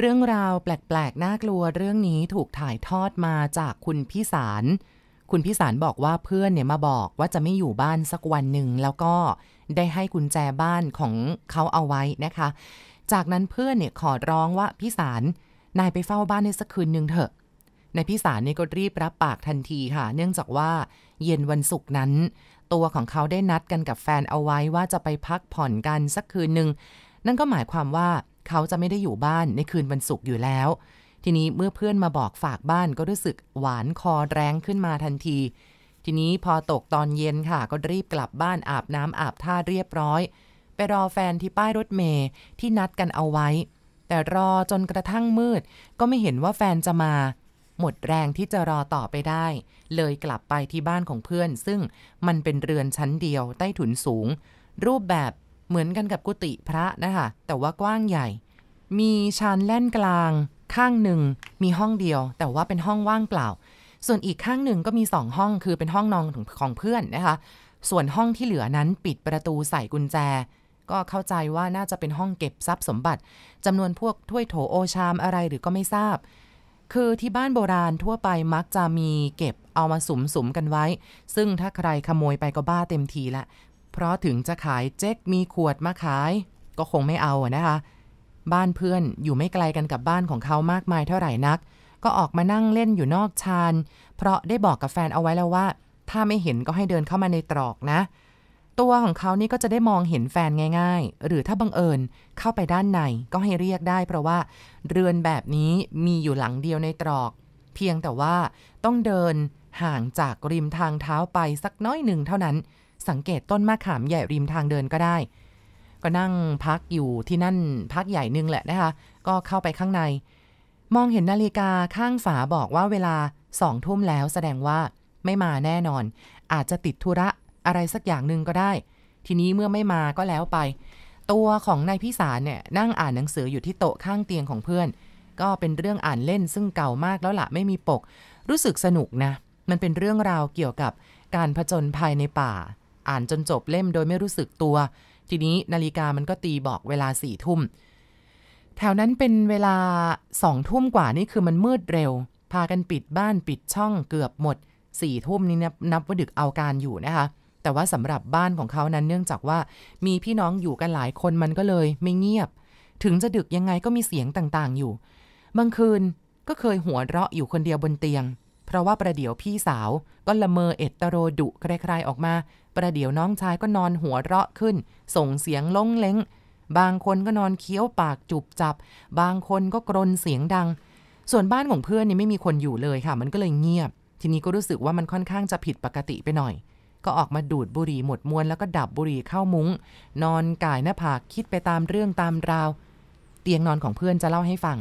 เรื่องราวแปลก ๆ น่ากลัวเรื่องนี้ถูกถ่ายทอดมาจากคุณพิสาร คุณพิสารบอกว่าเพื่อนเนี่ยมาบอกว่าจะไม่อยู่บ้านสักวันหนึ่งแล้วก็ได้ให้กุญแจบ้านของเขาเอาไว้นะคะ จากนั้นเพื่อนเนี่ยขอร้องว่าพิสารนายไปเฝ้าบ้านในสักคืนหนึ่งเถอะนายพิสารเนี่ยก็รีบรับปากทันทีค่ะ เนื่องจากว่าเย็นวันศุกร์นั้น ตัวของเขาได้นัดกันกับแฟนเอาไว้ว่าจะไปพักผ่อนกันสักคืนหนึ่ง นั่นก็หมายความว่าเขาจะไม่ได้อยู่บ้านในคืนวันศุกร์อยู่แล้ว ทีนี้เมื่อเพื่อนมาบอกฝากบ้านก็รู้สึกหวานคอแรงขึ้นมาทันที ทีนี้พอตกตอนเย็นค่ะ ก็รีบกลับบ้านอาบน้ำอาบท่าเรียบร้อย ไปรอแฟนที่ป้ายรถเมย์ที่นัดกันเอาไว้ แต่รอจนกระทั่งมืด ก็ไม่เห็นว่าแฟนจะมา หมดแรงที่จะรอต่อไปได้ เลยกลับไปที่บ้านของเพื่อน ซึ่งมันเป็นเรือนชั้นเดียวใต้ถุนสูง รูปแบบเหมือนกันกับกุฏิพระนะคะแต่ว่ากว้างใหญ่ มีชานแล่นกลาง ข้างหนึ่งมีห้องเดียว แต่ว่าเป็นห้องว่างเปล่า ส่วนอีกข้างหนึ่งก็มีสองห้องคือเป็นห้องนอนของเพื่อนนะคะส่วนห้องที่เหลือนั้นปิดประตูใส่กุญแจ ก็เข้าใจว่าน่าจะเป็นห้องเก็บทรัพย์สมบัติจำนวนพวกถ้วยโถโอชามอะไรหรือก็ไม่ทราบ คือที่บ้านโบราณทั่วไปมักจะมีเก็บเอามาสุมๆกันไว้ ซึ่งถ้าใครขโมยไปก็บ้าเต็มทีละเพราะถึงจะขายเจ๊กมีขวดมาขาย ก็คงไม่เอานะคะ บ้านเพื่อนอยู่ไม่ไกลกันกับบ้านของเขามากมายเท่าไหร่นัก ก็ออกมานั่งเล่นอยู่นอกชานเพราะได้บอกกับแฟนเอาไว้แล้วว่า ถ้าไม่เห็นก็ให้เดินเข้ามาในตรอกนะ ตัวของเขานี่ก็จะได้มองเห็นแฟนง่ายๆ หรือถ้าบังเอิญเข้าไปด้านในก็ให้เรียกได้เพราะว่าเรือนแบบนี้มีอยู่หลังเดียวในตรอก เพียงแต่ว่าต้องเดินห่างจากริมทางเท้าไปสักน้อยหนึ่งเท่านั้นสังเกตต้นมะขามใหญ่ริมทางเดินก็ได้ ก็นั่งพักอยู่ที่นั่นพักใหญ่นึงแหละนะคะ ก็เข้าไปข้างใน มองเห็นนาฬิกาข้างฝาบอกว่าเวลาสองทุ่มแล้วแสดงว่าไม่มาแน่นอน อาจจะติดธุระ อะไรสักอย่างหนึ่งก็ได้ ทีนี้เมื่อไม่มาก็แล้วไป ตัวของนายพิสารเนี่ยนั่งอ่านหนังสืออยู่ที่โต๊ะข้างเตียงของเพื่อน ก็เป็นเรื่องอ่านเล่นซึ่งเก่ามากแล้วละไม่มีปก รู้สึกสนุกนะ มันเป็นเรื่องราวเกี่ยวกับการผจญภัยในป่าอ่านจนจบเล่มโดยไม่รู้สึกตัว ทีนี้นาฬิกามันก็ตีบอกเวลาสี่ทุ่ม แถวนั้นเป็นเวลาสองทุ่มกว่านี่คือมันมืดเร็ว พากันปิดบ้านปิดช่องเกือบหมดสี่ทุ่มนี้นับนับว่าดึกเอาการอยู่นะคะ แต่ว่าสำหรับบ้านของเขานั้นเนื่องจากว่ามีพี่น้องอยู่กันหลายคนมันก็เลยไม่เงียบ ถึงจะดึกยังไงก็มีเสียงต่างๆอยู่ บางคืนก็เคยหัวเราะอยู่คนเดียวบนเตียงเพราะว่าประเดี๋ยวพี่สาวก็ละเมอเอตโรดุใครๆออกมา ประเดี๋ยวน้องชายก็นอนหัวเราะขึ้น ส่งเสียงล้งเล้งบางคนก็นอนเคี้ยวปากจุบจับ บางคนก็กรนเสียงดัง ส่วนบ้านของเพื่อนนี่ไม่มีคนอยู่เลยค่ะ มันก็เลยเงียบ ทีนี้ก็รู้สึกว่ามันค่อนข้างจะผิดปกติไปหน่อย ก็ออกมาดูดบุหรี่หมดมวน แล้วก็ดับบุหรี่เข้ามุง้งนอนกายหน้าผากคิดไปตามเรื่องตามราว เตียงนอนของเพื่อนจะเล่าให้ฟัง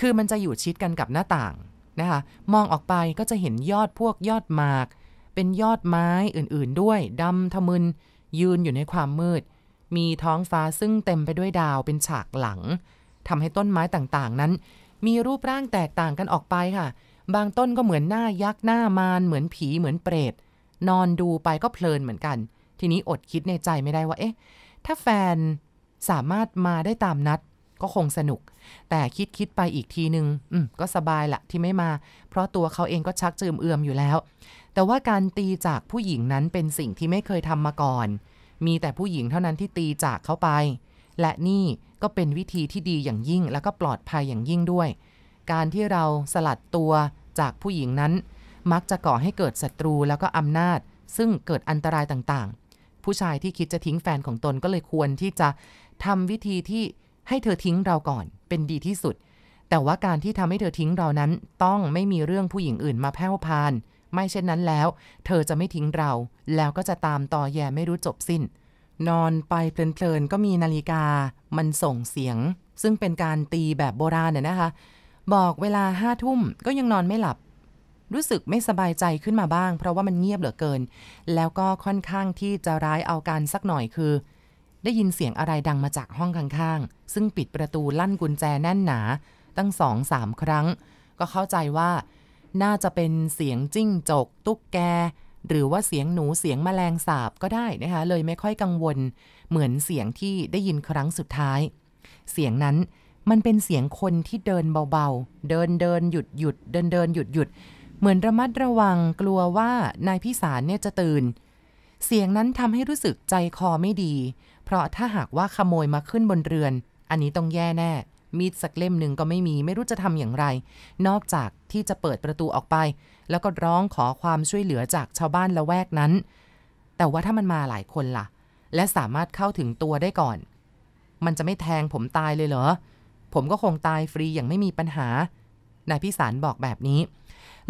คือมันจะอยู่ชิดกันกับหน้าต่างนะคะมองออกไปก็จะเห็นยอดพวกยอดหมาก เป็นยอดไม้อื่น ๆ ด้วย ดำทะมึน ยืนอยู่ในความมืด มีท้องฟ้าซึ่งเต็มไปด้วยดาวเป็นฉากหลังทำให้ต้นไม้ต่าง ๆ นั้น มีรูปร่างแตกต่างกันออกไปค่ะ บางต้นก็เหมือนหน้ายักษ์หน้ามารเหมือนผีเหมือนเปรตนอนดูไปก็เพลินเหมือนกัน ทีนี้อดคิดในใจไม่ได้ว่าเอ๊ะถ้าแฟนสามารถมาได้ตามนัดก็คงสนุก แต่คิด คิดไปอีกทีนึงอืมก็สบายละที่ไม่มา เพราะตัวเขาเองก็ชักจืมเอือมอยู่แล้ว แต่ว่าการตีจากผู้หญิงนั้นเป็นสิ่งที่ไม่เคยทำมาก่อน มีแต่ผู้หญิงเท่านั้นที่ตีจากเขาไป และนี่ก็เป็นวิธีที่ดีอย่างยิ่งแล้วก็ปลอดภัยอย่างยิ่งด้วย การที่เราสลัดตัวจากผู้หญิงนั้น มักจะก่อให้เกิดศัตรูแล้วก็อำนาจ ซึ่งเกิดอันตรายต่างๆ ผู้ชายที่คิดจะทิ้งแฟนของตนก็เลยควรที่จะทำวิธีที่ให้เธอทิ้งเราก่อนเป็นดีที่สุด แต่ว่าการที่ทำให้เธอทิ้งเรานั้น ต้องไม่มีเรื่องผู้หญิงอื่นมาแพ้วพานไม่เช่นนั้นแล้ว เธอจะไม่ทิ้งเรา แล้วก็จะตามต่อแย่ไม่รู้จบสิน้น นอนไปเพลินๆก็มีนาฬิกา มันส่งเสียง ซึ่งเป็นการตีแบบโบราณน่ยนะคะ บอกเวลาห้าทุ่มก็ยังนอนไม่หลับ รู้สึกไม่สบายใจขึ้นมาบ้าง เพราะว่ามันเงียบเหลือเกิน แล้วก็ค่อนข้างที่จะร้ายเอาการสักหน่อยคือได้ยินเสียงอะไรดังมาจากห้องข้างๆ ซึ่งปิดประตูลั่นกุญแจแน่นหนา ตั้งสองสามครั้ง ก็เข้าใจว่าน่าจะเป็นเสียงจิ้งจก ตุ๊กแก หรือว่าเสียงหนูเสียงแมลงสาบก็ได้นะคะเลยไม่ค่อยกังวล เหมือนเสียงที่ได้ยินครั้งสุดท้าย เสียงนั้นมันเป็นเสียงคนที่เดินเบาๆ เดินเดินหยุดหยุดเดินเดินหยุดหยุดเหมือนระมัดระวังกลัวว่านายพิสารเนี่ยจะตื่น เสียงนั้นทำให้รู้สึกใจคอไม่ดีเพราะถ้าหากว่าขโมยมาขึ้นบนเรือน อันนี้ต้องแย่แน่ มีดสักเล่มหนึ่งก็ไม่มี ไม่รู้จะทำอย่างไร นอกจากที่จะเปิดประตูออกไป แล้วก็ร้องขอความช่วยเหลือจากชาวบ้านละแวกนั้น แต่ว่าถ้ามันมาหลายคนละ่ะ และสามารถเข้าถึงตัวได้ก่อน มันจะไม่แทงผมตายเลยเหรอ ผมก็คงตายฟรีอย่างไม่มีปัญหา นายพิสารบอกแบบนี้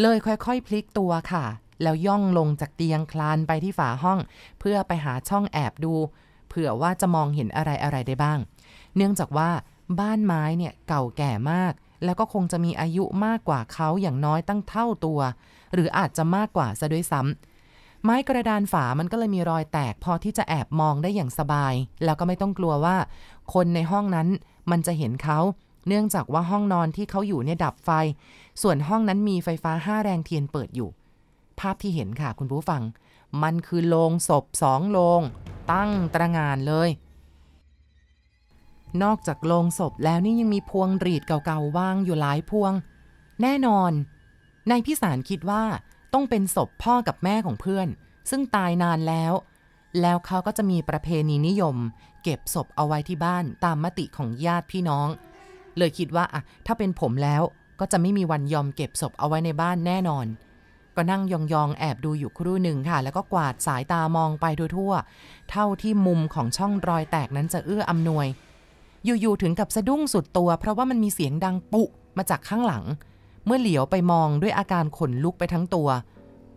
เลยค่อยๆพลิกตัวค่ะ แล้วย่องลงจากเตียงคลานไปที่ฝาห้อง เพื่อไปหาช่องแอบดูเผื่อว่าจะมองเห็นอะไรอะไรได้บ้าง เนื่องจากว่าบ้านไม้เนี่ยเก่าแก่มาก แล้วก็คงจะมีอายุมากกว่าเขาอย่างน้อยตั้งเท่าตัว หรืออาจจะมากกว่าซะด้วยซ้ำไม้กระดานฝา มันก็เลยมีรอยแตกพอที่จะแอบมองได้อย่างสบาย แล้วก็ไม่ต้องกลัวว่า คนในห้องนั้นมันจะเห็นเขา เนื่องจากว่าห้องนอนที่เขาอยู่เนี่ยดับไฟ ส่วนห้องนั้นมีไฟฟ้าห้าแรงเทียนเปิดอยู่ ภาพที่เห็นค่ะ คุณผู้ฟังมันคือโลงศพสองโลง ตั้งตระงานเลย นอกจากโลงศพแล้วนี่ยังมีพวงรีดเก่าๆว่างอยู่หลายพวง แน่นอนนายพิสารคิดว่าต้องเป็นศพพ่อกับแม่ของเพื่อน ซึ่งตายนานแล้ว แล้วเขาก็จะมีประเพณีนิยมเก็บศพเอาไว้ที่บ้านตามมติของญาติพี่น้อง เลยคิดว่าอะถ้าเป็นผมแล้วก็จะไม่มีวันยอมเก็บศพเอาไว้ในบ้านแน่นอนก็นั่งยองๆแอบดูอยู่ครู่หนึ่งค่ะ แล้วก็กวาดสายตามองไปทั่วๆเท่าที่มุมของช่องรอยแตกนั้นจะเอื้ออำนวยอยู่ๆถึงกับสะดุ้งสุดตัวเพราะว่ามันมีเสียงดังปุ๊มาจากข้างหลัง เมื่อเหลียวไปมองด้วยอาการขนลุกไปทั้งตัว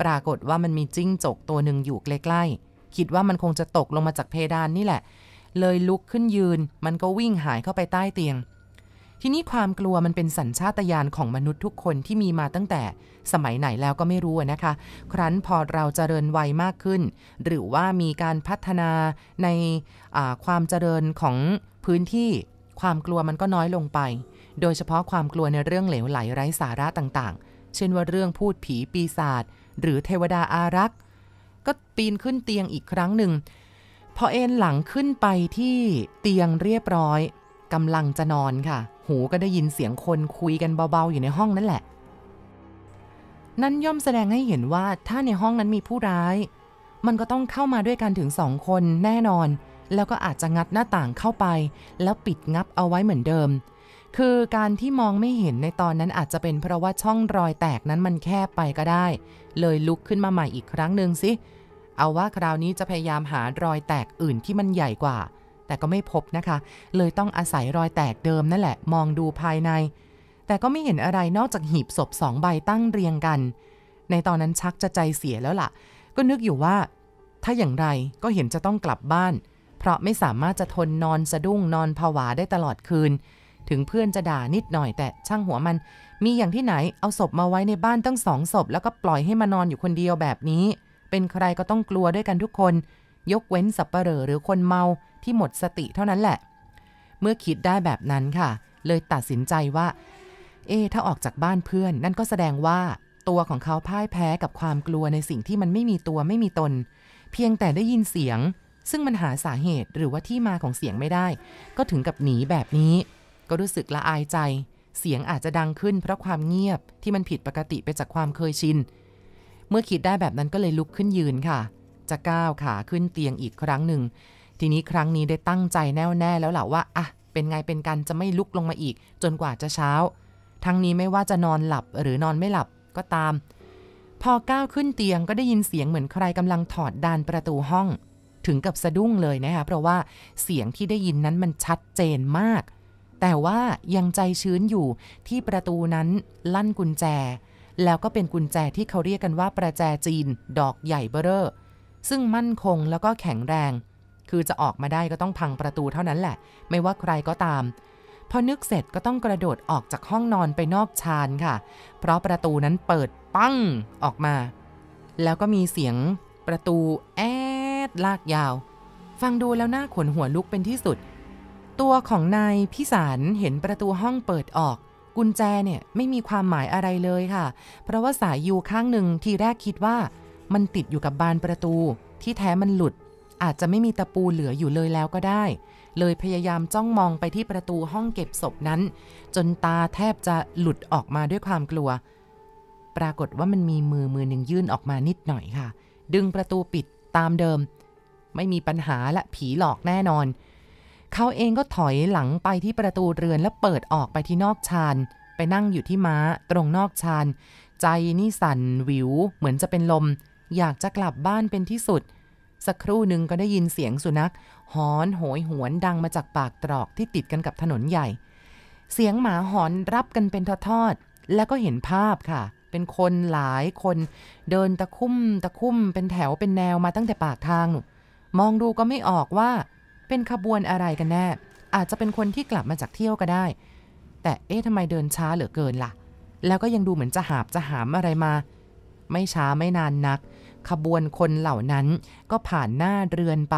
ปรากฏว่ามันมีจิ้งจกตัวหนึ่งอยู่ใกล้ๆคิดว่ามันคงจะตกลงมาจากเพดานนี่แหละ เลยลุกขึ้นยืนมันก็วิ่งหายเข้าไปใต้เตียงทีนี้ความกลัวมันเป็นสัญชาตญาณของมนุษย์ทุกคนที่มีมาตั้งแต่สมัยไหนแล้วก็ไม่รู้นะคะครั้นพอเราเจริญวัยมากขึ้น หรือว่ามีการพัฒนาในความเจริญของพื้นที่ความกลัวมันก็น้อยลงไป โดยเฉพาะความกลัวในเรื่องเหลวไหลไร้สาระต่างๆ เช่นว่าเรื่องพูดผีปีศาจหรือเทวดาอารักษ์ก็ปีนขึ้นเตียงอีกครั้งหนึ่งพอเอ็นหลังขึ้นไปที่เตียงเรียบร้อยกำลังจะนอนค่ะ หูก็ได้ยินเสียงคนคุยกันเบาๆอยู่ในห้องนั่นแหละ นั้นย่อมแสดงให้เห็นว่าถ้าในห้องนั้นมีผู้ร้าย มันก็ต้องเข้ามาด้วยกันถึงสองคนแน่นอน แล้วก็อาจจะงัดหน้าต่างเข้าไป แล้วปิดงับเอาไว้เหมือนเดิม คือการที่มองไม่เห็นในตอนนั้นอาจจะเป็นเพราะว่า ช่องรอยแตกนั้นมันแคบไปก็ได้ เลยลุกขึ้นมาใหม่อีกครั้งหนึ่งสิ เอาว่าคราวนี้จะพยายามหารอยแตกอื่นที่มันใหญ่กว่าแต่ก็ไม่พบนะคะ เลยต้องอาศัยรอยแตกเดิมนั่นแหละมองดูภายใน แต่ก็ไม่เห็นอะไรนอกจากหีบศพสองใบตั้งเรียงกัน ในตอนนั้นชักจะใจเสียแล้วละ่ะ ก็นึกอยู่ว่า ถ้าอย่างไรก็เห็นจะต้องกลับบ้าน เพราะไม่สามารถจะทนนอนสะดุ้งนอนผวาได้ตลอดคืน ถึงเพื่อนจะด่านิดหน่อยแต่ช่างหัวมัน มีอย่างที่ไหนเอาศพมาไว้ในบ้านตั้งสองศพแล้วก็ปล่อยให้มานอนอยู่คนเดียวแบบนี้ เป็นใครก็ต้องกลัวด้วยกันทุกคนยกเว้นสับปเลอหรือคนเมาที่หมดสติเท่านั้นแหละ เมื่อคิดได้แบบนั้นค่ะ เลยตัดสินใจว่า เอถ้าออกจากบ้านเพื่อน นั่นก็แสดงว่า ตัวของเขาพ่ายแพ้กับความกลัวในสิ่งที่มันไม่มีตัวไม่มีตน เพียงแต่ได้ยินเสียง ซึ่งมันหาสาเหตุหรือว่าที่มาของเสียงไม่ได้ ก็ถึงกับหนีแบบนี้ ก็รู้สึกละอายใจ เสียงอาจจะดังขึ้น เพราะความเงียบที่มันผิดปกติไปจากความเคยชินเมื่อคิดได้แบบนั้นก็เลยลุกขึ้นยืนค่ะจะก้าวขาขึ้นเตียงอีกครั้งหนึ่ง ทีนี้ครั้งนี้ได้ตั้งใจแน่วแน่แล้วแหละว่า อ่ะ เป็นไงเป็นกันจะไม่ลุกลงมาอีก จนกว่าจะเช้า ทั้งนี้ไม่ว่าจะนอนหลับ หรือนอนไม่หลับก็ตาม พอก้าวขึ้นเตียงก็ได้ยินเสียงเหมือนใครกำลังถอดดานประตูห้อง ถึงกับสะดุ้งเลยนะคะ เพราะว่าเสียงที่ได้ยินนั้นมันชัดเจนมาก แต่ว่ายังใจชื้นอยู่ที่ประตูนั้นลั่นกุญแจ แล้วก็เป็นกุญแจที่เขาเรียกกันว่าประแจจีน ดอกใหญ่เบ้อเรอซึ่งมั่นคงแล้วก็แข็งแรง คือจะออกมาได้ก็ต้องพังประตูเท่านั้นแหละ ไม่ว่าใครก็ตาม พอนึกเสร็จก็ต้องกระโดดออกจากห้องนอนไปนอกชานค่ะ เพราะประตูนั้นเปิดปั้งออกมา แล้วก็มีเสียงประตูแอดลากยาว ฟังดูแล้วหน้าขนหัวลุกเป็นที่สุด ตัวของนายพิสารเห็นประตูห้องเปิดออก กุญแจเนี่ยไม่มีความหมายอะไรเลยค่ะ เพราะว่าสายยูข้างหนึ่งทีแรกคิดว่ามันติดอยู่กับบานประตู ที่แท้มันหลุด อาจจะไม่มีตะปูเหลืออยู่เลยแล้วก็ได้ เลยพยายามจ้องมองไปที่ประตูห้องเก็บศพนั้น จนตาแทบจะหลุดออกมาด้วยความกลัว ปรากฏว่ามันมีมือมือหนึ่งยื่นออกมานิดหน่อยค่ะ ดึงประตูปิดตามเดิม ไม่มีปัญหาละผีหลอกแน่นอน เขาเองก็ถอยหลังไปที่ประตูเรือนแล้วเปิดออกไปที่นอกชานไปนั่งอยู่ที่ม้าตรงนอกชานใจนี่สั่นวิว เหมือนจะเป็นลมอยากจะกลับบ้านเป็นที่สุด สักครู่หนึ่งก็ได้ยินเสียงสุนัขหอนโหยหวนดังมาจากปากตรอกที่ติดกันกับถนนใหญ่ เสียงหมาหอนรับกันเป็นทอดๆแล้วก็เห็นภาพค่ะ เป็นคนหลายคนเดินตะคุ่มตะคุ่มเป็นแถวเป็นแนวมาตั้งแต่ปากทาง มองดูก็ไม่ออกว่าเป็นขบวนอะไรกันแน่อาจจะเป็นคนที่กลับมาจากเที่ยวก็ได้ แต่เอ๊ะทำไมเดินช้าเหลือเกินละ่ะ แล้วก็ยังดูเหมือนจะหาบจะหามอะไรมา ไม่ช้าไม่นานนักขบวนคนเหล่านั้นก็ผ่านหน้าเรือนไป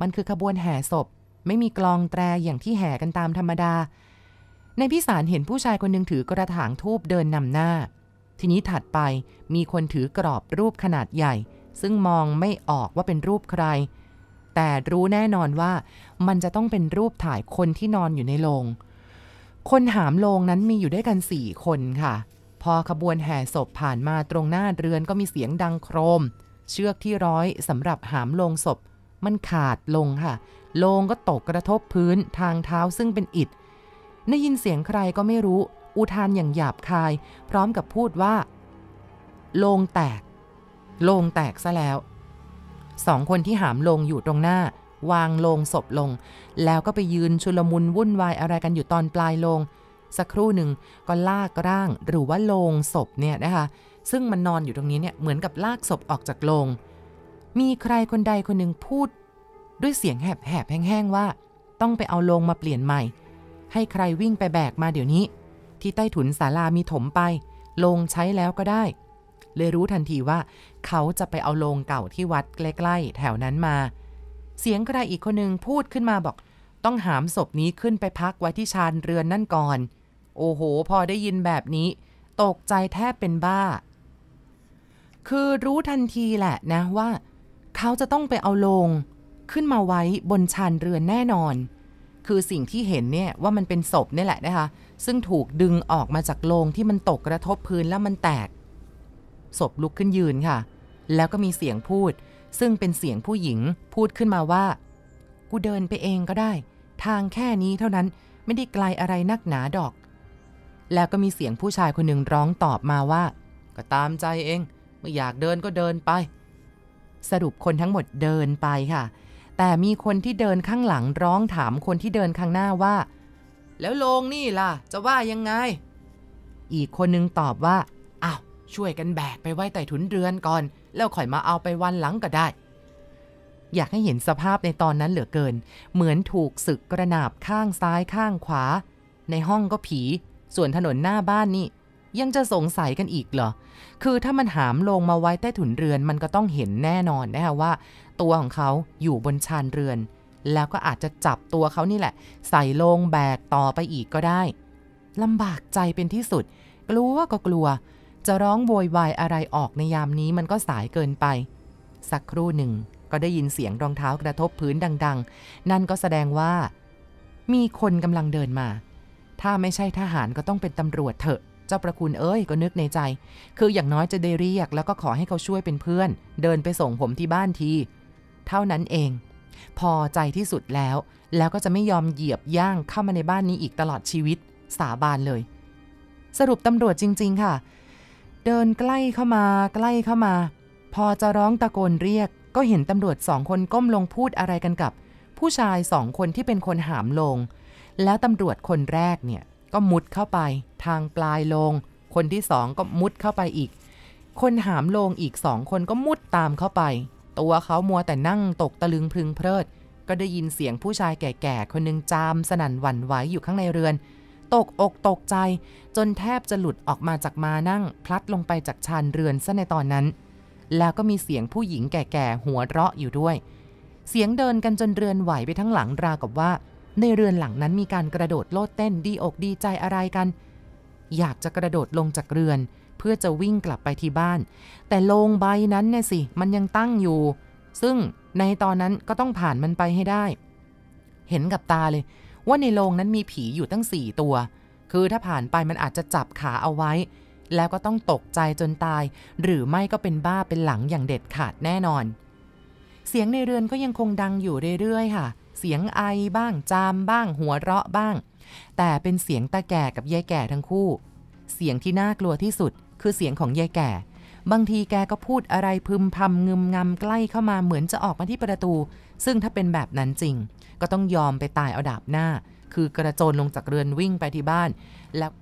มันคือขบวนแห่ศพ ไม่มีกลองแตรอย่างที่แห่กันตามธรรมดา ในพิสารเห็นผู้ชายคนหนึ่งถือกระถางทูบเดินนำหน้า ทีนี้ถัดไปมีคนถือกรอบรูปขนาดใหญ่ ซึ่งมองไม่ออกว่าเป็นรูปใคร แต่รู้แน่นอนว่ามันจะต้องเป็นรูปถ่ายคนที่นอนอยู่ในโรง คนหามโรงนั้นมีอยู่ด้วยกันสี่คนค่ะพอขบวนแห่ศพผ่านมาตรงหน้าเรือนก็มีเสียงดังโครม เชือกที่ร้อยสำหรับหามลงศพ มันขาดลงค่ะลงก็ตกกระทบพื้นทางเท้าซึ่งเป็นอิฐได้ยินเสียงใครก็ไม่รู้ อุทานอย่างหยาบคาย พร้อมกับพูดว่า ลงแตก ลงแตก ซะแล้ว สองคนที่หามลงอยู่ตรงหน้า วางลงศพลง แล้วก็ไปยืนชุลมุนวุ่นวายอะไรกันอยู่ตอนปลายลงสักครู่หนึ่งก็ลากร่างหรือว่าโลงศพเนี่ยนะคะซึ่งมันนอนอยู่ตรงนี้เนี่ยเหมือนกับลากศพออกจากโลงมีใครคนใดคนหนึ่งพูด ด้วยเสียงแหบแหบแห้งๆว่าต้องไปเอาโลงมาเปลี่ยนใหม่ ให้ใครวิ่งไปแบกมาเดี๋ยวนี้ ที่ใต้ถุนศาลามีถมไปโลงใช้แล้วก็ได้ เลยรู้ทันทีว่า เขาจะไปเอาโลงเก่าที่วัดใกล้ๆ แถวนั้นมา เสียงใครอีกคนหนึ่งพูดขึ้นมาบอก ต้องหามศพนี้ขึ้นไปพักไว้ที่ชานเรือนนั่นก่อนโอ้โห พอได้ยินแบบนี้ ตกใจแทบเป็นบ้า คือรู้ทันทีแหละนะว่า เขาจะต้องไปเอาลงขึ้นมาไว้บนชานเรือนแน่นอน คือสิ่งที่เห็นเนี่ย ว่ามันเป็นศพนี่แหละนะคะ ซึ่งถูกดึงออกมาจากโลงที่มันตกกระทบพื้นแล้วมันแตก ศพลุกขึ้นยืนค่ะ แล้วก็มีเสียงพูด ซึ่งเป็นเสียงผู้หญิงพูดขึ้นมาว่า กูเดินไปเองก็ได้ ทางแค่นี้เท่านั้นไม่ได้ไกลอะไรนักหนาดอกแล้วก็มีเสียงผู้ชายคนหนึ่งร้องตอบมาว่า ก็ตามใจเองไม่อยากเดินก็เดินไป สรุปคนทั้งหมดเดินไปค่ะ แต่มีคนที่เดินข้างหลังร้องถามคนที่เดินข้างหน้าว่า แล้วลงนี่ล่ะ จะว่ายังไง อีกคนนึงตอบว่า อ้าว ช่วยกันแบกไปไว้ใต้ถุนเรือนก่อน แล้วค่อยมาเอาไปวันหลังก็ได้ อยากให้เห็นสภาพในตอนนั้นเหลือเกิน เหมือนถูกศึกกระนาบข้างซ้ายข้างขวา ในห้องก็ผีส่วนถนนหน้าบ้านนี่ยังจะสงสัยกันอีกเหรอ คือถ้ามันหามลงมาไว้ใต้ถุนเรือนมันก็ต้องเห็นแน่นอนนะคะว่า ตัวของเขาอยู่บนชานเรือน แล้วก็อาจจะจับตัวเขานี่แหละ ใส่ลงแบกต่อไปอีกก็ได้ลำบากใจเป็นที่สุดกลัวก็กลัว จะร้องโวยวายอะไรออกในยามนี้มันก็สายเกินไป สักครู่หนึ่งก็ได้ยินเสียงรองเท้ากระทบพื้นดัง ๆ นั่นก็แสดงว่า มีคนกำลังเดินมาถ้าไม่ใช่ทหารก็ต้องเป็นตำรวจเถอะ เจ้าประคุณเอ้ย ก็นึกในใจ คืออย่างน้อยจะได้เรียกแล้วก็ขอให้เขาช่วยเป็นเพื่อน เดินไปส่งผมที่บ้านที เท่านั้นเอง พอใจที่สุดแล้ว แล้วก็จะไม่ยอมเหยียบย่างเข้ามาในบ้านนี้อีกตลอดชีวิตสาบานเลย สรุปตำรวจจริง ๆค่ะ เดินใกล้เข้ามา ใกล้เข้ามา พอจะร้องตะโกนเรียก ก็เห็นตำรวจสองคนก้มลงพูดอะไรกันกับ ผู้ชายสองคนที่เป็นคนหามลงแล้วตำรวจคนแรกเนี่ยก็มุดเข้าไปทางปลายโลง คนที่สองก็มุดเข้าไปอีก คนหามโลงอีกสองคนก็มุดตามเข้าไป ตัวเขามัวแต่นั่งตกตะลึงพึงเพลิด ก็ได้ยินเสียงผู้ชายแก่ๆคนหนึ่งจามสนั่นหวั่นไหวอยู่ข้างในเรือน ตกอกตกใจ จนแทบจะหลุดออกมาจากมานั่ง พลัดลงไปจากชานเรือนซะในตอนนั้น แล้วก็มีเสียงผู้หญิงแก่ ๆ หัวเราะอยู่ด้วย เสียงเดินกันจนเรือนไหวไปทั้งหลังราวกับว่าในเรือนหลังนั้นมีการกระโดดโลดเต้นดีอกดีใจอะไรกัน อยากจะกระโดดลงจากเรือน เพื่อจะวิ่งกลับไปที่บ้าน แต่โลงใบนั้นเนี่ยสิมันยังตั้งอยู่ ซึ่งในตอนนั้นก็ต้องผ่านมันไปให้ได้ เห็นกับตาเลย ว่าในโลงนั้นมีผีอยู่ตั้งสี่ตัว คือถ้าผ่านไปมันอาจจะจับขาเอาไว้ แล้วก็ต้องตกใจจนตาย หรือไม่ก็เป็นบ้าเป็นหลังอย่างเด็ดขาดแน่นอน เสียงในเรือนก็ยังคงดังอยู่เรื่อยๆ ค่ะเสียงไอบ้างจามบ้างหัวเราะบ้าง แต่เป็นเสียงตาแก่กับยายแก่ทั้งคู่ เสียงที่น่ากลัวที่สุดคือเสียงของยายแก่ บางทีแกก็พูดอะไรพึมพำงึมงำใกล้เข้ามาเหมือนจะออกมาที่ประตู ซึ่งถ้าเป็นแบบนั้นจริง ก็ต้องยอมไปตายเอาดาบหน้า คือกระโจนลงจากเรือนวิ่งไปที่บ้าน แล้ว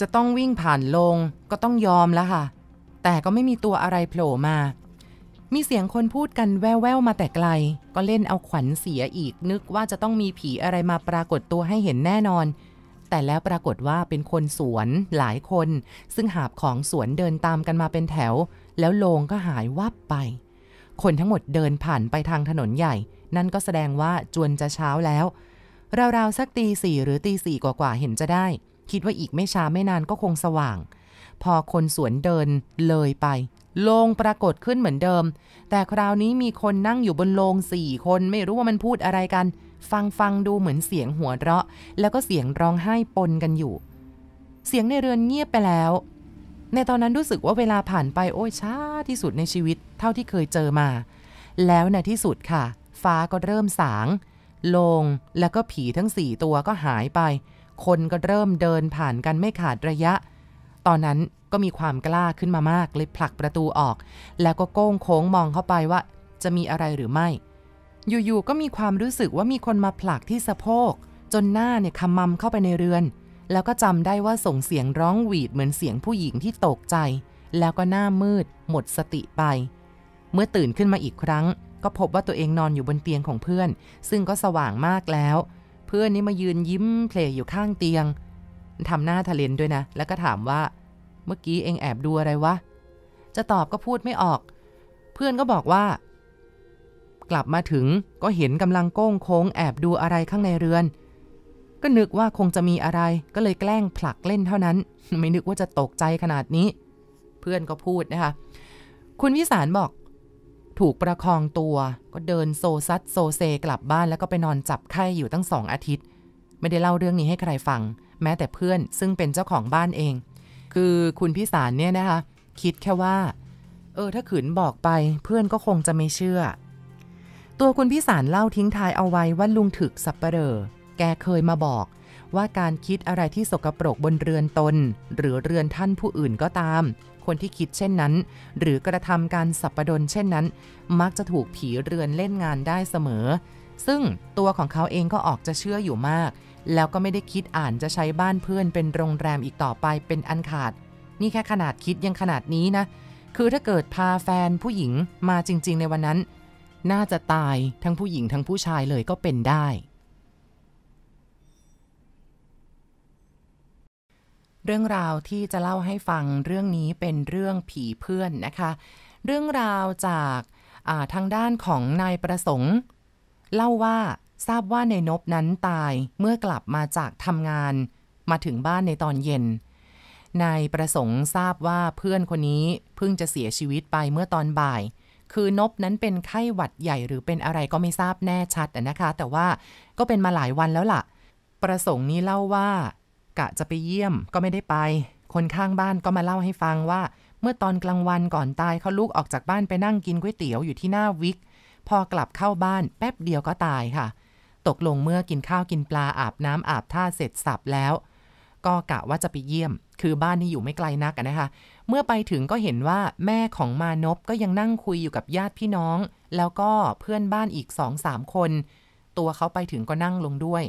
จะต้องวิ่งผ่านลงก็ต้องยอมแล้วค่ะ แต่ก็ไม่มีตัวอะไรโผล่มามีเสียงคนพูดกันแว่ววมาแต่ไกล ก็เล่นเอาขวัญเสียอีกนึกว่าจะต้องมีผีอะไรมาปรากฏตัวให้เห็นแน่นอน แต่แล้วปรากฏว่าเป็นคนสวนหลายคน ซึ่งหาบของสวนเดินตามกันมาเป็นแถว แล้วโลงก็หายวับไป คนทั้งหมดเดินผ่านไปทางถนนใหญ่ นั่นก็แสดงว่าจวนจะเช้าแล้ว ราวๆสักตีสี่หรือตีสี่กว่าๆเห็นจะได้ คิดว่าอีกไม่ช้าไม่นานก็คงสว่างพอคนสวนเดินเลยไป โลงปรากฏขึ้นเหมือนเดิม แต่คราวนี้มีคนนั่งอยู่บนโลงสี่คน ไม่รู้ว่ามันพูดอะไรกัน ฟังฟังดูเหมือนเสียงหัวเราะ แล้วก็เสียงร้องไห้ปนกันอยู่ เสียงในเรือนเงียบไปแล้ว ในตอนนั้นรู้สึกว่าเวลาผ่านไปโอ้ยช้าที่สุดในชีวิต เท่าที่เคยเจอมา แล้วในที่สุดค่ะ ฟ้าก็เริ่มสางโลงแล้วก็ผีทั้งสี่ตัวก็หายไป คนก็เริ่มเดินผ่านกันไม่ขาดระยะตอนนั้นก็มีความกล้าขึ้นมามาก เลยผลักประตูออก แล้วก็โก้งโค้งมองเข้าไปว่าจะมีอะไรหรือไม่ อยู่ๆก็มีความรู้สึกว่ามีคนมาผลักที่สะโพกจนหน้าเนี่ยคำมั่เข้าไปในเรือน แล้วก็จำได้ว่าส่งเสียงร้องหวีดเหมือนเสียงผู้หญิงที่ตกใจ แล้วก็หน้ามืดหมดสติไป เมื่อตื่นขึ้นมาอีกครั้ง ก็พบว่าตัวเองนอนอยู่บนเตียงของเพื่อน ซึ่งก็สว่างมากแล้ว เพื่อนนี่มายืนยิ้มเพลอยู่ข้างเตียงทำหน้าทะเลนด้วยนะ แล้วก็ถามว่าเมื่อกี้เองแอบดูอะไรวะ จะตอบก็พูดไม่ออก เพื่อนก็บอกว่ากลับมาถึงก็เห็นกำลังโก้งโค้งแอบดูอะไรข้างในเรือน ก็นึกว่าคงจะมีอะไรก็เลยแกล้งผลักเล่นเท่านั้น ไม่นึกว่าจะตกใจขนาดนี้ เพื่อนก็พูดนะคะ คุณวิสารบอก ถูกประคองตัว ก็เดินโซซัดโซเซ กลับบ้านแล้วก็ไปนอนจับไข้อยู่ตั้งสองอาทิตย์ ไม่ได้เล่าเรื่องนี้ให้ใครฟังแม้แต่เพื่อนซึ่งเป็นเจ้าของบ้านเองคือคุณพิสารเนี่ยนะคะคิดแค่ว่า เออถ้าขืนบอกไปเพื่อนก็คงจะไม่เชื่อ ตัวคุณพิสารเล่าทิ้งทายเอาไว้ว่าลุงถึกสับปเปลอแกเคยมาบอกว่าการคิดอะไรที่สกปรกบนเรือนตน หรือเรือนท่านผู้อื่นก็ตาม คนที่คิดเช่นนั้น หรือกระทำการสับประดนเช่นนั้น มักจะถูกผีเรือนเล่นงานได้เสมอ ซึ่งตัวของเขาเองก็ออกจะเชื่ออยู่มากแล้วก็ไม่ได้คิดอ่านจะใช้บ้านเพื่อนเป็นโรงแรมอีกต่อไปเป็นอันขาด นี่แค่ขนาดคิดยังขนาดนี้นะ คือถ้าเกิดพาแฟนผู้หญิงมาจริงๆ ในวันนั้น น่าจะตายทั้งผู้หญิงทั้งผู้ชายเลยก็เป็นได้ เรื่องราวที่จะเล่าให้ฟังเรื่องนี้เป็นเรื่องผีเพื่อนนะคะ เรื่องราวจากาทางด้านของนายประสงค์ เล่าว่าทราบว่าในนบนั้นตายเมื่อกลับมาจากทำงานมาถึงบ้านในตอนเย็นนายประสงค์ทราบว่าเพื่อนคนนี้เพิ่งจะเสียชีวิตไปเมื่อตอนบ่าย คือนบนั้นเป็นไข้หวัดใหญ่หรือเป็นอะไรก็ไม่ทราบแน่ชัดนะคะ แต่ว่าก็เป็นมาหลายวันแล้วล่ะ ประสงค์นี้เล่าว่า กะจะไปเยี่ยมก็ไม่ได้ไป คนข้างบ้านก็มาเล่าให้ฟังว่า เมื่อตอนกลางวันก่อนตายเขาลุกออกจากบ้านไปนั่งกินก๋วยเตี๋ยวอยู่ที่หน้าวิกพอกลับเข้าบ้านแป๊บเดียวก็ตายค่ะตกลงเมื่อกินข้าวกินปลาอาบน้ำอาบท่าเสร็จสับแล้ว ก็กะว่าจะไปเยี่ยม คือบ้านนี่อยู่ไม่ไกลนักนะคะ เมื่อไปถึงก็เห็นว่าแม่ของมานพก็ยังนั่งคุยอยู่กับญาติพี่น้อง แล้วก็เพื่อนบ้านอีกสองสามคน ตัวเขาไปถึงก็นั่งลงด้วย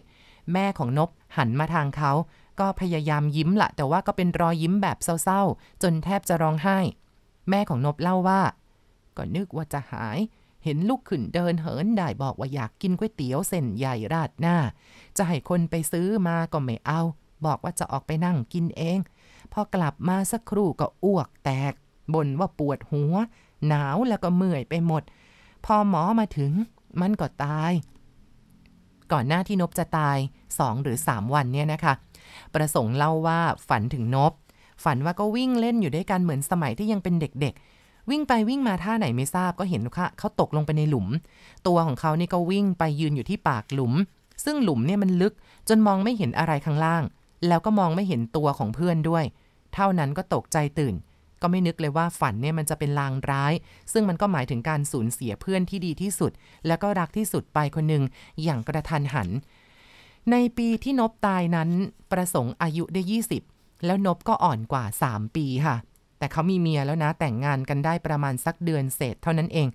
แม่ของนบหันมาทางเขาก็พยายามยิ้มละแต่ว่าก็เป็นรอยยิ้มแบบเศร้าๆจนแทบจะร้องไห้ แม่ของนบเล่าว่าก็นึกว่าจะหายเห็นลูกขึ้นเดินเหินได้บอกว่าอยากกินก๋วยเตี๋ยวเส้นใหญ่ราดหน้า จะให้คนไปซื้อมาก็ไม่เอา บอกว่าจะออกไปนั่งกินเอง พอกลับมาสักครู่ก็อ้วกแตก บ่นว่าปวดหัว หนาวแล้วก็เมื่อยไปหมด พอหมอมาถึงมันก็ตาย ก่อนหน้าที่นบจะตายสองหรือสามวันเนี่ยนะคะ ประสงค์เล่าว่าฝันถึงนบ ฝันว่าก็วิ่งเล่นอยู่ด้วยกันเหมือนสมัยที่ยังเป็นเด็กๆวิ่งไปวิ่งมาท่าไหนไม่ทราบก็เห็นค่ะเขาตกลงไปในหลุม ตัวของเขานี่ก็วิ่งไปยืนอยู่ที่ปากหลุม ซึ่งหลุมเนี่ยมันลึก จนมองไม่เห็นอะไรข้างล่าง แล้วก็มองไม่เห็นตัวของเพื่อนด้วย เท่านั้นก็ตกใจตื่น ก็ไม่นึกเลยว่าฝันเนี่ยมันจะเป็นลางร้าย ซึ่งมันก็หมายถึงการสูญเสียเพื่อนที่ดีที่สุด แล้วก็รักที่สุดไปคนหนึ่งอย่างกระทันหัน ในปีที่นบตายนั้นประสงค์อายุได้ 20 แล้วนบก็อ่อนกว่า 3 ปีค่ะแต่เขามีเมียแล้วนะแต่งงานกันได้ประมาณสักเดือนเศษเท่านั้นเอง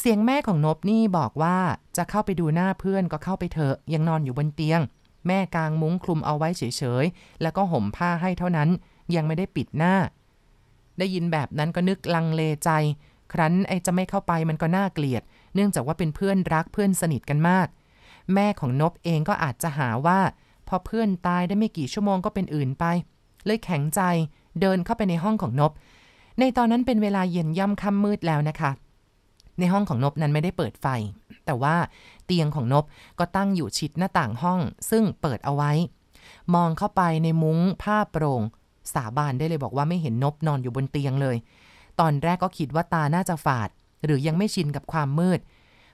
เสียงแม่ของนบนี่บอกว่าจะเข้าไปดูหน้าเพื่อนก็เข้าไปเถอะ ยังนอนอยู่บนเตียง แม่กางมุ้งคลุมเอาไว้เฉยๆแล้วก็ห่มผ้าให้เท่านั้น ยังไม่ได้ปิดหน้า ได้ยินแบบนั้นก็นึกลังเลใจ ครั้นไอจะไม่เข้าไปมันก็น่าเกลียด เนื่องจากว่าเป็นเพื่อนรักเพื่อนสนิทกันมาก แม่ของนบเองก็อาจจะหาว่า พอเพื่อนตายได้ไม่กี่ชั่วโมงก็เป็นอื่นไป เลยแข็งใจเดินเข้าไปในห้องของนบ ในตอนนั้นเป็นเวลาเย็นย่ำค่ำมืดแล้วนะคะ ในห้องของนบนั้นไม่ได้เปิดไฟ แต่ว่าเตียงของนบก็ตั้งอยู่ชิดหน้าต่างห้อง ซึ่งเปิดเอาไว้ มองเข้าไปในมุ้งผ้าโปร่ง สาบานได้เลยบอกว่าไม่เห็นนบนอนอยู่บนเตียงเลย ตอนแรกก็คิดว่าตาน่าจะฝาด หรือยังไม่ชินกับความมืด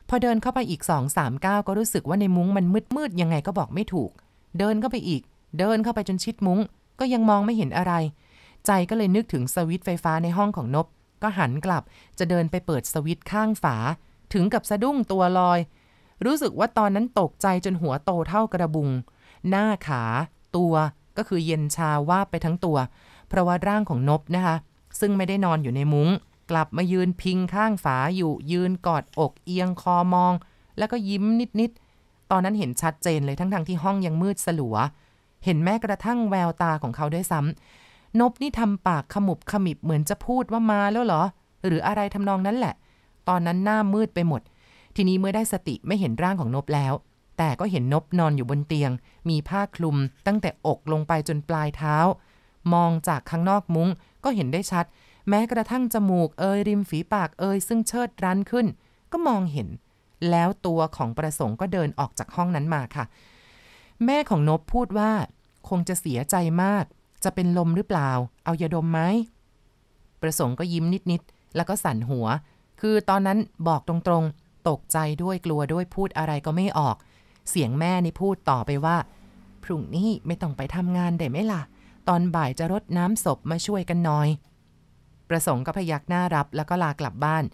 พอเดินเข้าไปอีกสองสามก้าวก็รู้สึกว่าในมุ้งมันมืดมืดยังไงก็บอกไม่ถูก เดินเข้าไปอีก เดินเข้าไปจนชิดมุ้ง ก็ยังมองไม่เห็นอะไรใจก็เลยนึกถึงสวิตไฟฟ้าในห้องของนบ ก็หันกลับจะเดินไปเปิดสวิตข้างฝา ถึงกับสะดุ้งตัวลอย รู้สึกว่าตอนนั้นตกใจจนหัวโตเท่ากระบุง หน้าขา ตัวก็คือเย็นชาว่าไปทั้งตัว เพราะว่าร่างของนบนะคะ ซึ่งไม่ได้นอนอยู่ในมุง้ง กลับมายืนพิงข้างฝาอยู่ ยืนกอดอกเอียงคอมอง แล้วก็ยิ้มนิดๆ ตอนนั้นเห็นชัดเจนเลยทั้งๆทที่ห้องยังมืดสลัว เห็นแม้กระทั่งแววตาของเขาด้วยซ้นบนี่ทำ ปากขมุบขมิบ เหมือนจะพูดว่ามาแล้วเหรอ หรืออะไรทำนองนั้นแหละ ตอนนั้น หน้า มืดไปหมด ทีนี้เมื่อได้สติไม่เห็นร่างของนบแล้ว แต่ก็เห็นนบนอนอยู่บนเตียง มี ผ้า คลุม ตั้งแต่อกลงไปจนปลายเท้า มองจากข้างนอกมุง้งก็เห็นได้ชัด แม้กระทั่งจมูกเอยริมฝีปากเอยซึ่งเชิดรันขึ้น ก็มองเห็น แล้วตัวของประสงค์ก็เดินออกจากห้องนั้นมาค่ะ แม่ของนบพูดว่า คงจะเสียใจมากจะเป็นลมหรือเปล่า เอายาดมไหม ประสงค์ก็ยิ้มนิดๆแล้วก็สั่นหัว คือตอนนั้นบอกตรงๆ ตกใจด้วยกลัวด้วยพูดอะไรก็ไม่ออก เสียงแม่นี่พูดต่อไปว่า พรุ่งนี้ไม่ต้องไปทำงานได้ไหมล่ะ ตอนบ่ายจะรดน้ำศพมาช่วยกันหน่อย ประสงค์ก็พยักหน้ารับแล้วก็ลากลับบ้าน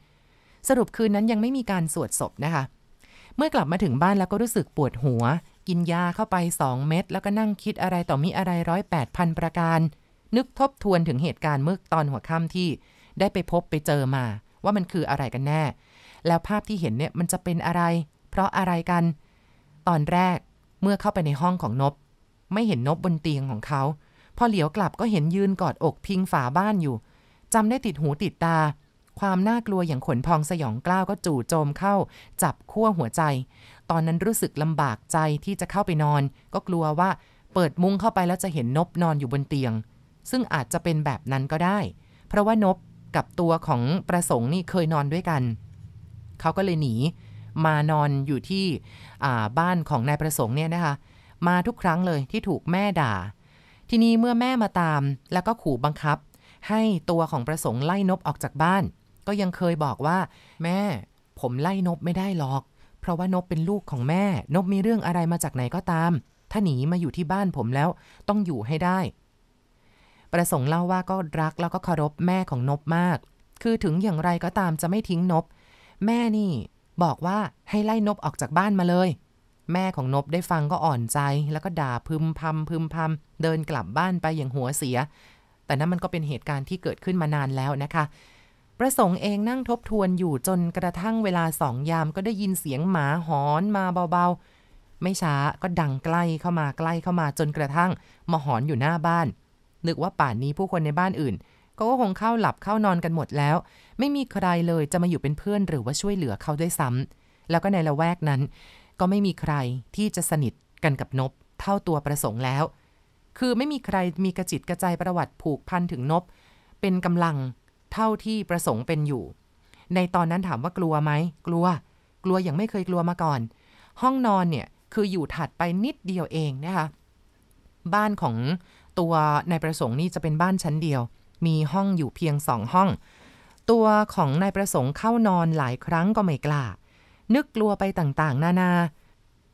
สรุปคืนนั้นยังไม่มีการสวดศพนะคะ เมื่อกลับมาถึงบ้านแล้วก็รู้สึกปวดหัวกินยาเข้าไปสองเม็ดแล้วก็นั่งคิดอะไรต่อมีอะไรร้อยแปดพันประการนึกทบทวนถึงเหตุการณ์เมื่อตอนหัวค่ำที่ ได้ไปพบไปเจอมา ว่ามันคืออะไรกันแน่ แล้วภาพที่เห็นเนี่ยมันจะเป็นอะไร เพราะอะไรกัน ตอนแรกเมื่อเข้าไปในห้องของนบ ไม่เห็นนบบนเตียงของเขาพอเหลียวกลับก็เห็นยืนกอดอกพิงฝาบ้านอยู่จำได้ติดหูติดตา ความน่ากลัวอย่างขนพองสยองกล้าวก็จู่โจมเข้า จับขั้วหัวใจตอนนั้นรู้สึกลำบากใจที่จะเข้าไปนอน ก็กลัวว่าเปิดมุ้งเข้าไปแล้วจะเห็นนบนอนอยู่บนเตียง ซึ่งอาจจะเป็นแบบนั้นก็ได้ เพราะว่านบกับตัวของประสงค์นี่เคยนอนด้วยกันเขาก็เลยหนีมานอนอยู่ที่บ้านของนายประสงค์เนี่ยนะคะมาทุกครั้งเลยที่ถูกแม่ด่า ทีนี้เมื่อแม่มาตาม แล้วก็ขู่บังคับ ให้ตัวของประสงค์ไล่นบออกจากบ้าน ก็ยังเคยบอกว่า แม่ผมไล่นบไม่ได้หรอกเพราะว่านบเป็นลูกของแม่นบมีเรื่องอะไรมาจากไหนก็ตาม ถ้าหนีมาอยู่ที่บ้านผมแล้ว ต้องอยู่ให้ได้ ประสงค์เล่าว่าก็รักแล้วก็เคารพแม่ของนบมาก คือถึงอย่างไรก็ตามจะไม่ทิ้งนบแม่นี่ บอกว่าให้ไล่นบออกจากบ้านมาเลย แม่ของนบได้ฟังก็อ่อนใจ แล้วก็ด่าพึมพำพึมพำ เดินกลับบ้านไปอย่างหัวเสีย แต่นั้นมันก็เป็นเหตุการณ์ที่เกิดขึ้นมานานแล้วนะคะประสงค์เองนั่งทบทวนอยู่จนกระทั่งเวลาสองยามก็ได้ยินเสียงหมาหอนมาเบาๆ ไม่ช้าก็ดังใกล้เข้ามาใกล้เข้ามาจนกระทั่งมาหอนอยู่หน้าบ้าน นึกว่าป่านนี้ผู้คนในบ้านอื่นก็คงเข้าหลับเข้านอนกันหมดแล้ว ไม่มีใครเลยจะมาอยู่เป็นเพื่อนหรือว่าช่วยเหลือเขาด้วยซ้ำาแล้วก็ในละแวกนั้น ก็ไม่มีใครที่จะสนิทกันกับนบเท่าตัวประสงค์แล้ว คือไม่มีใครมีกระจิตกระใจประวัติผูกพันถึงนบเป็นกำลังเท่าที่ประสงค์เป็นอยู่ ในตอนนั้นถามว่ากลัวไหม กลัว กลัวอย่างไม่เคยกลัวมาก่อน ห้องนอนเนี่ยคืออยู่ถัดไปนิดเดียวเองนะคะ บ้านของตัวนายประสงค์นี่จะเป็นบ้านชั้นเดียว มีห้องอยู่เพียงสองห้อง ตัวของนายประสงค์เข้านอนหลายครั้งก็ไม่กล้า นึกกลัวไปต่างๆ นานา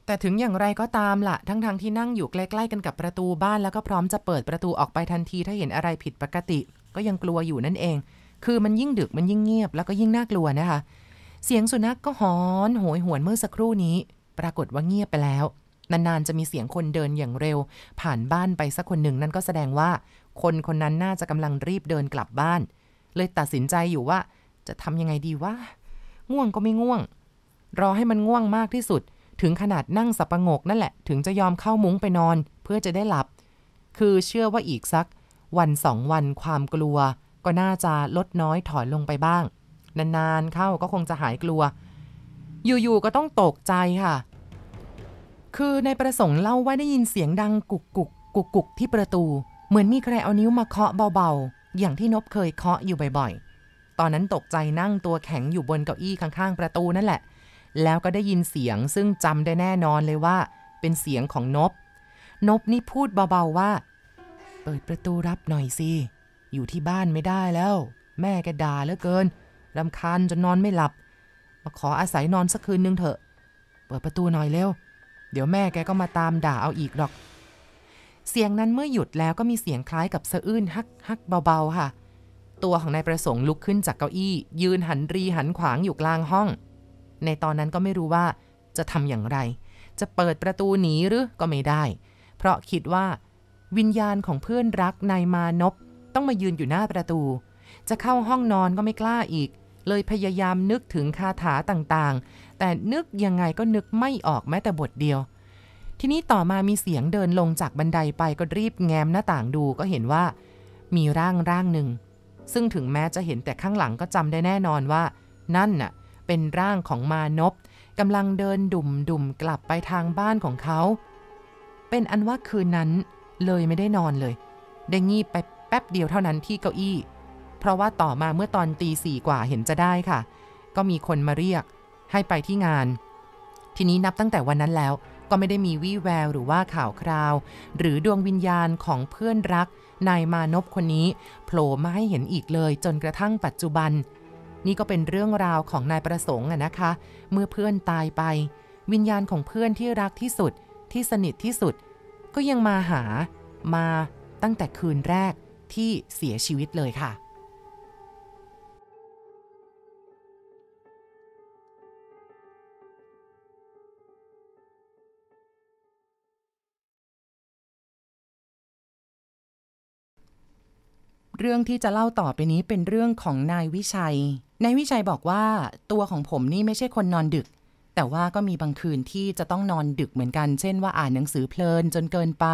แต่ถึงอย่างไรก็ตามละ่ะทั้งๆทที่นั่งอยู่ใกล้ๆกันกับประตูบ้านแล้วก็พร้อมจะเปิดประตูออกไปทันทีถ้าเห็นอะไรผิดปกติ ก็ยังกลัวอยู่นั่นเองคือมันยิ่งดึกมันยิ่งเงียบแล้วก็ยิ่งน่ากลัวนะคะเสียงสุนัขกก็หอนโหยหวนเมื่อสักครู่นี้ ปรากฏว่าเงียบไปแล้วนานๆจะมีเสียงคนเดินอย่างเร็ว ผ่านบ้านไปสักคนหนึ่งนั่นก็แสดงว่า คนคนนั้นน่าจะกำลังรีบเดินกลับบ้าน เลยตัดสินใจอยู่ว่า จะทำยังไงดีว่าง่วงก็ไม่ง่วง รอให้มันง่วงมากที่สุด ถึงขนาดนั่งสบปะงกนั่นแหละถึงจะยอมเข้ามุ้งไปนอนเพื่อจะได้หลับ คือเชื่อว่าอีกสัก วันสองวันความกลัวก็น่าจะลดน้อยถอยลงไปบ้างนาน ๆ เข้าก็คงจะหายกลัว อยู่ๆ ก็ต้องตกใจค่ะ คือในประสงค์เล่าว่า ได้ยินเสียงดังกุกกุกกุกกุกที่ประตู เหมือนมีใครเอานิ้วมาเคาะเบาๆ อย่างที่นบเคยเคาะอยู่บ่อย ๆ ตอนนั้นตกใจนั่งตัวแข็งอยู่บนเก้าอี้ข้าง ๆ ประตูนั่นแหละ แล้วก็ได้ยินเสียงซึ่งจำได้แน่นอนเลยว่า เป็นเสียงของนบนบนี่พูดเบาๆว่า เปิดประตูรับหน่อยสิอยู่ที่บ้านไม่ได้แล้ว แม่แกด่าเหลือเกินรำคาญจนนอนไม่หลับมาขออาศัยนอนสักคืนนึงเถอะ เปิดประตูหน่อยเร็วเดี๋ยวแม่แกก็มาตามด่าเอาอีกหรอก เสียงนั้นเมื่อหยุดแล้วก็มีเสียงคล้ายกับสะอื้นฮักฮักเบาๆค่ะ ตัวของนายประสงค์ลุกขึ้นจากเก้าอี้ ยืนหันรีหันขวางอยู่กลางห้อง ในตอนนั้นก็ไม่รู้ว่าจะทำอย่างไร จะเปิดประตูหนีหรือก็ไม่ได้ เพราะคิดว่า วิญญาณของเพื่อนรักนายมานพต้องมายืนอยู่หน้าประตู จะเข้าห้องนอนก็ไม่กล้าอีก เลยพยายามนึกถึงคาถาต่างๆ แต่นึกยังไงก็นึกไม่ออกแม้แต่บทเดียว ทีนี้ต่อมามีเสียงเดินลงจากบันไดไปก็รีบแง้มหน้าต่างดูก็เห็นว่า มีร่างร่างหนึ่ง ซึ่งถึงแม้จะเห็นแต่ข้างหลังก็จำได้แน่นอนว่า นั่นน่ะ เป็นร่างของมานพกำลังเดินดุ่มดุมกลับไปทางบ้านของเขา เป็นอันว่าคืนนั้นเลยไม่ได้นอนเลย ได้งีบไปแป๊บเดียวเท่านั้นที่เก้าอี้ เพราะว่าต่อมาเมื่อตอนตีสี่กว่าเห็นจะได้ค่ะ ก็มีคนมาเรียกให้ไปที่งาน ทีนี้นับตั้งแต่วันนั้นแล้วก็ไม่ได้มีวี่แววหรือว่าข่าวคราว หรือดวงวิญญาณของเพื่อนรักนายมานพคนนี้โผล่มาให้เห็นอีกเลยจนกระทั่งปัจจุบัน นี่ก็เป็นเรื่องราวของนายประสงค์นะคะ เมื่อเพื่อนตายไป วิญญาณของเพื่อนที่รักที่สุด ที่สนิทที่สุด ก็ยังมาหามาตั้งแต่คืนแรกที่เสียชีวิตเลยค่ะ เรื่องที่จะเล่าต่อไปนี้เป็นเรื่องของนายวิชัย นายวิชัยบอกว่าตัวของผมนี่ไม่ใช่คนนอนดึก แต่ว่าก็มีบางคืนที่จะต้องนอนดึกเหมือนกัน เช่นว่าอ่านหนังสือเพลินจนเกินไป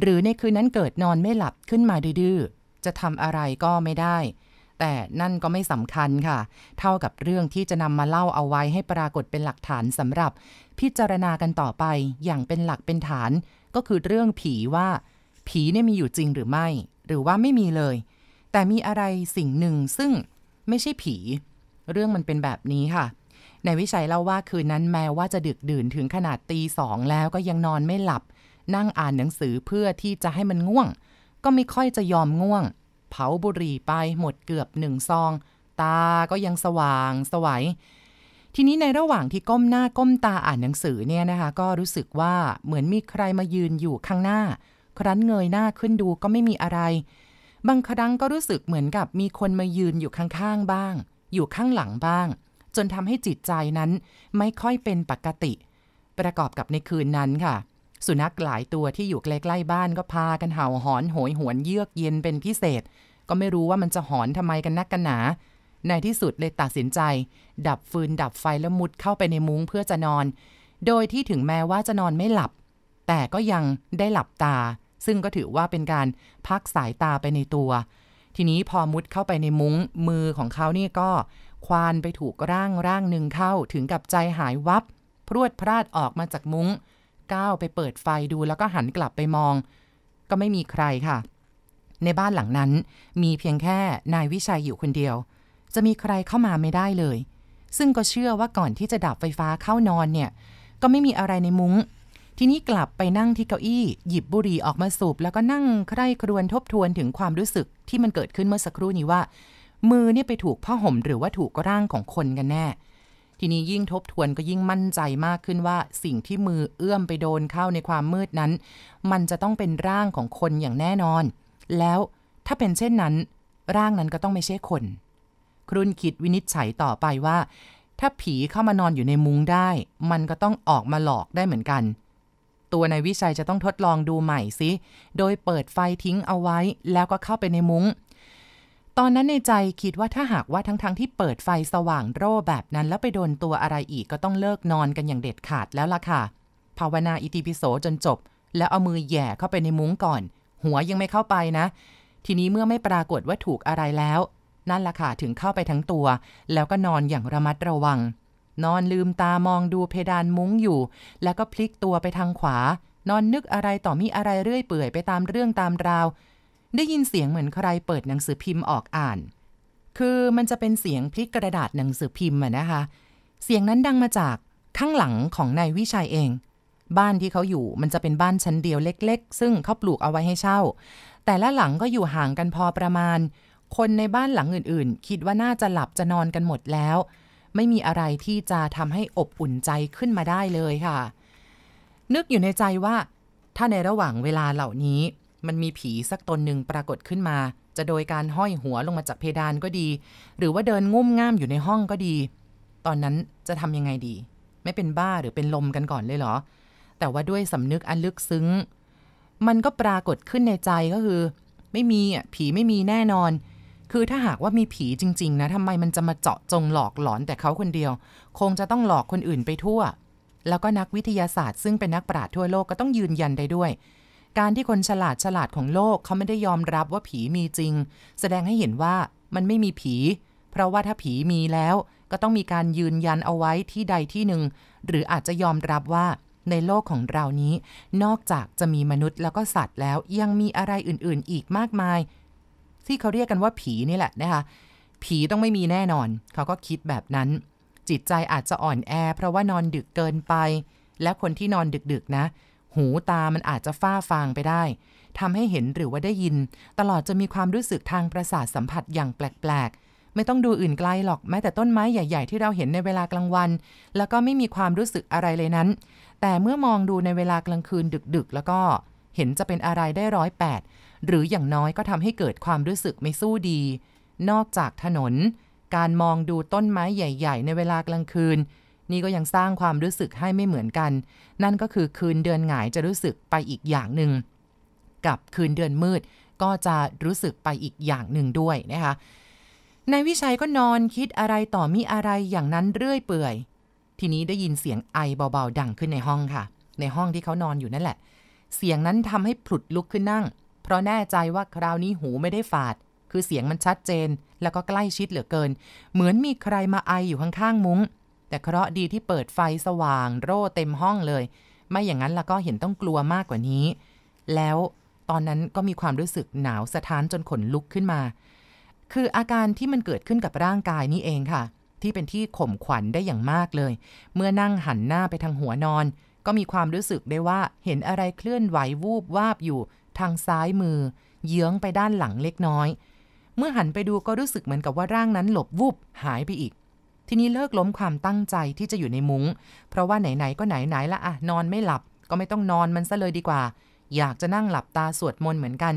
หรือในคืนนั้นเกิดนอนไม่หลับขึ้นมาดื้อจะทำอะไรก็ไม่ได้ แต่นั่นก็ไม่สำคัญค่ะ เท่ากับเรื่องที่จะนำมาเล่าเอาไว้ให้ปรากฏเป็นหลักฐานสำหรับ พิจารณากันต่อไป อย่างเป็นหลักเป็นฐาน ก็คือเรื่องผีว่า ผีเนี่ยมีอยู่จริงหรือไม่ หรือว่าไม่มีเลย แต่มีอะไรสิ่งหนึ่งซึ่งไม่ใช่ผี เรื่องมันเป็นแบบนี้ค่ะนายวิชัยเล่าว่าคืนนั้นแม้ว่าจะดึกดื่นถึงขนาดตีสองแล้วก็ยังนอนไม่หลับนั่งอ่านหนังสือเพื่อที่จะให้มันง่วง ก็ไม่ค่อยจะยอมง่วง เผาบุหรี่ไป หมดเกือบหนึ่งซอง ตาก็ยังสว่าง สวัยทีนี้ในระหว่างที่ก้มหน้าก้มตาอ่านหนังสือเนี่ยนะคะก็รู้สึกว่าเหมือนมีใครมายืนอยู่ข้างหน้า ครั้นเงยหน้าขึ้นดูก็ไม่มีอะไร บางครั้งก็รู้สึกเหมือนกับมีคนมายืนอยู่ข้างๆบ้าง อยู่ข้างหลังบ้าง จนทำให้จิตใจนั้นไม่ค่อยเป็นปกติ ประกอบกับในคืนนั้นค่ะสุนัขหลายตัวที่อยู่ใกล้ๆบ้านก็พากันเห่าหอนโหยหวนเยือกเย็นเป็นพิเศษ ก็ไม่รู้ว่ามันจะหอนทำไมกันนักกันหนา ในที่สุดเลยตัดสินใจ ดับฟืนดับไฟแล้วมุดเข้าไปในมุ้งเพื่อจะนอน โดยที่ถึงแม้ว่าจะนอนไม่หลับ แต่ก็ยังได้หลับตา ซึ่งก็ถือว่าเป็นการพักสายตาไปในตัว ทีนี้พอมุดเข้าไปในมุง้งมือของเขานี่ก็ ควานไปถูกร่างร่างหนึ่งเข้าถึงกับใจหายวับพรวดพลาดออกมาจากมุง้งก้าวไปเปิดไฟดูแล้วก็หันกลับไปมอง ก็ไม่มีใครค่ะ ในบ้านหลังนั้นมีเพียงแค่นายวิชัยอยู่คนเดียว จะมีใครเข้ามาไม่ได้เลย ซึ่งก็เชื่อว่าก่อนที่จะดับไฟฟ้าเข้านอนเนี่ย ก็ไม่มีอะไรในมุง้ง ทีนี้กลับไปนั่งที่เก้าอี้หยิบบุหรี่ออกมาสูบ แล้วก็นั่งใคร่ครวญทบทวนถึงความรู้สึกที่มันเกิดขึ้นเมื่อสักครู่นี้ว่า มือเนี่ยไปถูกผ้าห่มหรือว่าถูกร่างของคนกันแน่ทีนี้ยิ่งทบทวนก็ยิ่งมั่นใจมากขึ้นว่า สิ่งที่มือเอื้อมไปโดนเข้าในความมืดนั้น มันจะต้องเป็นร่างของคนอย่างแน่นอน แล้วถ้าเป็นเช่นนั้น ร่างนั้นก็ต้องไม่ใช่คนครุ่นคิดวินิจฉัยต่อไปว่า ถ้าผีเข้ามานอนอยู่ในมุ้งได้ มันก็ต้องออกมาหลอกได้เหมือนกัน ตัวนายวิชัยจะต้องทดลองดูใหม่สิโดยเปิดไฟทิ้งเอาไว้ แล้วก็เข้าไปในมุง้งตอนนั้นในใจคิดว่าถ้าหากว่าทั้งๆทที่เปิดไฟสว่างโร่แบบนั้นแล้วไปโดนตัวอะไรอีกก็ต้องเลิกนอนกันอย่างเด็ดขาดแล้วล่ะค่ะภาวนาอิติปิโสจนจบแล้วเอามือแย่เข้าไปในมุ้งก่อน หัวยังไม่เข้าไปนะ ทีนี้เมื่อไม่ปรากฏว่าถูกอะไรแล้ว นั่นล่ะค่ะถึงเข้าไปทั้งตัว แล้วก็นอนอย่างระมัดระวัง นอนลืมตามองดูเพดานมุ้งอยู่ แล้วก็พลิกตัวไปทางขวา นอนนึกอะไรต่อมีอะไรเรื่อยเปื่อยไปตามเรื่องตามราวได้ยินเสียงเหมือนใครเปิดหนังสือพิมพ์ออกอ่าน คือมันจะเป็นเสียงพลิกกระดาษหนังสือพิมพ์อะนะคะ เสียงนั้นดังมาจากข้างหลังของนายวิชัยเอง บ้านที่เขาอยู่มันจะเป็นบ้านชั้นเดียวเล็กๆ ซึ่งเขาปลูกเอาไว้ให้เช่า แต่ละหลังก็อยู่ห่างกันพอประมาณ คนในบ้านหลังอื่นๆ คิดว่าน่าจะหลับจะนอนกันหมดแล้ว ไม่มีอะไรที่จะทำให้อบอุ่นใจขึ้นมาได้เลยค่ะ นึกอยู่ในใจว่า ถ้าในระหว่างเวลาเหล่านี้มันมีผีสักตนหนึ่งปรากฏขึ้นมา จะโดยการห้อยหัวลงมาจากเพดานก็ดี หรือว่าเดินงุ่มง่ามอยู่ในห้องก็ดี ตอนนั้นจะทำยังไงดี ไม่เป็นบ้าหรือเป็นลมกันก่อนเลยเหรอ แต่ว่าด้วยสำนึกอันลึกซึ้ง มันก็ปรากฏขึ้นในใจก็คือ ไม่มีอ่ะผีไม่มีแน่นอน คือถ้าหากว่ามีผีจริง ๆ นะ ทำไมมันจะมาเจาะจงหลอกหลอนแต่เขาคนเดียว คงจะต้องหลอกคนอื่นไปทั่ว แล้วก็นักวิทยาศาสตร์ ซึ่งเป็นนักปราชญ์ทั่วโลกก็ต้องยืนยันได้ด้วยการที่คนฉลาดฉลาดของโลกเขาไม่ได้ยอมรับว่าผีมีจริง แสดงให้เห็นว่ามันไม่มีผี เพราะว่าถ้าผีมีแล้วก็ต้องมีการยืนยันเอาไว้ที่ใดที่หนึ่ง หรืออาจจะยอมรับว่าในโลกของเรานี้ นอกจากจะมีมนุษย์แล้วก็สัตว์แล้วยังมีอะไรอื่นๆอีกมากมาย ที่เขาเรียกกันว่าผีนี่แหละนะคะผีต้องไม่มีแน่นอน เขาก็คิดแบบนั้น จิตใจอาจจะอ่อนแอ เพราะว่านอนดึกเกินไป และคนที่นอนดึกๆนะหูตา มันอาจจะฝ้าฟางไปได้ทำให้เห็นหรือว่าได้ยิน ตลอดจะมีความรู้สึกทางประสาทสัมผัสอย่างแปลกๆ ไม่ต้องดูอื่นไกลหรอก แม้แต่ต้นไม้ใหญ่ๆที่เราเห็นในเวลากลางวัน แล้วก็ไม่มีความรู้สึกอะไรเลยนั้น แต่เมื่อมองดูในเวลากลางคืนดึกๆแล้วก็ เห็นจะเป็นอะไรได้ร้อยแปด หรืออย่างน้อยก็ทำให้เกิดความรู้สึกไม่สู้ดี นอกจากถนน การมองดูต้นไม้ใหญ่ ๆ ในเวลากลางคืนนี่ก็ยังสร้างความรู้สึกให้ไม่เหมือนกัน นั่นก็คือคืนเดือนหงายจะรู้สึกไปอีกอย่างหนึ่ง กับคืนเดือนมืดก็จะรู้สึกไปอีกอย่างหนึ่งด้วยนะคะนายวิชัยก็นอนคิดอะไรต่อมีอะไรอย่างนั้นเรื่อยเปื่อย ทีนี้ได้ยินเสียงไอเบาๆดังขึ้นในห้องค่ะ ในห้องที่เขานอนอยู่นั่นแหละ เสียงนั้นทำให้ผลุดลุกขึ้นนั่ง เพราะแน่ใจว่าคราวนี้หูไม่ได้ฝาด คือเสียงมันชัดเจน แล้วก็ใกล้ชิดเหลือเกิน เหมือนมีใครมาไออยู่ข้างๆมุง้งแต่เคราะดีที่เปิดไฟสว่างโร่เต็มห้องเลยไม่อย่างนั้นลวก็เห็นต้องกลัวมากกว่านี้ แล้วตอนนั้นก็มีความรู้สึกหนาวสะท้านจนขนลุกขึ้นมา คืออาการที่มันเกิดขึ้นกับร่างกายนี้เองค่ะ ที่เป็นที่ข่มขวัญได้อย่างมากเลย เมื่อนั่งหันหน้าไปทางหัวนอน ก็มีความรู้สึกได้ว่าเห็นอะไรเคลื่อนไหววูบวาบอยู่ ทางซ้ายมือเยื้องไปด้านหลังเล็กน้อย เมื่อหันไปดูก็รู้สึกเหมือนกับว่าร่างนั้นหลบวูบหายไปอีกทีนี้เลิกล้มความตั้งใจที่จะอยู่ในมุง้ง เพราะว่าไหนๆก็ไหนๆละอะนอนไม่หลับก็ไม่ต้องนอนมันซะเลยดีกว่า อยากจะนั่งหลับตาสวดมนต์เหมือนกัน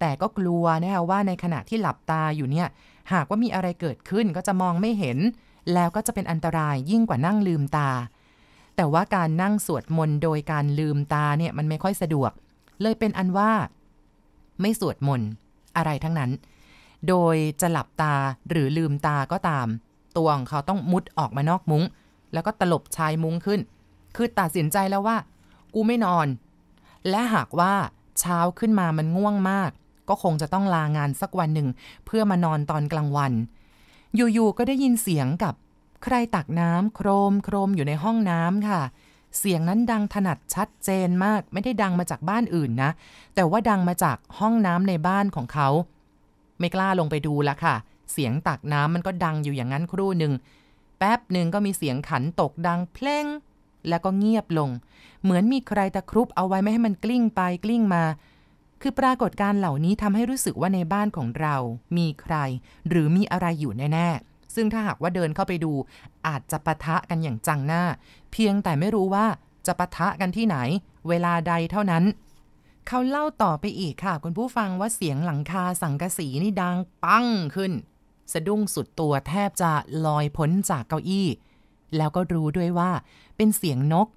แต่ก็กลัวนะคะว่าในขณะที่หลับตาอยู่เนี่ย หากว่ามีอะไรเกิดขึ้นก็จะมองไม่เห็น แล้วก็จะเป็นอันตรายยิ่งกว่านั่งลืมตา แต่ว่าการนั่งสวดมนต์โดยการลืมตาเนี่ยมันไม่ค่อยสะดวก เลยเป็นอันว่าไม่สวดมนต์อะไรทั้งนั้น โดยจะหลับตาหรือลืมตาก็ตามัวของเขาต้องมุดออกมานอกมุง้ง แล้วก็ตลบชายมุ้งขึ้น คือตัดสินใจแล้วว่า กูไม่นอน และหากว่าเช้าขึ้นมามันง่วงมาก ก็คงจะต้องลางานสักวันหนึ่งเพื่อมานอนตอนกลางวัน อยู่ๆก็ได้ยินเสียงกับใครตักน้ำโครมโครมอยู่ในห้องน้ำค่ะ เสียงนั้นดังถนัดชัดเจนมาก ไม่ได้ดังมาจากบ้านอื่นนะ แต่ว่าดังมาจากห้องน้ำในบ้านของเขา ไม่กล้าลงไปดูละค่ะเสียงตักน้ำมันก็ดังอยู่อย่างนั้นครู่หนึ่ง แป๊บหนึ่งก็มีเสียงขันตกดังเพลง แล้วก็เงียบลง เหมือนมีใครตะครุบเอาไว้ไม่ให้มันกลิ้งไปกลิ้งมา คือปรากฏการเหล่านี้ทำให้รู้สึกว่าในบ้านของเรา มีใคร หรือมีอะไรอยู่แน่ๆ ซึ่งถ้าหากว่าเดินเข้าไปดู อาจจะปะทะกันอย่างจังหน้า เพียงแต่ไม่รู้ว่าจะปะทะกันที่ไหน เวลาใดเท่านั้น เขาเล่าต่อไปอีกค่ะ คุณผู้ฟังว่าเสียงหลังคาสังกะสีนี่ดังปังขึ้นสะดุ้งสุดตัวแทบจะลอยพ้นจากเก้าอี้ แล้วก็รู้ด้วยว่าเป็นเสียงนก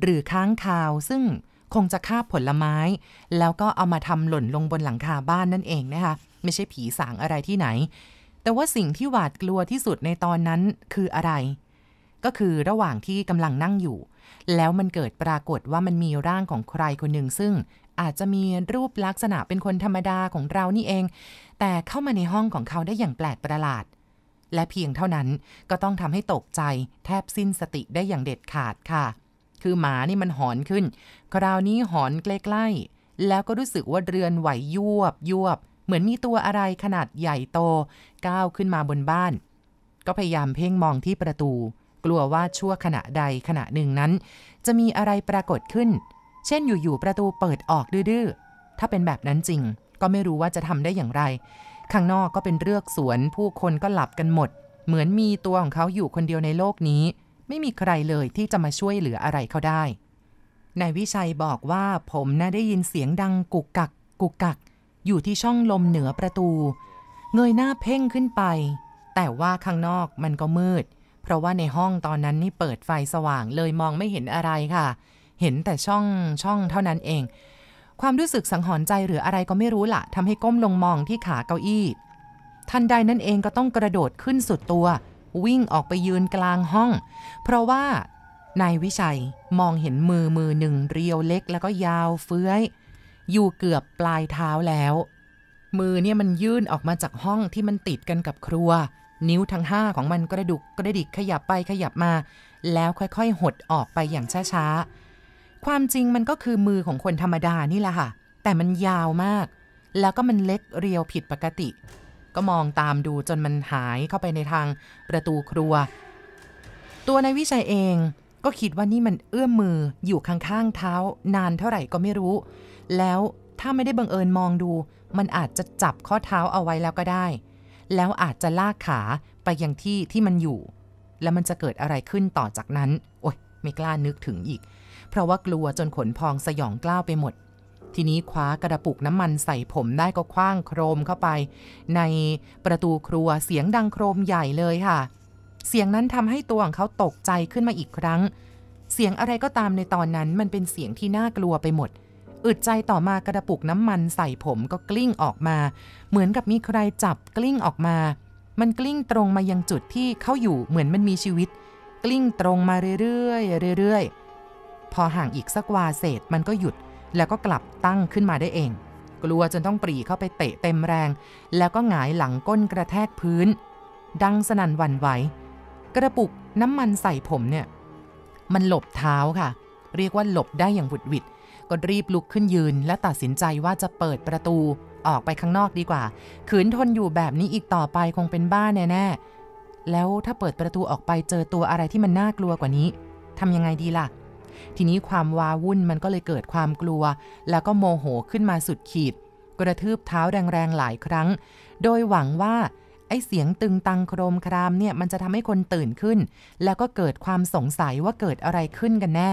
หรือค้างคาว ซึ่งคงจะคาบผลไม้ แล้วก็เอามาทำหล่นลงบนหลังคาบ้านนั่นเองนะคะไม่ใช่ผีสางอะไรที่ไหน แต่ว่าสิ่งที่หวาดกลัวที่สุดในตอนนั้นคืออะไร ก็คือระหว่างที่กำลังนั่งอยู่ แล้วมันเกิดปรากฏว่ามันมีร่างของใครคนหนึ่งซึ่งอาจจะมีรูปลักษณะเป็นคนธรรมดาของเรานี่เอง แต่เข้ามาในห้องของเขาได้อย่างแปลกประหลาด และเพียงเท่านั้นก็ต้องทำให้ตกใจ แทบสิ้นสติได้อย่างเด็ดขาดค่ะ คือหมานี่มันหอนขึ้น คราวนี้หอนใกล้ๆ แล้วก็รู้สึกว่าเรือนไหวยวบยวบ เหมือนมีตัวอะไรขนาดใหญ่โต ก้าวขึ้นมาบนบ้าน ก็พยายามเพ่งมองที่ประตู กลัวว่าชั่วขณะใดขณะหนึ่งนั้น จะมีอะไรปรากฏขึ้นเช่นอยู่ๆประตูเปิดออกดื้อๆ ถ้าเป็นแบบนั้นจริงก็ไม่รู้ว่าจะทำได้อย่างไร ข้างนอกก็เป็นเรือกสวน ผู้คนก็หลับกันหมด เหมือนมีตัวของเขาอยู่คนเดียวในโลกนี้ ไม่มีใครเลยที่จะมาช่วยเหลืออะไรเขาได้ นายวิชัยบอกว่า ผมน่าได้ยินเสียงดัง กุกกัก กุกกัก อยู่ที่ช่องลมเหนือประตู เงยหน้าเพ่งขึ้นไป แต่ว่าข้างนอกมันก็มืด เพราะว่าในห้องตอนนั้นนี่เปิดไฟสว่างเลยมองไม่เห็นอะไรค่ะเห็นแต่ช่องช่องเท่านั้นเอง ความรู้สึกสังหรณ์ใจหรืออะไรก็ไม่รู้ละทำให้ก้มลงมองที่ขาเก้าอี้ ทันใดนั่นเองก็ต้องกระโดดขึ้นสุดตัว วิ่งออกไปยืนกลางห้อง เพราะว่านายวิชัยมองเห็นมือมือหนึ่ง เรียวเล็กแล้วก็ยาวเฟื้อยอยู่เกือบปลายเท้าแล้ว มือเนี่ยมันยื่นออกมาจากห้องที่มันติดกันกับครัว นิ้วทั้งห้าของมันกระดุกกระดิกขยับไปขยับมา แล้วค่อยๆ หดออกไปอย่างช้าๆความจริงมันก็คือมือของคนธรรมดานี่แหละค่ะ แต่มันยาวมาก แล้วก็มันเล็กเรียวผิดปกติ ก็มองตามดูจนมันหายเข้าไปในทางประตูครัว ตัวนายวิชัยเองก็คิดว่านี่มันเอื้อมมืออยู่ข้างๆเท้านานเท่าไหร่ก็ไม่รู้ แล้วถ้าไม่ได้บังเอิญมองดู มันอาจจะจับข้อเท้าเอาไว้แล้วก็ได้ แล้วอาจจะลากขาไปยังที่ที่มันอยู่ แล้วมันจะเกิดอะไรขึ้นต่อจากนั้น โอ้ยไม่กล้านึกถึงอีกเพราะว่ากลัวจนขนพองสยองกล้าวไปหมด ทีนี้คว้ากระปุกน้ำมันใส่ผมได้ก็คว้างโครมเข้าไป ในประตูครัวเสียงดังโครมใหญ่เลยค่ะ เสียงนั้นทำให้ตัวของเขาตกใจขึ้นมาอีกครั้ง เสียงอะไรก็ตามในตอนนั้นมันเป็นเสียงที่น่ากลัวไปหมด อึดใจต่อมากระปุกน้ำมันใส่ผมก็กลิ้งออกมา เหมือนกับมีใครจับกลิ้งออกมา มันกลิ้งตรงมายังจุดที่เขาอยู่เหมือนมันมีชีวิต กลิ้งตรงมาเรื่อยๆเรื่อยๆพอห่างอีกสักวาเศษมันก็หยุดแล้วก็กลับตั้งขึ้นมาได้เอง กลัวจนต้องปรีเข้าไปเตะเต็มแรง แล้วก็หงายหลังก้นกระแทกพื้น ดังสนั่นวันไหวกระปุกน้ำมันใส่ผมเนี่ย มันหลบเท้าค่ะ เรียกว่าหลบได้อย่างหวุดหวิด ก็รีบลุกขึ้นยืน และตัดสินใจว่าจะเปิดประตูออกไปข้างนอกดีกว่า ขืนทนอยู่แบบนี้อีกต่อไปคงเป็นบ้าแน่ๆแล้วถ้าเปิดประตูออกไปเจอตัวอะไรที่มันน่ากลัวกว่านี้ทำยังไงดีล่ะทีนี้ความวาวุ่นมันก็เลยเกิดความกลัว แล้วก็โมโหขึ้นมาสุดขีด กระทืบเท้าแรงๆหลายครั้ง โดยหวังว่าไอ้เสียงตึงตังโครมครามเนี่ยมันจะทำให้คนตื่นขึ้น แล้วก็เกิดความสงสัยว่าเกิดอะไรขึ้นกันแน่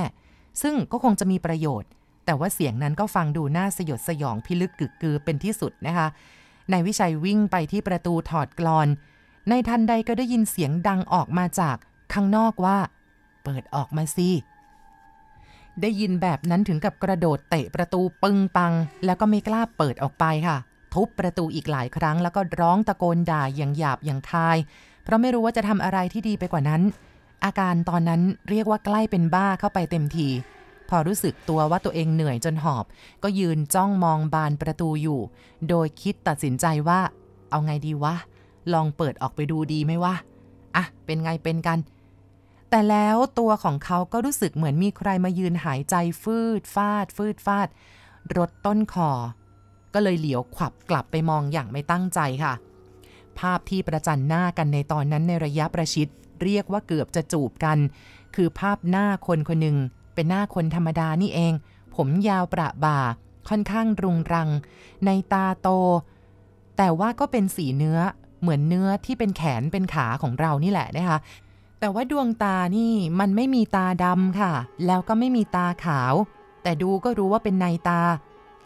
ซึ่งก็คงจะมีประโยชน์ แต่ว่าเสียงนั้นก็ฟังดูน่าสยดสยองพิลึกกึกกือเป็นที่สุดนะคะนายวิชัยวิ่งไปที่ประตูถอดกรอน ในทันใดก็ได้ยินเสียงดังออกมาจากข้างนอกว่า เปิดออกมาสิได้ยินแบบนั้นถึงกับกระโดดเตะประตูปึงปัง แล้วก็ไม่กล้าเปิดออกไปค่ะ ทุบประตูอีกหลายครั้ง แล้วก็ร้องตะโกนด่าอย่างหยาบอย่างทายเพราะไม่รู้ว่าจะทำอะไรที่ดีไปกว่านั้น อาการตอนนั้นเรียกว่าใกล้เป็นบ้าเข้าไปเต็มทีพอรู้สึกตัวว่าตัวเองเหนื่อยจนหอบ ก็ยืนจ้องมองบานประตูอยู่ โดยคิดตัดสินใจว่า เอาไงดีวะ ลองเปิดออกไปดูดีไหมวะอ่ะเป็นไงเป็นกันแต่แล้วตัวของเขาก็รู้สึกเหมือนมีใครมายืนหายใจฟืดฟาด ฟืดฟาด รถต้นคอก็เลยเหลียวขวับกลับไปมองอย่างไม่ตั้งใจค่ะ ภาพที่ประจันหน้ากันในตอนนั้นในระยะประชิด เรียกว่าเกือบจะจูบกัน คือภาพหน้าคนคนหนึ่ง เป็นหน้าคนธรรมดานี่เอง ผมยาวประบ่า ค่อนข้างรุงรัง ในตาโต แต่ว่าก็เป็นสีเนื้อ เหมือนเนื้อที่เป็นแขนเป็นขาของเรานี่แหละนะคะแต่ว่าดวงตานี่มันไม่มีตาดำค่ะ แล้วก็ไม่มีตาขาว แต่ดูก็รู้ว่าเป็นในตา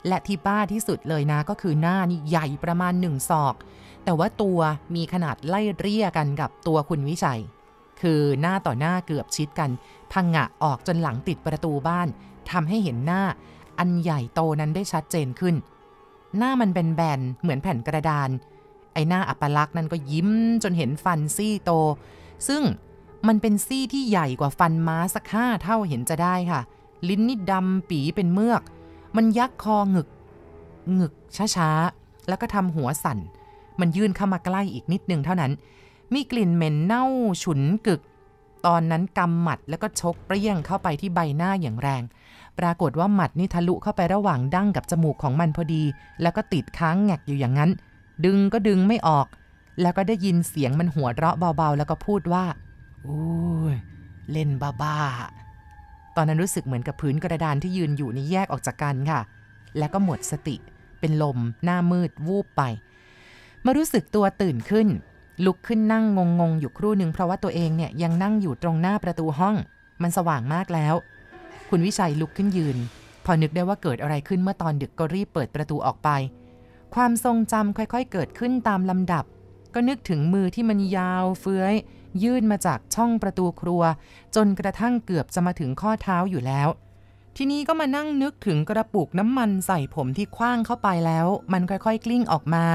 และที่ป้าที่สุดเลยนะ ก็คือหน้านี่ใหญ่ประมาณหนึ่งศอก แต่ว่าตัวมีขนาดไล่เรียกันกับตัวคุณวิชัย คือหน้าต่อหน้าเกือบชิดกัน พังงะออกจนหลังติดประตูบ้านทำให้เห็นหน้าอันใหญ่โตนั้นได้ชัดเจนขึ้น หน้ามันแบนๆเหมือนแผ่นกระดานไอ้หน้าอัปลักษณ์นั้นก็ยิ้ม จนเห็นฟันซี่โต ซึ่งมันเป็นซี่ที่ใหญ่กว่าฟันม้าสักห้าเท่าเห็นจะได้ค่ะ ลิ้นนี่ดำ ปีเป็นเมือก มันยักคอหงึกหงึกช้าๆ แล้วก็ทำหัวสั่น มันยื่นเข้ามาใกล้อีกนิดนึงเท่านั้น มีกลิ่นเหม็นเน่าฉุนกึก ตอนนั้นกำหมัดแล้วก็ชกเปรี้ยงเข้าไปที่ใบหน้าอย่างแรง ปรากฏว่าหมัดนี่ทะลุเข้าไประหว่างดั้งกับจมูกของมันพอดี แล้วก็ติดค้างแงกอยู่อย่างนั้น ดึงก็ดึงไม่ออก แล้วก็ได้ยินเสียงมันหัวเราะเบาๆ แล้วก็พูดว่าอู้ยเล่นบ้าๆ ตอนนั้นรู้สึกเหมือนกับพื้นกระดานที่ยืนอยู่นี่แยกออกจากกันค่ะ แล้วก็หมดสติเป็นลม หน้ามืดวูบไป มารู้สึกตัวตื่นขึ้น ลุกขึ้นนั่งงงๆ อยู่ครู่หนึ่งเพราะว่าตัวเองเนี่ยยังนั่งอยู่ตรงหน้าประตูห้อง มันสว่างมากแล้ว คุณวิชัยลุกขึ้นยืน พอนึกได้ว่าเกิดอะไรขึ้นเมื่อตอนดึกก็รีบเปิดประตูออกไป ความทรงจำค่อยๆ เกิดขึ้นตามลำดับ ก็นึกถึงมือที่มันยาวเฟื้อยยื่นมาจากช่องประตูครัว จนกระทั่งเกือบจะมาถึงข้อเท้าอยู่แล้ว ทีนี้ก็มานั่งนึกถึงกระปุกน้ำมันใส่ผมที่คว้างเข้าไปแล้ว มันค่อยๆ กลิ้งออกมา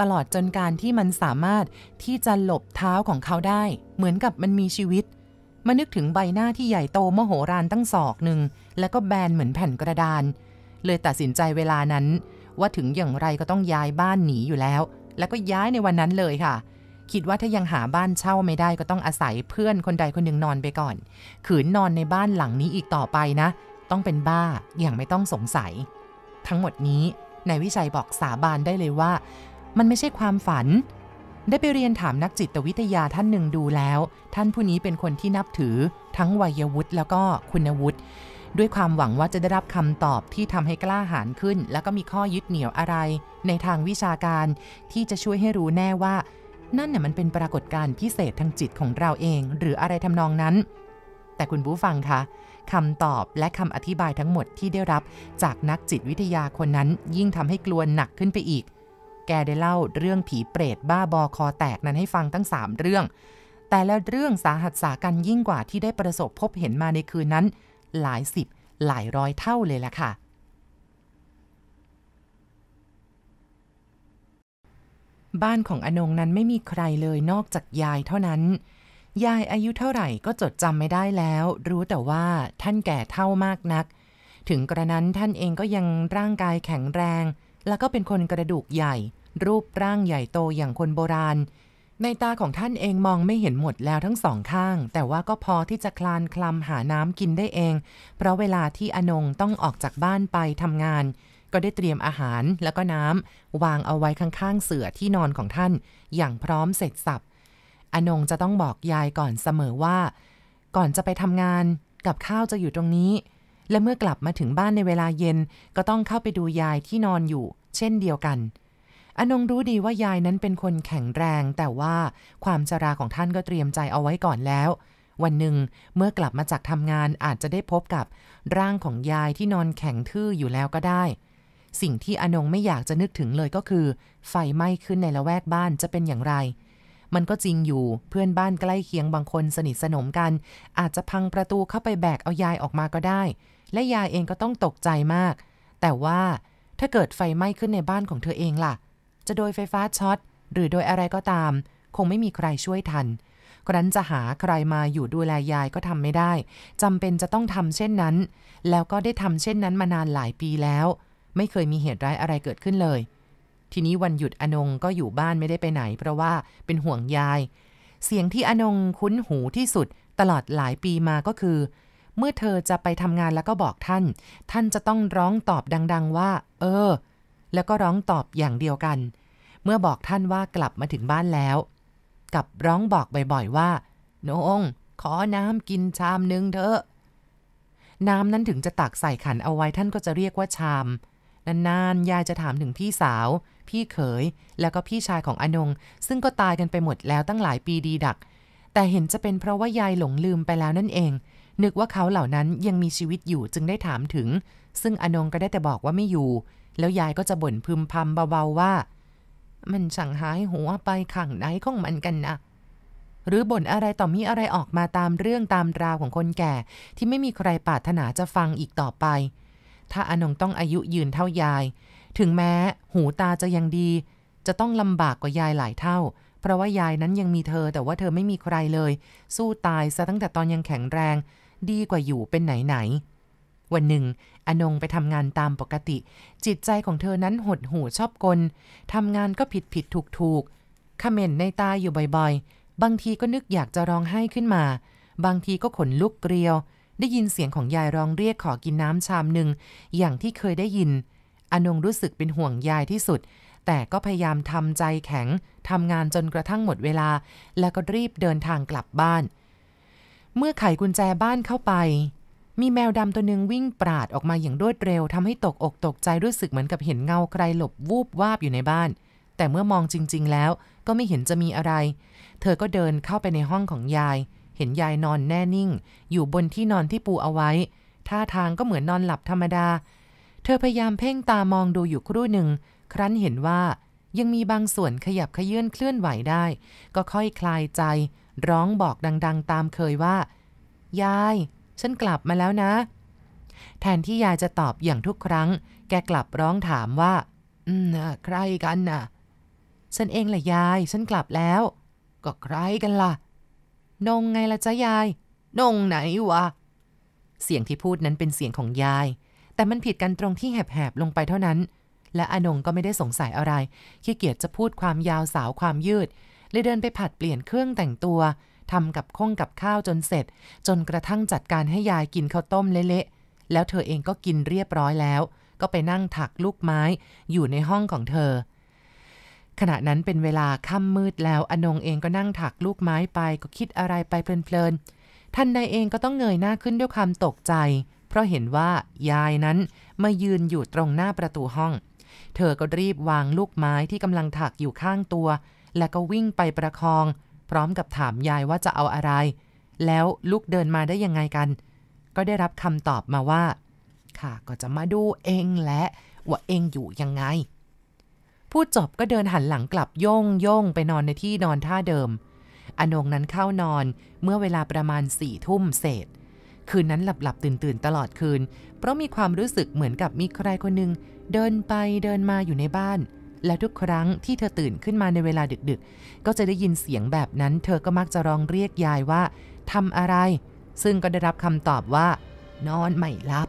ตลอดจนการที่มันสามารถที่จะหลบเท้าของเขาได้ เหมือนกับมันมีชีวิตมานึกถึงใบหน้าที่ใหญ่โตมโหรานตั้งศอกหนึ่งแล้วก็แบนเหมือนแผ่นกระดาน เลยตัดสินใจเวลานั้น ว่าถึงอย่างไรก็ต้องย้ายบ้านหนีอยู่แล้ว แล้วก็ย้ายในวันนั้นเลยค่ะคิดว่าถ้ายังหาบ้านเช่าไม่ได้ก็ต้องอาศัย เพื่อนคนใดคนหนึ่งนอนไปก่อน ขืนนอนในบ้านหลังนี้อีกต่อไปนะ ต้องเป็นบ้า อย่างไม่ต้องสงสัย ทั้งหมดนี้นายวิชัยบอกสาบานได้เลยว่า มันไม่ใช่ความฝัน ได้ไปเรียนถามนักจิตวิทยาท่านหนึ่งดูแล้ว ท่านผู้นี้เป็นคนที่นับถือทั้งวัยวุฒิแล้วก็คุณวุฒิด้วยความหวังว่าจะได้รับคำตอบที่ทำให้กล้าหาญขึ้น แล้วก็มีข้อยึดเหนี่ยวอะไร ในทางวิชาการ ที่จะช่วยให้รู้แน่ว่านั่นเนี่ยมันเป็นปรากฏการณ์พิเศษทางจิตของเราเอง หรืออะไรทำนองนั้น แต่คุณผู้ฟังคะคำตอบและคำอธิบายทั้งหมดที่ได้รับจากนักจิตวิทยาคนนั้น ยิ่งทำให้กลัวหนักขึ้นไปอีก แกได้เล่าเรื่องผีเปรตบ้าบอคอแตกนั้นให้ฟังทั้ง 3 เรื่อง แต่และเรื่องสาหัสสากันยิ่งกว่าที่ได้ประสบพบเห็นมาในคืนนั้น หลายสิบหลายร้อยเท่าเลยล่ะค่ะบ้านของอนงนั้นไม่มีใครเลยนอกจากยายเท่านั้น ยายอายุเท่าไหร่ก็จดจำไม่ได้แล้ว รู้แต่ว่าท่านแก่เท่ามากนัก ถึงกระนั้นท่านเองก็ยังร่างกายแข็งแรง แล้วก็เป็นคนกระดูกใหญ่ รูปร่างใหญ่โตอย่างคนโบราณ ในตาของท่านเองมองไม่เห็นหมดแล้วทั้งสองข้าง แต่ว่าก็พอที่จะคลานคลำหาน้ำกินได้เอง เพราะเวลาที่อนงต้องออกจากบ้านไปทำงานก็ได้เตรียมอาหารแล้วก็น้ำวางเอาไว้ข้างๆเสือที่นอนของท่าน อย่างพร้อมเสร็จสับอนงจะต้องบอกยายก่อนเสมอว่าก่อนจะไปทำงานกับข้าวจะอยู่ตรงนี้ และเมื่อกลับมาถึงบ้านในเวลาเย็นก็ต้องเข้าไปดูยายที่นอนอยู่เช่นเดียวกันอนงรู้ดีว่ายายนั้นเป็นคนแข็งแรง แต่ว่าความชราของท่านก็เตรียมใจเอาไว้ก่อนแล้ว วันหนึ่งเมื่อกลับมาจากทำงานอาจจะได้พบกับร่างของยายที่นอนแข็งทื่ออยู่แล้วก็ได้สิ่งที่อนงไม่อยากจะนึกถึงเลยก็คือ ไฟไหม้ขึ้นในละแวกบ้านจะเป็นอย่างไร มันก็จริงอยู่เพื่อนบ้านใกล้เคียงบางคนสนิทสนมกัน อาจจะพังประตูเข้าไปแบก เอายายออกมาก็ได้ และยายเองก็ต้องตกใจมาก แต่ว่าถ้าเกิดไฟไหม้ขึ้นในบ้านของเธอเองล่ะ จะโดยไฟฟ้าช็อตหรือโดยอะไรก็ตาม คงไม่มีใครช่วยทันกรั้นจะหาใครมาอยู่ดูแลยายก็ทำไม่ได้จำเป็นจะต้องทำเช่นนั้น แล้วก็ได้ทำเช่นนั้นมานานหลายปีแล้วไม่เคยมีเหตุร้ายอะไรเกิดขึ้นเลย ทีนี้วันหยุดอนงก็อยู่บ้านไม่ได้ไปไหน เพราะว่าเป็นห่วงยาย เสียงที่อนงคุ้นหูที่สุด ตลอดหลายปีมาก็คือ เมื่อเธอจะไปทำงานแล้วก็บอกท่าน ท่านจะต้องร้องตอบดังๆว่า เออ แล้วก็ร้องตอบอย่างเดียวกัน เมื่อบอกท่านว่ากลับมาถึงบ้านแล้วกับร้องบอกบ่อยๆว่าโนงขอน้ำกินชามนึงเถอะ น้ำนั้นถึงจะตักใส่ขันเอาไว้ท่านก็จะเรียกว่าชามนานๆ ยายจะถามถึงพี่สาว พี่เขย แล้วก็พี่ชายของอนงซึ่งก็ตายกันไปหมดแล้วตั้งหลายปีดีดัก แต่เห็นจะเป็นเพราะว่ายายหลงลืมไปแล้วนั่นเอง นึกว่าเขาเหล่านั้นยังมีชีวิตอยู่จึงได้ถามถึง ซึ่งอนงก็ได้แต่บอกว่าไม่อยู่ แล้วยายก็จะบ่นพึมพำเบาๆว่า มันช่างหายหัวไปขังไหนของมันกันนะหรือบ่นอะไรต่อมีอะไรออกมาตามเรื่องตามราวของคนแก่ที่ไม่มีใครปรารถนาจะฟังอีกต่อไปถ้าอนงต้องอายุยืนเท่ายาย ถึงแม้หูตาจะยังดี จะต้องลำบากกว่ายายหลายเท่า เพราะว่ายายนั้นยังมีเธอแต่ว่าเธอไม่มีใครเลย สู้ตายซะตั้งแต่ตอนยังแข็งแรง ดีกว่าอยู่เป็นไหนไหน วันหนึ่งอนงไปทำงานตามปกติ จิตใจของเธอนั้นหดหูชอบกลทำงานก็ผิดผิดถูกถูกขม่นในตาอยู่บ่อยๆ บางทีก็นึกอยากจะร้องไห้ขึ้นมา บางทีก็ขนลุกเกลียวได้ยินเสียงของยายร้องเรียกขอกินน้ำชามหนึ่งอย่างที่เคยได้ยินอนงรู้สึกเป็นห่วงยายที่สุดแต่ก็พยายามทำใจแข็งทำงานจนกระทั่งหมดเวลาแล้วก็รีบเดินทางกลับบ้าน เมื่อไขกุญแจบ้านเข้าไปมีแมวดำตัวหนึ่งวิ่งปราดออกมาอย่างรวดเร็วทำให้ตกอกตกใจรู้สึกเหมือนกับเห็นเงาใครหลบวูบวาบอยู่ในบ้านแต่เมื่อมองจริงๆ แล้วก็ไม่เห็นจะมีอะไร เธอก็เดินเข้าไปในห้องของยายเห็นยายนอนแน่นิ่ง อยู่บนที่นอนที่ปูเอาไว้ท่าทางก็เหมือนนอนหลับธรรมดา เธอพยายามเพ่งตามองดูอยู่ครู่หนึ่ง ครั้นเห็นว่า ยังมีบางส่วนขยับขยื่นเคลื่อนไหวได้ ก็ค่อยคลายใจ ร้องบอกดัง ๆ ตามเคยว่า ยาย ฉัน กลับมาแล้วนะ แทนที่ยายจะตอบอย่างทุกครั้ง แกกลับร้องถามว่าอืมใครกันน่ะฉันเองแหละยายฉันกลับแล้ว ก็ใครกันละ่ะนงไงล่ะจ้ายายนงไหนวะ เสียงที่พูดนั้นเป็นเสียงของยาย แต่มันผิดกันตรงที่แหบๆลงไปเท่านั้น และอนงก็ไม่ได้สงสัยอะไรขี้เกียจจะพูดความยาวสาวความยืดเลยเดินไปผัดเปลี่ยนเครื่องแต่งตัวทำกับข้องกับข้าวจนเสร็จ จนกระทั่งจัดการให้ยายกินข้าวต้มเละๆ แล้วเธอเองก็กินเรียบร้อยแล้ว ก็ไปนั่งถักลูกไม้ อยู่ในห้องของเธอขณะนั้นเป็นเวลาค่ำมืดแล้วอนงเองก็นั่งถักลูกไม้ไปก็คิดอะไรไปเพลินๆ ท่านใดเองก็ต้องเงยหน้าขึ้นด้วยความตกใจ เพราะเห็นว่ายายนั้นมายืนอยู่ตรงหน้าประตูห้อง เธอก็รีบวางลูกไม้ที่กำลังถักอยู่ข้างตัว และก็วิ่งไปประคอง พร้อมกับถามยายว่าจะเอาอะไร แล้วลูกเดินมาได้ยังไงกัน ก็ได้รับคำตอบมาว่า ค่ะก็จะมาดูเองและว่าเองอยู่ยังไงพูดจบก็เดินหันหลังกลับย่งย่งไปนอนในที่นอนท่าเดิม อนงนั้นเข้านอนเมื่อเวลาประมาณสี่ทุ่มเศษคืนนั้นหลับหลับตื่นตื่นตลอดคืน เพราะมีความรู้สึกเหมือนกับมีใครคนหนึ่งเดินไปเดินมาอยู่ในบ้าน และทุกครั้งที่เธอตื่นขึ้นมาในเวลาดึกๆ ก็จะได้ยินเสียงแบบนั้น เธอก็มักจะร้องเรียกยายว่าทำอะไร ซึ่งก็ได้รับคำตอบว่า นอนไม่หลับ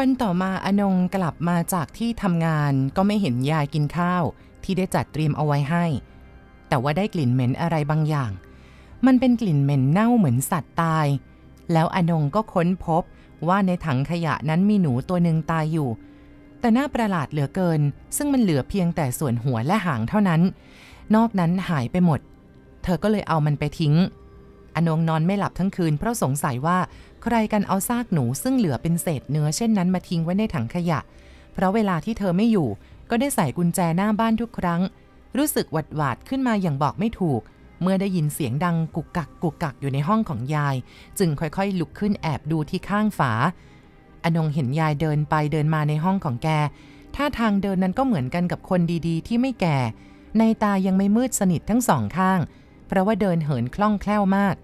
วันต่อมาอนงกลับมาจากที่ทำงานก็ไม่เห็นยายกินข้าว ที่ได้จัดเตรียมเอาไว้ให้ แต่ว่าได้กลิ่นเหม็นอะไรบางอย่าง มันเป็นกลิ่นเหม็นเน่าเหมือนสัตว์ตาย แล้วอนงก็ค้นพบว่าในถังขยะนั้นมีหนูตัวหนึ่งตายอยู่ แต่น่าประหลาดเหลือเกินซึ่งมันเหลือเพียงแต่ส่วนหัวและหางเท่านั้น นอกนั้นหายไปหมด เธอก็เลยเอามันไปทิ้ง อนงนอนไม่หลับทั้งคืนเพราะสงสัยว่าใครกันเอาซากหนูซึ่งเหลือเป็นเศษเนื้อเช่นนั้นมาทิ้งไว้ในถังขยะ เพราะเวลาที่เธอไม่อยู่ ก็ได้ใส่กุญแจหน้าบ้านทุกครั้ง รู้สึกหวัดหวาดขึ้นมาอย่างบอกไม่ถูก เมื่อได้ยินเสียงดังกุกกักกุกกักอยู่ในห้องของยาย จึงค่อยๆลุกขึ้นแอบดูที่ข้างฝาอนงเห็นยายเดินไปเดินมาในห้องของแกท่าทางเดินนั้นก็เหมือนกันกับคนดีๆ ที่ไม่แก่ ในตายังไม่มืดสนิททั้งสองข้าง เพราะว่าเดินเหินคล่องแคล่วมาก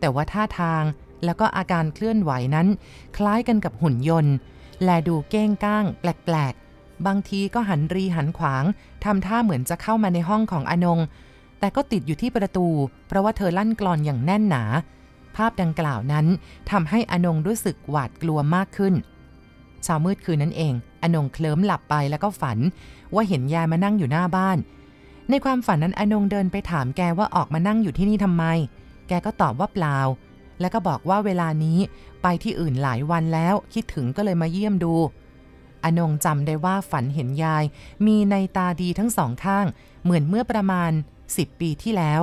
แต่ว่าท่าทางแล้วก็อาการเคลื่อนไหวนั้น คล้ายกันกับหุ่นยนต์ แลดูเก้งก้าง แปลกๆ บางทีก็หันรีหันขวางทำท่าเหมือนจะเข้ามาในห้องของอนงแต่ก็ติดอยู่ที่ประตู เพราะว่าเธอลั่นกรอนอย่างแน่นหนา ภาพดังกล่าวนั้นทำให้อนงรู้สึกหวาดกลัวมากขึ้นเช้ามืดคืนนั้นเอง อนงเคลิ้มหลับไปแล้วก็ฝัน ว่าเห็นยายมานั่งอยู่หน้าบ้าน ในความฝันนั้น อนงเดินไปถามแกว่าออกมานั่งอยู่ที่นี่ทำไม แกก็ตอบว่าเปล่าแล้วก็บอกว่าเวลานี้ไปที่อื่นหลายวันแล้วคิดถึงก็เลยมาเยี่ยมดูอนงจำได้ว่าฝันเห็นยาย มีในตาดีทั้งสองข้าง เหมือนเมื่อประมาณ 10 ปีที่แล้ว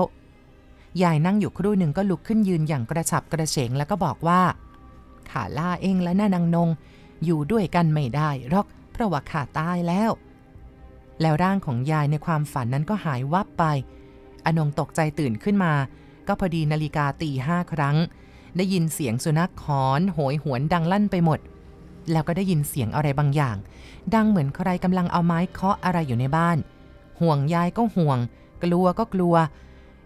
ยายนั่งอยู่ครู่หนึ่งก็ลุกขึ้นยืนอย่างกระฉับกระเฉงแล้วก็บอกว่า ขาล่าเองและนนานางนง อยู่ด้วยกันไม่ได้หรอกเพราะว่าขาตายแล้ว แล้วร่างของยายในความฝันนั้นก็หายวับไป อนงตกใจตื่นขึ้นมา ก็พอดีนาฬิกาตีห้าครั้งได้ยินเสียงสุนัขหอน โหยหวนดังลั่นไปหมด แล้วก็ได้ยินเสียงอะไรบางอย่าง ดังเหมือนใครกำลังเอาไม้เคาะอะไรอยู่ในบ้าน ห่วงยายก็ห่วง กลัวก็กลัว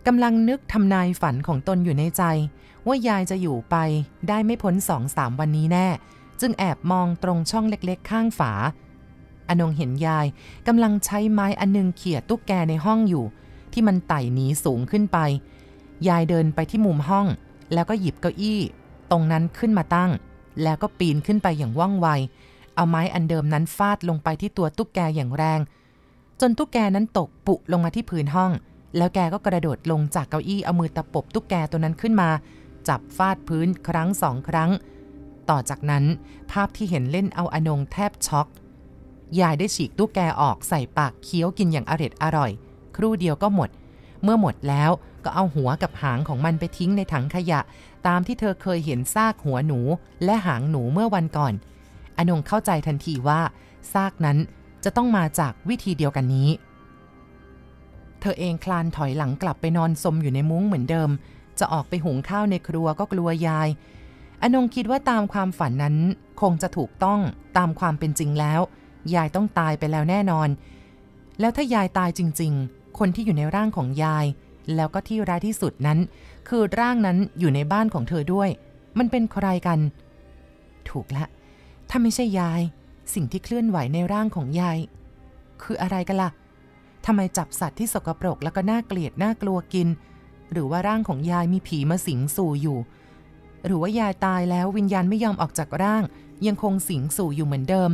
กำลังนึกทำนายฝันของตนอยู่ในใจ ว่ายายจะอยู่ไป ได้ไม่พ้นสองสามวันนี้แน่ จึงแอบมองตรงช่องเล็กๆข้างฝาอนงเห็นยายกำลังใช้ไม้อันนึงเขี่ยตุ๊กแกในห้องอยู่ ที่มันไต่หนีสูงขึ้นไป ยายเดินไปที่มุมห้องแล้วก็หยิบเก้าอี้ ตรงนั้นขึ้นมาตั้ง แล้วก็ปีนขึ้นไปอย่างว่องไว เอาไม้อันเดิมนั้นฟาดลงไปที่ตัวตุ๊กแกอย่างแรง จนตุ๊กแกนั้นตกปุลงมาที่พื้นห้อง แล้วแกก็กระโดดลงจากเก้าอี้เอามือตะปบตุ๊กแกตัวนั้นขึ้นมา จับฟาดพื้นครั้งสองครั้ง ต่อจากนั้นภาพที่เห็นเล่นเอาอนงแทบช็อกยายได้ฉีกตุ๊กแกออกใส่ปากเคี้ยวกินอย่างอร็ดอร่อย ครู่เดียวก็หมดเมื่อหมดแล้วก็เอาหัวกับหางของมันไปทิ้งในถังขยะ ตามที่เธอเคยเห็นซากหัวหนูและหางหนูเมื่อวันก่อน อนงเข้าใจทันทีว่าซากนั้นจะต้องมาจากวิธีเดียวกันนี้ เธอเองคลานถอยหลังกลับไปนอนสมอยู่ในมุ้งเหมือนเดิม จะออกไปหุงข้าวในครัวก็กลัวยายอนงคิดว่าตามความฝันนั้นคงจะถูกต้องตามความเป็นจริงแล้ว ยายต้องตายไปแล้วแน่นอน แล้วถ้ายายตายจริง ๆคนที่อยู่ในร่างของยาย แล้วก็ที่ร้ายที่สุดนั้น คือร่างนั้นอยู่ในบ้านของเธอด้วย มันเป็นใครกัน ถูกละ ถ้าไม่ใช่ยาย สิ่งที่เคลื่อนไหวในร่างของยาย คืออะไรกันละ่ะทำไมจับสัตว์ที่สกปรกแล้วก็น่าเกลียดน่ากลัวกิน หรือว่าร่างของยายมีผีมาสิงสู่อยู่ หรือว่ายายตายแล้ววิญญาณไม่ยอมออกจากร่าง ยังคงสิงสู่อยู่เหมือนเดิม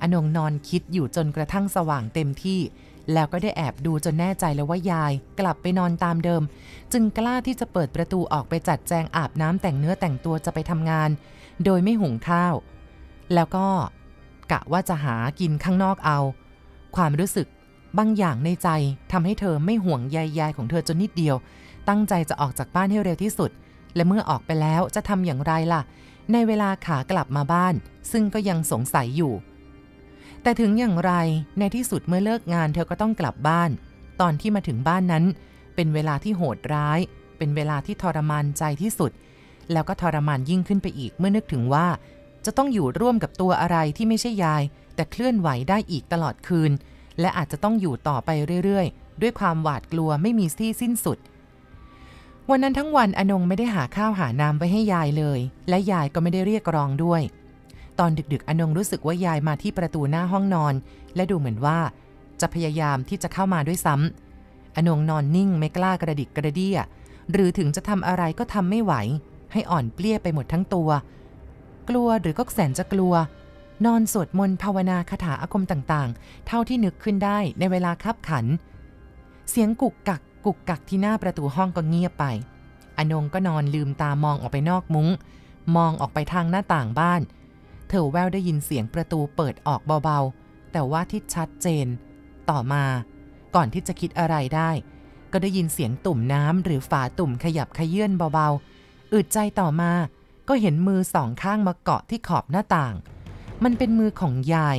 อนงนอนคิดอยู่จนกระทั่งสว่างเต็มที่แล้วก็ได้แอบดูจนแน่ใจแล้วว่ายายกลับไปนอนตามเดิม จึงกล้าที่จะเปิดประตูออกไปจัดแจงอาบน้ำแต่งเนื้อแต่งตัวจะไปทำงาน โดยไม่หุงข้าว แล้วก็กะว่าจะหากินข้างนอกเอา ความรู้สึกบางอย่างในใจทำให้เธอไม่ห่วงยายยายของเธอจนนิดเดียว ตั้งใจจะออกจากบ้านให้เร็วที่สุดและเมื่อออกไปแล้วจะทำอย่างไรล่ะ ในเวลาขากลับมาบ้าน ซึ่งก็ยังสงสัยอยู่แต่ถึงอย่างไรในที่สุดเมื่อเลิกงานเธอก็ต้องกลับบ้าน ตอนที่มาถึงบ้านนั้น เป็นเวลาที่โหดร้าย เป็นเวลาที่ทรมานใจที่สุด แล้วก็ทรมานยิ่งขึ้นไปอีกเมื่อนึกถึงว่า จะต้องอยู่ร่วมกับตัวอะไรที่ไม่ใช่ยาย แต่เคลื่อนไหวได้อีกตลอดคืน และอาจจะต้องอยู่ต่อไปเรื่อยๆ ด้วยความหวาดกลัวไม่มีที่สิ้นสุด วันนั้นทั้งวันอนงไม่ได้หาข้าวหาน้ำไว้ให้ยายเลย และยายก็ไม่ได้เรียกร้องด้วยตอนดึกๆ อนงรู้สึกว่ายายมาที่ประตูหน้าห้องนอน และดูเหมือนว่าจะพยายามที่จะเข้ามาด้วยซ้ำอนงนอนนิ่งไม่กล้ากระดิกกระเดี้ย หรือถึงจะทำอะไรก็ทำไม่ไหว ให้อ่อนเปลี้ยไปหมดทั้งตัว กลัวหรือก็แสนจะกลัว นอนสวดมนต์ภาวนาคาถาอาคมต่างๆ เท่าที่นึกขึ้นได้ในเวลาคับขัน เสียงกุกกัก กุกกักที่หน้าประตูห้องก็เงียบไปอนงก็นอนลืมตามองออกไปนอกมุง้ง มองออกไปทางหน้าต่างบ้านเธอแววได้ยินเสียงประตูเปิดออกเบา ๆ แต่ว่าที่ชัดเจน ต่อมา ก่อนที่จะคิดอะไรได้ ก็ได้ยินเสียงตุ่มน้ำหรือฝาตุ่มขยับขยื่นเบาๆ อึดใจต่อมาก็เห็นมือสองข้างมาเกาะที่ขอบหน้าต่าง มันเป็นมือของยาย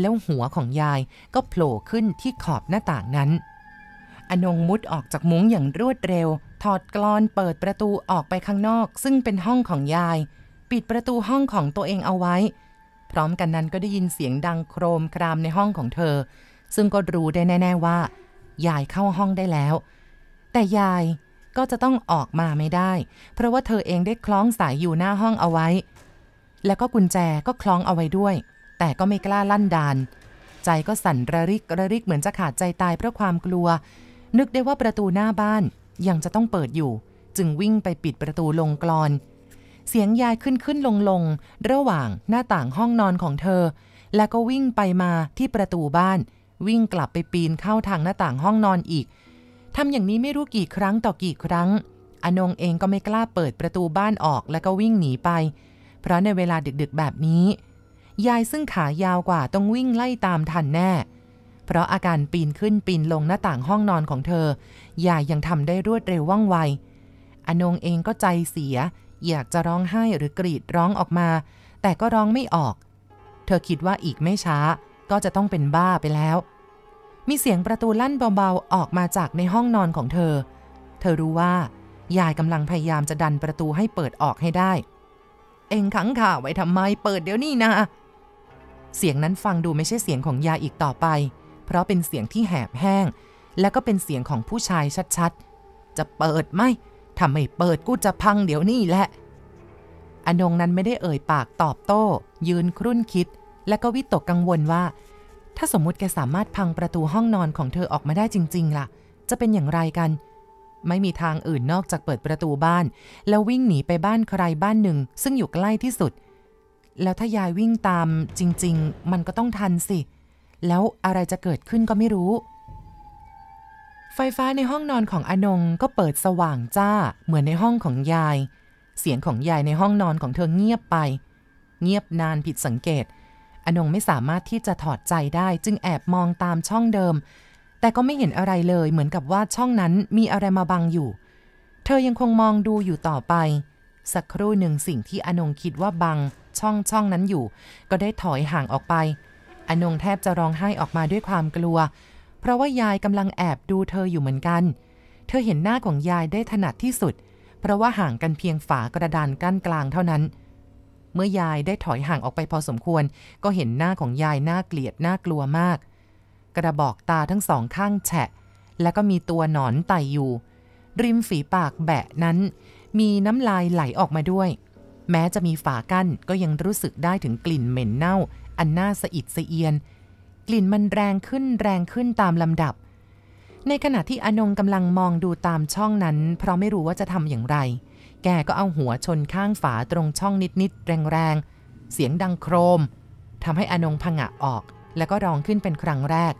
แล้วหัวของยายก็โผล่ขึ้นที่ขอบหน้าต่างนั้น อนงมุดออกจากมุ้งอย่างรวดเร็ว ถอดกรอนเปิดประตูออกไปข้างนอก ซึ่งเป็นห้องของยายปิดประตูห้องของตัวเองเอาไว้ พร้อมกันนั้นก็ได้ยินเสียงดังโครมครามในห้องของเธอ ซึ่งก็รู้ได้แน่ๆ ว่า ยายเข้าห้องได้แล้ว แต่ยายก็จะต้องออกมาไม่ได้ เพราะว่าเธอเองได้คล้องสายอยู่หน้าห้องเอาไว้ แล้วก็กุญแจก็คล้องเอาไว้ด้วย แต่ก็ไม่กล้าลั่นดาน ใจก็สั่นระริกระริกเหมือนจะขาดใจตายเพราะความกลัว นึกได้ว่าประตูหน้าบ้านยังจะต้องเปิดอยู่ จึงวิ่งไปปิดประตูลงกรอนเสียงยายขึ้นขึ้นลงลงระหว่างหน้าต่างห้องนอนของเธอ แล้วก็วิ่งไปมาที่ประตูบ้าน วิ่งกลับไปปีนเข้าทางหน้าต่างห้องนอนอีก ทำอย่างนี้ไม่รู้กี่ครั้งต่อกี่ครั้งอนงเองก็ไม่กล้าเปิดประตูบ้านออกแล้วก็วิ่งหนีไป เพราะในเวลาดึกๆ แบบนี้ ยายซึ่งขายาวกว่า ต้องวิ่งไล่ตามทันแน่ เพราะอาการปีนขึ้นปีนลงหน้าต่างห้องนอนของเธอยายยังทำได้รวดเร็วว่องไวอนงเองก็ใจเสียอยากจะร้องไห้หรือกรีดร้องออกมา แต่ก็ร้องไม่ออก เธอคิดว่าอีกไม่ช้าก็จะต้องเป็นบ้าไปแล้ว มีเสียงประตูลั่นเบาๆออกมาจากในห้องนอนของเธอ เธอรู้ว่า ยายกำลังพยายามจะดันประตูให้เปิดออกให้ได้ เองขังข่าไว้ทำไม เปิดเดี๋ยวนี้นะ เสียงนั้นฟังดูไม่ใช่เสียงของยายอีกต่อไป เพราะเป็นเสียงที่แหบแห้ง และก็เป็นเสียงของผู้ชายชัดๆจะเปิดไหมถ้าไม่เปิดกูจะพังเดี๋ยวนี้แหละอนงนั้นไม่ได้เอ่ยปากตอบโต้ ยืนครุ่นคิด และก็วิตกกังวลว่า ถ้าสมมุติแกสามารถพังประตูห้องนอนของเธอออกมาได้จริง ๆ ล่ะ จะเป็นอย่างไรกัน ไม่มีทางอื่นนอกจากเปิดประตูบ้านแล้ววิ่งหนีไปบ้านใครบ้านหนึ่ง ซึ่งอยู่ใกล้ที่สุด แล้วถ้ายายวิ่งตามจริงๆ มันก็ต้องทันสิ แล้วอะไรจะเกิดขึ้นก็ไม่รู้ไฟฟ้าในห้องนอนของอนงก็เปิดสว่างจ้าเหมือนในห้องของยาย เสียงของยายในห้องนอนของเธอเงียบไป เงียบนานผิดสังเกตอนงไม่สามารถที่จะถอดใจได้จึงแอบมองตามช่องเดิม แต่ก็ไม่เห็นอะไรเลยเหมือนกับว่าช่องนั้นมีอะไรมาบังอยู่ เธอยังคงมองดูอยู่ต่อไป สักครู่หนึ่งสิ่งที่อนงคิดว่าบังช่องช่องนั้นอยู่ก็ได้ถอยห่างออกไปอนงแทบจะร้องไห้ออกมาด้วยความกลัวเพราะว่ายายกำลังแอบดูเธออยู่เหมือนกัน เธอเห็นหน้าของยายได้ถนัดที่สุด เพราะว่าห่างกันเพียงฝากระดานกั้นกลางเท่านั้น เมื่อยายได้ถอยห่างออกไปพอสมควร ก็เห็นหน้าของยายน่าเกลียดน่ากลัวมาก กระบอกตาทั้งสองข้างแฉะ และก็มีตัวหนอนไตอยู่ ริมฝีปากแบะนั้น มีน้ำลายไหลออกมาด้วย แม้จะมีฝากั้นก็ยังรู้สึกได้ถึงกลิ่นเหม็นเน่า อันน่าสะอิดสะเอียนกลิ่นมันแรงขึ้นแรงขึ้นตามลำดับ ในขณะที่อนงกำลังมองดูตามช่องนั้น เพราะไม่รู้ว่าจะทำอย่างไร แกก็เอาหัวชนข้างฝาตรงช่องนิดนิดแรงๆ เสียงดังโครม ทำให้อนงพังะออก แล้วก็ร้องขึ้นเป็นครั้งแรก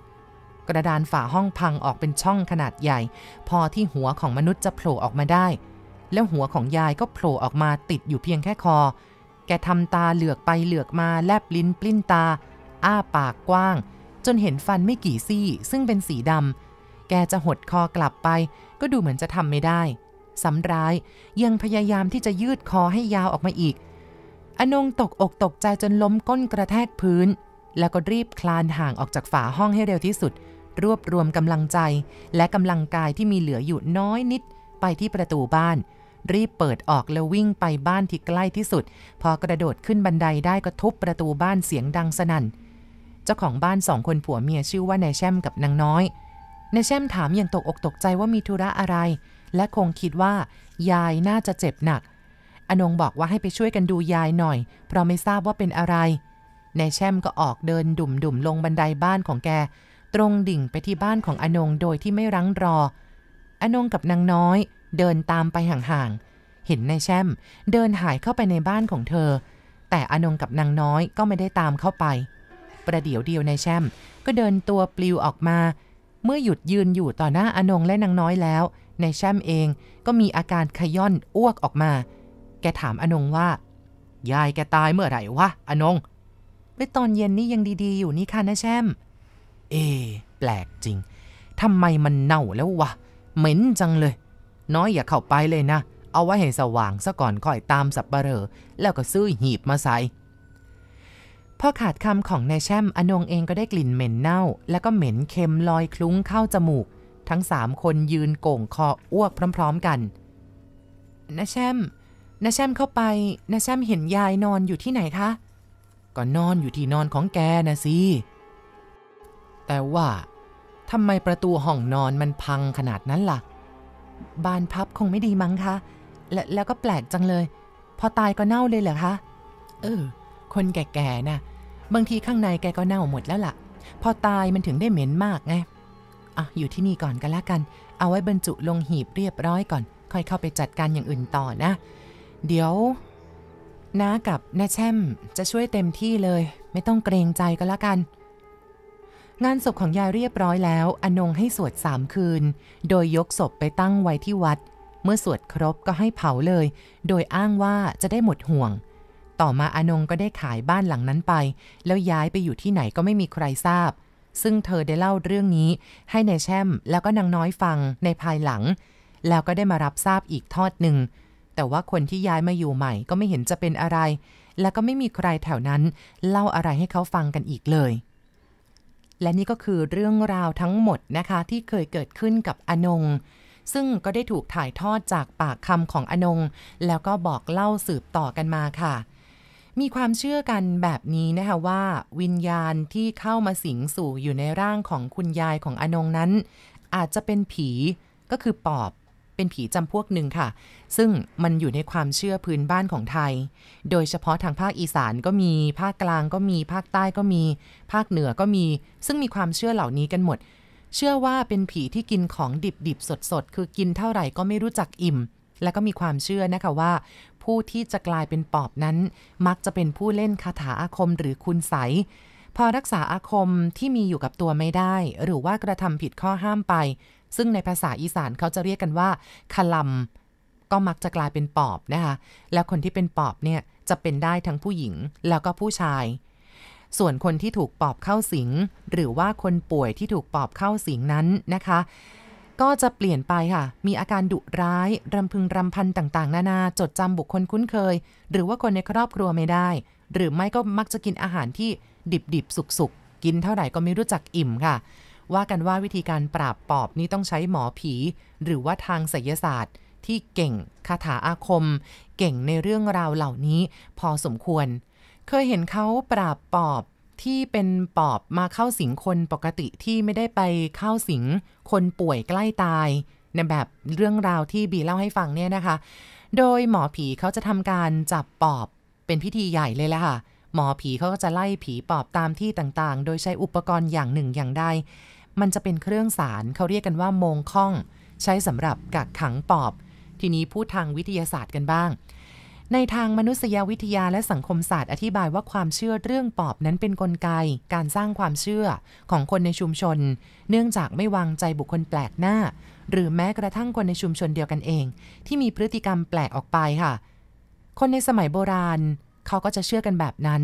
กระดานฝาห้องพังออกเป็นช่องขนาดใหญ่ พอที่หัวของมนุษย์จะโผล่ออกมาได้ แล้วหัวของยายก็โผล่ออกมาติดอยู่เพียงแค่คอ แกทำตาเหลือกไปเหลือกมาแลบลิ้นปลิ้นตาอ้าปาก กว้าง จนเห็นฟันไม่กี่ซี่ ซึ่งเป็นสีดำ แกจะหดคอกลับไป ก็ดูเหมือนจะทำไม่ได้สำร้าย ยังพยายามที่จะยืดคอให้ยาวออกมาอีก อนงตกอกตกใจจนล้มก้นกระแทกพื้น แล้วก็รีบคลานห่างออกจากฝาห้องให้เร็วที่สุด รวบรวมกำลังใจและกำลังกายที่มีเหลืออยู่น้อยนิดไปที่ประตูบ้าน รีบเปิดออกแล้ววิ่งไปบ้านที่ใกล้ที่สุด พอกระโดดขึ้นบันไดได้ก็ทุบประตูบ้านเสียงดังสนั่นเจ้าของบ้านสองคนผัวเมียชื่อว่านายแช่มกับนางน้อยนายแช่มถามอย่างตกอกตกใจว่ามีธุระอะไร และคงคิดว่ายายน่าจะเจ็บหนักอนงบอกว่าให้ไปช่วยกันดูยายหน่อย เพราะไม่ทราบว่าเป็นอะไรนายแช่มก็ออกเดินดุ่มดุมลงบันไดบ้านของแก ตรงดิ่งไปที่บ้านของอนงโดยที่ไม่รั้งรอ อนงกับนางน้อย เดินตามไปห่างๆเห็นนายแช่ม เดินหายเข้าไปในบ้านของเธอ แต่อนงกับนางน้อยก็ไม่ได้ตามเข้าไปประเดี๋ยวเดียวในแช่มก็เดินตัวปลิวออกมา เมื่อหยุดยืนอยู่ต่อหน้าอนงและนางน้อยแล้ว ในแช่มเองก็มีอาการขย่อนอ้วกออกมา แกถามอนงว่ายายแกตายเมื่อไหร่วะอนงเมื่อตอนเย็นนี่ยังดีๆอยู่นี่ค่ะนะแช่ม เอ แปลกจริงทำไมมันเน่าแล้ววะเหม็นจังเลย น้อยอย่าเข้าไปเลยนะ เอาไว้ให้สว่างซะก่อนค่อยตามสับเบอรอแล้วก็ซื้อหีบมาใส่พอขาดคำของนายแช่มอนงเองก็ได้กลิ่นเหม็นเน่า แล้วก็เหม็นเค็มลอยคลุ้งเข้าจมูก ทั้งสามคนยืนโก่งคออ้วกพร้อมๆกันนายแช่มนายแช่มเข้าไปนายแช่มเห็นยายนอนอยู่ที่ไหนคะ ก็นอนอยู่ที่นอนของแกนะสิ แต่ว่าทำไมประตูห้องนอนมันพังขนาดนั้นละ่ะบานพับคงไม่ดีมั้งคะแลแล้วก็แปลกจังเลย พอตายก็เน่าเลยเหรอคะเออ คนแก่ๆนะ่ะบางทีข้างในแกก็เน่าหมดแล้วละ่ะ พอตายมันถึงได้เหม็นมากไงอ่ะอยู่ที่นี่ก่อนก็แล้วกัน เอาไว้บรรจุลงหีบเรียบร้อยก่อน ค่อยเข้าไปจัดการอย่างอื่นต่อนะ เดี๋ยวน้ากับน้าแช่มจะช่วยเต็มที่เลย ไม่ต้องเกรงใจก็แล้วกัน งานศพของยายเรียบร้อยแล้วอนงให้สวดสามคืน โดยยกศพไปตั้งไว้ที่วัด เมื่อสวดครบก็ให้เผาเลย โดยอ้างว่าจะได้หมดห่วงต่อมาอนงก็ได้ขายบ้านหลังนั้นไป แล้วย้ายไปอยู่ที่ไหนก็ไม่มีใครทราบ ซึ่งเธอได้เล่าเรื่องนี้ให้ในแช่มแล้วก็นางน้อยฟังในภายหลัง แล้วก็ได้มารับทราบอีกทอดหนึ่ง แต่ว่าคนที่ย้ายมาอยู่ใหม่ก็ไม่เห็นจะเป็นอะไร แล้วก็ไม่มีใครแถวนั้น เล่าอะไรให้เขาฟังกันอีกเลย และนี่ก็คือเรื่องราวทั้งหมดนะคะ ที่เคยเกิดขึ้นกับอนงซึ่งก็ได้ถูกถ่ายทอดจากปากคำของอนงแล้วก็บอกเล่าสืบต่อกันมาค่ะมีความเชื่อกันแบบนี้นะคะว่าวิญญาณที่เข้ามาสิงสู่อยู่ในร่างของคุณยายของอนงนั้น อาจจะเป็นผีก็คือปอบ เป็นผีจำพวกหนึ่งค่ะ ซึ่งมันอยู่ในความเชื่อพื้นบ้านของไทย โดยเฉพาะทางภาคอีสานก็มีภาคกลางก็มีภาคใต้ก็มี ภาคเหนือก็มี ซึ่งมีความเชื่อเหล่านี้กันหมด เชื่อว่าเป็นผีที่กินของดิบดิบสดสดคือกินเท่าไหร่ก็ไม่รู้จักอิ่ม แล้วก็มีความเชื่อนะคะว่าผู้ที่จะกลายเป็นปอบนั้น มักจะเป็นผู้เล่นคาถาอาคมหรือคุณใส พอรักษาอาคมที่มีอยู่กับตัวไม่ได้ หรือว่ากระทำผิดข้อห้ามไป ซึ่งในภาษาอีสานเขาจะเรียกกันว่า คลำ ก็มักจะกลายเป็นปอบนะคะแล้วคนที่เป็นปอบเนี่ยจะเป็นได้ทั้งผู้หญิงแล้วก็ผู้ชาย ส่วนคนที่ถูกปอบเข้าสิง หรือว่าคนป่วยที่ถูกปอบเข้าสิงนั้นนะคะก็จะเปลี่ยนไปค่ะ มีอาการดุร้าย รำพึงรำพันต่าง ๆ นานา จดจำบุคคลคุ้นเคย หรือว่าคนในครอบครัวไม่ได้ หรือไม่ก็มักจะกินอาหารที่ดิบ ๆ สุก ๆ กินเท่าไหร่ก็ไม่รู้จักอิ่มค่ะ ว่ากันว่าวิธีการปราบปอบนี้ต้องใช้หมอผี หรือว่าทางศิยศาสตร์ที่เก่งคาถาอาคม เก่งในเรื่องราวเหล่านี้พอสมควร เคยเห็นเขาปราบปอบที่เป็นปอบมาเข้าสิงคนปกติที่ไม่ได้ไปเข้าสิง คนป่วยใกล้ตาย ในแบบเรื่องราวที่บีเล่าให้ฟังเนี่ยนะคะ โดยหมอผีเขาจะทำการจับปอบเป็นพิธีใหญ่เลยแหละค่ะหมอผีเขาก็จะไล่ผีปอบตามที่ต่างๆ โดยใช้อุปกรณ์อย่างหนึ่งอย่างใดมันจะเป็นเครื่องสารเขาเรียกกันว่ามงค้อง ใช้สำหรับกักขังปอบ ทีนี้พูดทางวิทยาศาสตร์กันบ้างในทางมนุษยวิทยาและสังคมศาสตร์อธิบายว่าความเชื่อเรื่องปอบนั้นเป็นนกลไกการสร้างความเชื่อของคนในชุมชน เนื่องจากไม่วางใจบุคคลแปลกหน้า หรือแม้กระทั่งคนในชุมชนเดียวกันเอง ที่มีพฤติกรรมแปลกออกไปค่ะ คนในสมัยโบราณ เขาก็จะเชื่อกันแบบนั้น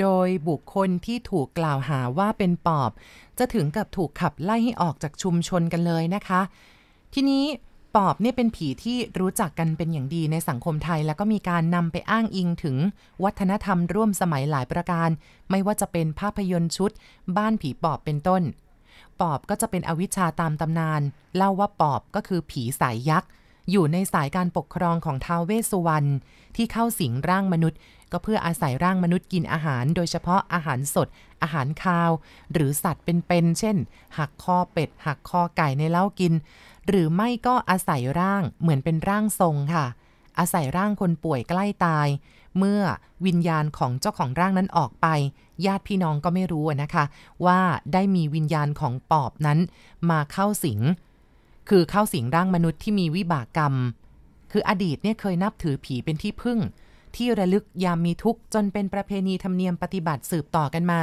โดยบุคคลที่ถูกกล่าวหาว่าเป็นปอบ จะถึงกับถูกขับไล่ให้ออกจากชุมชนกันเลยนะคะ ทีนี้ปอบเนี่ยเป็นผีที่รู้จักกันเป็นอย่างดีในสังคมไทย แล้วก็มีการนำไปอ้างอิงถึงวัฒนธรรมร่วมสมัยหลายประการ ไม่ว่าจะเป็นภาพยนตร์ชุด บ้านผีปอบเป็นต้น ปอบก็จะเป็นอวิชชาตามตำนาน เล่าว่าปอบก็คือผีสายยักษ์ อยู่ในสายการปกครองของท้าวเวสสุวรรณที่เข้าสิงร่างมนุษย์ ก็เพื่ออาศัยร่างมนุษย์กินอาหาร โดยเฉพาะอาหารสด อาหารคาว หรือสัตว์เป็นๆเช่นหักคอเป็ดหักคอไก่ในเล้ากินหรือไม่ก็อาศัยร่างเหมือนเป็นร่างทรงค่ะ อาศัยร่างคนป่วยใกล้ตาย เมื่อวิญญาณของเจ้าของร่างนั้นออกไป ญาติพี่น้องก็ไม่รู้นะคะ ว่าได้มีวิญญาณของปอบนั้นมาเข้าสิง คือเข้าสิงร่างมนุษย์ที่มีวิบากกรรม คืออดีตเนี่ยเคยนับถือผีเป็นที่พึ่งที่ระลึกยามมีทุกข์จนเป็นประเพณีธรรมเนียมปฏิบัติสืบต่อกันมา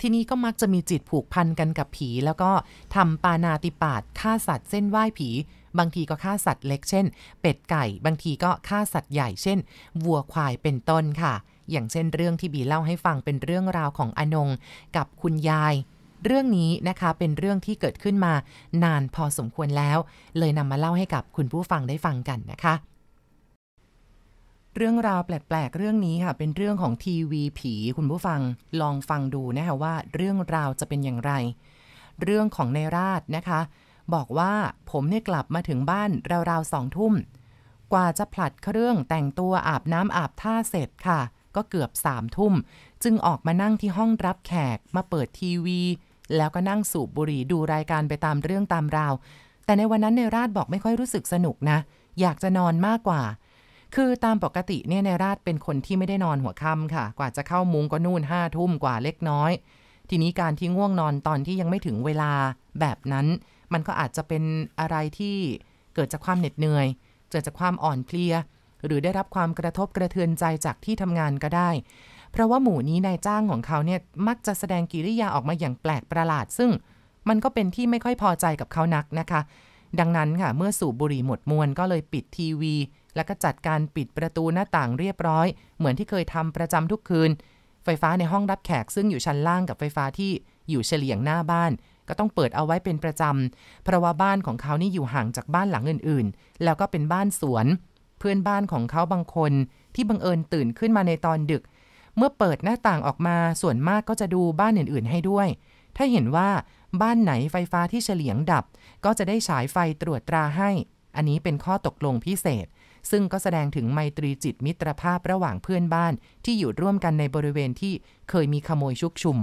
ที่นี้ก็มักจะมีจิตผูกพันกันกับผี แล้วก็ทำปานาติปาตฆ่าสัตว์เส้นไหว้ผี บางทีก็ฆ่าสัตว์เล็กเช่นเป็ดไก่ บางทีก็ฆ่าสัตว์ใหญ่เช่นวัวควายเป็นต้นค่ะ อย่างเช่นเรื่องที่บีเล่าให้ฟังเป็นเรื่องราวของอนงกับคุณยาย เรื่องนี้นะคะเป็นเรื่องที่เกิดขึ้นมา นานพอสมควรแล้ว เลยนำมาเล่าให้กับคุณผู้ฟังได้ฟังกันนะคะเรื่องราวแปลกๆ เรื่องนี้ค่ะ เป็นเรื่องของทีวีผีคุณผู้ฟังลองฟังดูนะคะว่าเรื่องราวจะเป็นอย่างไร เรื่องของในราชนะคะ บอกว่าผมเนี่ยกลับมาถึงบ้านราวๆสองทุ่ม กว่าจะผลัดเครื่องแต่งตัวอาบน้ำอาบท่าเสร็จค่ะ ก็เกือบสามทุ่ม จึงออกมานั่งที่ห้องรับแขกมาเปิดทีวี แล้วก็นั่งสูบบุหรี่ดูรายการไปตามเรื่องตามราวแต่ในวันนั้นในราชบอกไม่ค่อยรู้สึกสนุกนะอยากจะนอนมากกว่าคือตามปกติเนี่ยนายราชเป็นคนที่ไม่ได้นอนหัวค่ำค่ะ กว่าจะเข้ามุ้งก็นู่นห้าทุ่มกว่าเล็กน้อย ทีนี้การที่ง่วงนอนตอนที่ยังไม่ถึงเวลาแบบนั้น มันก็อาจจะเป็นอะไรที่เกิดจากความเหน็ดเหนื่อย เกิดจากความอ่อนเพลีย หรือได้รับความกระทบกระเทือนใจจากที่ทำงานก็ได้ เพราะว่าหมู่นี้นายจ้างของเขาเนี่ยมักจะแสดงกิริยาออกมาอย่างแปลกประหลาด ซึ่ง มันก็เป็นที่ไม่ค่อยพอใจกับเขานักนะคะ ดังนั้นค่ะเมื่อสูบบุหรี่หมดมวนก็เลยปิดทีวีแล้วก็จัดการปิดประตูหน้าต่างเรียบร้อย เหมือนที่เคยทำประจำทุกคืน ไฟฟ้าในห้องรับแขกซึ่งอยู่ชั้นล่างกับไฟฟ้าที่อยู่เฉลียงหน้าบ้าน ก็ต้องเปิดเอาไว้เป็นประจำเพราะว่าบ้านของเขานี่อยู่ห่างจากบ้านหลังอื่นๆ แล้วก็เป็นบ้านสวน เพื่อนบ้านของเขาบางคนที่บังเอิญตื่นขึ้นมาในตอนดึก เมื่อเปิดหน้าต่างออกมาส่วนมากก็จะดูบ้านอื่น ๆให้ด้วย ถ้าเห็นว่าบ้านไหนไฟฟ้าที่เฉลียงดับ ก็จะได้ฉายไฟตรวจตราให้ อันนี้เป็นข้อตกลงพิเศษซึ่งก็แสดงถึงไมตรีจิตมิตรภาพระหว่างเพื่อนบ้านที่อยู่ร่วมกันในบริเวณที่เคยมีขโมยชุกชุม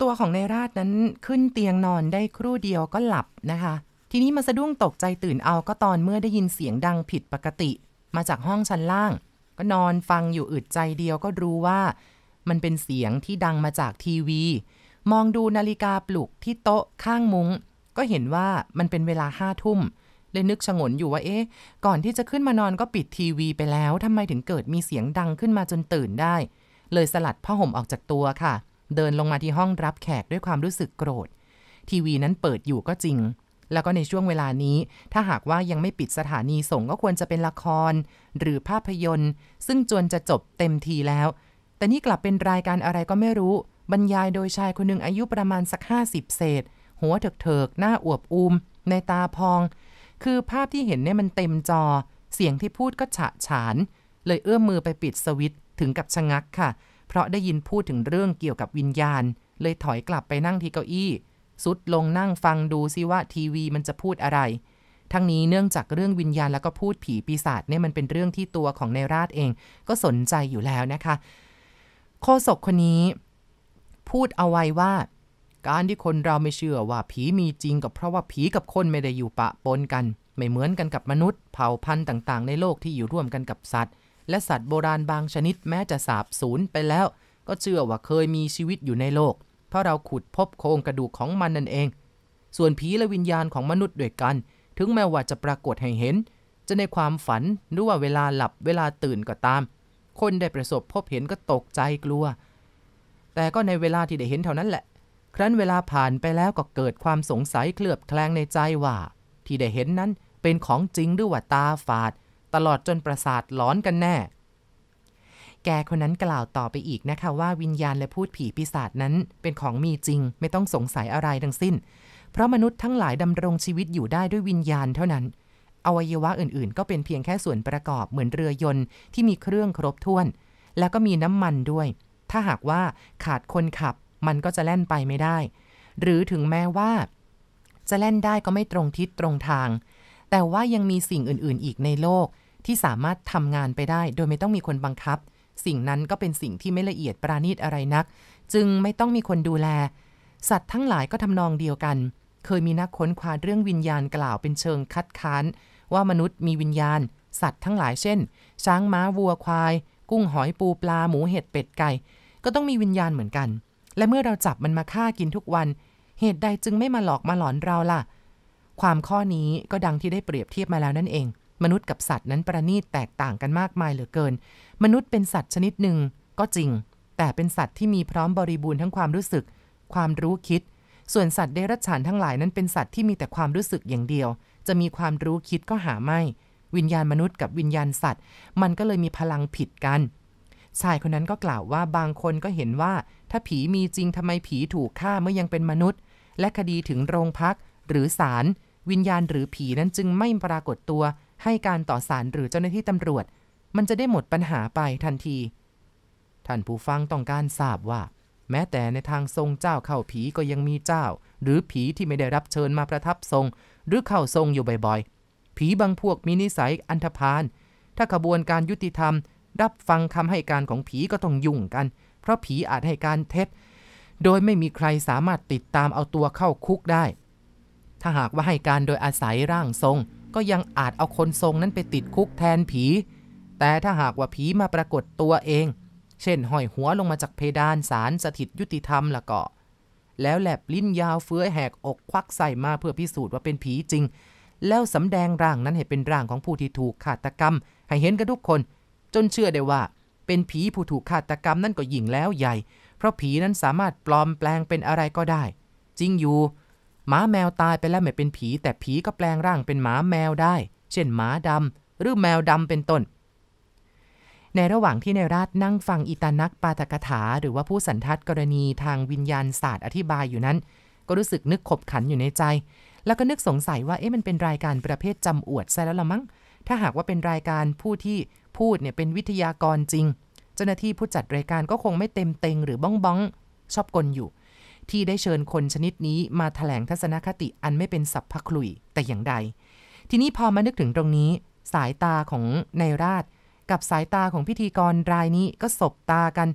ตัวของนายราชนั้นขึ้นเตียงนอนได้ครู่เดียวก็หลับนะคะ ทีนี้มาสะดุ้งตกใจตื่นเอาก็ตอนเมื่อได้ยินเสียงดังผิดปกติ มาจากห้องชั้นล่าง ก็นอนฟังอยู่อึดใจเดียวก็รู้ว่า มันเป็นเสียงที่ดังมาจากทีวี มองดูนาฬิกาปลุกที่โต๊ะข้างมุง้ง ก็เห็นว่ามันเป็นเวลาห้าทุ่มเลยนึกชงนอยู่ว่า เอ๊ะ ก่อนที่จะขึ้นมานอนก็ปิดทีวีไปแล้ว ทำไมถึงเกิดมีเสียงดังขึ้นมาจนตื่นได้ เลยสลัดผ้าห่มออกจากตัวค่ะ เดินลงมาที่ห้องรับแขกด้วยความรู้สึกโกรธ ทีวีนั้นเปิดอยู่ก็จริง แล้วก็ในช่วงเวลานี้ ถ้าหากว่ายังไม่ปิดสถานีส่งก็ควรจะเป็นละคร หรือภาพยนตร์ ซึ่งจวนจะจบเต็มทีแล้ว แต่นี่กลับเป็นรายการอะไรก็ไม่รู้ บรรยายโดยชายคนหนึ่งอายุประมาณสัก50เศษ หัวเถิกๆหน้าอวบอุมในตาพองคือภาพที่เห็นเนี่ยมันเต็มจอ เสียงที่พูดก็ฉะฉาน เลยเอื้อมมือไปปิดสวิตถึงกับชะงักค่ะ เพราะได้ยินพูดถึงเรื่องเกี่ยวกับวิญญาณ เลยถอยกลับไปนั่งที่เก้าอี้ สุดลงนั่งฟังดูซิว่า ทีวีมันจะพูดอะไร ทั้งนี้เนื่องจากเรื่องวิญญาณแล้วก็พูดผีปีศาจเนี่ยมันเป็นเรื่องที่ตัวของในราชเองก็สนใจอยู่แล้วนะคะโคศกคนนี้ พูดเอาไว้ว่าการที่คนเราไม่เชื่อว่าผีมีจริงก็เพราะว่าผีกับคนไม่ได้อยู่ปะปนกัน ไม่เหมือนกันกับมนุษย์เผ่าพันธุ์ต่าง ๆ ในโลกที่อยู่ร่วมกันกับสัตว์ และสัตว์โบราณบางชนิดแม้จะสาบสูญไปแล้ว ก็เชื่อว่าเคยมีชีวิตอยู่ในโลก เพราะเราขุดพบโครงกระดูกของมันนั่นเอง ส่วนผีและวิญญาณของมนุษย์ด้วยกัน ถึงแม้ว่าจะปรากฏให้เห็น จะในความฝันหรือว่าเวลาหลับเวลาตื่นก็ตาม คนได้ประสบพบเห็นก็ตกใจกลัว แต่ก็ในเวลาที่ได้เห็นเท่านั้นแหละครั้นเวลาผ่านไปแล้วก็เกิดความสงสัยเคลือบแคลงในใจว่า ที่ได้เห็นนั้นเป็นของจริงหรือว่าตาฝาด ตลอดจนประสาทหลอนกันแน่ แกคนนั้นกล่าวต่อไปอีกนะคะ ว่าวิญญาณและพูดผีปีศาจนั้น เป็นของมีจริง ไม่ต้องสงสัยอะไรทั้งสิ้น เพราะมนุษย์ทั้งหลายดำรงชีวิตอยู่ได้ด้วยวิญญาณเท่านั้น อวัยวะอื่นๆ ก็เป็นเพียงแค่ส่วนประกอบเหมือนเรือยนต์ที่มีเครื่องครบถ้วน แล้วก็มีน้ำมันด้วย ถ้าหากว่าขาดคนขับมันก็จะแล่นไปไม่ได้ หรือถึงแม้ว่า จะแล่นได้ก็ไม่ตรงทิศตรงทาง แต่ว่ายังมีสิ่งอื่นๆ อีกในโลกที่สามารถทำงานไปได้ โดยไม่ต้องมีคนบังคับ สิ่งนั้นก็เป็นสิ่งที่ไม่ละเอียด ปราณีตอะไรนัก จึงไม่ต้องมีคนดูแล สัตว์ทั้งหลายก็ทำนองเดียวกัน เคยมีนักค้นคว้าเรื่องวิญญาณกล่าวเป็นเชิงคัดค้าน ว่ามนุษย์มีวิญญาณ สัตว์ทั้งหลายเช่น ช้างม้าวัวควาย กุ้งหอยปูปลา หมูเห็ดเป็ดไก่ก็ต้องมีวิญญาณเหมือนกันและเมื่อเราจับมันมาฆ่ากินทุกวัน เหตุใดจึงไม่มาหลอกมาหลอนเราล่ะ ความข้อนี้ก็ดังที่ได้เปรียบเทียบมาแล้วนั่นเอง มนุษย์กับสัตว์นั้นประณีตแตกต่างกันมากมายเหลือเกิน มนุษย์เป็นสัตว์ชนิดหนึ่ง ก็จริง แต่เป็นสัตว์ที่มีพร้อมบริบูรณ์ทั้งความรู้สึก ความรู้คิด ส่วนสัตว์เดรัจฉานทั้งหลายนั้น เป็นสัตว์ที่มีแต่ความรู้สึกอย่างเดียว จะมีความรู้คิดก็หาไม่ วิญญาณมนุษย์กับวิญญาณสัตว์ มันก็เลยมีพลังผิดกัน ชายคนนั้นก็กล่าวว่าบางคนก็เห็นว่าถ้าผีมีจริงทำไมผีถูกฆ่าเมื่อยังเป็นมนุษย์ และคดีถึงโรงพักหรือศาลวิญญาณหรือผีนั้นจึงไม่ปรากฏตัวให้การต่อศาลหรือเจ้าหน้าที่ตำรวจ มันจะได้หมดปัญหาไปทันที ท่านผู้ฟังต้องการทราบว่า แม้แต่ในทางทรงเจ้าเข้าผีก็ยังมีเจ้า หรือผีที่ไม่ได้รับเชิญมาประทับทรง หรือเข้าทรงอยู่บ่อยๆผีบางพวกมีนิสัยอันธพาลถ้าขบวนการยุติธรรม รับฟังคำให้การของผีก็ต้องยุ่งกันเพราะผีอาจให้การเท็จโดยไม่มีใครสามารถติดตามเอาตัวเข้าคุกได้ ถ้าหากว่าให้การโดยอาศัยร่างทรง ก็ยังอาจเอาคนทรงนั้นไปติดคุกแทนผี แต่ถ้าหากว่าผีมาปรากฏตัวเอง เช่นห้อยหัวลงมาจากเพดานสารสถิตยุติธรรมละก็ แล้วแหลบลิ้นยาวเฟื้อแหกอกควักใส่มาเพื่อพิสูจน์ว่าเป็นผีจริง แล้วสำแดงร่างนั้นให้เป็นร่างของผู้ที่ถูกฆาตกรรม ให้เห็นกันทุกคน จนเชื่อได้ว่าเป็นผีผู้ถูกฆาตกรรมนั่นก็ยิ่งแล้วใหญ่ เพราะผีนั้นสามารถปลอมแปลงเป็นอะไรก็ได้ จริงอยู่ หมาแมวตายไปแล้วไม่เป็นผี แต่ผีก็แปลงร่างเป็นหมาแมวได้ เช่นหมาดำหรือแมวดำเป็นต้น ในระหว่างที่ในรัฐนั่งฟังอิตานักปาตกถา หรือว่าผู้สันทัดกรณีทางวิญญาณศาสตร์อธิบายอยู่นั้น ก็รู้สึกนึกขบขันอยู่ในใจ แล้วก็นึกสงสัยว่าเอ๊ะมันเป็นรายการประเภทจำอวดซะแล้วละมั้ง ถ้าหากว่าเป็นรายการผู้ที่พูดเนี่ยเป็นวิทยากรจริง เจ้าหน้าที่ผู้จัดรายการก็คงไม่เต็มเต็งหรือบ้องบ้องชอบกลอยู่ ที่ได้เชิญคนชนิดนี้มาถแถลงทัศนคติอันไม่เป็นสับพคลุยแต่อย่างใด ทีนี้พอมานึกถึงตรงนี้ สายตาของนายราช กับสายตาของพิธีกรรายนี้ก็สบตากัน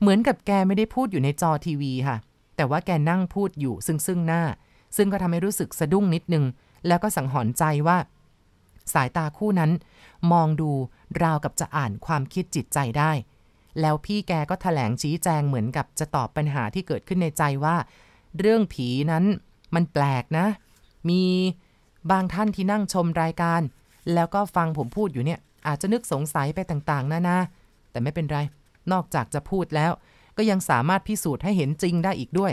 เหมือนกับแกไม่ได้พูดอยู่ในจอทีวีค่ะ แต่ว่าแกนั่งพูดอยู่ซึ่งซึ่งหน้า ซึ่งก็ทำให้รู้สึกสะดุ้งนิดนึง แล้วก็สังหรณ์ใจว่า สายตาคู่นั้นมองดูราวกับจะอ่านความคิดจิตใจได้ แล้วพี่แกก็ถแถลงชี้แจงเหมือนกับจะตอบปัญหาที่เกิดขึ้นในใจว่า เรื่องผีนั้นมันแปลกนะ มีบางท่านที่นั่งชมรายการ แล้วก็ฟังผมพูดอยู่เนี่ย อาจจะนึกสงสัยไปต่าง ๆนานาแต่ไม่เป็นไร นอกจากจะพูดแล้ว ก็ยังสามารถพิสูจน์ให้เห็นจริงได้อีกด้วย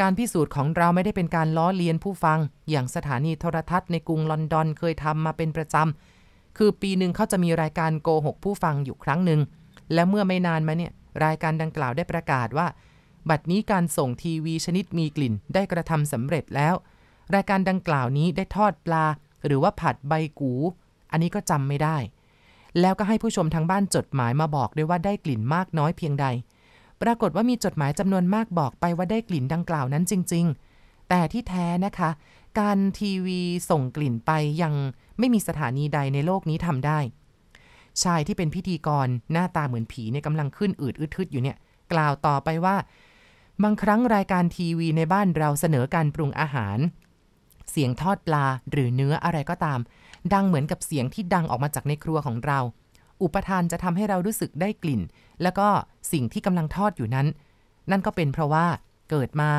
การพิสูจน์ของเราไม่ได้เป็นการล้อเลียนผู้ฟัง อย่างสถานีโทรทัศน์ในกรุงลอนดอนเคยทำมาเป็นประจำคือปีหนึ่งเขาจะมีรายการโกหกผู้ฟังอยู่ครั้งหนึ่ง และเมื่อไม่นานมาเนี่ยรายการดังกล่าวได้ประกาศว่า บัดนี้การส่งทีวีชนิดมีกลิ่นได้กระทำสำเร็จแล้ว รายการดังกล่าวนี้ได้ทอดปลา หรือว่าผัดใบกู อันนี้ก็จำไม่ได้ แล้วก็ให้ผู้ชมทางบ้านจดหมายมาบอกด้วยว่าได้กลิ่นมากน้อยเพียงใด ปรากฏว่ามีจดหมายจำนวนมากบอกไปว่าได้กลิ่นดังกล่าวนั้นจริง ๆ แต่ที่แท้นะคะการทีวีส่งกลิ่นไปยังไม่มีสถานีใดในโลกนี้ทำได้ ชายที่เป็นพิธีกรหน้าตาเหมือนผีเนี่ยกำลังขึ้นอืดอึดทึดอยู่เนี่ย กล่าวต่อไปว่า บางครั้งรายการทีวีในบ้านเราเสนอการปรุงอาหาร เสียงทอดปลาหรือเนื้ออะไรก็ตาม ดังเหมือนกับเสียงที่ดังออกมาจากในครัวของเรา อุปทานจะทำให้เรารู้สึกได้กลิ่น แล้วก็สิ่งที่กำลังทอดอยู่นั้น นั่นก็เป็นเพราะว่าเกิดมา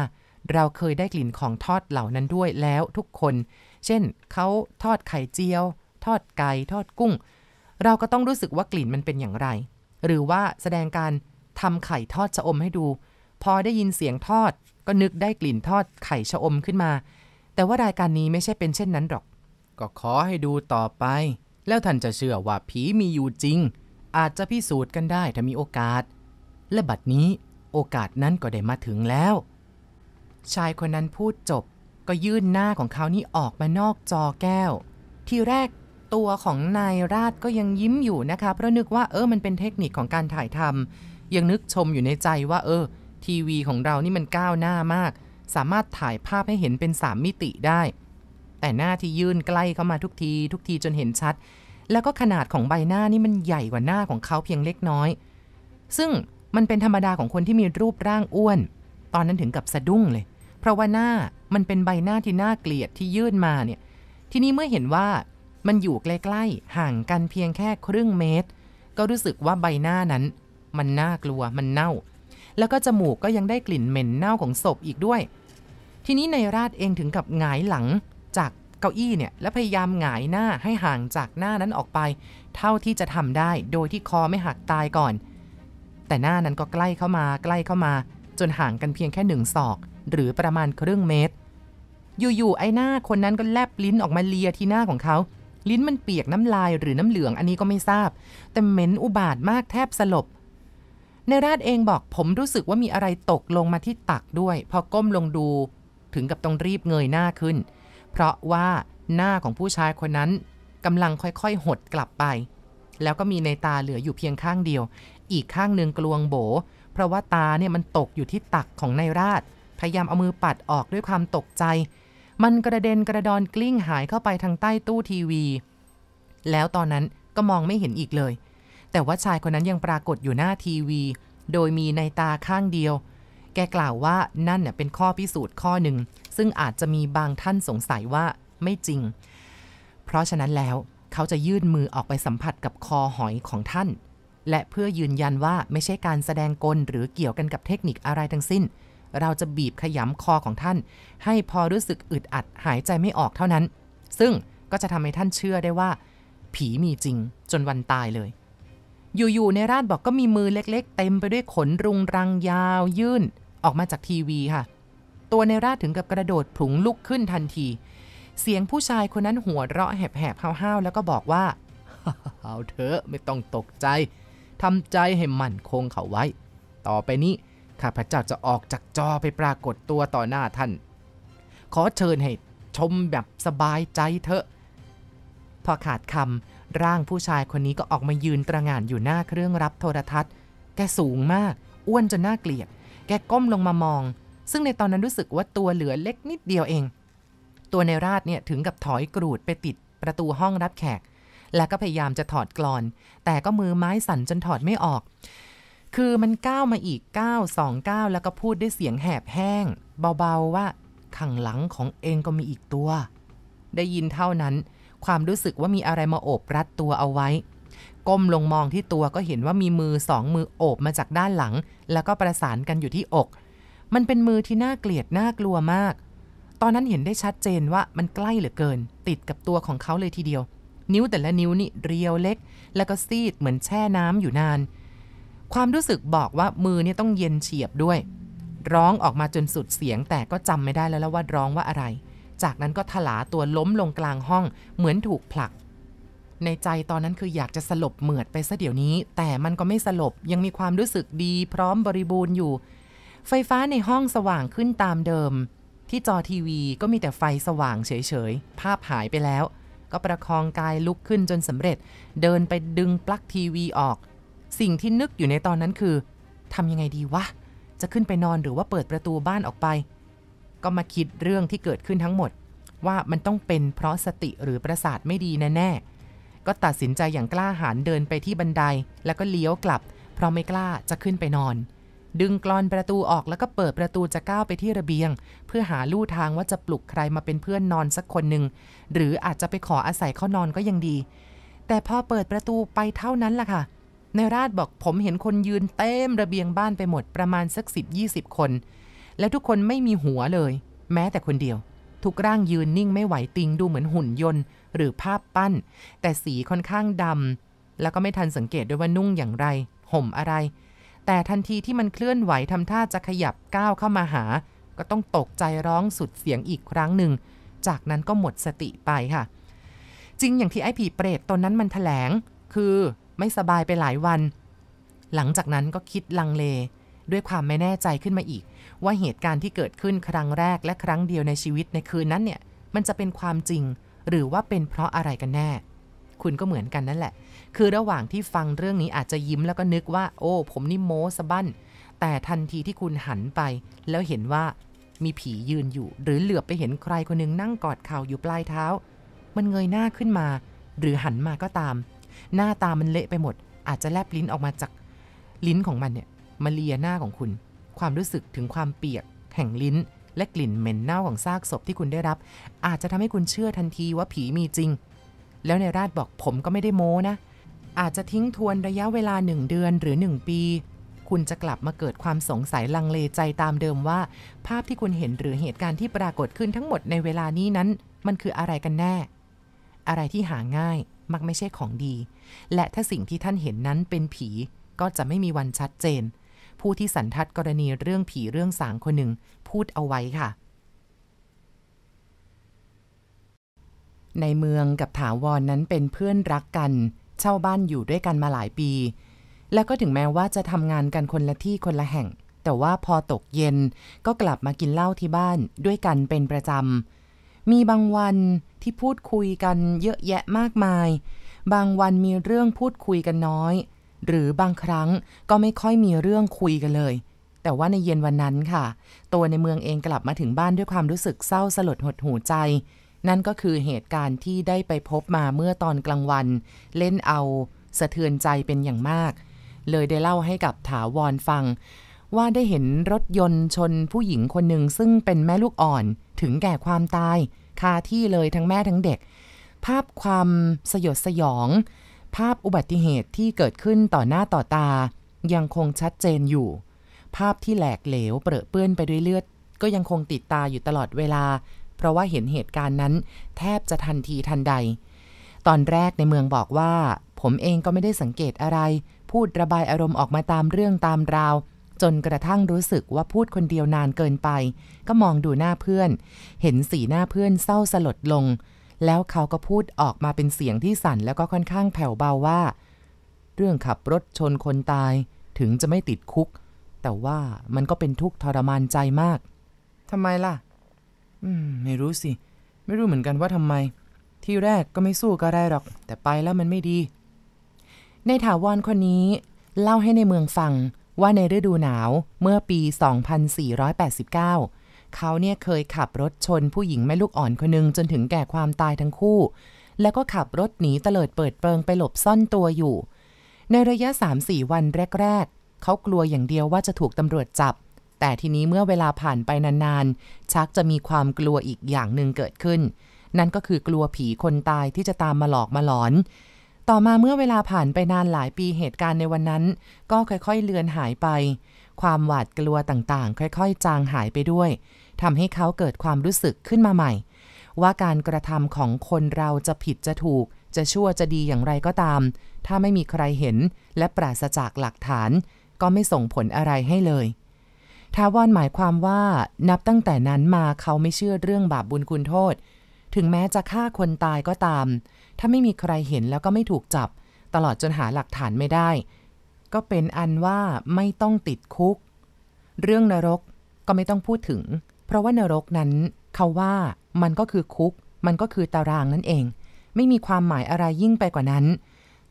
เราเคยได้กลิ่นของทอดเหล่านั้นด้วยแล้วทุกคน เช่น เขาทอดไข่เจียว ทอดไก่ทอดกุ้ง เราก็ต้องรู้สึกว่ากลิ่นมันเป็นอย่างไร หรือว่าแสดงการทำไข่ทอดชะอมให้ดู พอได้ยินเสียงทอดก็นึกได้กลิ่นทอดไข่ชะอมขึ้นมา แต่ว่ารายการนี้ไม่ใช่เป็นเช่นนั้นหรอก ก็ขอให้ดูต่อไป แล้วท่านจะเชื่อว่าผีมีอยู่จริง อาจจะพิสูจน์กันได้ถ้ามีโอกาส และบัดนี้โอกาสนั้นก็ได้มาถึงแล้วชายคนนั้นพูดจบ ก็ยื่นหน้าของเขานี่ออกมานอกจอแก้ว ทีแรกตัวของนายราชก็ยังยิ้มอยู่นะคะเพราะนึกว่าเออมันเป็นเทคนิคของการถ่ายทำยังนึกชมอยู่ในใจว่า เออ ทีวีของเรานี่มันก้าวหน้ามาก สามารถถ่ายภาพให้เห็นเป็น3มิติได้ แต่หน้าที่ยื่นใกล้เข้ามาทุกที ทุกทีจนเห็นชัด แล้วก็ขนาดของใบหน้านี่มันใหญ่กว่าหน้าของเขาเพียงเล็กน้อย ซึ่งมันเป็นธรรมดาของคนที่มีรูปร่างอ้วน ตอนนั้นถึงกับสะดุ้งเลยเพราะว่าหน้ามันเป็นใบหน้าที่น่าเกลียดที่ยื่นมาเนี่ย ทีนี้เมื่อเห็นว่ามันอยู่ใกล้ๆห่างกันเพียงแค่ครึ่งเมตร ก็รู้สึกว่าใบหน้านั้น มันน่ากลัวมันเน่า แล้วก็จมูกก็ยังได้กลิ่นเหม็นเน่าของศพอีกด้วย ทีนี้ในราชเองถึงกับหงายหลังจากเก้าอี้เนี่ยและพยายามหงายหน้าให้ห่างจากหน้านั้นออกไป เท่าที่จะทำได้โดยที่คอไม่หักตายก่อน แต่หน้านั้นก็ใกล้เข้ามาใกล้เข้ามา จนห่างกันเพียงแค่หนึ่งศอกหรือประมาณครึ่งเมตร อยู่ๆไอ้หน้าคนนั้นก็แลบลิ้นออกมาเลียที่หน้าของเขา ลิ้นมันเปียกน้ำลายหรือน้ำเหลืองอันนี้ก็ไม่ทราบ แต่เหม็นอุบาทมากแทบสลบ ในราชเองบอกผมรู้สึกว่ามีอะไรตกลงมาที่ตักด้วย พอก้มลงดูถึงกับต้องรีบเงยหน้าขึ้น เพราะว่าหน้าของผู้ชายคนนั้นกำลังค่อยๆหดกลับไป แล้วก็มีในตาเหลืออยู่เพียงข้างเดียว อีกข้างหนึ่งกลวงโบ เพราะว่าตาเนี่ยมันตกอยู่ที่ตักของนายราชพยายามเอามือปัดออกด้วยความตกใจ มันกระเด็นกระดอนกลิ้งหายเข้าไปทางใต้ตู้ทีวี แล้วตอนนั้นก็มองไม่เห็นอีกเลย แต่ว่าชายคนนั้นยังปรากฏอยู่หน้าทีวี โดยมีในตาข้างเดียว แกกล่าวว่านั่นเป็นข้อพิสูจน์ข้อหนึ่ง ซึ่งอาจจะมีบางท่านสงสัยว่าไม่จริง เพราะฉะนั้นแล้ว เขาจะยื่นมือออกไปสัมผัสกับคอหอยของท่าน และเพื่อยืนยันว่าไม่ใช่การแสดงกล หรือเกี่ยวกันกับเทคนิคอะไรทั้งสิ้นเราจะบีบขยำคอของท่าน ให้พอรู้สึกอึดอัดหายใจไม่ออกเท่านั้น ซึ่งก็จะทำให้ท่านเชื่อได้ว่า ผีมีจริงจนวันตายเลย อยู่ๆในราชบอกก็มีมือเล็กๆ เต็มไปด้วยขนรุงรังยาวยื่น ออกมาจากทีวีค่ะ ตัวในราชถึงกับกระโดดผุงลุกขึ้นทันที เสียงผู้ชายคนนั้นหัวเราะแหบๆห้าวๆแล้วก็บอกว่าเอาเถอะไม่ต้องตกใจทำใจให้มั่นคงเขาไว้ ต่อไปนี้ข้าพเจ้าจะออกจากจอไปปรากฏตัวต่อหน้าท่าน ขอเชิญให้ชมแบบสบายใจเถอะ พอขาดคำร่างผู้ชายคนนี้ก็ออกมายืนตระงานอยู่หน้าเครื่องรับโทรทัศน์ แกสูงมาก อ้วนจนน่าเกลียด แกก้มลงมามอง ซึ่งในตอนนั้นรู้สึกว่าตัวเหลือเล็กนิดเดียวเอง ตัวในราชเนี่ยถึงกับถอยกรูดไปติดประตูห้องรับแขก แล้วก็พยายามจะถอดกรอน แต่ก็มือไม้สั่นจนถอดไม่ออกคือมันก้าวมาอีกก้าวสองก้าวแล้วก็พูดด้วยเสียงแหบแห้ง เบาๆว่าข้างหลังของเองก็มีอีกตัว ได้ยินเท่านั้น ความรู้สึกว่ามีอะไรมาโอบรัดตัวเอาไว้ก้มลงมองที่ตัวก็เห็นว่ามีมือสองมือโอบมาจากด้านหลัง แล้วก็ประสานกันอยู่ที่อก มันเป็นมือที่น่าเกลียดน่ากลัวมาก ตอนนั้นเห็นได้ชัดเจนว่ามันใกล้เหลือเกิน ติดกับตัวของเขาเลยทีเดียว นิ้วแต่ละนิ้วนี่เรียวเล็ก แล้วก็ซีดเหมือนแช่น้ำอยู่นานความรู้สึกบอกว่ามือเนี่ยต้องเย็นเฉียบด้วย ร้องออกมาจนสุดเสียงแต่ก็จำไม่ได้แล้วว่าร้องว่าอะไร จากนั้นก็ถลาตัวล้มลงกลางห้อง เหมือนถูกผลัก ในใจตอนนั้นคืออยากจะสลบเหมือดไปซะเดี๋ยวนี้ แต่มันก็ไม่สลบยังมีความรู้สึกดีพร้อมบริบูรณ์อยู่ ไฟฟ้าในห้องสว่างขึ้นตามเดิม ที่จอทีวีก็มีแต่ไฟสว่างเฉยๆภาพหายไปแล้ว ก็ประคองกายลุกขึ้นจนสำเร็จ เดินไปดึงปลั๊กทีวีออกสิ่งที่นึกอยู่ในตอนนั้นคือ ทำยังไงดีวะ จะขึ้นไปนอนหรือว่าเปิดประตูบ้านออกไป ก็มาคิดเรื่องที่เกิดขึ้นทั้งหมด ว่ามันต้องเป็นเพราะสติหรือประสาทไม่ดีแน่ๆ ก็ตัดสินใจอย่างกล้าหาญเดินไปที่บันไดแล้วก็เลี้ยวกลับ เพราะไม่กล้าจะขึ้นไปนอน ดึงกรอนประตูออกแล้วก็เปิดประตูจะก้าวไปที่ระเบียง เพื่อหาลู่ทางว่าจะปลุกใครมาเป็นเพื่อนนอนสักคนหนึ่งหรืออาจจะไปขออาศัยเขานอนก็ยังดี แต่พอเปิดประตูไปเท่านั้นล่ะค่ะเนายราชบอกผมเห็นคนยืนเต็มระเบียงบ้านไปหมดประมาณสักสิบยีคน และทุกคนไม่มีหัวเลย แม้แต่คนเดียว ทุกร่างยืนนิ่งไม่ไหวติงดูเหมือนหุ่นยนต์ หรือภาพปั้น แต่สีค่อนข้างดำ แล้วก็ไม่ทันสังเกตด้วยว่านุ่งอย่างไร ห่มอะไร แต่ทันทีที่มันเคลื่อนไหวทำท่าจะขยับก้าวเข้ามาหา ก็ต้องตกใจร้องสุดเสียงอีกครั้งหนึ่งจากนั้นก็หมดสติไปค่ะจริงอย่างที่ไอ้ผีเปรตตนนั้นมันถแถลงคือไม่สบายไปหลายวัน หลังจากนั้นก็คิดลังเล ด้วยความไม่แน่ใจขึ้นมาอีก ว่าเหตุการณ์ที่เกิดขึ้นครั้งแรกและครั้งเดียวในชีวิตในคืนนั้นเนี่ยมันจะเป็นความจริง หรือว่าเป็นเพราะอะไรกันแน่ คุณก็เหมือนกันนั่นแหละ คือระหว่างที่ฟังเรื่องนี้อาจจะยิ้มแล้วก็นึกว่า โอ้ ผมนี่โม้สะบั้นแต่ทันทีที่คุณหันไป แล้วเห็นว่ามีผียืนอยู่ หรือเหลือบไปเห็นใครคนนึงนั่งกอดเข่าอยู่ปลายเท้า มันเงยหน้าขึ้นมา หรือหันมาก็ตามหน้าตามันเละไปหมด อาจจะแลบลิ้นออกมาจากลิ้นของมันเนี่ยมาเลียหน้าของคุณ ความรู้สึกถึงความเปียกแห่งลิ้น และกลิ่นเหม็นเน่าของซากศพที่คุณได้รับ อาจจะทำให้คุณเชื่อทันทีว่าผีมีจริง แล้วในราชบอกผมก็ไม่ได้โม้นะ อาจจะทิ้งทวนระยะเวลาหนึ่งเดือนหรือหนึ่งปี คุณจะกลับมาเกิดความสงสัยลังเลใจตามเดิมว่า ภาพที่คุณเห็นหรือเหตุการณ์ที่ปรากฏขึ้นทั้งหมดในเวลานี้นั้น มันคืออะไรกันแน่ อะไรที่หาง่ายมักไม่ใช่ของดีและถ้าสิ่งที่ท่านเห็นนั้นเป็นผีก็จะไม่มีวันชัดเจน ผู้ที่สันทัดกรณีเรื่องผี เรื่องสางคนหนึ่งพูดเอาไว้ค่ะ ในเมืองกับถาวรนนั้นเป็นเพื่อนรักกันเช่าบ้านอยู่ด้วยกันมาหลายปี แล้วก็ถึงแม้ว่าจะทำงานกันคนละที่คนละแห่ง แต่ว่าพอตกเย็นก็กลับมากินเหล้าที่บ้านด้วยกันเป็นประจำมีบางวันที่พูดคุยกันเยอะแยะมากมายบางวันมีเรื่องพูดคุยกันน้อย หรือบางครั้งก็ไม่ค่อยมีเรื่องคุยกันเลย แต่ว่าในเย็นวันนั้นค่ะ ตัวในเมืองเองกลับมาถึงบ้านด้วยความรู้สึกเศร้าสลดหดหูใจ นั่นก็คือเหตุการณ์ที่ได้ไปพบมาเมื่อตอนกลางวัน เล่นเอา สะเทือนใจเป็นอย่างมาก เลยได้เล่าให้กับถาวรฟัง ว่าได้เห็นรถยนต์ชน ผู้หญิงคนหนึ่งซึ่งเป็นแม่ลูกอ่อน ถึงแก่ความตายคาที่เลยทั้งแม่ทั้งเด็กภาพความสยดสยอง ภาพอุบัติเหตุที่เกิดขึ้นต่อหน้าต่อตา ยังคงชัดเจนอยู่ ภาพที่แหลกเหลวเปรอะเปื้อนไปด้วยเลือด ก็ยังคงติดตาอยู่ตลอดเวลา เพราะว่าเห็นเหตุการณ์นั้น แทบจะทันทีทันใด ตอนแรกในเมืองบอกว่า ผมเองก็ไม่ได้สังเกตอะไร พูดระบายอารมณ์ออกมาตามเรื่องตามราว จนกระทั่งรู้สึกว่าพูดคนเดียวนานเกินไป ก็มองดูหน้าเพื่อน เห็นสีหน้าเพื่อน เศร้าสลดลงแล้วเขาก็พูดออกมาเป็นเสียงที่สั่นแล้วก็ค่อนข้างแผ่วเบาว่า เรื่องขับรถชนคนตายถึงจะไม่ติดคุก แต่ว่ามันก็เป็นทุกข์ทรมานใจมากทำไมล่ะ อืม ไม่รู้สิ ไม่รู้เหมือนกันว่าทำไม ที่แรกก็ไม่สู้ก็ได้หรอก แต่ไปแล้วมันไม่ดี ในถาวรคนนี้ เล่าให้ในเมืองฟังว่าในฤดูหนาวเมื่อปี 2489เขาเนี่ยเคยขับรถชนผู้หญิงแม่ลูกอ่อนคนนึง จนถึงแก่ความตายทั้งคู่ แล้วก็ขับรถหนีเตลิดเปิดเปิงไปหลบซ่อนตัวอยู่ ในระยะ 3-4 วันแรกๆ เขากลัวอย่างเดียวว่าจะถูกตำรวจจับ แต่ทีนี้เมื่อเวลาผ่านไปนานๆ ชักจะมีความกลัวอีกอย่างหนึ่งเกิดขึ้น นั่นก็คือกลัวผีคนตายที่จะตามมาหลอกมาหลอน ต่อมาเมื่อเวลาผ่านไปนานหลายปีเหตุการณ์ในวันนั้น ก็ค่อย ๆเลือนหายไป ความหวาดกลัวต่างๆค่อยๆ จางหายไปด้วยทำให้เขาเกิดความรู้สึกขึ้นมาใหม่ ว่าการกระทำของคนเราจะผิดจะถูก จะชั่วจะดีอย่างไรก็ตาม ถ้าไม่มีใครเห็นและปราศจากหลักฐาน ก็ไม่ส่งผลอะไรให้เลยทาวอนหมายความว่า นับตั้งแต่นั้นมาเขาไม่เชื่อเรื่องบาปบุญคุณโทษ ถึงแม้จะฆ่าคนตายก็ตาม ถ้าไม่มีใครเห็นแล้วก็ไม่ถูกจับ ตลอดจนหาหลักฐานไม่ได้ ก็เป็นอันว่าไม่ต้องติดคุก เรื่องนรกก็ไม่ต้องพูดถึงเพราะว่านรกนั้นเขาว่ามันก็คือคุก มันก็คือตารางนั่นเอง ไม่มีความหมายอะไรยิ่งไปกว่านั้น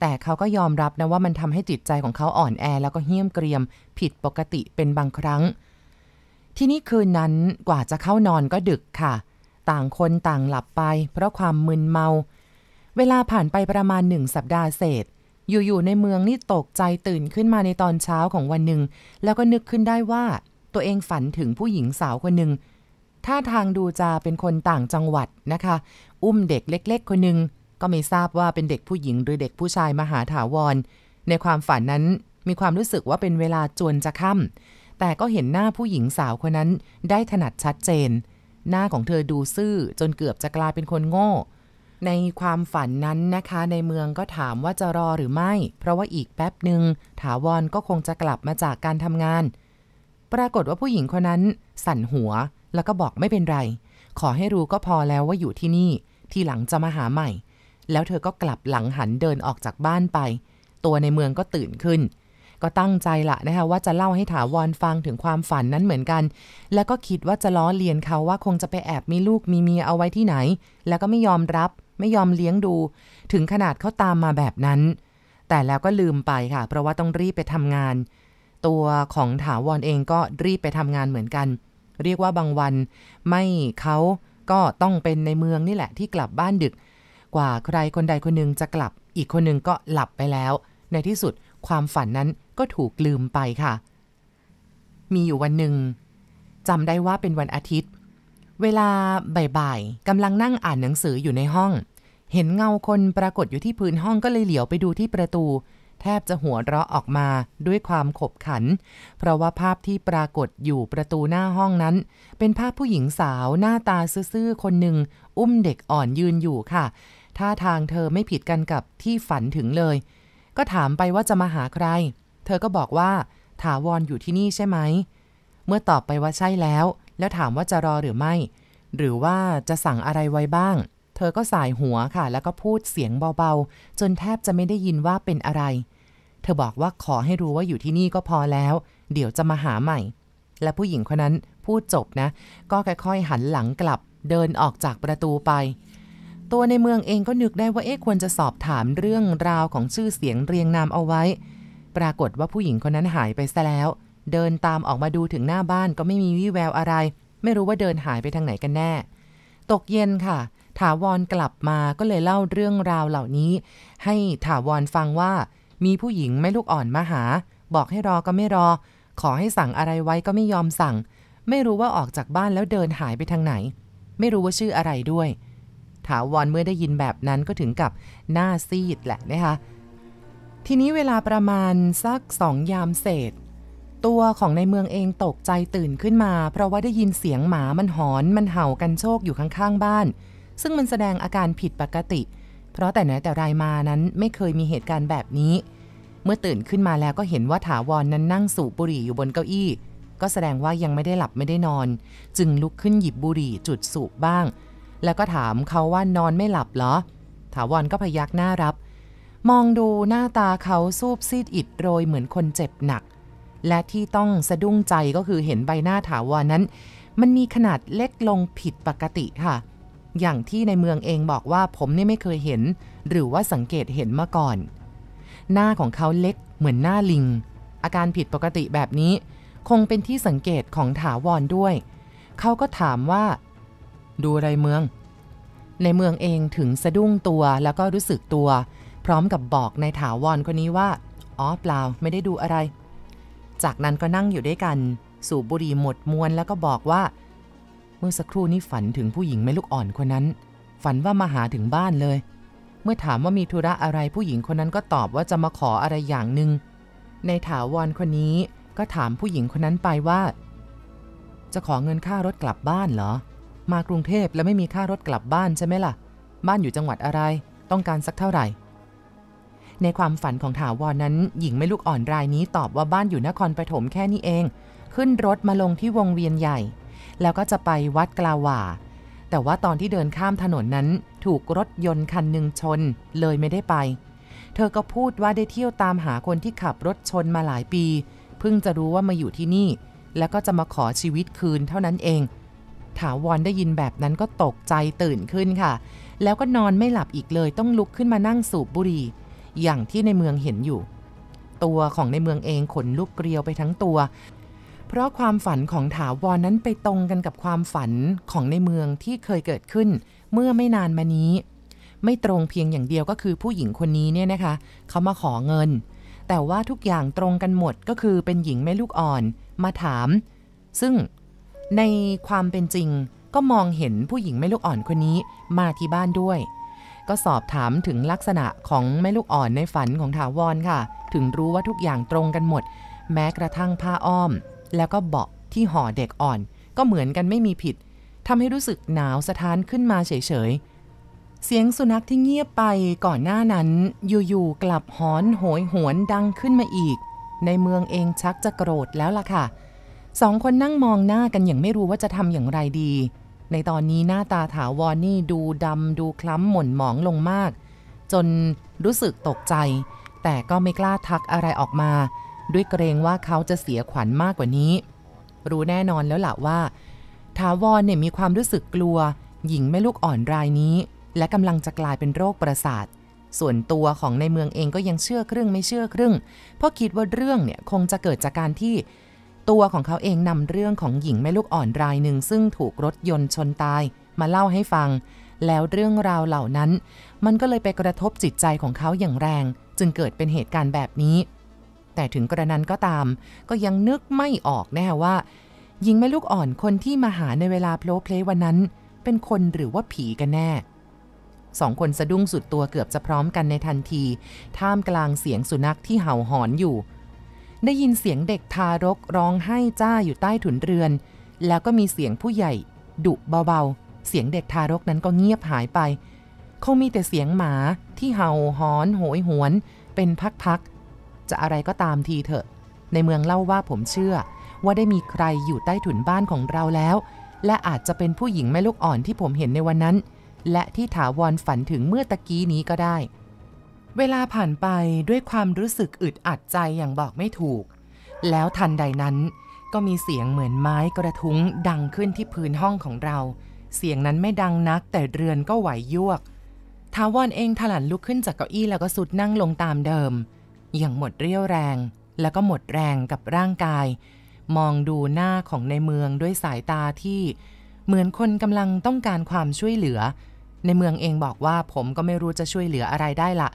แต่เขาก็ยอมรับนะว่ามันทำให้จิตใจของเขาอ่อนแอ แล้วก็เหี้ยมเกรียม ผิดปกติเป็นบางครั้ง ที่นี่คืนนั้นกว่าจะเข้านอนก็ดึกค่ะ ต่างคนต่างหลับไป เพราะความมึนเมา เวลาผ่านไปประมาณหนึ่งสัปดาห์เศษ อยู่ๆในเมืองนี่ตกใจตื่นขึ้นมาในตอนเช้าของวันหนึ่งแล้วก็นึกขึ้นได้ว่าตัวเองฝันถึงผู้หญิงสาวคนหนึ่งท่าทางดูจะเป็นคนต่างจังหวัด นะคะ อุ้มเด็กเล็ก ๆ คนหนึ่งก็ไม่ทราบว่าเป็นเด็กผู้หญิงหรือเด็กผู้ชายมหาถาวร ในความฝันนั้นมีความรู้สึกว่าเป็นเวลาจวนจะค่ำแต่ก็เห็นหน้าผู้หญิงสาวคนนั้นได้ถนัดชัดเจน หน้าของเธอดูซื่อจนเกือบจะกลายเป็นคนโง่ ในความฝันนั้นนะคะ ในเมืองก็ถามว่าจะรอหรือไม่ เพราะว่าอีกแป๊บหนึ่งถาวรก็คงจะกลับมาจากการทำงานปรากฏว่าผู้หญิงคนนั้นสั่นหัวแล้วก็บอกไม่เป็นไร ขอให้รู้ก็พอแล้วว่าอยู่ที่นี่ทีหลังจะมาหาใหม่ แล้วเธอก็กลับหลังหันเดินออกจากบ้านไป ตัวในเมืองก็ตื่นขึ้น ก็ตั้งใจละนะคะว่าจะเล่าให้ถาวรฟังถึงความฝันนั้นเหมือนกัน แล้วก็คิดว่าจะล้อเลียนเขาว่าคงจะไปแอบ มีลูกมีเมียเอาไว้ที่ไหน แล้วก็ไม่ยอมรับ ไม่ยอมเลี้ยงดู ถึงขนาดเขาตามมาแบบนั้น แต่แล้วก็ลืมไปค่ะ เพราะว่าต้องรีบไปทำงานตัวของถาวรเองก็รีบไปทำงานเหมือนกัน เรียกว่าบางวันไม่เขาก็ต้องเป็นในเมืองนี่แหละ ที่กลับบ้านดึก กว่าใครคนใดคนหนึ่งจะกลับอีกคนหนึ่งก็หลับไปแล้ว ในที่สุดความฝันนั้นก็ถูกลืมไปค่ะ มีอยู่วันหนึ่งจำได้ว่าเป็นวันอาทิตย์ เวลาบ่ายๆกำลังนั่งอ่านหนังสืออยู่ในห้อง เห็นเงาคนปรากฏอยู่ที่พื้นห้องก็เลยเหลียวไปดูที่ประตูแทบจะหัวเราะออกมาด้วยความขบขัน เพราะว่าภาพที่ปรากฏอยู่ประตูหน้าห้องนั้น เป็นภาพผู้หญิงสาวหน้าตาซื่อๆ คนหนึ่งอุ้มเด็กอ่อนยืนอยู่ค่ะท่าทางเธอไม่ผิดกันกับที่ฝันถึงเลย ก็ถามไปว่าจะมาหาใคร เธอก็บอกว่าถาวรออยู่ที่นี่ใช่ไหมเมื่อตอบไปว่าใช่แล้ว แล้วถามว่าจะรอหรือไม่ หรือว่าจะสั่งอะไรไว้บ้าง เธอก็สายหัวค่ะ แล้วก็พูดเสียงเบาๆจนแทบจะไม่ได้ยินว่าเป็นอะไรเธอบอกว่าขอให้รู้ว่าอยู่ที่นี่ก็พอแล้ว เดี๋ยวจะมาหาใหม่ และผู้หญิงคนนั้นพูดจบนะ ก็ค่อยๆหันหลังกลับ เดินออกจากประตูไป ตัวในเมืองเองก็นึกได้ว่า เอ๊ะควรจะสอบถามเรื่องราวของชื่อเสียงเรียงนามเอาไว้ ปรากฏว่าผู้หญิงคนนั้นหายไปซะแล้ว เดินตามออกมาดูถึงหน้าบ้านก็ไม่มีวี่แววอะไร ไม่รู้ว่าเดินหายไปทางไหนกันแน่ ตกเย็นค่ะ ถาวรกลับมาก็เลยเล่าเรื่องราวเหล่านี้ ให้ถาวรฟังว่ามีผู้หญิงไม่ลูกอ่อนมาหา บอกให้รอก็ไม่รอ ขอให้สั่งอะไรไว้ก็ไม่ยอมสั่ง ไม่รู้ว่าออกจากบ้านแล้วเดินหายไปทางไหน ไม่รู้ว่าชื่ออะไรด้วย ถาวรเมื่อได้ยินแบบนั้นก็ถึงกับหน้าซีดแหละนะคะทีนี้เวลาประมาณสักสองยามเศษ ตัวของในเมืองเองตกใจตื่นขึ้นมา เพราะว่าได้ยินเสียงหมามันหอนมันเห่ากันโชคอยู่ข้างๆ บ้าน ซึ่งมันแสดงอาการผิดปกติ เพราะแต่ไหนแต่ไรมานั้นไม่เคยมีเหตุการณ์แบบนี้เมื่อตื่นขึ้นมาแล้วก็เห็นว่าถาวรนนั้นนั่งสูบบุหรี่อยู่บนเก้าอี้ ก็แสดงว่ายังไม่ได้หลับไม่ได้นอน จึงลุกขึ้นหยิบบุหรี่จุดสูบบ้าง แล้วก็ถามเขาว่านอนไม่หลับเหรอถาวรก็พยักหน้ารับ มองดูหน้าตาเขาซูบซีดอิดโรยเหมือนคนเจ็บหนัก และที่ต้องสะดุ้งใจก็คือเห็นใบหน้าถาวรนนั้น มันมีขนาดเล็กลงผิดปกติค่ะ อย่างที่ในเมืองเองบอกว่าผมนี่ไม่เคยเห็น หรือว่าสังเกตเห็นมาก่อนหน้าของเขาเล็กเหมือนหน้าลิง อาการผิดปกติแบบนี้ คงเป็นที่สังเกตของถาวรด้วย เขาก็ถามว่า ดูอะไรเมือง ในเมืองเองถึงสะดุ้งตัวแล้วก็รู้สึกตัว พร้อมกับบอกในถาวรคนนี้ว่า อ๋อเปล่าไม่ได้ดูอะไร จากนั้นก็นั่งอยู่ด้วยกัน สูบบุหรี่หมดมวนแล้วก็บอกว่า เมื่อสักครู่นี้ฝันถึงผู้หญิงไม่ลูกอ่อนคนนั้น ฝันว่ามาหาถึงบ้านเลยเมื่อถามว่ามีธุระอะไรผู้หญิงคนนั้นก็ตอบว่าจะมาขออะไรอย่างหนึ่งในถาวรคนนี้ก็ถามผู้หญิงคนนั้นไปว่า จะขอเงินค่ารถกลับบ้านเหรอมากรุงเทพแล้วไม่มีค่ารถกลับบ้านใช่ไหมล่ะบ้านอยู่จังหวัดอะไร ต้องการสักเท่าไหร่ ในความฝันของถาวรนนั้นหญิงไม่ลูกอ่อนรายนี้ตอบว่าบ้านอยู่นครปฐมแค่นี้เอง ขึ้นรถมาลงที่วงเวียนใหญ่ แล้วก็จะไปวัดกลาว่าแต่ว่าตอนที่เดินข้ามถนนนั้นถูกรถยนต์คันหนึ่งชนเลยไม่ได้ไป เธอก็พูดว่าได้เที่ยวตามหาคนที่ขับรถชนมาหลายปี เพิ่งจะรู้ว่ามาอยู่ที่นี่ แล้วก็จะมาขอชีวิตคืนเท่านั้นเอง ถาวรได้ยินแบบนั้นก็ตกใจตื่นขึ้นค่ะ แล้วก็นอนไม่หลับอีกเลยต้องลุกขึ้นมานั่งสูบบุหรี่อย่างที่ในเมืองเห็นอยู่ ตัวของในเมืองเองขนลุกเกลียวไปทั้งตัว เพราะความฝันของถาวรนนั้นไปตรงกันกับความฝันของในเมืองที่เคยเกิดขึ้นเมื่อไม่นานมานี้ ไม่ตรงเพียงอย่างเดียว ก็คือผู้หญิงคนนี้เนี่ยนะคะเขามาขอเงิน แต่ว่าทุกอย่างตรงกันหมดก็คือเป็นหญิงแม่ลูกอ่อนมาถามซึ่งในความเป็นจริงก็มองเห็นผู้หญิงแม่ลูกอ่อนคนนี้มาที่บ้านด้วยก็สอบถามถึงลักษณะของแม่ลูกอ่อนในฝันของถาวรค่ะ ถึงรู้ว่าทุกอย่างตรงกันหมด แม้กระทั่งผ้าอ้อม แล้วก็เบาะที่ห่อเด็กอ่อน ก็เหมือนกันไม่มีผิดทำให้รู้สึกหนาวสะท้านขึ้นมาเฉยๆ เสียงสุนัขที่เงียบไปก่อนหน้านั้นอยู่ๆกลับหอนโหยหวนดังขึ้นมาอีก ในเมืองเองชักจะโกรธแล้วล่ะค่ะสองคนนั่งมองหน้ากันอย่างไม่รู้ว่าจะทำอย่างไรดี ในตอนนี้หน้าตาถาวรนนี่ดูดำดูคล้ำหม่นหมองลงมาก จนรู้สึกตกใจ แต่ก็ไม่กล้าทักอะไรออกมา ด้วยเกรงว่าเขาจะเสียขวัญมากกว่านี้ รู้แน่นอนแล้วล่ะว่าถาวรเนี่ยมีความรู้สึกกลัวหญิงแม่ลูกอ่อนรายนี้ และกำลังจะกลายเป็นโรคประสาท ส่วนตัวของในเมืองเองก็ยังเชื่อครึ่ง ไม่เชื่อครึ่ง เพราะคิดว่าเรื่องเนี่ยคงจะเกิดจากการที่ ตัวของเขาเองนำเรื่องของหญิงแม่ลูกอ่อนรายหนึ่งซึ่งถูกรถยนต์ชนตายมาเล่าให้ฟัง แล้วเรื่องราวเหล่านั้น มันก็เลยไปกระทบจิตใจของเขาอย่างแรง จึงเกิดเป็นเหตุการณ์แบบนี้ แต่ถึงกระนั้นก็ตาม ก็ยังนึกไม่ออกแน่ว่าหญิงแม่ลูกอ่อนคนที่มาหาในเวลาโพลเพลวันนั้น เป็นคนหรือว่าผีกันแน่ สองคนสะดุ้งสุดตัวเกือบจะพร้อมกันในทันที ท่ามกลางเสียงสุนัขที่เห่าหอนอยู่ ได้ยินเสียงเด็กทารกร้องไห้จ้าอยู่ใต้ถุนเรือน แล้วก็มีเสียงผู้ใหญ่ ดุเบาๆเสียงเด็กทารกนั้นก็เงียบหายไป คงมีแต่เสียงหมาที่เห่าหอน โหยหวน เป็นพักๆจะอะไรก็ตามทีเถอะ ในเมืองเล่าว่าผมเชื่อว่าได้มีใครอยู่ใต้ถุนบ้านของเราแล้ว และอาจจะเป็นผู้หญิงแม่ลูกอ่อนที่ผมเห็นในวันนั้น และที่ถาวรฝันถึงเมื่อตะกี้นี้ก็ได้ เวลาผ่านไปด้วยความรู้สึกอึดอัดใจอย่างบอกไม่ถูก แล้วทันใดนั้นก็มีเสียงเหมือนไม้กระทุ้งดังขึ้นที่พื้นห้องของเรา เสียงนั้นไม่ดังนักแต่เรือนก็ไหว ยวกทาวอนเองถลันลุกขึ้นจากเก้าอี้แล้วก็สุดนั่งลงตามเดิม อย่างหมดเรี่ยวแรง แล้วก็หมดแรงกับร่างกายมองดูหน้าของในเมืองด้วยสายตาที่ เหมือนคนกำลังต้องการความช่วยเหลือ ในเมืองเองบอกว่าผมก็ไม่รู้จะช่วยเหลืออะไรได้ละ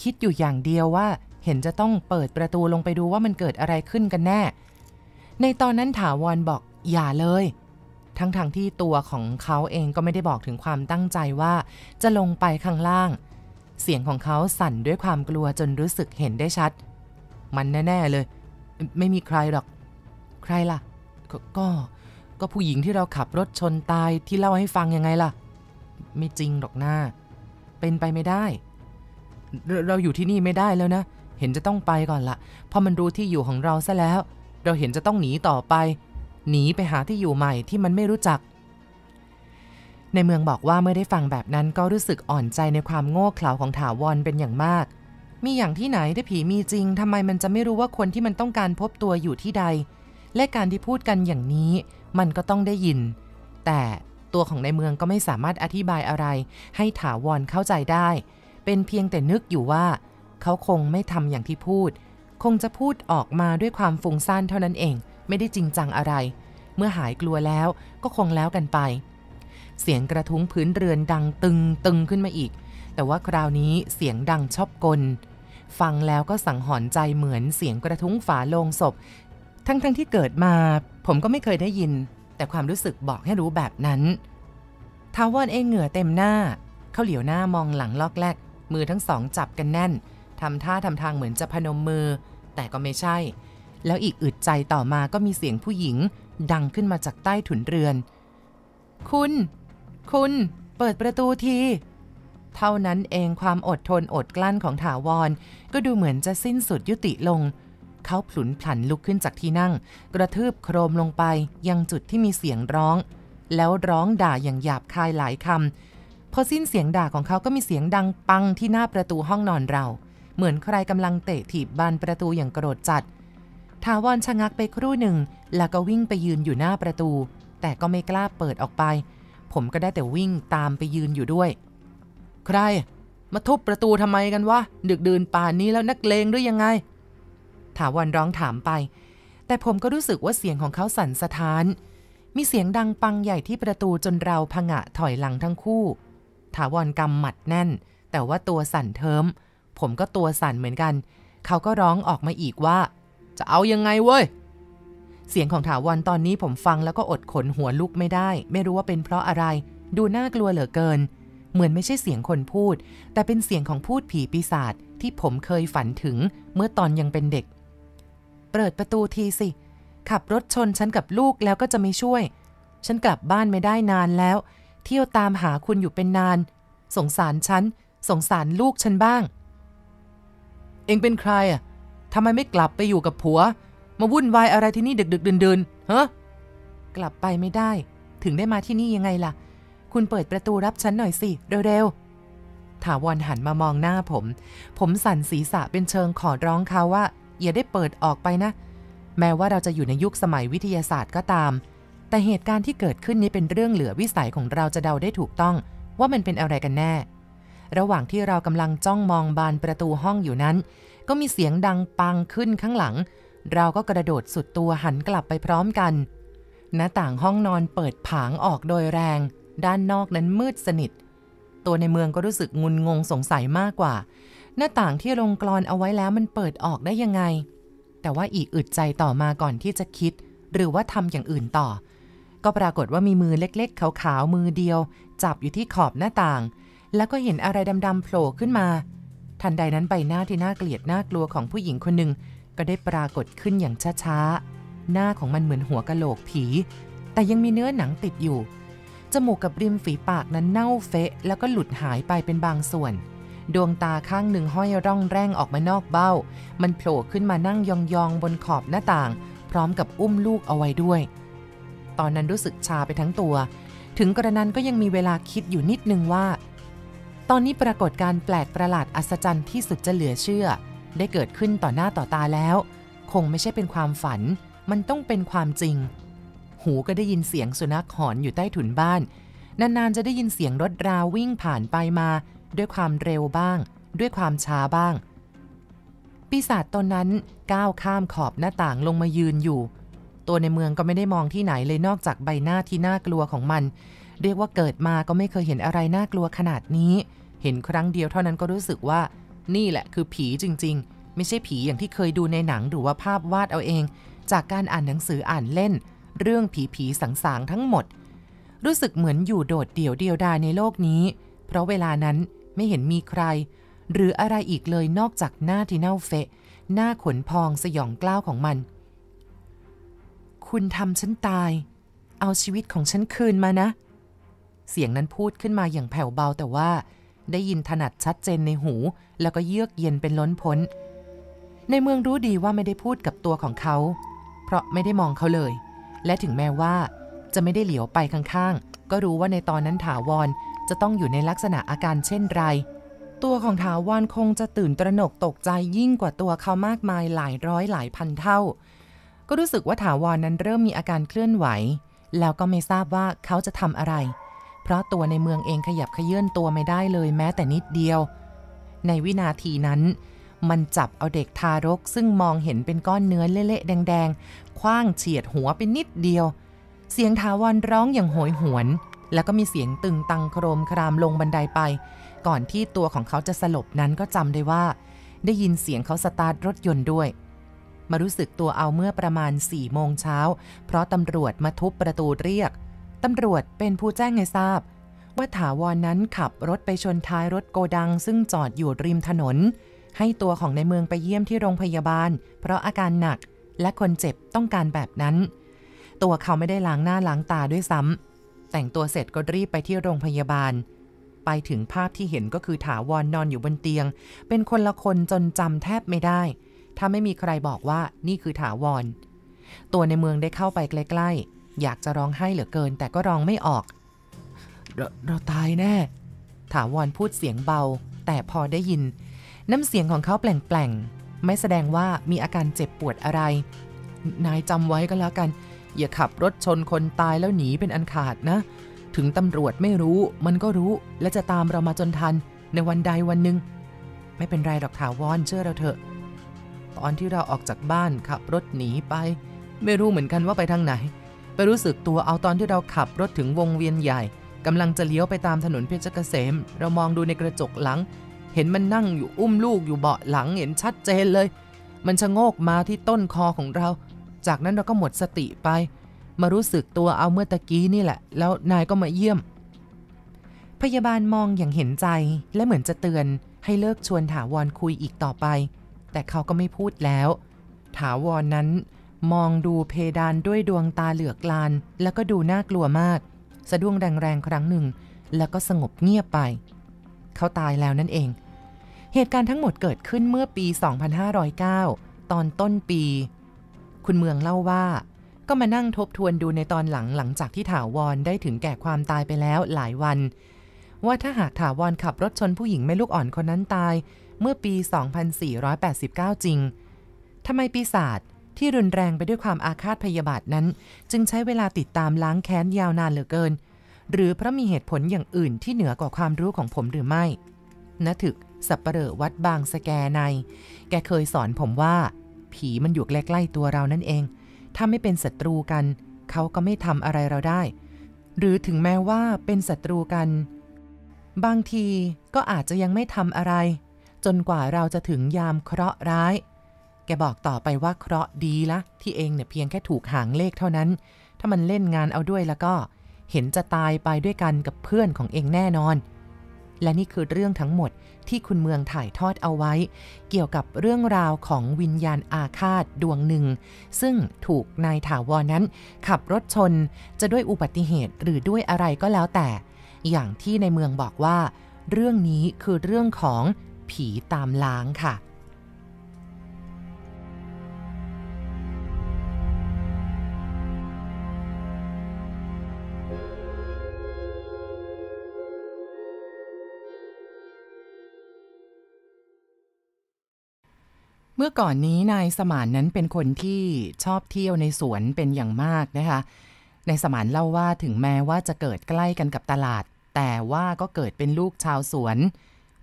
คิดอยู่อย่างเดียวว่า เห็นจะต้องเปิดประตูลงไปดูว่ามันเกิดอะไรขึ้นกันแน่ ในตอนนั้นถาวรบอกอย่าเลย ทั้งๆทที่ตัวของเขาเองก็ไม่ได้บอกถึงความตั้งใจว่า จะลงไปข้างล่าง เสียงของเขาสั่นด้วยความกลัวจนรู้สึกเห็นได้ชัด มันแน่ ๆเลย ไม่มีใครหรอกรล่ะกก็ ก็ผู้หญิงที่เราขับรถชนตายที่เล่าให้ฟังยังไงล่ะไม่จริงหรอกหน้า เป็นไปไม่ได้ เราอยู่ที่นี่ไม่ได้แล้วนะ เห็นจะต้องไปก่อนละเพราะมันรู้ที่อยู่ของเราซะแล้ว เราเห็นจะต้องหนีต่อไป หนีไปหาที่อยู่ใหม่ที่มันไม่รู้จัก ในเมืองบอกว่าเมื่อได้ฟังแบบนั้น ก็รู้สึกอ่อนใจในความโง่เขลาของถาวรเป็นอย่างมาก มีอย่างที่ไหนถ้าผีมีจริงทำไมมันจะไม่รู้ว่าคนที่มันต้องการพบตัวอยู่ที่ใดและการที่พูดกันอย่างนี้มันก็ต้องได้ยิน แต่ตัวของในเมืองก็ไม่สามารถอธิบายอะไร ให้ถาวรเข้าใจได้ เป็นเพียงแต่นึกอยู่ว่า เขาคงไม่ทำอย่างที่พูด คงจะพูดออกมาด้วยความฟุ้งซ่านเท่านั้นเอง ไม่ได้จริงจังอะไร เมื่อหายกลัวแล้วก็คงแล้วกันไป เสียงกระทุ้งพื้นเรือนดังตึงตึงขึ้นมาอีก แต่ว่าคราวนี้เสียงดังชอบกลฟังแล้วก็สังหรณ์ใจเหมือน เสียงกระทุ้งฝาโลงศพทั้งๆทที่เกิดมาผมก็ไม่เคยได้ยิน แต่ความรู้สึกบอกให้รู้แบบนั้น ทาวอนเองเหงื่อเต็มหน้า เขาเหลียวหน้ามองหลังลอกแลกมือทั้งสองจับกันแน่นทำท่าทำทางเหมือนจะพนมมือ แต่ก็ไม่ใช่ แล้วอีกอึดใจต่อมาก็มีเสียงผู้หญิง ดังขึ้นมาจากใต้ถุนเรือน คุณ คุณเปิดประตูที เท่านั้นเองความอดทนอดกลั้นของถาวร ก็ดูเหมือนจะสิ้นสุดยุติลงเขาผลุนผลันลุกขึ้นจากที่นั่ง กระทืบโครมลงไปยังจุดที่มีเสียงร้อง แล้วร้องด่าอย่างหยาบคายหลายคำพอสิ้นเสียงด่าของเขาก็มีเสียงดังปังที่หน้าประตูห้องนอนเรา เหมือนใครกำลังเตะถีบบานประตูอย่างโกรธจัด ทาวอนชะงักไปครู่หนึ่ง แล้วก็วิ่งไปยืนอยู่หน้าประตู แต่ก็ไม่กล้าเปิดออกไป ผมก็ได้แต่วิ่งตามไปยืนอยู่ด้วย ใครมาทุบประตูทำไมกันวะดึกดื่นป่านนี้แล้วนักเลงหรือยังไงถาวรร้องถามไป แต่ผมก็รู้สึกว่าเสียงของเขาสั่นสะท้าน มีเสียงดังปังใหญ่ที่ประตูจนเราพงะถอยหลังทั้งคู่ ถาวรกำหมัดแน่น แต่ว่าตัวสั่นเทิมผมก็ตัวสั่นเหมือนกัน เขาก็ร้องออกมาอีกว่า จะเอายังไงเว้ย เสียงของถาวรตอนนี้ผมฟังแล้วก็อดขนหัวลุกไม่ได้ ไม่รู้ว่าเป็นเพราะอะไร ดูน่ากลัวเหลือเกิน เหมือนไม่ใช่เสียงคนพูด แต่เป็นเสียงของพูดผีปีศาจที่ผมเคยฝันถึงเมื่อตอนยังเป็นเด็กเปิดประตูทีสิ ขับรถชนฉันกับลูกแล้วก็จะไม่ช่วย ฉันกลับบ้านไม่ได้นานแล้ว เที่ยวตามหาคุณอยู่เป็นนาน สงสารฉัน สงสารลูกฉันบ้าง เองเป็นใครอ่ะทำไมไม่กลับไปอยู่กับผัว มาวุ่นวายอะไรที่นี่ดึกดึกเดินเดินฮะ กลับไปไม่ได้ ถึงได้มาที่นี่ยังไงล่ะ คุณเปิดประตูรับฉันหน่อยสิเร็วๆถาวรหันมามองหน้าผม ผมสั่นศีรษะเป็นเชิงขอร้องเขาว่าอย่าได้เปิดออกไปนะ แม้ว่าเราจะอยู่ในยุคสมัยวิทยาศาสตร์ก็ตาม แต่เหตุการณ์ที่เกิดขึ้นนี้เป็นเรื่องเหลือวิสัยของเราจะเดาได้ถูกต้อง ว่ามันเป็นอะไรกันแน่ ระหว่างที่เรากำลังจ้องมองบานประตูห้องอยู่นั้น ก็มีเสียงดังปังขึ้นข้างหลัง เราก็กระโดดสุดตัวหันกลับไปพร้อมกัน หน้าต่างห้องนอนเปิดผางออกโดยแรง ด้านนอกนั้นมืดสนิท ตัวในเมืองก็รู้สึกงุนงงสงสัยมากกว่าหน้าต่างที่ลงกรอนเอาไว้แล้วมันเปิดออกได้ยังไง แต่ว่าอีกอึดใจต่อมาก่อนที่จะคิด หรือว่าทำอย่างอื่นต่อ ก็ปรากฏว่ามีมือเล็กๆขาวๆมือเดียว จับอยู่ที่ขอบหน้าต่าง แล้วก็เห็นอะไรดำๆโผล่ขึ้นมา ทันใดนั้นใบหน้าที่น่าเกลียด น่ากลัวของผู้หญิงคนหนึ่งก็ได้ปรากฏขึ้นอย่างช้าๆหน้าของมันเหมือนหัวกะโหลกผี แต่ยังมีเนื้อหนังติดอยู่จมูกกับริมฝีปากนั้นเน่าเฟะ แล้วก็หลุดหายไปเป็นบางส่วนดวงตาข้างหนึ่งห้อยร่องแร่งออกมานอกเบ้า มันโผล่ขึ้นมานั่งยองๆบนขอบหน้าต่าง พร้อมกับอุ้มลูกเอาไว้ด้วย ตอนนั้นรู้สึกชาไปทั้งตัว ถึงกระนั้นก็ยังมีเวลาคิดอยู่นิดนึงว่า ตอนนี้ปรากฏการแปลกประหลาดอัศจรรย์ที่สุดจะเหลือเชื่อ ได้เกิดขึ้นต่อหน้าต่อตาแล้ว คงไม่ใช่เป็นความฝัน มันต้องเป็นความจริง หูก็ได้ยินเสียงสุนัขหอนอยู่ใต้ถุนบ้านนานๆจะได้ยินเสียงรถราวิ่งผ่านไปมาด้วยความเร็วบ้างด้วยความช้าบ้าง ปีศาจตนนั้นก้าวข้ามขอบหน้าต่างลงมายืนอยู่ ตัวในเมืองก็ไม่ได้มองที่ไหนเลยนอกจากใบหน้าที่น่ากลัวของมัน เรียกว่าเกิดมาก็ไม่เคยเห็นอะไรน่ากลัวขนาดนี้ เห็นครั้งเดียวเท่านั้นก็รู้สึกว่า นี่แหละคือผีจริงๆ ไม่ใช่ผีอย่างที่เคยดูในหนังหรือว่าภาพวาดเอาเอง จากการอ่านหนังสืออ่านเล่น เรื่องผีผีสางทั้งหมด รู้สึกเหมือนอยู่โดดเดี่ยวเดียวดายในโลกนี้ เพราะเวลานั้นไม่เห็นมีใคร หรืออะไรอีกเลยนอกจากหน้าที่เน่าเฟะ หน้าขนพองสยองกล้าวของมัน คุณทำฉันตาย เอาชีวิตของฉันคืนมานะ เสียงนั้นพูดขึ้นมาอย่างแผ่วเบาแต่ว่า ได้ยินถนัดชัดเจนในหู แล้วก็เยือกเย็นเป็นล้นพ้นในเมืองรู้ดีว่าไม่ได้พูดกับตัวของเขา เพราะไม่ได้มองเขาเลย และถึงแม้ว่า จะไม่ได้เหลียวไปข้างๆก็รู้ว่าในตอนนั้นถาวรจะต้องอยู่ในลักษณะอาการเช่นไร ตัวของถาวรคงจะตื่นตระหนกตกใจยิ่งกว่าตัวเขามากมายหลายร้อยหลายพันเท่า ก็รู้สึกว่าถาวรนนั้นเริ่มมีอาการเคลื่อนไหว แล้วก็ไม่ทราบว่าเขาจะทำอะไร เพราะตัวในเมืองเองขยับขยื่นตัวไม่ได้เลยแม้แต่นิดเดียว ในวินาทีนั้นมันจับเอาเด็กทารกซึ่งมองเห็นเป็นก้อนเนื้อเละๆ แดงๆ คว้างเฉียดหัวไปนิดเดียว เสียงทาวรร้องอย่างโหยหวนแล้วก็มีเสียงตึงตังโครมครามลงบันไดไป ก่อนที่ตัวของเขาจะสลบนั้นก็จำได้ว่า ได้ยินเสียงเขาสตาร์ทรถยนต์ด้วย มารู้สึกตัวเอาเมื่อประมาณ4ี่โมงเช้า เพราะตำรวจมาทุบประตูเรียกตำรวจเป็นผู้แจ้งให้ทราบ ว่าถาวรนนั้นขับรถไปชนท้ายรถโกดังซึ่งจอดอยู่ริมถนน ให้ตัวของในเมืองไปเยี่ยมที่โรงพยาบาล เพราะอาการหนักและคนเจ็บต้องการแบบนั้น ตัวเขาไม่ได้ล้างหน้าล้างตาด้วยซ้ำแต่งตัวเสร็จก็รีบไปที่โรงพยาบาล ไปถึงภาพที่เห็นก็คือถาวรนนอนอยู่บนเตียง เป็นคนละคนจนจำแทบไม่ได้ ถ้าไม่มีใครบอกว่านี่คือถาวร ตัวในเมืองได้เข้าไปใกล้ๆ อยากจะร้องไห้เหลือเกินแต่ก็ร้องไม่ออก เรเราตายแน่ ถาวรพูดเสียงเบา แต่พอได้ยิน น้ำเสียงของเขาแปลงๆไม่แสดงว่ามีอาการเจ็บปวดอะไร นายจำไว้ก็แล้วกันอย่าขับรถชนคนตายแล้วหนี เป็นอันขาดนะ ถึงตำรวจไม่รู้มันก็รู้และจะตามเรามาจนทันในวันใดวันหนึ่ง ไม่เป็นไรหรอกถาวรเชื่อเราเถอะ ตอนที่เราออกจากบ้าน ขับรถหนีไป ไม่รู้เหมือนกันว่าไปทางไหน ไปรู้สึกตัวเอาตอนที่เราขับรถถึงวงเวียนใหญ่กำลังจะเลี้ยวไปตามถนนเพชรเกษม เรามองดูในกระจกหลัง เห็นมันนั่งอยู่อุ้มลูกอยู่เบาะหลังเห็นชัดเจนเลย มันชะโงกมาที่ต้นคอของเราจากนั้นเราก็หมดสติไป มารู้สึกตัวเอาเมื่อตะกี้นี่แหละ แล้วนายก็มาเยี่ยม พยาบาลมองอย่างเห็นใจและเหมือนจะเตือนให้เลิกชวนถาวรคุยอีกต่อไป แต่เขาก็ไม่พูดแล้ว ถาวรนนั้นมองดูเพดานด้วยดวงตาเหลือกลาน แล้วก็ดูน่ากลัวมาก สะดุ้งแรงๆครั้งหนึ่ง แล้วก็สงบเงียบไป เขาตายแล้วนั่นเอง เหตุการณ์ทั้งหมดเกิดขึ้นเมื่อปี 2509 ตอนต้นปีคุณเมืองเล่าว่า ก็มานั่งทบทวนดูในตอนหลังหลังจากที่ถาวรได้ถึงแก่ความตายไปแล้วหลายวัน ว่าถ้าหากถาวรขับรถชนผู้หญิงแม่ลูกอ่อนคนนั้นตาย เมื่อปี 2489 จริงทำไมปีศาจที่รุนแรงไปด้วยความอาฆาตพยาบาทนั้น จึงใช้เวลาติดตามล้างแค้นยาวนานเหลือเกิน หรือเพราะมีเหตุผลอย่างอื่นที่เหนือกว่าความรู้ของผมหรือไม่ณถึกสับปเปลอวัดบางสแกในแกเคยสอนผมว่าผีมันอยู่ใกล้ๆตัวเรานั่นเอง ถ้าไม่เป็นศัตรูกัน เขาก็ไม่ทำอะไรเราได้ หรือถึงแม้ว่าเป็นศัตรูกัน บางทีก็อาจจะยังไม่ทำอะไร จนกว่าเราจะถึงยามเคราะห์ร้าย แกบอกต่อไปว่าเคราะห์ดีละที่เองเนี่ยเพียงแค่ถูกหางเลขเท่านั้น ถ้ามันเล่นงานเอาด้วยแล้วก็ เห็นจะตายไปด้วยกันกับเพื่อนของเองแน่นอน และนี่คือเรื่องทั้งหมดที่คุณเมืองถ่ายทอดเอาไว้ เกี่ยวกับเรื่องราวของวิญญาณอาฆาตดวงหนึ่ง ซึ่งถูกนายถาวรนั้น ขับรถชนจะด้วยอุบัติเหตุหรือด้วยอะไรก็แล้วแต่ อย่างที่ในเมืองบอกว่า เรื่องนี้คือเรื่องของผีตามล้างค่ะเมื่อก่อนนี้นายสมานนั้นเป็นคนที่ชอบเที่ยวในสวนเป็นอย่างมากนะคะนายสมานเล่าว่าถึงแม้ว่าจะเกิดใกล้กันกับตลาด แต่ว่าก็เกิดเป็นลูกชาวสวน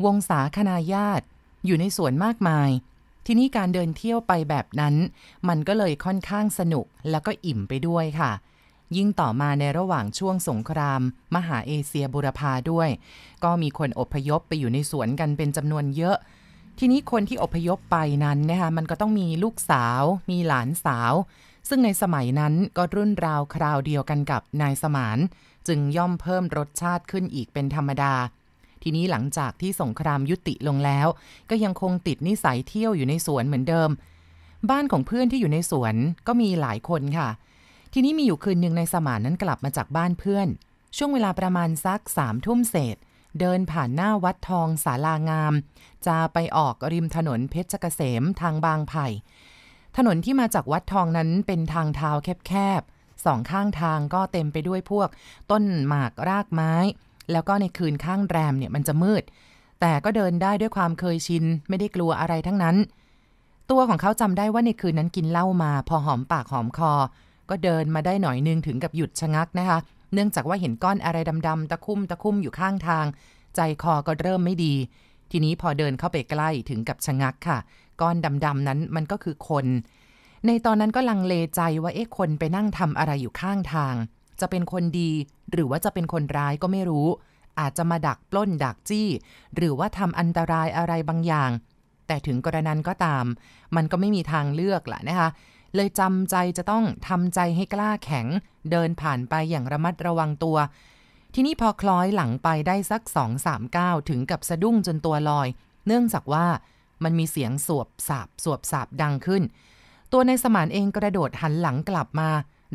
วงศาคณาญาติอยู่ในสวนมากมาย ที่นี่การเดินเที่ยวไปแบบนั้น มันก็เลยค่อนข้างสนุกแล้วก็อิ่มไปด้วยค่ะ ยิ่งต่อมาในระหว่างช่วงสงคราม มหาเอเชียบุรพาด้วย ก็มีคนอพยพไปอยู่ในสวนกันเป็นจำนวนเยอะทีนี้คนที่อพยพไปนั้นนะคะมันก็ต้องมีลูกสาว มีหลานสาว ซึ่งในสมัยนั้นก็รุ่นราวคราวเดียวกันกับนายสมานจึงย่อมเพิ่มรสชาติขึ้นอีกเป็นธรรมดา ทีนี้หลังจากที่สงครามยุติลงแล้ว ก็ยังคงติดนิสัยเที่ยวอยู่ในสวนเหมือนเดิม บ้านของเพื่อนที่อยู่ในสวนก็มีหลายคนค่ะ ทีนี้มีอยู่คืนหนึ่งในสมานนั้นกลับมาจากบ้านเพื่อน ช่วงเวลาประมาณสักสามทุ่มเศษเดินผ่านหน้าวัดทองสารางามจะไปออกริมถนนเพชรเกษมทางบางไผ่ ถนนที่มาจากวัดทองนั้นเป็นทางเท้าแคบๆสองข้างทางก็เต็มไปด้วยพวก ต้นหมากรากไม้ แล้วก็ในคืนข้างแรมเนี่ยมันจะมืด แต่ก็เดินได้ด้วยความเคยชิน ไม่ได้กลัวอะไรทั้งนั้น ตัวของเขาจำได้ว่าในคืนนั้นกินเหล้ามาพอหอมปากหอมคอ ก็เดินมาได้หน่อยนึงถึงกับหยุดชะงักนะคะเเนื่องจากว่าเห็นก้อนอะไรดำ ๆ ตะคุ่มตะคุ่มอยู่ข้างทาง ใจคอก็เริ่มไม่ดี ทีนี้พอเดินเข้าไปใกล้ถึงกับชะงักค่ะ ก้อนดำ ๆ นั้นมันก็คือคน ในตอนนั้นก็ลังเลใจว่าเอ๊ะคนไปนั่งทำอะไรอยู่ข้างทาง จะเป็นคนดี หรือว่าจะเป็นคนร้ายก็ไม่รู้ อาจจะมาดักปล้นดักจี้ หรือว่าทำอันตรายอะไรบางอย่าง แต่ถึงกระนั้นก็ตาม มันก็ไม่มีทางเลือกล่ะนะคะเลยจำใจจะต้องทำใจให้กล้าแข็งเดินผ่านไปอย่างระมัดระวังตัว ที่นี่พอคล้อยหลังไปได้สักสองสามก้าวถึงกับสะดุ้งจนตัวลอย เนื่องจากว่ามันมีเสียงสวบสาบสวบสาบดังขึ้น ตัวในสมานเองกระโดดหันหลังกลับมา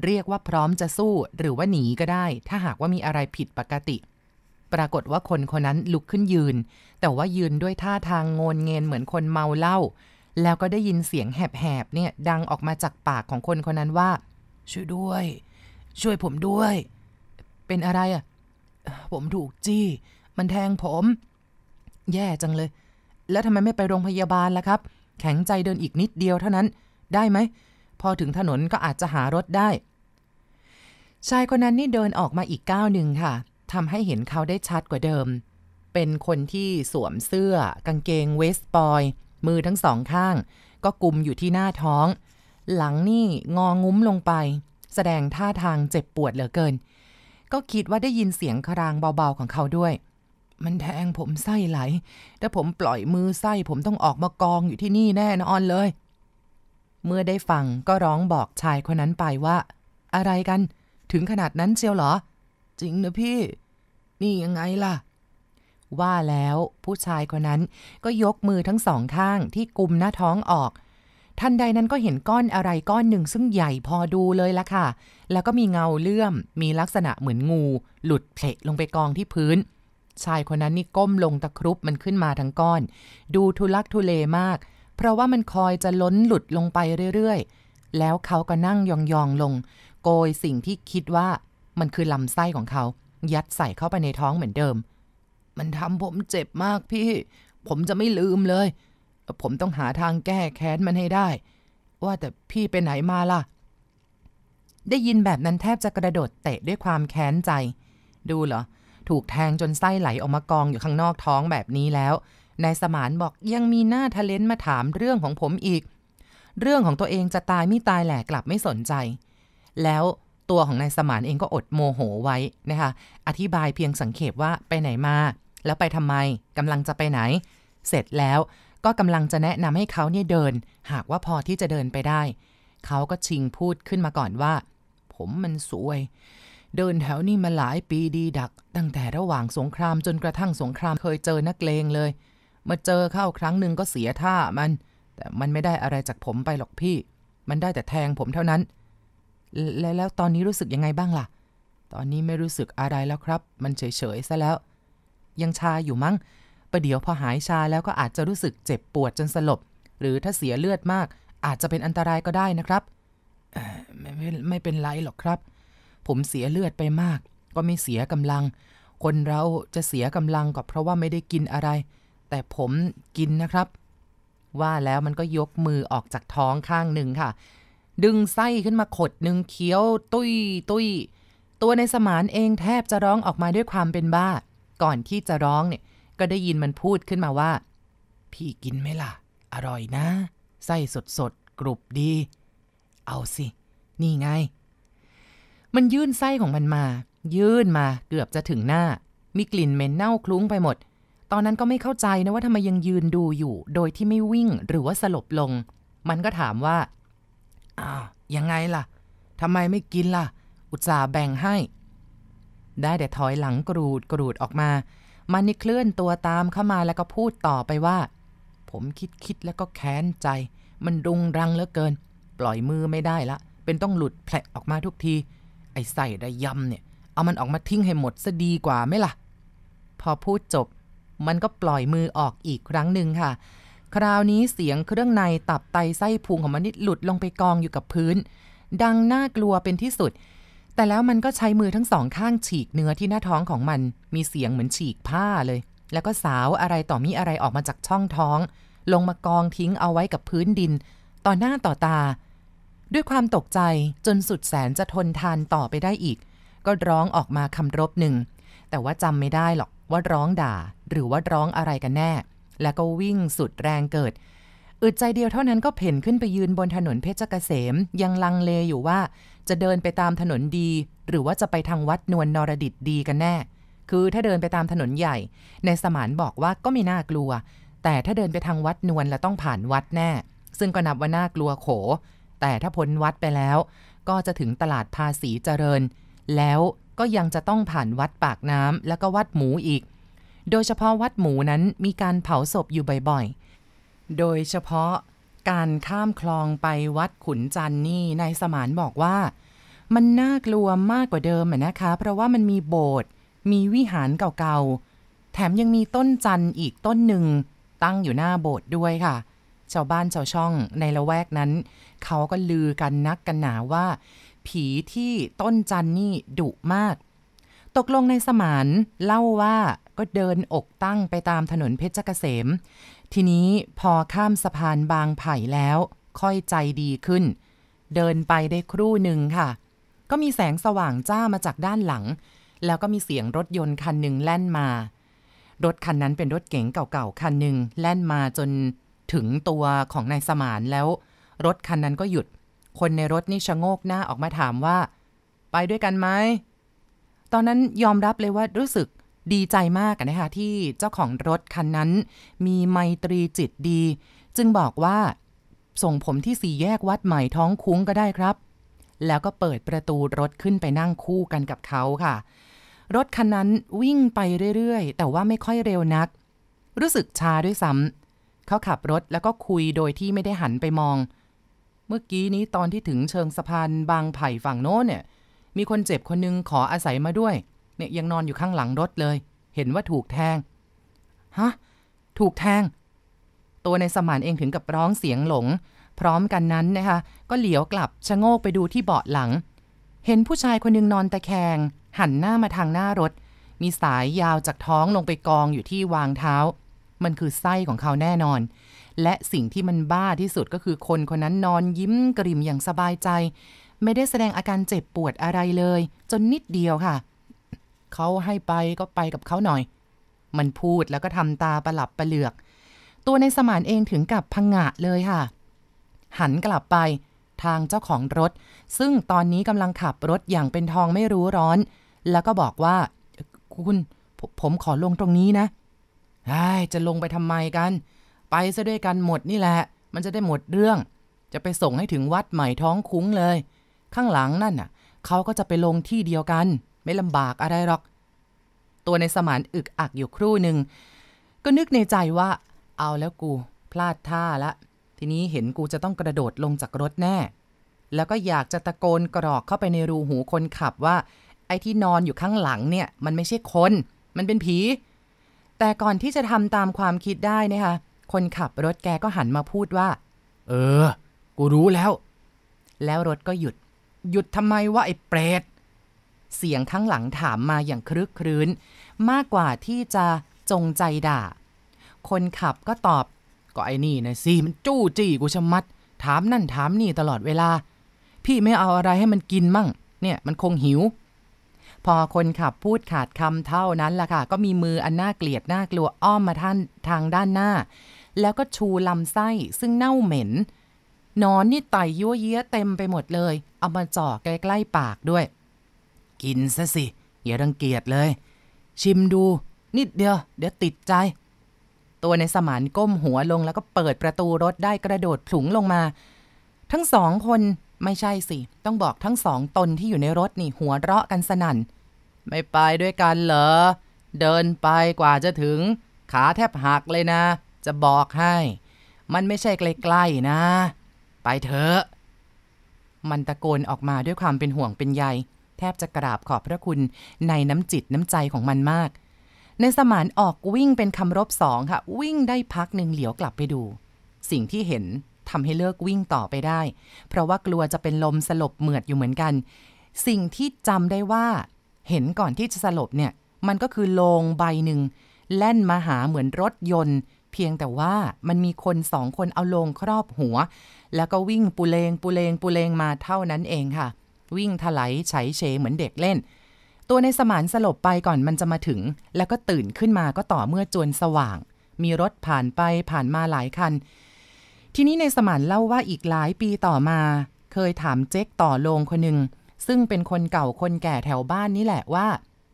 เรียกว่าพร้อมจะสู้หรือว่าหนีก็ได้ ถ้าหากว่ามีอะไรผิดปกติ ปรากฏว่าคนคนนั้นลุกขึ้นยืน แต่ว่ายืนด้วยท่าทางงนเงนเหมือนคนเมาเหล้า แล้วก็ได้ยินเสียงแหบๆเนี่ยดังออกมาจากปากของคนคนนั้นว่าช่วยด้วยช่วยผมด้วย เป็นอะไรอะ่ะผมถูกจี้ มันแทงผม แย่จังเลย แล้วทำไมไม่ไปโรงพยาบาลล่ะครับ แข็งใจเดินอีกนิดเดียวเท่านั้น ได้ไหม พอถึงถนนก็อาจจะหารถได้ ชายคนนั้นนี่เดินออกมาอีกก้าวหนึ่งค่ะ ทำให้เห็นเขาได้ชัดกว่าเดิม เป็นคนที่สวมเสื้อ กางเกง เวสปอย มือทั้งสองข้าง ก็กุมอยู่ที่หน้าท้อง หลังนี่งองุ้มลงไปแสดงท่าทางเจ็บปวดเหลือเกิน ก็คิดว่าได้ยินเสียงครางเบาๆ ของเขาด้วย มันแทงผมไส้ไหล ถ้าผมปล่อยมือไส้ผมต้องออกมากองอยู่ที่นี่แน่นอนเลย เมื่อได้ฟังก็ร้องบอกชายคนนั้นไปว่า อะไรกัน ถึงขนาดนั้นเชียวเหรอ จริงนะพี่ นี่ยังไงล่ะ ว่าแล้วผู้ชายคนนั้นก็ยกมือทั้งสองข้างที่กุมหน้าท้องออกท่านใดนั้นก็เห็นก้อนอะไรก้อนหนึ่งซึ่งใหญ่พอดูเลยละค่ะ แล้วก็มีเงาเลื่อม มีลักษณะเหมือนงู หลุดเพลลงไปกองที่พื้น ชายคนนั้นนี่ก้มลงตะครุบมันขึ้นมาทั้งก้อน ดูทุลักทุเลมาก เพราะว่ามันคอยจะล้นหลุดลงไปเรื่อยๆ แล้วเขาก็นั่งยองๆ ลง โกยสิ่งที่คิดว่ามันคือลำไส้ของเขา ยัดใส่เข้าไปในท้องเหมือนเดิม มันทำผมเจ็บมากพี่ ผมจะไม่ลืมเลยผมต้องหาทางแก้แค้นมันให้ได้ ว่าแต่พี่ไปไหนมาล่ะ ได้ยินแบบนั้นแทบจะกระโดดเตะด้วยความแค้นใจ ดูเหรอ ถูกแทงจนไส้ไหลออกมากองอยู่ข้างนอกท้องแบบนี้แล้วนายสมานบอกยังมีหน้าทะเลนมาถามเรื่องของผมอีก เรื่องของตัวเองจะตายไม่ตายแหละ กลับไม่สนใจ แล้วตัวของนายสมานเองก็อดโมโหไว้นะคะ อธิบายเพียงสังเขตว่าไปไหนมา แล้วไปทำไมกำลังจะไปไหน เสร็จแล้วก็กำลังจะแนะนำให้เขาเนี่ยเดิน หากว่าพอที่จะเดินไปได้ เขาก็ชิงพูดขึ้นมาก่อนว่า ผมมันสวย เดินแถวนี้มาหลายปีดีดัก ตั้งแต่ระหว่างสงครามจนกระทั่งสงครามเคยเจอนักเลงเลยมาเจอเข้าครั้งหนึ่งก็เสียท่ามัน แต่มันไม่ได้อะไรจากผมไปหรอกพี่ มันได้แต่แทงผมเท่านั้น แล้วตอนนี้รู้สึกยังไงบ้างล่ะ ตอนนี้ไม่รู้สึกอะไรแล้วครับ มันเฉยๆซะแล้ว ยังชาอยู่มั้งประเดี๋ยวพอหายชาแล้วก็อาจจะรู้สึกเจ็บปวดจนสลบ หรือถ้าเสียเลือดมากอาจจะเป็นอันตรายก็ได้นะครับไม่ไม่ไม่เป็นไรหรอกครับ ผมเสียเลือดไปมาก ก็ไม่เสียกำลัง คนเราจะเสียกำลังก็เพราะว่าไม่ได้กินอะไร แต่ผมกินนะครับ ว่าแล้วมันก็ยกมือออกจากท้องข้างหนึ่งค่ะ ดึงไส้ขึ้นมาขดหนึ่งเคี้ยว ตุ้ยตุ้ย ตัวในสมานเองแทบจะร้องออกมาด้วยความเป็นบ้า ก่อนที่จะร้องเนี่ยก็ได้ยินมันพูดขึ้นมาว่า พี่กินไหมล่ะ อร่อยนะไส้สดๆกรุบดี เอาสิ นี่ไง มันยื่นไส้ของมันมา ยื่นมาเกือบจะถึงหน้า มีกลิ่นเหม็นเน่าคลุ้งไปหมด ตอนนั้นก็ไม่เข้าใจนะว่าทำไมยังยืนดูอยู่ โดยที่ไม่วิ่งหรือว่าสลบลง มันก็ถามว่าอ้าวยังไงล่ะทำไมไม่กินล่ะ อุตส่าห์แบ่งให้ ได้แต่ถอยหลังกรูดกรูดออกมามันนี่เคลื่อนตัวตามเข้ามาแล้วก็พูดต่อไปว่า ผมคิดคิดแล้วก็แค้นใจ มันรุงรังเหลือเกิน ปล่อยมือไม่ได้ละ เป็นต้องหลุดแผลออกมาทุกทีไอ้ใส่ระยำเนี่ย เอามันออกมาทิ้งให้หมดซะดีกว่าไหมล่ะพอพูดจบ มันก็ปล่อยมือออกอีกครั้งหนึ่งค่ะ คราวนี้เสียงเครื่องในตับไตไส้พุงของมันนี่หลุดลงไปกองอยู่กับพื้น ดังน่ากลัวเป็นที่สุดแต่แล้วมันก็ใช้มือทั้งสองข้างฉีกเนื้อ ที่หน้าท้องของมัน มีเสียงเหมือนฉีกผ้าเลย แล้วก็สาวอะไรต่อมีอะไรออกมาจากช่องท้อง ลงมากองทิ้งเอาไว้กับพื้นดิน ต่อหน้าต่อตา ด้วยความตกใจจนสุดแสนจะทนทานต่อไปได้อีก ก็ร้องออกมาคำรบหนึ่ง แต่ว่าจำไม่ได้หรอก ว่าร้องด่า หรือว่าร้องอะไรกันแน่ แล้วก็วิ่งสุดแรงเกิด อึดใจเดียวเท่านั้นก็เพ่นขึ้นไปยืนบนถนนเพชรเกษม ยังลังเลอยู่ว่าจะเดินไปตามถนนดีหรือว่าจะไปทางวัดนวลนรดิตดีกันแน่ คือถ้าเดินไปตามถนนใหญ่ ในสมานบอกว่าก็ไม่น่ากลัว แต่ถ้าเดินไปทางวัดนวลแล้วต้องผ่านวัดแน่ ซึ่งก็นับว่าน่ากลัวโข แต่ถ้าพ้นวัดไปแล้วก็จะถึงตลาดภาษีเจริญ แล้วก็ยังจะต้องผ่านวัดปากน้ำแล้วก็วัดหมูอีก โดยเฉพาะวัดหมูนั้นมีการเผาศพอยู่บ่อยๆโดยเฉพาะการข้ามคลองไปวัดขุนจันนี่นายสมานบอกว่า มันน่ากลัวมากกว่าเดิมนะคะ เพราะว่ามันมีโบสถ์มีวิหารเก่าๆแถมยังมีต้นจันอีกต้นหนึ่งตั้งอยู่หน้าโบสถ์ด้วยค่ะชาวบ้านชาวช่องในละแวกนั้นเขาก็ลือกันนักกันหนาว่า ผีที่ต้นจันนี่ดุมาก ตกลงในสมานเล่าว่าก็เดินอกตั้งไปตามถนนเพชรเกษมทีนี้พอข้ามสะพานบางไผ่แล้วค่อยใจดีขึ้น เดินไปได้ครู่หนึ่งค่ะ ก็มีแสงสว่างจ้ามาจากด้านหลัง แล้วก็มีเสียงรถยนต์คันหนึ่งแล่นมา รถคันนั้นเป็นรถเก๋งเก่าๆ คันหนึ่งแล่นมาจนถึงตัวของนายสมานแล้ว รถคันนั้นก็หยุด คนในรถนี่ชะโงกหน้าออกมาถามว่า ไปด้วยกันไหมตอนนั้นยอมรับเลยว่ารู้สึกดีใจมากนะคะ ที่เจ้าของรถคันนั้น มีไมตรีจิตดี จึงบอกว่าส่งผมที่สี่แยกวัดใหม่ท้องคุ้งก็ได้ครับ แล้วก็เปิดประตูรถขึ้นไปนั่งคู่กันกับเขาค่ะ รถคันนั้นวิ่งไปเรื่อยๆแต่ว่าไม่ค่อยเร็วนัก รู้สึกช้าด้วยซ้ำเขาขับรถแล้วก็คุยโดยที่ไม่ได้หันไปมอง เมื่อกี้นี้ตอนที่ถึงเชิงสะพานบางไผ่ฝั่งโน้นเนี่ยมีคนเจ็บคนนึงขออาศัยมาด้วยเนี่ยยังนอนอยู่ข้างหลังรถเลย เห็นว่าถูกแทง ฮะ ถูกแทง ตัวในสมานเองถึงกับร้องเสียงหลง พร้อมกันนั้นนะคะ ก็เหลียวกลับชะโงกไปดูที่เบาะหลัง เห็นผู้ชายคนนึงนอนตะแคง หันหน้ามาทางหน้ารถ มีสายยาวจากท้องลงไปกองอยู่ที่วางเท้า มันคือไส้ของเขาแน่นอน และสิ่งที่มันบ้าที่สุดก็คือคนคนนั้นนอนยิ้มกริมอย่างสบายใจ ไม่ได้แสดงอาการเจ็บปวดอะไรเลย จนนิดเดียวค่ะเขาให้ไปก็ไปกับเขาหน่อย มันพูดแล้วก็ทำตาประหลับประเหลือก ตัวในสมานเองถึงกับพังงะเลยค่ะ หันกลับไปทางเจ้าของรถ ซึ่งตอนนี้กำลังขับรถอย่างเป็นทองไม่รู้ร้อน แล้วก็บอกว่า คุณผผมขอลงตรงนี้นะไอ้จะลงไปทำไมกัน ไปซะด้วยกันหมดนี่แหละ มันจะได้หมดเรื่อง จะไปส่งให้ถึงวัดใหม่ท้องคุ้งเลย ข้างหลังนั่นน่ะเขาก็จะไปลงที่เดียวกันไม่ลำบากอะไรหรอก ตัวในสมานอึกอักอยู่ครู่หนึ่ง ก็นึกในใจว่า เอาแล้วกูพลาดท่าละ ทีนี้เห็นกูจะต้องกระโดดลงจากรถแน่ แล้วก็อยากจะตะโกนกรอกเข้าไปในรูหูคนขับว่า ไอ้ที่นอนอยู่ข้างหลังเนี่ย มันไม่ใช่คน มันเป็นผี แต่ก่อนที่จะทำตามความคิดได้นะคะ คนขับรถแกก็หันมาพูดว่า เออ กูรู้แล้ว แล้วรถก็หยุด หยุดทำไมวะไอ้เปรตเสียงทั้งหลังถามมาอย่างครึกครื้น มากกว่าที่จะจงใจด่า คนขับก็ตอบก็ไอ้นี่นะสิมันจู้จี้กูชะมัด ถามนั่นถามนี่ตลอดเวลา พี่ไม่เอาอะไรให้มันกินมั่ง เนี่ยมันคงหิว พอคนขับพูดขาดคำเท่านั้นล่ะค่ะ ก็มีมืออันน่าเกลียดน่ากลัวอ้อมมาท่านทางด้านหน้า แล้วก็ชูลำไส้ซึ่งเน่าเหม็นนอนนี่ไตยั่วเยี้ยเต็มไปหมดเลย เอามาจ่อใกล้ๆปากด้วยินซะสิ อย่ารังเกียจเลย ชิมดู นิดเดียว เดี๋ยวติดใจ ตัวในสมานก้มหัวลงแล้วก็เปิดประตูรถได้กระโดดผุงลงมา ทั้งสองคนไม่ใช่สิ ต้องบอกทั้งสองตนที่อยู่ในรถนี่หัวเราะกันสนั่น ไม่ไปด้วยกันเหรอ เดินไปกว่าจะถึง ขาแทบหักเลยนะ จะบอกให้ มันไม่ใช่ใกล้ๆนะ ไปเถอะ มันตะโกนออกมาด้วยความเป็นห่วงเป็นใยแทบจะกราบขอบพระคุณในน้ำจิตน้ำใจของมันมาก ในสมานออกวิ่งเป็นคำรบสองค่ะ วิ่งได้พักหนึ่งเหลียวกลับไปดู สิ่งที่เห็นทำให้เลิกวิ่งต่อไปได้ เพราะว่ากลัวจะเป็นลมสลบเหมือดอยู่เหมือนกัน สิ่งที่จำได้ว่า เห็นก่อนที่จะสลบเนี่ย มันก็คือโลงใบหนึ่ง แล่นมาหาเหมือนรถยนต์ เพียงแต่ว่ามันมีคนสองคนเอาโลงครอบหัว แล้วก็วิ่งปุเลงปุเลงปุเลงมาเท่านั้นเองค่ะวิ่งถลายช้เฉเหมือนเด็กเล่น ตัวในสมานสลบไปก่อนมันจะมาถึง แล้วก็ตื่นขึ้นมาก็ต่อเมื่อจวนสว่าง มีรถผ่านไปผ่านมาหลายคัน ทีนี้ในสมานเล่าว่าอีกหลายปีต่อมา เคยถามเจ๊กต่อโลงคนหนึ่งซึ่งเป็นคนเก่าคนแก่แถวบ้านนี่แหละว่า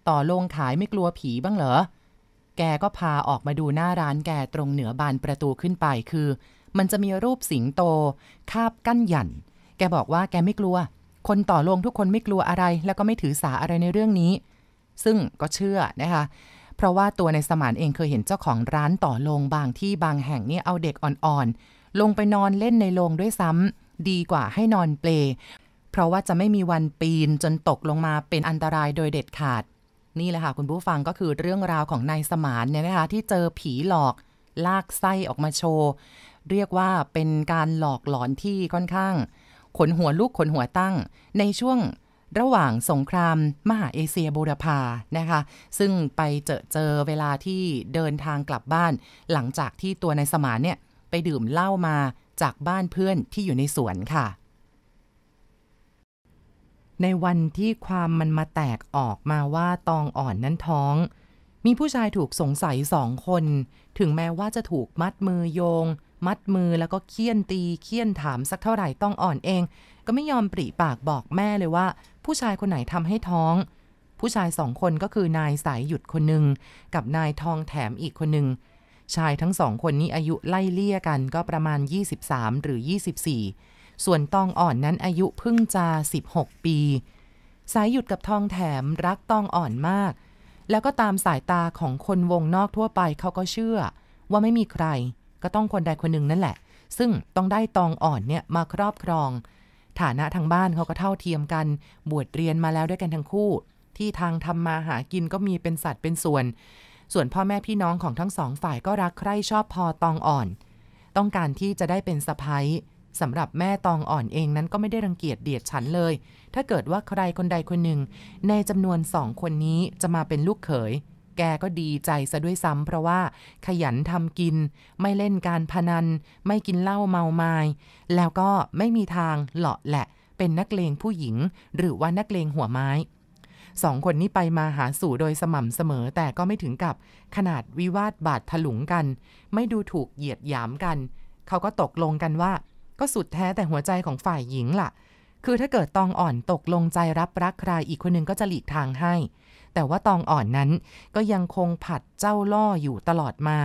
ต่อโลงขายไม่กลัวผีบ้างเหรอ แกก็พาออกมาดูหน้าร้านแกตรงเหนือบานประตูขึ้นไปคือ มันจะมีรูปสิงโตคาบกั้นหยันแกบอกว่าแกไม่กลัวคนต่อลงทุกคนไม่กลัวอะไร แล้วก็ไม่ถือสาอะไรในเรื่องนี้ ซึ่งก็เชื่อนะคะเพราะว่าตัวในสมานเองเคยเห็นเจ้าของร้านต่อลงบางที่บางแห่งนี่เอาเด็กอ่อนๆลงไปนอนเล่นในโรงด้วยซ้ำดีกว่าให้นอนเปลเพราะว่าจะไม่มีวันปีนจนตกลงมาเป็นอันตรายโดยเด็ดขาด นี่แหละค่ะคุณผู้ฟังก็คือเรื่องราวของนายสมานเนี่ยนะคะที่เจอผีหลอกลากไส้ออกมาโชว์เรียกว่าเป็นการหลอกหลอนที่ค่อนข้างขนหัวลูกขนหัวตั้งในช่วงระหว่างสงคราม มหาเอเชียบูรพานะคะ ซึ่งไปเจอเจอเวลาที่เดินทางกลับบ้าน หลังจากที่ตัวนายสมานเนี่ย ไปดื่มเหล้ามาจากบ้านเพื่อนที่อยู่ในสวนค่ะ ในวันที่ความมันมาแตกออกมาว่าตองอ่อนนั้นท้อง มีผู้ชายถูกสงสัยสองคน ถึงแม้ว่าจะถูกมัดมือโยงมัดมือแล้วก็เคี่ยนตีเคี่ยนถามสักเท่าไหร่ต้องอ่อนเอง ก็ไม่ยอมปริปากบอกแม่เลยว่า ผู้ชายคนไหนทำให้ท้อง ผู้ชายสองคนก็คือนายสายหยุดคนหนึ่ง กับนายทองแถมอีกคนหนึ่ง ชายทั้งสองคนนี้อายุไล่เลี่ยกันก็ประมาณ 23 หรือ 24 ส่วนตองอ่อนนั้นอายุพึ่งจะ16 ปี สายหยุดกับทองแถมรักตองอ่อนมาก แล้วก็ตามสายตาของคนวงนอกทั่วไปเขาก็เชื่อ ว่าไม่มีใครก็ต้องคนใดคนหนึ่งนั่นแหละ ซึ่งต้องได้ตองอ่อนเนี่ยมาครอบครอง ฐานะทางบ้านเขาก็เท่าเทียมกัน บวชเรียนมาแล้วด้วยกันทั้งคู่ ที่ทางทำมาหากินก็มีเป็นสัตว์เป็นส่วน ส่วนพ่อแม่พี่น้องของทั้งสองฝ่ายก็รักใคร่ชอบพอตองอ่อน ต้องการที่จะได้เป็นสะพ้ยสำหรับแม่ตองอ่อนเองนั้นก็ไม่ได้รังเกียจเดียดฉันเลย ถ้าเกิดว่าใครคนใดคนหนึ่ง ในจำนวนสองคนนี้จะมาเป็นลูกเขยแกก็ดีใจซะด้วยซ้ำเพราะว่าขยันทำกิน ไม่เล่นการพนัน ไม่กินเหล้าเมามายแล้วก็ไม่มีทางเหลาะแหละเป็นนักเลงผู้หญิง หรือว่านักเลงหัวไม้สองคนนี้ไปมาหาสู่โดยสม่ำเสมอ แต่ก็ไม่ถึงกับขนาดวิวาทบาดถลุงกัน ไม่ดูถูกเหยียดหยามกัน เขาก็ตกลงกันว่า ก็สุดแท้แต่หัวใจของฝ่ายหญิงละ่ะ คือถ้าเกิดตองอ่อนตกลงใจรับรักใครอีกคนนึงก็จะหลีกทางให้แต่ว่าตองอ่อนนั้นก็ยังคงผัดเจ้าล่ออยู่ตลอดมา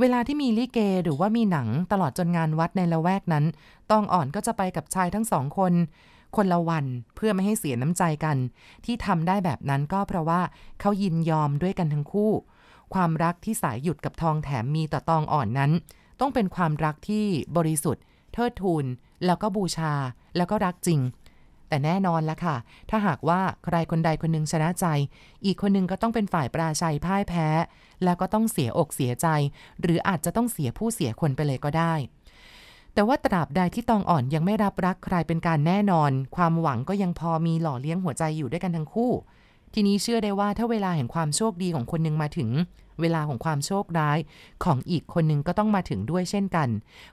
เวลาที่มีลิเกหรือว่ามีหนังตลอดจนงานวัดในละแวกนั้นตองอ่อนก็จะไปกับชายทั้งสองคน คนละวันเพื่อไม่ให้เสียน้ำใจกัน ที่ทำได้แบบนั้นก็เพราะว่าเขายินยอมด้วยกันทั้งคู่ ความรักที่สายหยุดกับทองแถมมีต่อตองอ่อนนั้น ต้องเป็นความรักที่บริสุทธิ์ เทิดทูนแล้วก็บูชา แล้วก็รักจริงแต่แน่นอนละค่ะ ถ้าหากว่าใครคนใดคนหนึ่งชนะใจ อีกคนหนึ่งก็ต้องเป็นฝ่ายปราชัยพ่ายแพ้ แล้วก็ต้องเสียอกเสียใจ หรืออาจจะต้องเสียผู้เสียคนไปเลยก็ได้ แต่ว่าตราบใดที่ตองอ่อนยังไม่รับรักใครเป็นการแน่นอน ความหวังก็ยังพอมีหล่อเลี้ยงหัวใจอยู่ด้วยกันทั้งคู่ ทีนี้เชื่อได้ว่าถ้าเวลาแห่งความโชคดีของคนหนึ่งมาถึง เวลาของความโชคร้าย ของอีกคนหนึ่งก็ต้องมาถึงด้วยเช่นกัน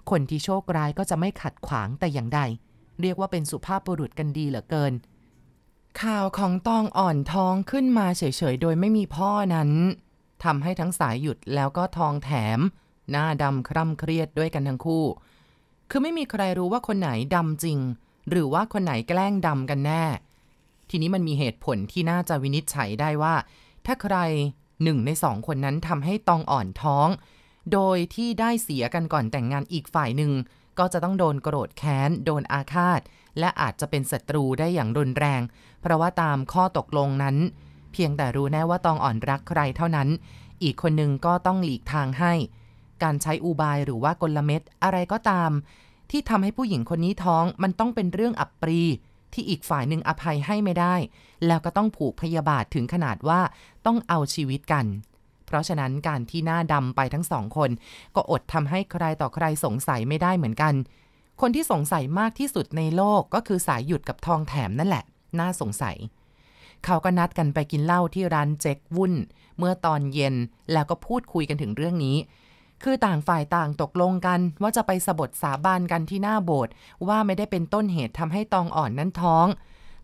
คนที่โชคร้ายก็จะไม่ขัดขวางแต่อย่างใดเรียกว่าเป็นสุภาพบุรุษกันดีเหลือเกิน ข่าวของตองอ่อนท้องขึ้นมาเฉยๆ โดยไม่มีพ่อนั้นทำให้ทั้งสายหยุดแล้วก็ทองแถม หน้าดำคร่ำเครียดด้วยกันทั้งคู่ คือไม่มีใครรู้ว่าคนไหนดำจริง หรือว่าคนไหนแกล้งดำกันแน่ ทีนี้มันมีเหตุผลที่น่าจะวินิจฉัยได้ว่า ถ้าใครหนึ่งในสองคนนั้นทำให้ตองอ่อนท้อง โดยที่ได้เสียกันก่อนแต่งงานอีกฝ่ายหนึ่งก็จะต้องโดนโกรธแค้น โดนอาฆาต และอาจจะเป็นศัตรูได้อย่างรุนแรง เพราะว่าตามข้อตกลงนั้น เพียงแต่รู้แน่ว่าตองอ่อนรักใครเท่านั้น อีกคนนึงก็ต้องหลีกทางให้ การใช้อุบายหรือว่ากลเม็ดอะไรก็ตาม ที่ทำให้ผู้หญิงคนนี้ท้องมันต้องเป็นเรื่องอับปรี ที่อีกฝ่ายหนึ่งอภัยให้ไม่ได้ แล้วก็ต้องผูกพยาบาทถึงขนาดว่าต้องเอาชีวิตกันเพราะฉะนั้นการที่หน้าดำไปทั้งสองคน ก็อดทำให้ใครต่อใครสงสัยไม่ได้เหมือนกัน คนที่สงสัยมากที่สุดในโลกก็คือสายหยุดกับทองแถมนั่นแหละ น่าสงสัย เขาก็นัดกันไปกินเหล้าที่ร้านเจ๊กวุ่น เมื่อตอนเย็นแล้วก็พูดคุยกันถึงเรื่องนี้ คือต่างฝ่ายต่างตกลงกันว่าจะไปสบทสาบานกันที่หน้าโบสถ์ว่าไม่ได้เป็นต้นเหตุทำให้ตองอ่อนนั้นท้อง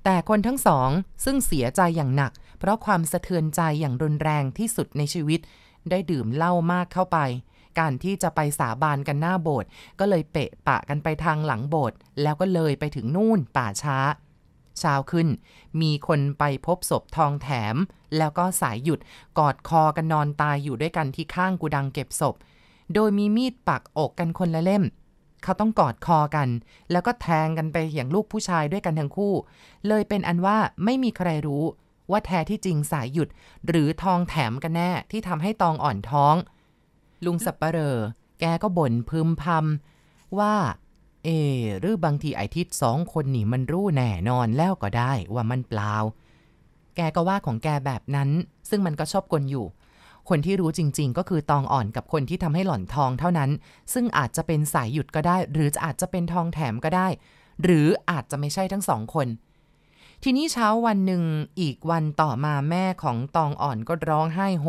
แต่คนทั้งสองซึ่งเสียใจอย่างหนักพราะความสะเทือนใจอย่างรุนแรงที่สุดในชีวิต ได้ดื่มเหล้ามากเข้าไป การที่จะไปสาบานกันหน้าโบสถ์ก็เลยเปะปะกันไปทางหลังโบสถ์แล้วก็เลยไปถึงนู่นป่าช้าเช้าขึ้น มีคนไปพบศพทองแถม แล้วก็สายหยุดกอดคอกันนอนตายอยู่ด้วยกันที่ข้างกูดังเก็บศพโดยมีมีดปักอกกันคนละเล่ม เขาต้องกอดคอกัน แล้วก็แทงกันไปอย่างลูกผู้ชายด้วยกันทั้งคู่ เลยเป็นอันว่าไม่มีใครรู้ว่าแท้ที่จริงสายหยุด หรือทองแถมกันแน่ที่ทำให้ตองอ่อนท้อง ลุงสับปะเรลอแกก็บ่นพึมพำว่าเอหรือบางทีไอทิศสองคนนี่มันรู้แน่นอนแล้วก็ได้ว่ามันเปล่า แกก็ว่าของแกแบบนั้น ซึ่งมันก็ชอบกลอยู่ คนที่รู้จริงๆ ก็คือตองอ่อนกับคนที่ทำให้หล่อนทองเท่านั้น ซึ่งอาจจะเป็นสายหยุดก็ได้ หรืออาจจะเป็นทองแถมก็ได้ หรืออาจจะไม่ใช่ทั้งสองคนทีนี้เช้าวันหนึ่งอีกวันต่อมาแม่ของตองอ่อนก็ร้องไห้โฮ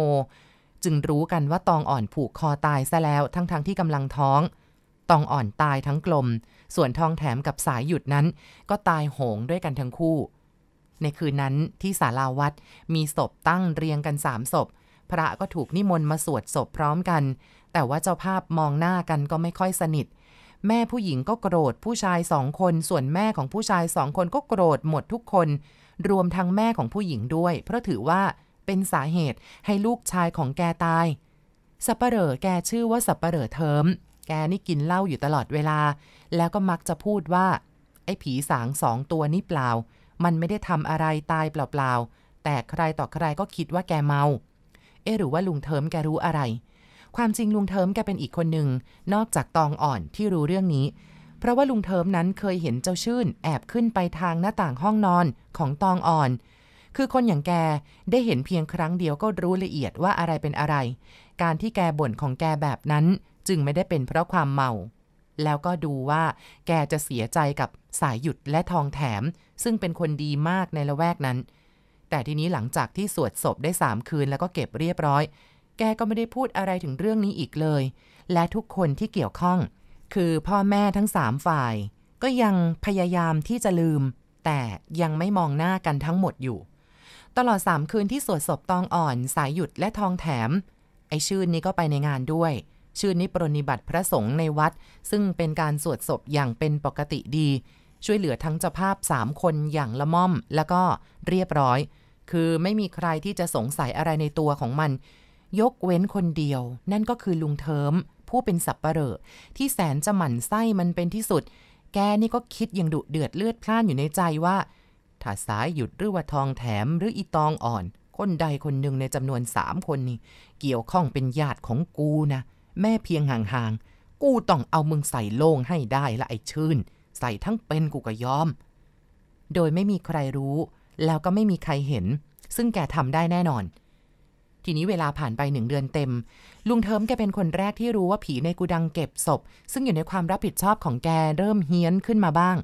จึงรู้กันว่าตองอ่อนผูกคอตายซะแล้ว ทั้งๆทที่กำลังท้อง ตองอ่อนตายทั้งกลม ส่วนทองแถมกับสายหยุดนั้นก็ตายโหงด้วยกันทั้งคู่ ในคืนนั้นที่ศาลาวัดมีศพตั้งเรียงกันสามศพ พระก็ถูกนิมนต์มาสวดศพพร้อมกัน แต่ว่าเจ้าภาพมองหน้ากันก็ไม่ค่อยสนิทแม่ผู้หญิงก็โกรธผู้ชายสองคนส่วนแม่ของผู้ชายสองคนก็โกรธหมดทุกคน รวมทั้งแม่ของผู้หญิงด้วยเพราะถือว่าเป็นสาเหตุให้ลูกชายของแกตายสับปะเลอแกชื่อว่าสับปะเลอเทิมแกนี่กินเหล้าอยู่ตลอดเวลา แล้วก็มักจะพูดว่า ไอ้ผีสางสองตัวนี่เปล่า มันไม่ได้ทำอะไรตายเปล่าๆแต่ใครต่อใครก็คิดว่าแกเมา เอ๊หรือว่าลุงเทิมแกรู้อะไรความจริงลุงเทิมแกเป็นอีกคนหนึ่งนอกจากตองอ่อนที่รู้เรื่องนี้ เพราะว่าลุงเทิมนั้นเคยเห็นเจ้าชื่นแอบขึ้นไปทางหน้าต่างห้องนอนของตองอ่อน คือคนอย่างแกได้เห็นเพียงครั้งเดียวก็รู้ละเอียดว่าอะไรเป็นอะไร การที่แกบ่นของแกแบบนั้นจึงไม่ได้เป็นเพราะความเมา แล้วก็ดูว่าแกจะเสียใจกับสายหยุดและทองแถม ซึ่งเป็นคนดีมากในละแวกนั้น แต่ทีนี้หลังจากที่สวดศพได้สามคืนแล้วก็เก็บเรียบร้อยแกก็ไม่ได้พูดอะไรถึงเรื่องนี้อีกเลย และทุกคนที่เกี่ยวข้อง คือพ่อแม่ทั้งสามฝ่าย ก็ยังพยายามที่จะลืม แต่ยังไม่มองหน้ากันทั้งหมดอยู่ ตลอดสามคืนที่สวดศพตองอ่อนสายหยุดและทองแถม ไอชื่นนี้ก็ไปในงานด้วย ชื่นนี้ปรนิบัติพระสงฆ์ในวัด ซึ่งเป็นการสวดศพอย่างเป็นปกติดี ช่วยเหลือทั้งเจ้าภาพสามคนอย่างละม่อม แล้วก็เรียบร้อย คือไม่มีใครที่จะสงสัยอะไรในตัวของมันยกเว้นคนเดียว นั่นก็คือลุงเทิมผู้เป็นสับปะเลอะที่แสนจะหมั่นไส้มันเป็นที่สุด แกนี่ก็คิดยังดุเดือดเลือดพล่านอยู่ในใจว่าถ้าสายหยุดหรือว่าทองแถมหรืออีตองอ่อน คนใดคนหนึ่งในจำนวนสามคนนี่เกี่ยวข้องเป็นญาติของกูนะแม่เพียงห่างๆกูต้องเอามึงใส่โลงให้ได้ละไอชื่น ใส่ทั้งเป็นกูก็ยอม โดยไม่มีใครรู้ แล้วก็ไม่มีใครเห็น ซึ่งแกทำได้แน่นอนทีนี้เวลาผ่านไปหนึ่งเดือนเต็ม ลุงเทิมแกเป็นคนแรกที่รู้ว่าผีในกูดังเก็บศพซึ่งอยู่ในความรับผิดชอบของแกเริ่มเฮี้ยนขึ้นมาบ้าง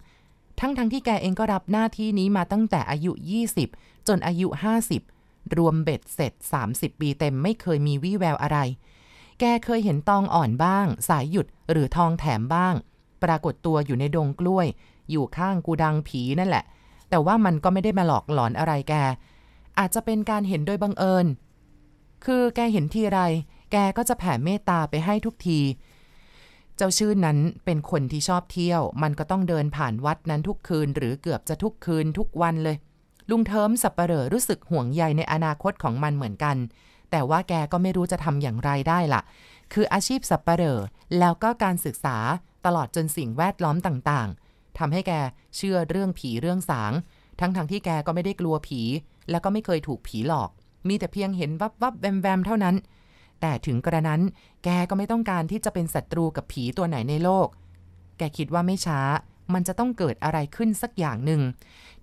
ทั้งทั้งที่แกเองก็รับหน้าที่นี้มาตั้งแต่อายุ 20 จนอายุ 50 รวมเบ็ดเสร็จ 30 ปีเต็มไม่เคยมีวี่แววอะไร แกเคยเห็นตองอ่อนบ้าง สายหยุดหรือทองแถมบ้าง ปรากฏตัวอยู่ในดงกล้วย อยู่ข้างกูดังผีนั่นแหละ แต่ว่ามันก็ไม่ได้มาหลอกหลอนอะไรแก อาจจะเป็นการเห็นโดยบังเอิญคือแกเห็นทีไร แกก็จะแผ่เมตตาไปให้ทุกที เจ้าชื่อนั้นเป็นคนที่ชอบเที่ยว มันก็ต้องเดินผ่านวัดนั้นทุกคืน หรือเกือบจะทุกคืนทุกวันเลย ลุงเทิมสับปะเหร่อรู้สึกห่วงใยในอนาคตของมันเหมือนกัน แต่ว่าแกก็ไม่รู้จะทำอย่างไรได้ละ่ะ คืออาชีพสับปะเหร่อแล้วก็การศึกษาตลอดจนสิ่งแวดล้อมต่างๆทำให้แกเชื่อเรื่องผีเรื่องสาง ทั้งๆทที่แกก็ไม่ได้กลัวผี แล้วก็ไม่เคยถูกผีหลอกมีแต่เพียงเห็นวับวับแวมแวมเท่านั้น แต่ถึงกระนั้น แกก็ไม่ต้องการที่จะเป็นศัตรูกับผีตัวไหนในโลก แกคิดว่าไม่ช้ามันจะต้องเกิดอะไรขึ้นสักอย่างหนึ่ง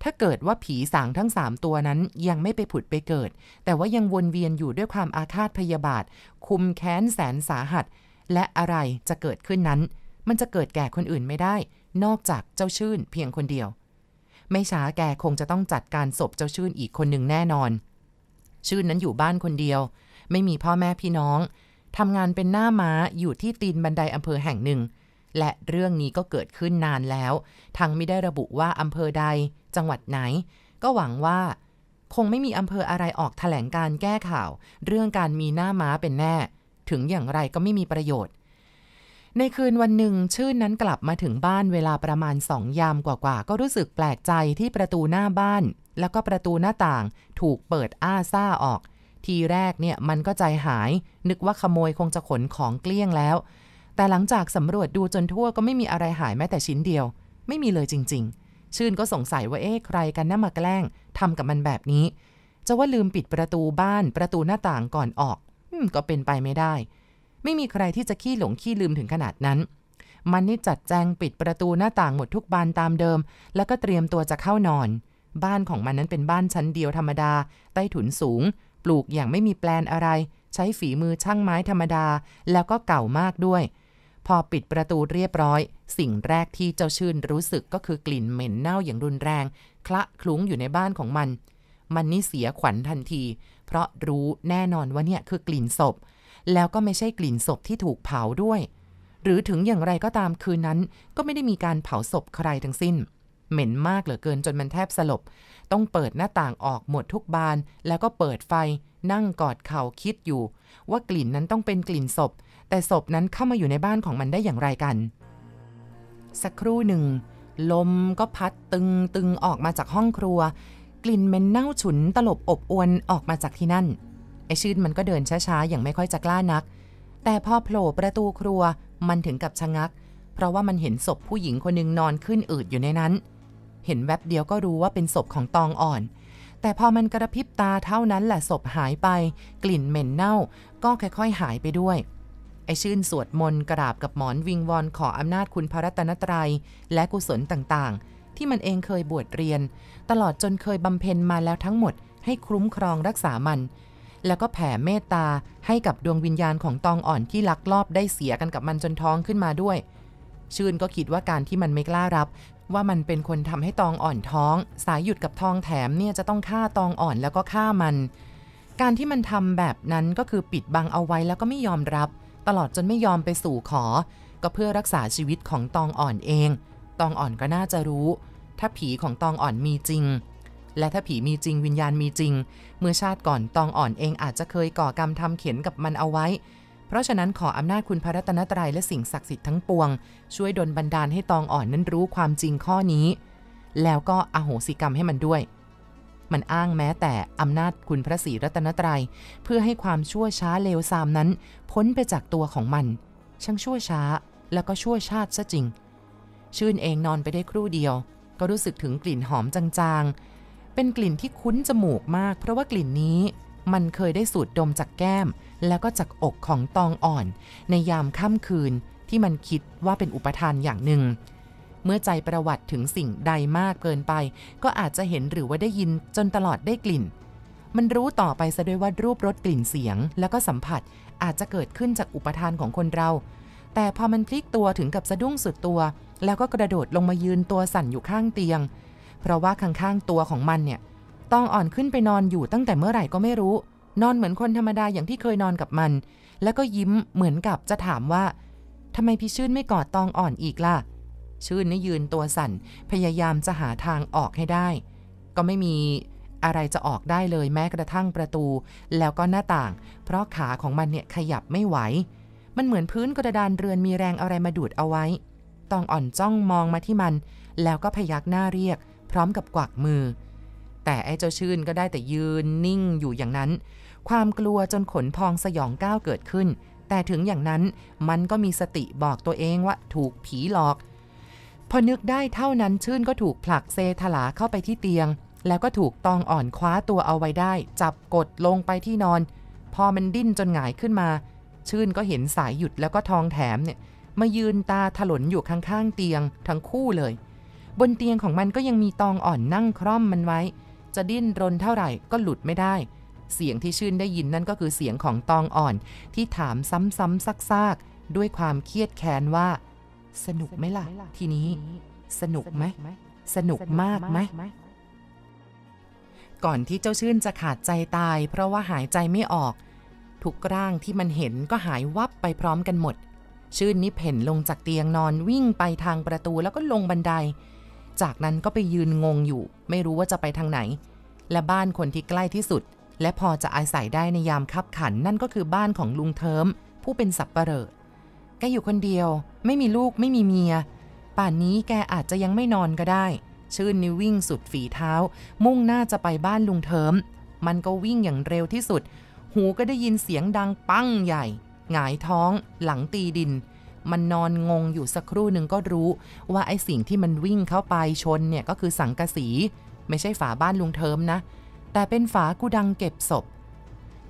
ถ้าเกิดว่าผีสางทั้งสามตัวนั้นยังไม่ไปผุดไปเกิด แต่ว่ายังวนเวียนอยู่ด้วยความอาฆาตพยาบาท คุมแค้นแสนสาหัส และอะไรจะเกิดขึ้นนั้น มันจะเกิดแก่คนอื่นไม่ได้ นอกจากเจ้าชื่น เพียงคนเดียว ไม่ช้าแกคงจะต้องจัดการศพเจ้าชื่นอีกคนหนึ่งแน่นอนชื่นนั้นอยู่บ้านคนเดียว ไม่มีพ่อแม่พี่น้องทำงานเป็นหน้าม้าอยู่ที่ตีนบันไดอำเภอแห่งหนึ่ง และเรื่องนี้ก็เกิดขึ้นนานแล้ว ทั้งไม่ได้ระบุว่าอำเภอใดจังหวัดไหน ก็หวังว่า คงไม่มีอำเภออะไรออกถแถลงการแก้ข่าว เรื่องการมีหน้าม้าเป็นแน่ ถึงอย่างไรก็ไม่มีประโยชน์ในคืนวันหนึ่งชื่นนั้นกลับมาถึงบ้านเวลาประมาณสองยามกว่าๆก็รู้สึกแปลกใจที่ประตูหน้าบ้าน แล้วก็ประตูหน้าต่างถูกเปิดอ้าซ่าออก ทีแรกเนี่ยมันก็ใจหายนึกว่าขโมยคงจะขนของเกลี้ยงแล้ว แต่หลังจากสำรวจดูจนทั่วก็ไม่มีอะไรหายแม้แต่ชิ้นเดียว ไม่มีเลยจริงๆ ชื่นก็สงสัยว่าเอ๊ะใครกันน่ามาแกล้งทำกับมันแบบนี้จะว่าลืมปิดประตูบ้านประตูหน้าต่างก่อนออกอก็เป็นไปไม่ได้ไม่มีใครที่จะขี้หลงขี้ลืมถึงขนาดนั้น มันนี่จัดแจงปิดประตูหน้าต่างหมดทุกบานตามเดิม แล้วก็เตรียมตัวจะเข้านอน บ้านของมันนั้นเป็นบ้านชั้นเดียวธรรมดา ใต้ถุนสูง ปลูกอย่างไม่มีแปลนอะไร ใช้ฝีมือช่างไม้ธรรมดา แล้วก็เก่ามากด้วย พอปิดประตูเรียบร้อย สิ่งแรกที่เจ้าชื่นรู้สึกก็คือกลิ่นเหม็นเน่าอย่างรุนแรง คละคลุ้งอยู่ในบ้านของมัน มันนี่เสียขวัญทันที เพราะรู้แน่นอนว่าเนี่ยคือกลิ่นศพแล้วก็ไม่ใช่กลิ่นศพที่ถูกเผาด้วย หรือถึงอย่างไรก็ตามคืนนั้น ก็ไม่ได้มีการเผาศพใครทั้งสิ้น เหม็นมากเหลือเกินจนมันแทบสลบ ต้องเปิดหน้าต่างออกหมดทุกบาน แล้วก็เปิดไฟ นั่งกอดเข่าคิดอยู่ ว่ากลิ่นนั้นต้องเป็นกลิ่นศพแต่ศพนั้นเข้ามาอยู่ในบ้านของมันได้อย่างไรกัน สักครู่หนึ่ง ลมก็พัดตึงตึงออกมาจากห้องครัว กลิ่นเหม็นเน่าฉุนตลบอบอวนออกมาจากที่นั่นไอชื่นมันก็เดินช้าๆ อย่างไม่ค่อยจะกล้านัก แต่พอโผล่ประตูครัว มันถึงกับชะงัก เพราะว่ามันเห็นศพผู้หญิงคนนึงนอนขึ้นอืดอยู่ในนั้น เห็นแวบเดียวก็รู้ว่าเป็นศพของตองอ่อน แต่พอมันกระพริบตาเท่านั้นแหละศพหายไป กลิ่นเหม็นเน่า ก็ค่อยๆ หายไปด้วย ไอชื่นสวดมนต์กราบกับหมอนวิงวอนขออำนาจคุณพระรัตนตรัยและกุศลต่างๆ ที่มันเองเคยบวชเรียน ตลอดจนเคยบำเพ็ญมาแล้วทั้งหมด ให้คุ้มครองรักษามันแล้วก็แผ่เมตตาให้กับดวงวิญญาณของตองอ่อนที่ลักลอบได้เสียกันกับมันจนท้องขึ้นมาด้วย ชื่นก็คิดว่าการที่มันไม่กล้ารับว่ามันเป็นคนทำให้ตองอ่อนท้อง สายหยุดกับทองแถมเนี่ยจะต้องฆ่าตองอ่อนแล้วก็ฆ่ามัน การที่มันทำแบบนั้นก็คือปิดบังเอาไว้แล้วก็ไม่ยอมรับ ตลอดจนไม่ยอมไปสู่ขอ ก็เพื่อรักษาชีวิตของตองอ่อนเอง ตองอ่อนก็น่าจะรู้ ถ้าผีของตองอ่อนมีจริงและถ้าผีมีจริงวิญญาณมีจริง เมื่อชาติก่อนตองอ่อนเองอาจจะเคยก่อกรรมทำเขียนกับมันเอาไว้ เพราะฉะนั้นขออำนาจคุณพระรัตนตรัยและสิ่งศักดิ์สิทธิ์ทั้งปวง ช่วยดลบันดาลให้ตองอ่อนนั้นรู้ความจริงข้อนี้ แล้วก็อโหสิกรรมให้มันด้วย มันอ้างแม้แต่อำนาจคุณพระศรีรัตนตรัย เพื่อให้ความชั่วช้าเลวทรามนั้น พ้นไปจากตัวของมัน ช่างชั่วช้าแล้วก็ชั่วชาติซะจริง ชื่นเองนอนไปได้ครู่เดียว ก็รู้สึกถึงกลิ่นหอมจางเป็นกลิ่นที่คุ้นจมูกมากเพราะว่ากลิ่นนี้ มันเคยได้สูดดมจากแก้ม แล้วก็จากอกของตองอ่อน ในยามค่ำคืนที่มันคิดว่าเป็นอุปทานอย่างหนึ่ง เมื่อใจประวัติถึงสิ่งใดมากเกินไป ก็อาจจะเห็นหรือว่าได้ยินจนตลอดได้กลิ่น มันรู้ต่อไปซะด้วยว่ารูปรสกลิ่นเสียง แล้วก็สัมผัสอาจจะเกิดขึ้นจากอุปทานของคนเรา แต่พอมันพลิกตัวถึงกับสะดุ้งสุดตัว แล้วก็กระโดดลงมายืนตัวสั่นอยู่ข้างเตียงเพราะว่าข้างๆ ตัวของมันเนี่ย ต้องอ่อนขึ้นไปนอนอยู่ตั้งแต่เมื่อไหร่ก็ไม่รู้ นอนเหมือนคนธรรมดาอย่างที่เคยนอนกับมัน แล้วก็ยิ้มเหมือนกับจะถามว่าทำไมพี่ชื่นไม่กอดตองอ่อนอีกล่ะ ชื่นนี่ยืนตัวสั่น พยายามจะหาทางออกให้ได้ ก็ไม่มีอะไรจะออกได้เลยแม้กระทั่งประตูแล้วก็หน้าต่าง เพราะขาของมันเนี่ยขยับไม่ไหวมันเหมือนพื้นกระดานเรือนมีแรงอะไรมาดูดเอาไว้ตองอ่อนจ้องมองมาที่มัน แล้วก็พยักหน้าเรียกพร้อมกับกวักมือ แต่ไอ้เจ้าชื่นก็ได้แต่ยืนนิ่งอยู่อย่างนั้น ความกลัวจนขนพองสยองก้าวเกิดขึ้น แต่ถึงอย่างนั้นมันก็มีสติบอกตัวเองว่าถูกผีหลอก พอนึกได้เท่านั้นชื่นก็ถูกผลักเซถลาเข้าไปที่เตียง แล้วก็ถูกตองอ่อนคว้าตัวเอาไว้ได้ จับกดลงไปที่นอน พอมันดิ้นจนหงายขึ้นมา ชื่นก็เห็นสายหยุดแล้วก็ทองแถมเนี่ยมายืนตาถลนอยู่ข้างๆเตียง ทั้งคู่เลยบนเตียงของมันก็ยังมีตองอ่อนนั่งคร่อมมันไว้ จะดิ้นรนเท่าไหร่ก็หลุดไม่ได้ เสียงที่ชื่นได้ยินนั่นก็คือเสียงของตองอ่อนที่ถามซ้ำๆซักๆด้วยความเครียดแค้นว่า สนุกไหมล่ะทีนี้สนุกไหมสนุกมากไหมก่อนที่เจ้าชื่นจะขาดใจตายเพราะว่าหายใจไม่ออกทุกร่างที่มันเห็นก็หายวับไปพร้อมกันหมด ชื่นนิเพ่นลงจากเตียงนอนวิ่งไปทางประตูแล้วก็ลงบันไดจากนั้นก็ไปยืนงงอยู่ ไม่รู้ว่าจะไปทางไหน และบ้านคนที่ใกล้ที่สุด และพอจะอาศัยได้ในยามคับขัน นั่นก็คือบ้านของลุงเทิม ผู้เป็นสับปะเลอะอแกอยู่คนเดียว ไม่มีลูกไม่มีเมีย ป่านนี้แกอาจจะยังไม่นอนก็ได้ ชื่นนิวิ่งสุดฝีเท้า มุ่งหน้าจะไปบ้านลุงเทิม มันก็วิ่งอย่างเร็วที่สุด หูก็ได้ยินเสียงดังปังใหญ่หงายท้อง หลังตีดินมันนอนงงอยู่สักครู่หนึ่งก็รู้ ว่าไอ้สิ่งที่มันวิ่งเข้าไปชนเนี่ยก็คือสังกะสี ไม่ใช่ฝาบ้านลุงเทิมนะ แต่เป็นฝากุดังเก็บศพ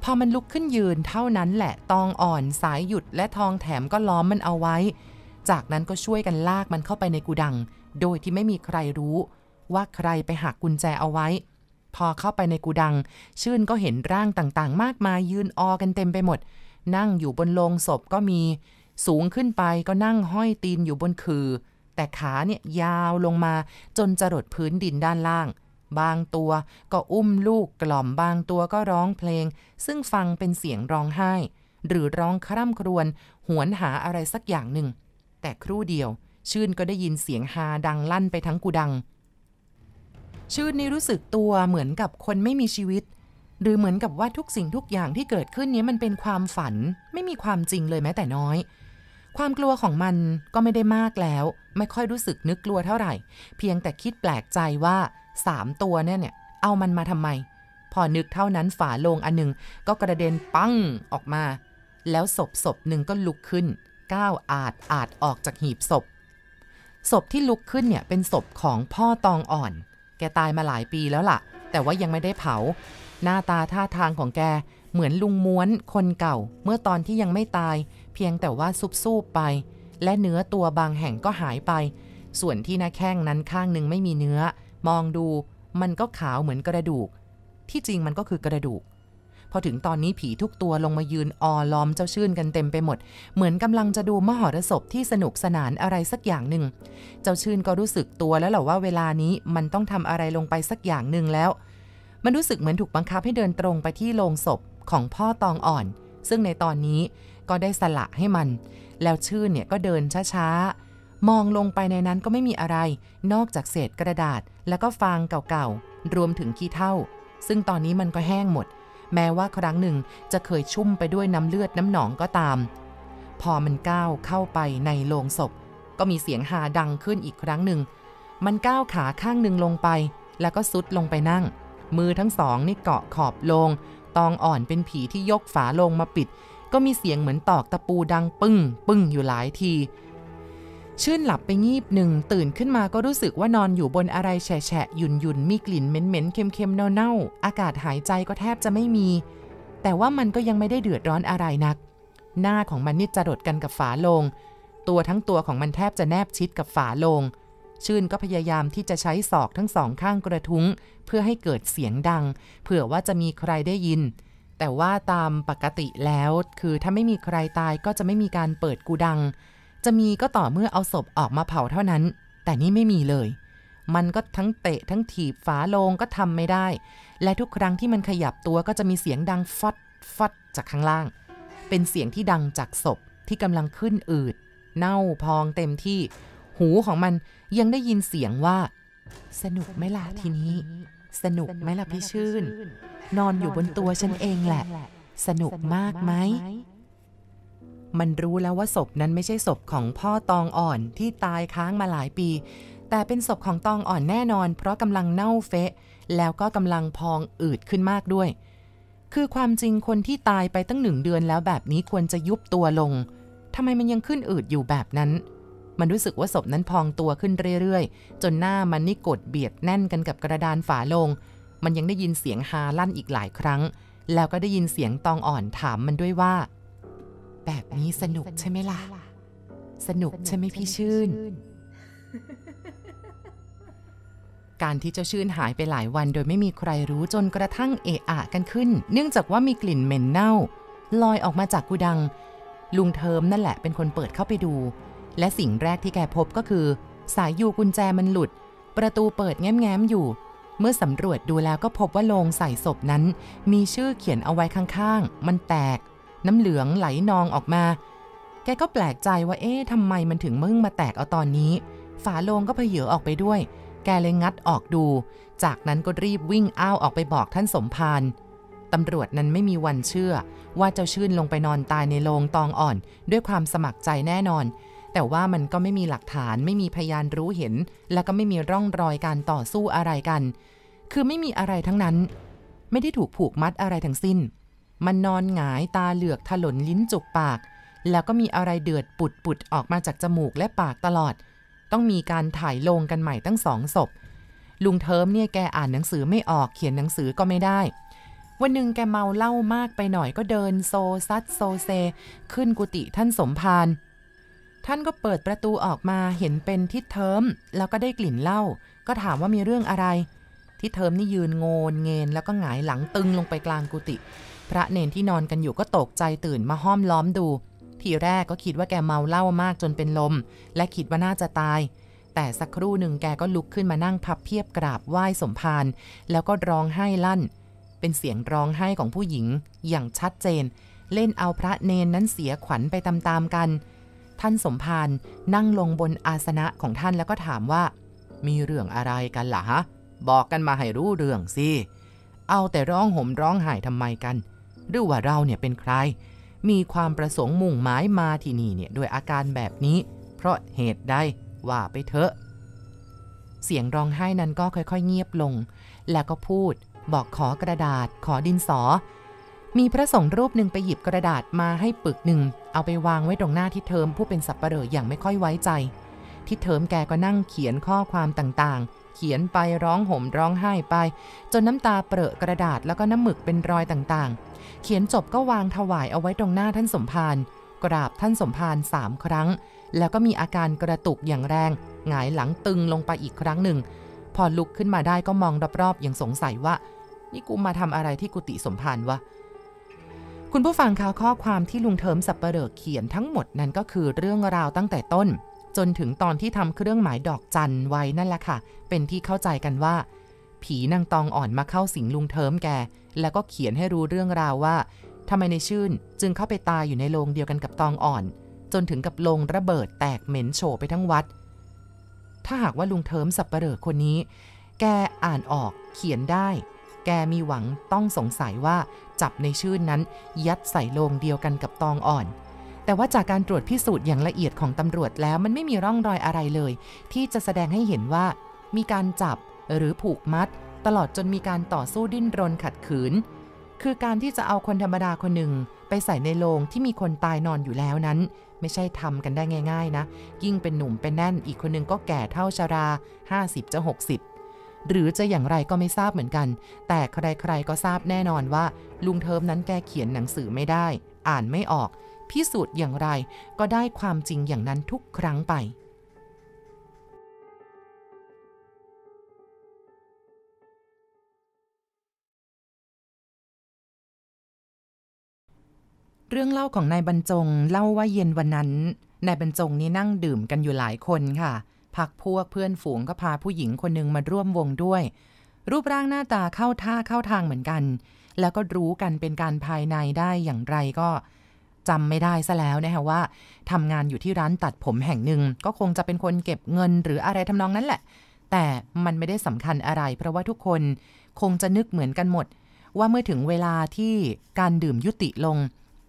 พอมันลุกขึ้นยืนเท่านั้นแหละตองอ่อนสายหยุดและทองแถมก็ล้อมมันเอาไว้ จากนั้นก็ช่วยกันลากมันเข้าไปในกุดัง โดยที่ไม่มีใครรู้ ว่าใครไปหักกุญแจเอาไว้ พอเข้าไปในกุดัง ชื่นก็เห็นร่างต่างๆมากมายยืนออกันเต็มไปหมด นั่งอยู่บนโลงศพก็มีสูงขึ้นไปก็นั่งห้อยตีนอยู่บนคือ แต่ขาเนี่ยยาวลงมาจนจะรดพื้นดินด้านล่างบางตัวก็อุ้มลูกกล่อมบางตัวก็ร้องเพลง ซึ่งฟังเป็นเสียงร้องไห้ หรือร้องคร่ำครวญหวนหาอะไรสักอย่างหนึ่งแต่ครู่เดียว ชื่นก็ได้ยินเสียงฮาดังลั่นไปทั้งกูดัง ชื่นนี่รู้สึกตัวเหมือนกับคนไม่มีชีวิต หรือเหมือนกับว่าทุกสิ่งทุกอย่างที่เกิดขึ้นนี้มันเป็นความฝัน ไม่มีความจริงเลยแม้แต่น้อยความกลัวของมันก็ไม่ได้มากแล้ว ไม่ค่อยรู้สึกนึกกลัวเท่าไหร่เพียงแต่คิดแปลกใจว่าสามตัวเนี่ยเนี่ยเอามันมาทำไม พอนึกเท่านั้นฝาโลงอันหนึ่ง ก็กระเด็นปังออกมา แล้วศพศพหนึ่งก็ลุกขึ้นก้าวอาดอาดออกจากหีบศพศพที่ลุกขึ้นเนี่ยเป็นศพของพ่อตองอ่อน แกตายมาหลายปีแล้วล่ะ แต่ว่ายังไม่ได้เผา หน้าตาท่าทางของแก เหมือนลุงม้วนคนเก่า เมื่อตอนที่ยังไม่ตายพียงแต่ว่าซุบซูบไป และเนื้อตัวบางแห่งก็หายไป ส่วนที่หน้าแข้งนั้นข้างหนึ่งไม่มีเนื้อ มองดู มันก็ขาวเหมือนกระดูก ที่จริงมันก็คือกระดูก พอถึงตอนนี้ผีทุกตัวลงมายืนออล้อมเจ้าชื่นกันเต็มไปหมด เหมือนกำลังจะดูมหรสพที่สนุกสนานอะไรสักอย่างหนึ่งเจ้าชื่นก็รู้สึกตัวแล้วแหละว่าเวลานี้มันต้องทำอะไรลงไปสักอย่างหนึ่งแล้วมันรู้สึกเหมือนถูกบังคับให้เดินตรงไปที่โลงศพของพ่อตองอ่อน ซึ่งในตอนนี้ก็ได้สละให้มัน แล้วชื่นเนี่ยก็เดินช้าๆ มองลงไปในนั้นก็ไม่มีอะไร นอกจากเศษกระดาษ แล้วก็ฟางเก่าๆ รวมถึงขี้เท้า ซึ่งตอนนี้มันก็แห้งหมด แม้ว่าครั้งหนึ่งจะเคยชุ่มไปด้วยน้ำเลือดน้ำหนองก็ตาม พอมันก้าวเข้าไปในโลงศพ ก็มีเสียงหาดังขึ้นอีกครั้งหนึ่ง มันก้าวขาข้างหนึ่งลงไป แล้วก็ซุดลงไปนั่ง มือทั้งสองนี่เกาะขอบโลง ตองอ่อนเป็นผีที่ยกฝาลงมาปิดก็มีเสียงเหมือนตอกตะปูดังปึ้งปึ้งอยู่หลายที ชื่นหลับไปงีบหนึ่งตื่นขึ้นมาก็รู้สึกว่านอนอยู่บนอะไรแฉะแฉะหยุ่นหยุนมีกลิ่นเหม็นเหม็นเค็มเค็มเน่าเน่าอากาศหายใจก็แทบจะไม่มี แต่ว่ามันก็ยังไม่ได้เดือดร้อนอะไรนัก หน้าของมันนิดจะดดกันกับฝาโลงตัวทั้งตัวของมันแทบจะแนบชิดกับฝาโลง ชื่นก็พยายามที่จะใช้ศอกทั้งสองข้างกระทุ้ง เพื่อให้เกิดเสียงดัง เผื่อว่าจะมีใครได้ยินแต่ว่าตามปกติแล้วคือถ้าไม่มีใครตายก็จะไม่มีการเปิดกูดัง จะมีก็ต่อเมื่อเอาศพออกมาเผาเท่านั้น แต่นี่ไม่มีเลย มันก็ทั้งเตะทั้งถีบฝาโลงก็ทำไม่ได้ และทุกครั้งที่มันขยับตัวก็จะมีเสียงดังฟัดฟัดจากข้างล่าง เป็นเสียงที่ดังจากศพที่กำลังขึ้นอืด เน่าพองเต็มที่ หูของมันยังได้ยินเสียงว่า สนุกไหมล่ะทีนี้สนุกไหมล่ะพี่ชื่น นอนอยู่บนตัวฉันเองแหละ สนุกมากไหมมันรู้แล้วว่าศพนั้นไม่ใช่ศพของพ่อตองอ่อนที่ตายค้างมาหลายปี แต่เป็นศพของตองอ่อนแน่นอน เพราะกำลังเน่าเฟะแล้วก็กำลังพองอืดขึ้นมากด้วย คือความจริงคนที่ตายไปตั้งหนึ่งเดือน แล้วแบบนี้ควรจะยุบตัวลงทำไมมันยังขึ้นอืดอยู่แบบนั้นมันรู้สึกว่าศพนั้นพองตัวขึ้นเรื่อย ๆ จนหน้ามันนี่กดเบียดแน่นกันกับกระดานฝาลง มันยังได้ยินเสียงฮาลั่นอีกหลายครั้ง แล้วก็ได้ยินเสียงตองอ่อนถามมันด้วยว่า แบบนี้สนุกใช่ไหมล่ะ สนุกใช่ไหมพี่ชื่น การที่เจ้าชื่นหายไปหลายวันโดยไม่มีใครรู้จนกระทั่งเอะอะกันขึ้น เนื่องจากว่ามีกลิ่นเหม็นเน่า ลอยออกมาจากกุดัง ลุงเทิมนั่นแหละเป็นคนเปิดเข้าไปดูและสิ่งแรกที่แกพบก็คือ สายยูกุญแจมันหลุด ประตูเปิดแง้มๆอยู่ เมื่อสำรวจดูแล้วก็พบว่าโลงใส่ศพนั้น มีชื่อเขียนเอาไว้ข้างๆ มันแตก น้ำเหลืองไหลนองออกมา แกก็แปลกใจว่าเอ๊ะทำไมมันถึงมึ่งมาแตกเอาตอนนี้ ฝาโลงก็เพเยอออกไปด้วย แกเลยงัดออกดู จากนั้นก็รีบวิ่งอ้าวออกไปบอกท่านสมภารตำรวจนั้นไม่มีวันเชื่อ ว่าเจ้าชื่นลงไปนอนตายในโลงตองอ่อน ด้วยความสมัครใจแน่นอนแต่ว่ามันก็ไม่มีหลักฐานไม่มีพยานรู้เห็น และก็ไม่มีร่องรอยการต่อสู้อะไรกัน คือไม่มีอะไรทั้งนั้น ไม่ได้ถูกผูกมัดอะไรทั้งสิ้น มันนอนหงายตาเหลือกถลนลิ้นจุกปาก แล้วก็มีอะไรเดือดปุดปุดออกมาจากจมูกและปากตลอด ต้องมีการถ่ายลงกันใหม่ตั้งสองศพลุงเทิมเนี่ยแกอ่านหนังสือไม่ออกเขียนหนังสือก็ไม่ได้ วันหนึ่งแกเมาเหล้ามากไปหน่อยก็เดินโซซัดโซเซ ขึ้นกุฏิท่านสมพานท่านก็เปิดประตูออกมาเห็นเป็นทิดเทิมแล้วก็ได้กลิ่นเหล้าก็ถามว่ามีเรื่องอะไรทิดเทิมนี่ยืนโงนเงนแล้วก็หงายหลังตึงลงไปกลางกุฏิพระเนนที่นอนกันอยู่ก็ตกใจตื่นมาห้อมล้อมดู ทีแรกก็คิดว่าแกเมาเหล้ามากจนเป็นลม และคิดว่าน่าจะตาย แต่สักครู่หนึ่งแกก็ลุกขึ้นมานั่งพับเพียบกราบไหว้สมภารแล้วก็ร้องไห้ลั่น เป็นเสียงร้องไห้ของผู้หญิง อย่างชัดเจน เล่นเอาพระเนนนั้นเสียขวัญไปตามๆกันท่านสมภารนั่งลงบนอาสนะของท่านแล้วก็ถามว่า มีเรื่องอะไรกันล่ะฮะ บอกกันมาให้รู้เรื่องสิ เอาแต่ร้องห่มร้องไห้ทำไมกัน หรือว่าเราเนี่ยเป็นใคร มีความประสงค์มุ่งหมายมาที่นี่เนี่ยโดยอาการแบบนี้ เพราะเหตุใดว่าไปเถอะ เสียงร้องไห้นั้นก็ค่อยๆเงียบลง แล้วก็พูดบอกขอกระดาษขอดินสอ มีพระสงฆ์รูปหนึ่งไปหยิบกระดาษมาให้ปึกหนึ่งเอาไปวางไว้ตรงหน้าทิเทิมผู้เป็นสับปะเลรออย่างไม่ค่อยไว้ใจทิเทิมแกก็นั่งเขียนข้อความต่างๆ เขียนไปร้องห่มร้องไห้ไป จนน้ำตาเปรอะกระดาษแล้วก็น้ำหมึกเป็นรอยต่างๆ เขียนจบก็วางถวายเอาไว้ตรงหน้าท่านสมภารกราบท่านสมภารสามครั้งแล้วก็มีอาการกระตุกอย่างแรง หงายหลังตึงลงไปอีกครั้งหนึ่ง พอลุกขึ้นมาได้ก็มองรอบๆอย่างสงสัยว่า นี่กูมาทำอะไรที่กุฏิสมภารวะคุณ ผู้ฟังคะข้อความที่ลุงเทิมสับปะเปลือเขียนทั้งหมดนั้นก็คือเรื่องราวตั้งแต่ต้น จนถึงตอนที่ทำเครื่องหมายดอกจันไว้นั่นแหละค่ะ เป็นที่เข้าใจกันว่า ผีนางตองอ่อนมาเข้าสิงลุงเทิมแก แล้วก็เขียนให้รู้เรื่องราวว่าทำไมในชื่นจึงเข้าไปตายอยู่ในโรงเดียวกันกับตองอ่อน จนถึงกับโรงระเบิดแตกเหม็นโฉไปทั้งวัด ถ้าหากว่าลุงเทิมสับปะเปลือคนนี้ แกอ่านออกเขียนได้ แกมีหวังต้องสงสัยว่าจับในชื่นนั้นยัดใส่โลงเดียวกันกับตองอ่อน แต่ว่าจากการตรวจพิสูจน์อย่างละเอียดของตำรวจแล้วมันไม่มีร่องรอยอะไรเลยที่จะแสดงให้เห็นว่ามีการจับหรือผูกมัดตลอดจนมีการต่อสู้ดิ้นรนขัดขืน คือการที่จะเอาคนธรรมดาคนหนึ่ง ไปใส่ในโลงที่มีคนตายนอนอยู่แล้วนั้น ไม่ใช่ทำกันได้ง่ายๆนะ ยิ่งเป็นหนุ่มเป็นแน่น อีกคนนึงก็แก่เท่าชารา50จะ60หรือจะอย่างไรก็ไม่ทราบเหมือนกัน แต่ใครๆ ก็ทราบแน่นอนว่า ลุงเทิมนั้นแกเขียนหนังสือไม่ได้ อ่านไม่ออก พิสูจน์อย่างไรก็ได้ความจริงอย่างนั้นทุกครั้งไป เรื่องเล่าของนายบรรจงเล่าว่าเย็นวันนั้นนายบรรจงนี่นั่งดื่มกันอยู่หลายคนค่ะพักพวกเพื่อนฝูงก็พาผู้หญิงคนหนึ่งมาร่วมวงด้วย รูปร่างหน้าตาเข้าท่าเข้าทางเหมือนกัน แล้วก็รู้กันเป็นการภายในได้อย่างไรก็จำไม่ได้ซะแล้วนะคะว่าทำงานอยู่ที่ร้านตัดผมแห่งหนึ่ง ก็คงจะเป็นคนเก็บเงินหรืออะไรทำนองนั้นแหละ แต่มันไม่ได้สำคัญอะไรเพราะว่าทุกคนคงจะนึกเหมือนกันหมด ว่าเมื่อถึงเวลาที่การดื่มยุติลง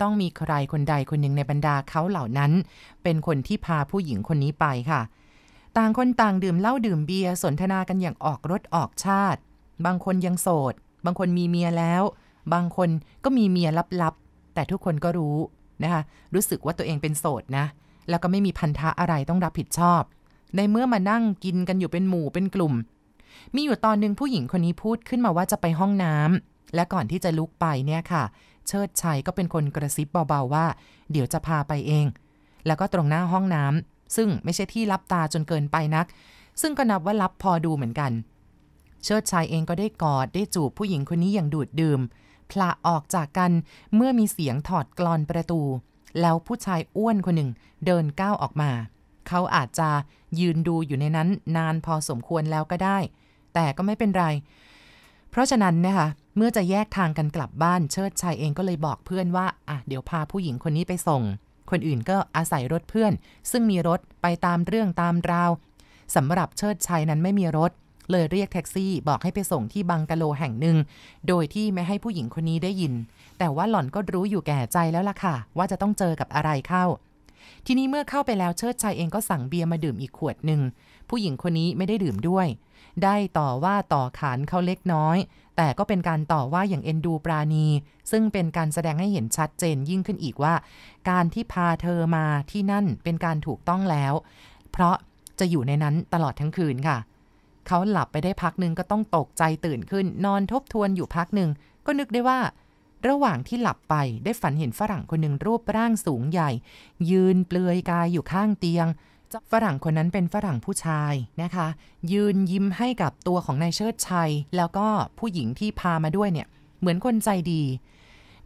ต้องมีใครคนใดคนหนึ่งในบรรดาเขาเหล่านั้น เป็นคนที่พาผู้หญิงคนนี้ไปค่ะต่างคนต่างดื่มเหล้าดื่มเบียร์สนทนากันอย่างออกรถออกชาติ บางคนยังโสด บางคนมีเมียแล้ว บางคนก็มีเมียลับๆ แต่ทุกคนก็รู้นะคะรู้สึกว่าตัวเองเป็นโสดนะ แล้วก็ไม่มีพันธะอะไรต้องรับผิดชอบ ในเมื่อมานั่งกินกันอยู่เป็นหมู่เป็นกลุ่ม มีอยู่ตอนหนึ่งผู้หญิงคนนี้พูดขึ้นมาว่าจะไปห้องน้ำ และก่อนที่จะลุกไปเนี่ยค่ะ เชิดชัยก็เป็นคนกระซิบเบาๆว่า เดี๋ยวจะพาไปเอง แล้วก็ตรงหน้าห้องน้ำซึ่งไม่ใช่ที่รับตาจนเกินไปนัก ซึ่งก็นับว่ารับพอดูเหมือนกัน เชิดชายเองก็ได้กอดได้จูบผู้หญิงคนนี้อย่างดูดดื่ม พละออกจากกันเมื่อมีเสียงถอดกรอนประตู แล้วผู้ชายอ้วนคนหนึ่งเดินก้าวออกมา เขาอาจจะยืนดูอยู่ในนั้นนานพอสมควรแล้วก็ได้ แต่ก็ไม่เป็นไร เพราะฉะนั้นนะคะ เมื่อจะแยกทางกันกลับบ้านเชิดชายเองก็เลยบอกเพื่อนว่าอ่ะเดี๋ยวพาผู้หญิงคนนี้ไปส่งคนอื่นก็อาศัยรถเพื่อน ซึ่งมีรถไปตามเรื่องตามราวสำหรับเชิดชัยนั้นไม่มีรถ เลยเรียกแท็กซี่บอกให้ไปส่งที่บังกะโลแห่งหนึ่ง โดยที่ไม่ให้ผู้หญิงคนนี้ได้ยิน แต่ว่าหล่อนก็รู้อยู่แก่ใจแล้วล่ะค่ะ ว่าจะต้องเจอกับอะไรเข้า ทีนี้เมื่อเข้าไปแล้วเชิดชัยเองก็สั่งเบียร์มาดื่มอีกขวดหนึ่งผู้หญิงคนนี้ไม่ได้ดื่มด้วย ได้ต่อว่าต่อขานเขาเล็กน้อยแต่ก็เป็นการต่อว่าอย่างเอ็นดูปราณี ซึ่งเป็นการแสดงให้เห็นชัดเจนยิ่งขึ้นอีกว่า การที่พาเธอมาที่นั่นเป็นการถูกต้องแล้ว เพราะจะอยู่ในนั้นตลอดทั้งคืนค่ะเขาหลับไปได้พักหนึ่งก็ต้องตกใจตื่นขึ้น นอนทบทวนอยู่พักหนึ่งก็นึกได้ว่า ระหว่างที่หลับไปได้ฝันเห็นฝรั่งคนหนึ่งรูปร่างสูงใหญ่ ยืนเปลือยกายอยู่ข้างเตียงฝรั่งคนนั้นเป็นฝรั่งผู้ชายนะคะ ยืนยิ้มให้กับตัวของนายเชิดชัย แล้วก็ผู้หญิงที่พามาด้วยเนี่ยเหมือนคนใจดี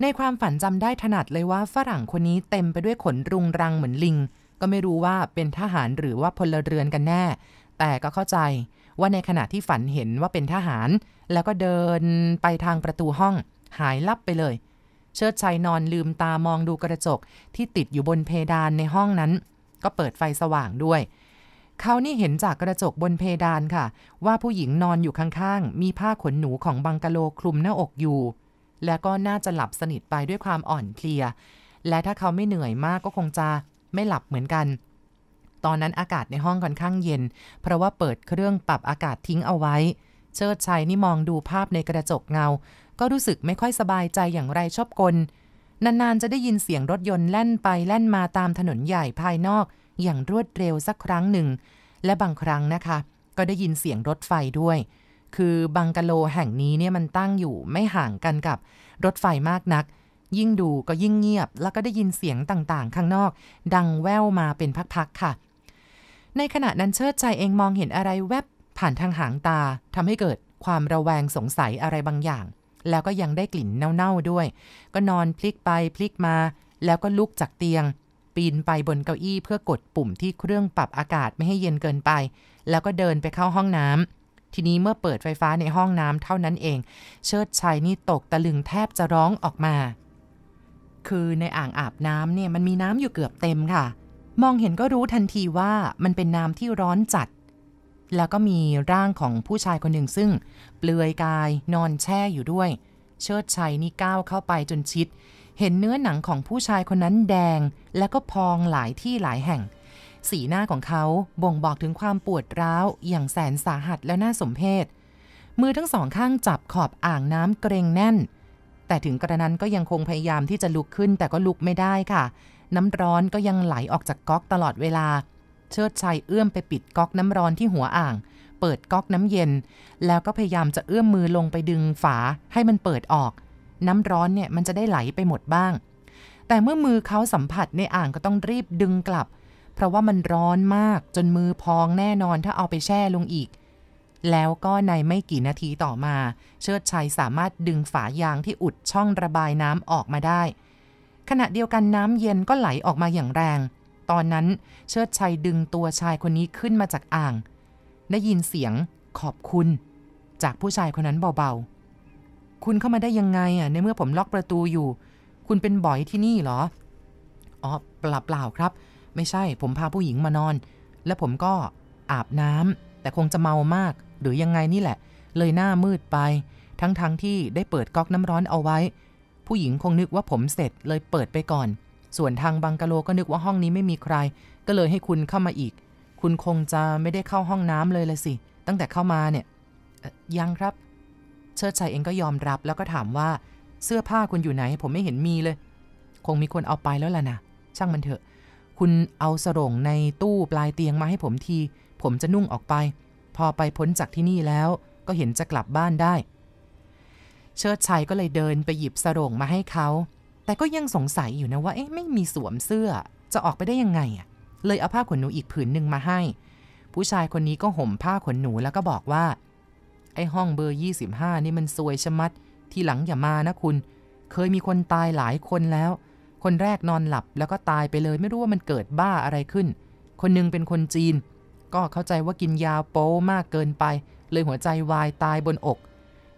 ในความฝันจำได้ถนัดเลยว่า ฝรั่งคนนี้เต็มไปด้วยขนรุงรังเหมือนลิง ก็ไม่รู้ว่าเป็นทหารหรือว่าพลเรือนกันแน่ แต่ก็เข้าใจว่าในขณะที่ฝันเห็นว่าเป็นทหาร แล้วก็เดินไปทางประตูห้องหายลับไปเลย เชิดชัยนอนลืมตามองดูกระจกที่ติดอยู่บนเพดานในห้องนั้นก็เปิดไฟสว่างด้วย เขานี่เห็นจากกระจกบนเพดานค่ะ ว่าผู้หญิงนอนอยู่ข้างๆ มีผ้าขนหนูของบังกะโลคลุมหน้าอกอยู่ และก็น่าจะหลับสนิทไปด้วยความอ่อนเพลีย และถ้าเขาไม่เหนื่อยมากก็คงจะไม่หลับเหมือนกัน ตอนนั้นอากาศในห้องค่อนข้างเย็น เพราะว่าเปิดเครื่องปรับอากาศทิ้งเอาไว้ เชิดชัยนี่มองดูภาพในกระจกเงา ก็รู้สึกไม่ค่อยสบายใจอย่างไรชอบกลนานๆ จะได้ยินเสียงรถยนต์แล่นไปแล่นมาตามถนนใหญ่ภายนอก อย่างรวดเร็วสักครั้งหนึ่ง และบางครั้งนะคะ ก็ได้ยินเสียงรถไฟด้วย คือบังกะโลแห่งนี้เนี่ยมันตั้งอยู่ไม่ห่างกันกับรถไฟมากนัก ยิ่งดูก็ยิ่งเงียบแล้วก็ได้ยินเสียงต่างๆ ข้างนอก ดังแว่วมาเป็นพัก ๆ ค่ะ ในขณะนั้นเชิดใจเองมองเห็นอะไรแวบผ่านทางหางตาทำให้เกิดความระแวงสงสัยอะไรบางอย่างแล้วก็ยังได้กลิ่นเน่าๆด้วย ก็นอนพลิกไปพลิกมา แล้วก็ลุกจากเตียง ปีนไปบนเก้าอี้เพื่อกดปุ่มที่เครื่องปรับอากาศไม่ให้เย็นเกินไป แล้วก็เดินไปเข้าห้องน้ำ ทีนี้เมื่อเปิดไฟฟ้าในห้องน้ำเท่านั้นเอง เชิดชัยนี่ตกตะลึงแทบจะร้องออกมา คือในอ่างอาบน้ำเนี่ยมันมีน้ำอยู่เกือบเต็มค่ะ มองเห็นก็รู้ทันทีว่ามันเป็นน้ำที่ร้อนจัดแล้วก็มีร่างของผู้ชายคนหนึ่งซึ่ง เปลือยกายนอนแช่อยู่ด้วย เชิดชัยนี่ก้าวเข้าไปจนชิด เห็นเนื้อหนังของผู้ชายคนนั้นแดงแล้วก็พองหลายที่หลายแห่ง สีหน้าของเขาบ่งบอกถึงความปวดร้าว อย่างแสนสาหัสและน่าสมเพชมือทั้งสองข้างจับขอบอ่างน้ำเกรงแน่น แต่ถึงกระนั้นก็ยังคงพยายามที่จะลุกขึ้นแต่ก็ลุกไม่ได้ค่ะ น้ำร้อนก็ยังไหลออกจากก๊อกตลอดเวลาเชิดชัยเอื้อมไปปิดก๊อกน้ำร้อนที่หัวอ่าง เปิดก๊อกน้ำเย็น แล้วก็พยายามจะเอื้อมมือลงไปดึงฝาให้มันเปิดออก น้ำร้อนเนี่ยมันจะได้ไหลไปหมดบ้าง แต่เมื่อมือเขาสัมผัสในอ่างก็ต้องรีบดึงกลับ เพราะว่ามันร้อนมากจนมือพองแน่นอนถ้าเอาไปแช่ลงอีก แล้วก็ในไม่กี่นาทีต่อมา เชิดชัยสามารถดึงฝายางที่อุดช่องระบายน้ำออกมาได้ ขณะเดียวกันน้ำเย็นก็ไหลออกมาอย่างแรงตอนนั้นเชิดชัยดึงตัวชายคนนี้ขึ้นมาจากอ่าง ได้ยินเสียงขอบคุณ จากผู้ชายคนนั้นเบาๆ คุณเข้ามาได้ยังไงอ่ะในเมื่อผมล็อกประตูอยู่ คุณเป็นบ่อยที่นี่เหรออ๋อเปล่าๆครับ ไม่ใช่ผมพาผู้หญิงมานอน และผมก็อาบน้ำแต่คงจะเมามากหรือยังไงนี่แหละ เลยหน้ามืดไป ทั้งๆทที่ได้เปิดก๊อกน้ำร้อนเอาไว้ ผู้หญิงคงนึกว่าผมเสร็จเลยเปิดไปก่อนส่วนทางบังกะโลก็นึกว่าห้องนี้ไม่มีใคร ก็เลยให้คุณเข้ามาอีก คุณคงจะไม่ได้เข้าห้องน้ำเลยละสิ ตั้งแต่เข้ามาเนี่ย ยังครับ เชิดชัยเองก็ยอมรับแล้วก็ถามว่าเสื้อผ้าคุณอยู่ไหนผมไม่เห็นมีเลย คงมีคนเอาไปแล้วล่ะนะช่างมันเถอะ คุณเอาสรงในตู้ปลายเตียงมาให้ผมที ผมจะนุ่งออกไป พอไปพ้นจากที่นี่แล้วก็เห็นจะกลับบ้านได้ เชิดชัยก็เลยเดินไปหยิบสรงมาให้เขาแต่ก็ยังสงสัยอยู่นะว่า เอ๊ะไม่มีสวมเสื้อจะออกไปได้ยังไงอ่ะเลยเอาผ้าขนหนูอีกผืนหนึ่งมาให้ ผู้ชายคนนี้ก็ห่มผ้าขนหนูแล้วก็บอกว่า ไอ้ห้องเบอร์ 25นี่มันซวยชะมัด ที่หลังอย่ามานะคุณ เคยมีคนตายหลายคนแล้ว คนแรกนอนหลับแล้วก็ตายไปเลยไม่รู้ว่ามันเกิดบ้าอะไรขึ้น คนนึงเป็นคนจีน ก็เข้าใจว่ากินยาโป้มากเกินไป เลยหัวใจวายตายบนอก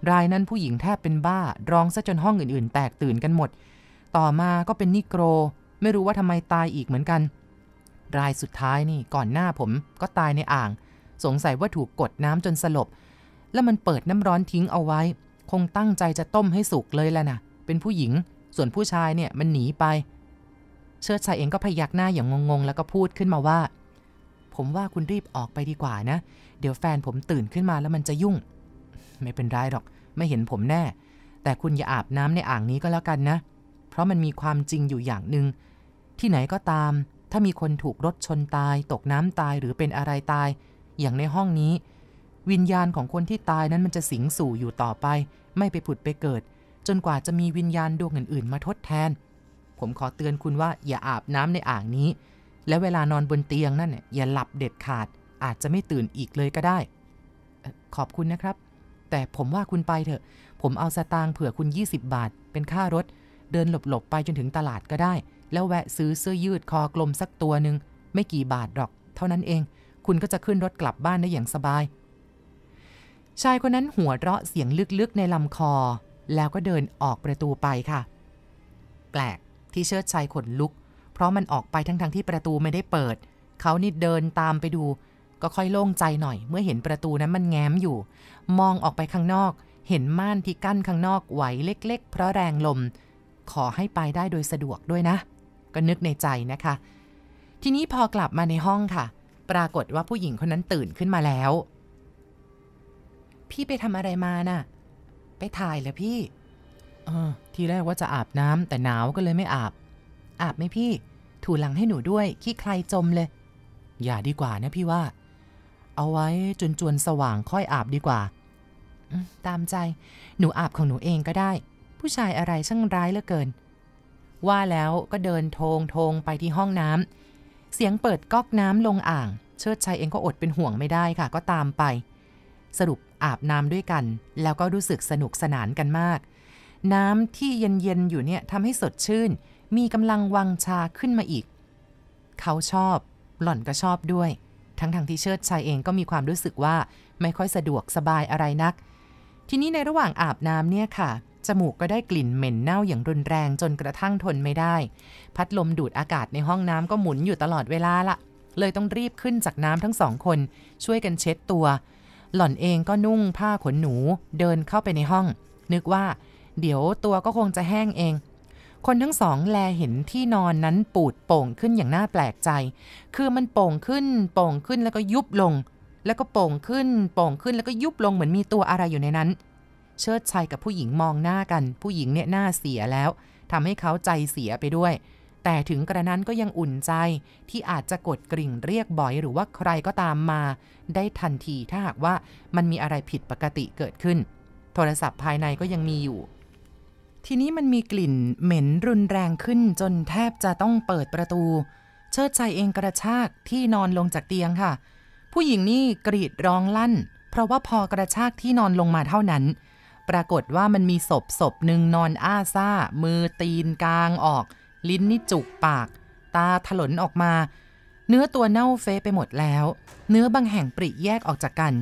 รายนั้นผู้หญิงแทบเป็นบ้าร้องซะจนห้องอื่นๆ แตกตื่นกันหมดต่อมาก็เป็นนิโกรไม่รู้ว่าทำไมตายอีกเหมือนกัน รายสุดท้ายนี่ก่อนหน้าผมก็ตายในอ่าง สงสัยว่าถูกกดน้ำจนสลบ แล้วมันเปิดน้ำร้อนทิ้งเอาไว้ คงตั้งใจจะต้มให้สุกเลยแหละนะเป็นผู้หญิงส่วนผู้ชายเนี่ยมันหนีไป เชิดชายเองก็พยักหน้าอย่างงงๆ แล้วก็พูดขึ้นมาว่า ผมว่าคุณรีบออกไปดีกว่านะเดี๋ยวแฟนผมตื่นขึ้นมาแล้วมันจะยุ่ง ไม่เป็นไรหรอก ไม่เห็นผมแน่ แต่คุณอย่าอาบน้ำในอ่างนี้ก็แล้วกันนะราะมันมีความจริงอยู่อย่างหนึ่งที่ไหนก็ตาม ถ้ามีคนถูกรถชนตาย ตกน้ำตายหรือเป็นอะไรตาย อย่างในห้องนี้ วิญญาณของคนที่ตายนั้นมันจะสิงสู่อยู่ต่อไป ไม่ไปผุดไปเกิด จนกว่าจะมีวิญญาณดวงอื่นๆมาทดแทน ผมขอเตือนคุณว่า อย่าอาบน้ำในอ่างนี้ และเวลานอนบนเตียงนั่นเนี่ยอย่าหลับเด็ดขาดอาจจะไม่ตื่นอีกเลยก็ได้ ขอบคุณนะครับ แต่ผมว่าคุณไปเถอะ ผมเอาสตางค์เผื่อคุณ 20 บาท เป็นค่ารถเดินหลบ ๆ ไปจนถึงตลาดก็ได้ แล้วแวะซื้อเสื้อยืดคอกลมสักตัวหนึ่งไม่กี่บาทหรอก เท่านั้นเอง คุณก็จะขึ้นรถกลับบ้านได้อย่างสบาย ชายคนนั้นหัวเราะเสียงลึกๆในลำคอ แล้วก็เดินออกประตูไปค่ะ แปลกที่เชิดชายขนลุก เพราะมันออกไปทั้ง ๆทที่ประตูไม่ได้เปิด เขานี่เดินตามไปดู ก็ค่อยโล่งใจหน่อย เมื่อเห็นประตูนั้นมันแง้มอยู่ มองออกไปข้างนอก เห็นม่านที่กั้นข้างนอกไหวเล็ก ๆ เพราะแรงลมขอให้ไปได้โดยสะดวกด้วยนะ ก็นึกในใจนะคะ ทีนี้พอกลับมาในห้องค่ะ ปรากฏว่าผู้หญิงคนนั้นตื่นขึ้นมาแล้ว พี่ไปทำอะไรมานะ่ะ ไปถ่ายเหรอพี่เออ ทีแรกว่าจะอาบน้ำแต่หนาวก็เลยไม่อาบ อาบไหมพี่ ถูหลังให้หนูด้วยขี้ใครจมเลย อย่าดีกว่านะพี่ว่า เอาไว้จนจวนสว่างค่อยอาบดีกว่าตามใจ หนูอาบของหนูเองก็ได้ผู้ชายอะไรช่างร้ายเหลือเกิน ว่าแล้วก็เดินโทงโทงไปที่ห้องน้ำ เสียงเปิดก๊อกน้ำลงอ่าง เชิดชัยเองก็อดเป็นห่วงไม่ได้ค่ะ ก็ตามไป สรุปอาบน้ำด้วยกัน แล้วก็รู้สึกสนุกสนานกันมาก น้ำที่เย็นๆ อยู่เนี่ยทำให้สดชื่น มีกำลังวังชาขึ้นมาอีก เขาชอบ หล่อนก็ชอบด้วย ทั้งทางที่เชิดชัยเองก็มีความรู้สึกว่าไม่ค่อยสะดวกสบายอะไรนัก ทีนี้ในระหว่างอาบน้ำเนี่ยค่ะจมูกก็ได้กลิ่นเหม็นเน่าอย่างรุนแรงจนกระทั่งทนไม่ได้ พัดลมดูดอากาศในห้องน้ำก็หมุนอยู่ตลอดเวลาละเลยต้องรีบขึ้นจากน้ำทั้งสองคนช่วยกันเช็ดตัว หล่อนเองก็นุ่งผ้าขนหนูเดินเข้าไปในห้อง นึกว่าเดี๋ยวตัวก็คงจะแห้งเอง คนทั้งสองแลเห็นที่นอนนั้นปูดโป่งขึ้นอย่างน่าแปลกใจ คือมันโป่งขึ้นโป่งขึ้นแล้วก็ยุบลง แล้วก็โป่งขึ้นโป่งขึ้นแล้วก็ยุบลงเหมือนมีตัวอะไรอยู่ในนั้นเชิดชัยกับผู้หญิงมองหน้ากัน ผู้หญิงเนี่ยหน้าเสียแล้วทำให้เขาใจเสียไปด้วย แต่ถึงกระนั้นก็ยังอุ่นใจที่อาจจะกดกริ่งเรียกบ่อย หรือว่าใครก็ตามมา ได้ทันทีถ้าหากว่ามันมีอะไรผิดปกติเกิดขึ้น โทรศัพท์ภายในก็ยังมีอยู่ ทีนี้มันมีกลิ่นเหม็นรุนแรงขึ้นจนแทบจะต้องเปิดประตู เชิดชัยเองกระชากที่นอนลงจากเตียงค่ะ ผู้หญิงนี่กรีดร้องลั่น เพราะว่าพอกระชากที่นอนลงมาเท่านั้นปรากฏว่ามันมีศพศพหนึ่งนอนอ้าซ่ามือตีนกลางออก ลิ้นนี่จุกปาก ตาถลนออกมา เนื้อตัวเน่าเฟะไปหมดแล้ว เนื้อบางแห่งปริแยกออกจากกัน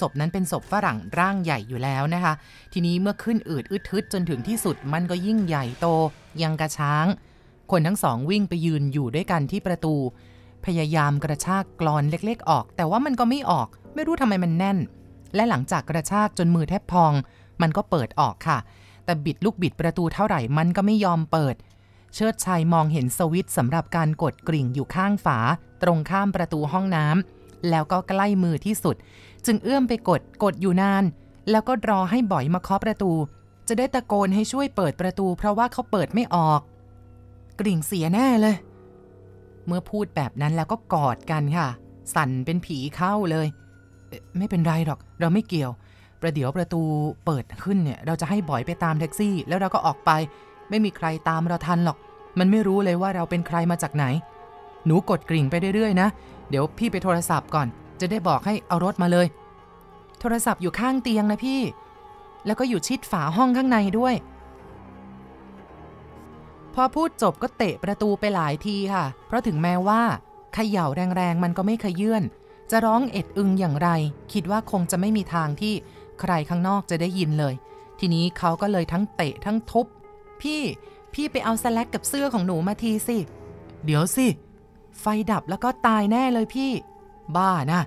ศพนั้นเป็นศพฝรั่งร่างใหญ่อยู่แล้วนะคะ ทีนี้เมื่อขึ้นอืด อึดทึดจนถึงที่สุดมันก็ยิ่งใหญ่โตยังกระช้าง คนทั้งสองวิ่งไปยืนอยู่ด้วยกันที่ประตู พยายามกระชากกรอนเล็กๆออก แต่ว่ามันก็ไม่ออก ไม่รู้ทำไมมันแน่น และหลังจากกระชากจนมือแทบพองมันก็เปิดออกค่ะ แต่บิดลูกบิดประตูเท่าไหร่ มันก็ไม่ยอมเปิด เชิดชัยมองเห็นสวิตสำหรับการกดกริ่งอยู่ข้างฝา ตรงข้ามประตูห้องน้ำแล้วก็ใกล้มือที่สุด จึงเอื้อมไปกดกดอยู่นาน แล้วก็รอให้บ่อยมาเคาะประตู จะได้ตะโกนให้ช่วยเปิดประตู เพราะว่าเขาเปิดไม่ออกกริ่งเสียแน่เลย เมื่อพูดแบบนั้นแล้วก็กอดกันค่ะ สั่นเป็นผีเข้าเลย ไม่เป็นไรหรอก เราไม่เกี่ยวประเดี๋ยวประตูเปิดขึ้นเนี่ย เราจะให้บอยไปตามแท็กซี่ แล้วเราก็ออกไป ไม่มีใครตามเราทันหรอก มันไม่รู้เลยว่าเราเป็นใครมาจากไหน หนูกดกริ่งไปเรื่อย ๆ นะ เดี๋ยวพี่ไปโทรศัพท์ก่อน จะได้บอกให้เอารถมาเลย โทรศัพท์อยู่ข้างเตียงนะพี่ แล้วก็อยู่ชิดฝาห้องข้างในด้วย พอพูดจบก็เตะประตูไปหลายทีค่ะ เพราะถึงแม้ว่าเขย่าแรงๆมันก็ไม่เคยเยื่นจะร้องเอ็ดอึงอย่างไร คิดว่าคงจะไม่มีทางที่ใครข้างนอกจะได้ยินเลย ทีนี้เขาก็เลยทั้งเตะทั้งทุบ พี่ พี่ไปเอาสแลกกับเสื้อของหนูมาทีสิ เดี๋ยวสิ ไฟดับแล้วก็ตายแน่เลยพี่ บ้านะ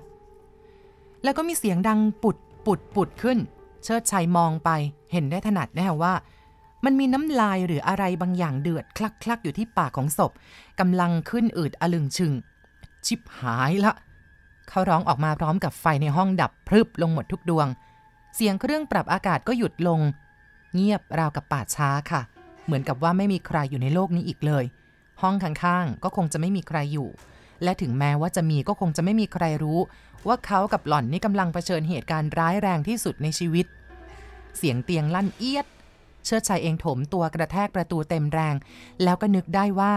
แล้วก็มีเสียงดังปุดปุดปุดขึ้น เชิดชัยมองไปเห็นได้ถนัดแน่ว่า มันมีน้ำลายหรืออะไรบางอย่างเดือดคลักคลักอยู่ที่ปากของศพกำลังขึ้นอืดอลึงชึงชิบหายละ เขาร้องออกมาพร้อมกับไฟในห้องดับพรึบลงหมดทุกดวงเสียงเครื่องปรับอากาศก็หยุดลง เงียบราวกับป่าช้าค่ะ เหมือนกับว่าไม่มีใครอยู่ในโลกนี้อีกเลย ห้องข้างๆก็คงจะไม่มีใครอยู่ และถึงแม้ว่าจะมีก็คงจะไม่มีใครรู้ ว่าเขากับหล่อนนี่กำลังเผชิญเหตุการณ์ร้ายแรงที่สุดในชีวิต เสียงเตียงลั่นเอียด เชิดชัยเองโถมตัวกระแทกประตูเต็มแรง แล้วก็นึกได้ว่า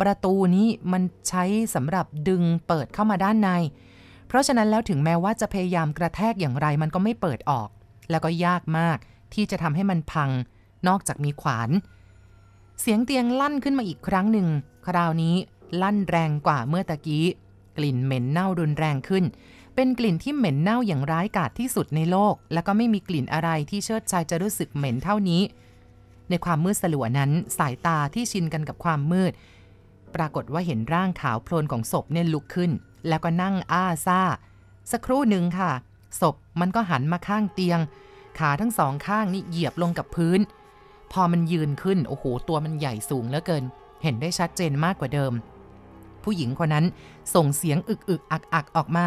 ประตูนี้มันใช้สำหรับดึงเปิดเข้ามาด้านในเพราะฉะนั้นแล้วถึงแม้ว่าจะพยายามกระแทกอย่างไรมันก็ไม่เปิดออก แล้วก็ยากมากที่จะทำให้มันพังนอกจากมีขวาน เสียงเตียงลั่นขึ้นมาอีกครั้งหนึ่ง คราวนี้ลั่นแรงกว่าเมื่อตะกี้ กลิ่นเหม็นเน่ารุนแรงขึ้น เป็นกลิ่นที่เหม็นเน่าอย่างร้ายกาจที่สุดในโลก แล้วก็ไม่มีกลิ่นอะไรที่เชิดชายจะรู้สึกเหม็นเท่านี้ ในความมืดสลัวนั้นสายตาที่ชินกันกับความมืดปรากฏว่าเห็นร่างขาวโพลนของศพเนี่ยลุกขึ้น แล้วก็นั่งอ้าซ่าสักครู่หนึ่งค่ะ ศพมันก็หันมาข้างเตียง ขาทั้งสองข้างนี่เหยียบลงกับพื้น พอมันยืนขึ้นโอ้โห ตัวมันใหญ่สูงเหลือเกิน เห็นได้ชัดเจนมากกว่าเดิม ผู้หญิงคนนั้นส่งเสียงอึกอึกอักอักออกมา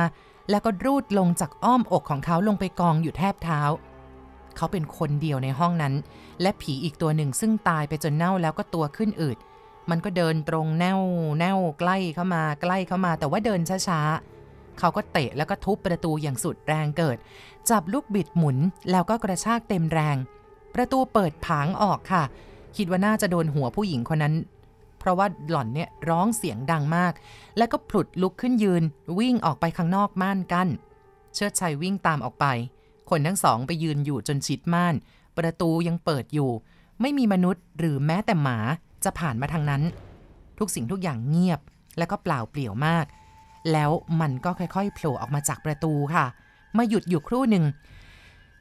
แล้วก็รูดลงจากอ้อมอกของเขาลงไปกองอยู่แทบเท้าเขาเป็นคนเดียวในห้องนั้น และผีอีกตัวหนึ่งซึ่งตายไปจนเน่าแล้วก็ตัวขึ้นอืดมันก็เดินตรงแนว แนวใกล้เข้ามาใกล้เข้ามา แต่ว่าเดินช้าๆเขาก็เตะแล้วก็ทุบประตูอย่างสุดแรงเกิด จับลูกบิดหมุนแล้วก็กระชากเต็มแรง ประตูเปิดผางออกค่ะ คิดว่าน่าจะโดนหัวผู้หญิงคนนั้น เพราะว่าหล่อนเนี่ยร้องเสียงดังมาก แล้วก็ผลุดลุกขึ้นยืน วิ่งออกไปข้างนอกม่านกัน้นเชิดชัยวิ่งตามออกไป คนทั้งสองไปยืนอยู่จนชิดม่านประตูยังเปิดอยู่ ไม่มีมนุษย์หรือแม้แต่หมาจะผ่านมาทางนั้น ทุกสิ่งทุกอย่างเงียบ และก็เปล่าเปลี่ยวมาก แล้วมันก็ค่อยๆโผล่ออกมาจากประตูค่ะ มาหยุดอยู่ครู่หนึ่ง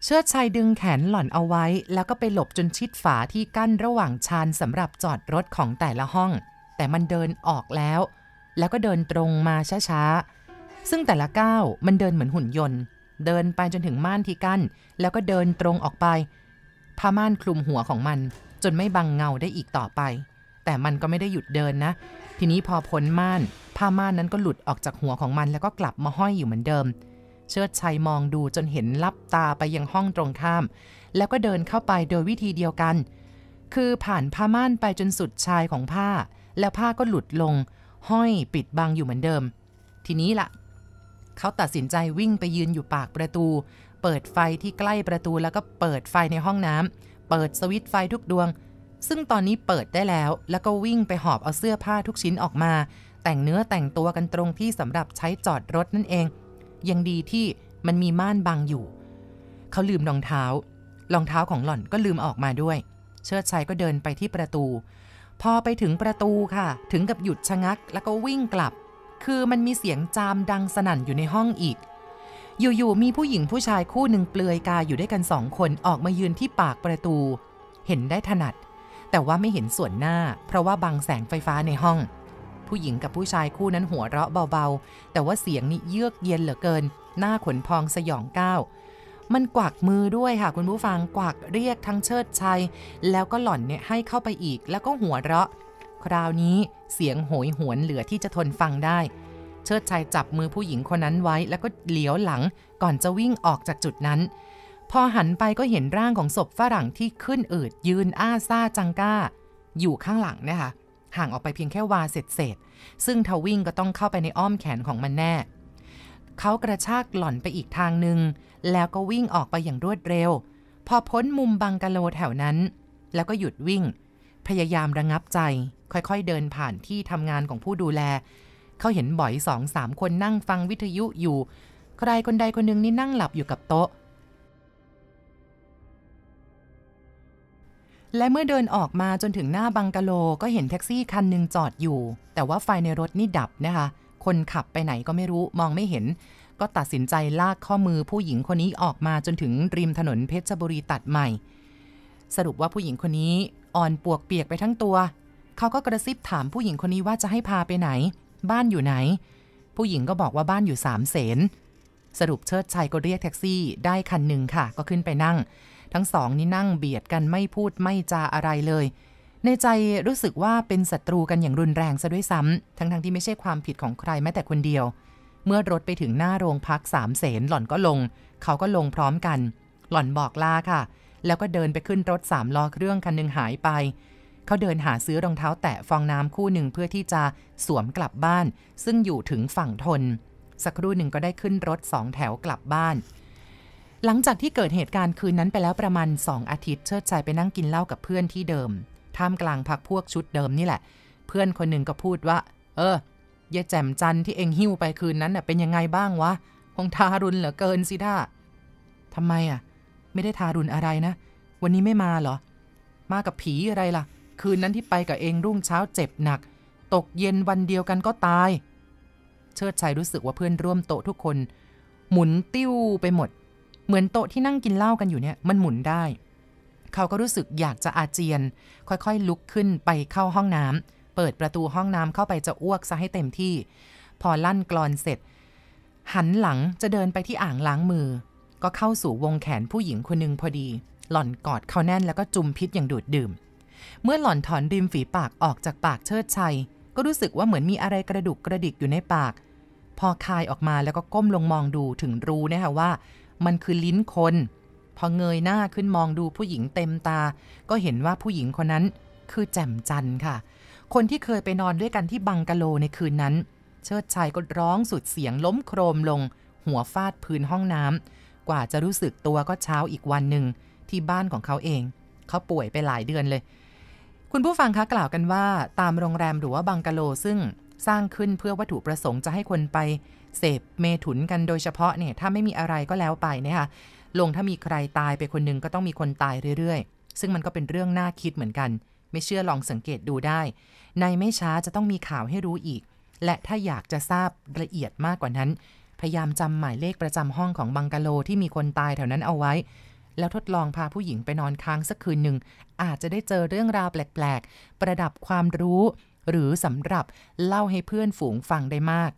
เชิดชายดึงแขนหล่อนเอาไว้ แล้วก็ไปหลบจนชิดฝาที่กั้นระหว่างชานสำหรับจอดรถของแต่ละห้อง แต่มันเดินออกแล้ว แล้วก็เดินตรงมาช้า ๆ ซึ่งแต่ละก้าว มันเดินเหมือนหุ่นยนต์เดินไปจนถึงม่านที่กั้น แล้วก็เดินตรงออกไปผ้าม่านคลุมหัวของมันจนไม่บังเงาได้อีกต่อไป แต่มันก็ไม่ได้หยุดเดินนะ ทีนี้พอพ้นม่าน ผ้าม่านนั้นก็หลุดออกจากหัวของมัน แล้วก็กลับมาห้อยอยู่เหมือนเดิม เชิดชัยมองดูจนเห็นลับตาไปยังห้องตรงข้าม แล้วก็เดินเข้าไปโดยวิธีเดียวกัน คือผ่านผ้าม่านไปจนสุดชายของผ้า แล้วผ้าก็หลุดลง ห้อยปิดบังอยู่เหมือนเดิม ทีนี้ละ่ะ เขาตัดสินใจวิ่งไปยืนอยู่ปากประตู เปิดไฟที่ใกล้ประตูแล้วก็เปิดไฟในห้องน้ำเปิดสวิตไฟทุกดวง ซึ่งตอนนี้เปิดได้แล้วแล้วก็วิ่งไปหอบเอาเสื้อผ้าทุกชิ้นออกมา แต่งเนื้อแต่งตัวกันตรงที่สำหรับใช้จอดรถนั่นเอง ยังดีที่มันมีม่านบังอยู่ เขาลืมรองเท้ารองเท้าของหล่อนก็ลืมออกมาด้วย เชิดชัยก็เดินไปที่ประตู พอไปถึงประตูค่ะถึงกับหยุดชะงักแล้วก็วิ่งกลับ คือมันมีเสียงจามดังสนั่นอยู่ในห้องอีกอยู่ๆมีผู้หญิงผู้ชายคู่หนึ่งเปลือยกายอยู่ด้วยกันสองคนออกมายืนที่ปากประตู เห็นได้ถนัด แต่ว่าไม่เห็นส่วนหน้า เพราะว่าบังแสงไฟฟ้าในห้อง ผู้หญิงกับผู้ชายคู่นั้นหัวเราะเบาๆ แต่ว่าเสียงนี่เยือกเย็นเหลือเกินหน้าขนพองสยองก้าวมันกวักมือด้วยค่ะคุณผู้ฟังกวักเรียกทั้งเชิดชัยแล้วก็หล่อนเนี่ยให้เข้าไปอีกแล้วก็หัวเราะ คราวนี้เสียงโหยหวนเหลือที่จะทนฟังได้เชิดชัยจับมือผู้หญิงคนนั้นไว้ แล้วก็เหลียวหลังก่อนจะวิ่งออกจากจุดนั้น พอหันไปก็เห็นร่างของศพฝรั่งที่ขึ้นอืดยืนอ้าซ่าจังก้า อยู่ข้างหลังนะคะห่างออกไปเพียงแค่วาเศษเศษซึ่งทวิ่งก็ต้องเข้าไปในอ้อมแขนของมันแน่เขากระชากหล่อนไปอีกทางหนึ่ง แล้วก็วิ่งออกไปอย่างรวดเร็ว พอพ้นมุมบังกะโลแถวนั้น แล้วก็หยุดวิ่ง พยายามระงับใจ ค่อยๆเดินผ่านที่ทำงานของผู้ดูแลเขาเห็นบ่อยสองสามคนนั่งฟังวิทยุอยู่ ใครคนใดคนหนึ่งนี่นั่งหลับอยู่กับโต๊ะ และเมื่อเดินออกมาจนถึงหน้าบังกะโลก็เห็นแท็กซี่คันหนึ่งจอดอยู่ แต่ว่าไฟในรถนี่ดับนะคะ คนขับไปไหนก็ไม่รู้มองไม่เห็น ก็ตัดสินใจลากข้อมือผู้หญิงคนนี้ออกมาจนถึงริมถนนเพชรบุรีตัดใหม่ สรุปว่าผู้หญิงคนนี้อ่อนปวกเปียกไปทั้งตัว เขาก็กระซิบถามผู้หญิงคนนี้ว่าจะให้พาไปไหนบ้านอยู่ไหน ผู้หญิงก็บอกว่าบ้านอยู่สามเสนสรุปเชิดชัยก็เรียกแท็กซี่ได้คันหนึ่งค่ะ ก็ขึ้นไปนั่ง ทั้งสองนี่นั่งเบียดกันไม่พูดไม่จาอะไรเลย ในใจรู้สึกว่าเป็นศัตรูกันอย่างรุนแรงซะด้วยซ้ำ ทั้งๆทที่ไม่ใช่ความผิดของใครแม้แต่คนเดียว เมื่อรถไปถึงหน้าโรงพักสามเสนหล่อนก็ลง เขาก็ลงพร้อมกัน หล่อนบอกลาค่ะ แล้วก็เดินไปขึ้นรถสามล้อเครื่องคันหนึ่งหายไปเขาเดินหาซื้อรองเท้าแตะฟองน้ำคู่หนึ่งเพื่อที่จะสวมกลับบ้าน ซึ่งอยู่ถึงฝั่งทน สักครู่หนึ่งก็ได้ขึ้นรถสองแถวกลับบ้าน หลังจากที่เกิดเหตุการณ์คืนนั้นไปแล้วประมาณสองอาทิตย์เชิดชัยไปนั่งกินเหล้ากับเพื่อนที่เดิมท่ามกลางพักพวกชุดเดิมนี่แหละ เพื่อนคนหนึ่งก็พูดว่า เออยายแจ่มจันที่เองหิ้วไปคืนนั้นเป็นยังไงบ้างวะคงทารุณเหลือเกินสิท่าทำไมอ่ะ ไม่ได้ทารุณอะไรนะ วันนี้ไม่มาเหรอมากับผีอะไรล่ะคืนนั้นที่ไปกับเองรุ่งเช้าเจ็บหนัก ตกเย็นวันเดียวกันก็ตาย เชิดชัยรู้สึกว่าเพื่อนร่วมโต๊ะทุกคน หมุนติ้วไปหมด เหมือนโต๊ะที่นั่งกินเหล้ากันอยู่เนี่ยมันหมุนได้ เขาก็รู้สึกอยากจะอาเจียน ค่อยๆ ลุกขึ้นไปเข้าห้องน้ำ เปิดประตูห้องน้ำเข้าไปจะอ้วกซะให้เต็มที่ พอลั่นกรอนเสร็จ หันหลังจะเดินไปที่อ่างล้างมือ ก็เข้าสู่วงแขนผู้หญิงคนหนึ่งพอดี หล่อนกอดเขาแน่นแล้วก็จุมพิษอย่างดูดดื่มเมื่อหล่อนถอนริมฝีปากออกจากปากเชิดชัย ก็รู้สึกว่าเหมือนมีอะไรกระดุกกระดิกอยู่ในปาก พอคายออกมาแล้วก็ก้มลงมองดูถึงรู้นะคะว่า มันคือลิ้นคน พอเงยหน้าขึ้นมองดูผู้หญิงเต็มตา ก็เห็นว่าผู้หญิงคนนั้นคือแจ่มจันค่ะ คนที่เคยไปนอนด้วยกันที่บังกะโลในคืนนั้น เชิดชัยก็ร้องสุดเสียงล้มโครมลง หัวฟาดพื้นห้องน้ำกว่าจะรู้สึกตัวก็เช้าอีกวันหนึ่งที่บ้านของเขาเอง เขาป่วยไปหลายเดือนเลยคุณผู้ฟังคะกล่าวกันว่า ตามโรงแรมหรือว่าบังกะโลซึ่งสร้างขึ้นเพื่อวัตถุประสงค์จะให้คนไปเสพเมถุนกันโดยเฉพาะเนี่ย ถ้าไม่มีอะไรก็แล้วไปนะคะลงถ้ามีใครตายไปคนนึงก็ต้องมีคนตายเรื่อยๆ ซึ่งมันก็เป็นเรื่องน่าคิดเหมือนกัน ไม่เชื่อลองสังเกตดูได้ ในไม่ช้าจะต้องมีข่าวให้รู้อีก และถ้าอยากจะทราบละเอียดมากกว่านั้น พยายามจำหมายเลขประจำห้องของบังกะโลที่มีคนตายแถวนั้นเอาไว้แล้วทดลองพาผู้หญิงไปนอนค้างสักคืนหนึ่ง อาจจะได้เจอเรื่องราวแปลก ๆ ประดับความรู้หรือสำหรับเล่าให้เพื่อนฝูงฟังได้มาก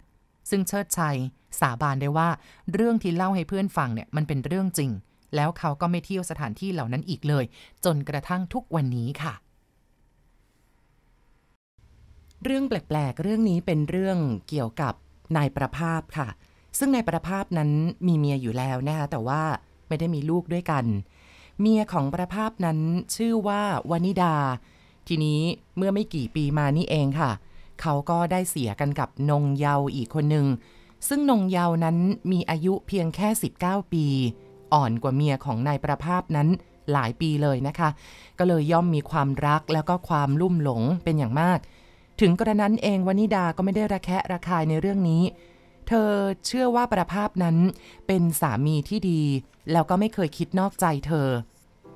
ซึ่งเชิดชัยสาบานได้ว่า เรื่องที่เล่าให้เพื่อนฟังเนี่ยมันเป็นเรื่องจริง แล้วเขาก็ไม่เที่ยวสถานที่เหล่านั้นอีกเลย จนกระทั่งทุกวันนี้ค่ะ เรื่องแปลก ๆ เรื่องนี้เป็นเรื่องเกี่ยวกับนายประภาพค่ะ ซึ่งนายประภาพนั้นมีเมียอยู่แล้วนะคะแต่ว่าไม่ได้มีลูกด้วยกัน เมียของประภาพนั้นชื่อว่าวานิดา ทีนี้เมื่อไม่กี่ปีมานี่เองค่ะ เขาก็ได้เสียกันกับนงเยาอีกคนหนึ่ง ซึ่งนงเยานั้นมีอายุเพียงแค่ 19 ปี อ่อนกว่าเมียของนายประภาพนั้นหลายปีเลยนะคะ ก็เลยย่อมมีความรักแล้วก็ความลุ่มหลงเป็นอย่างมาก ถึงกระนั้นเองวานิดาก็ไม่ได้ระแคะระคายในเรื่องนี้เธอเชื่อว่าประภาพนั้นเป็นสามีที่ดี แล้วก็ไม่เคยคิดนอกใจเธอ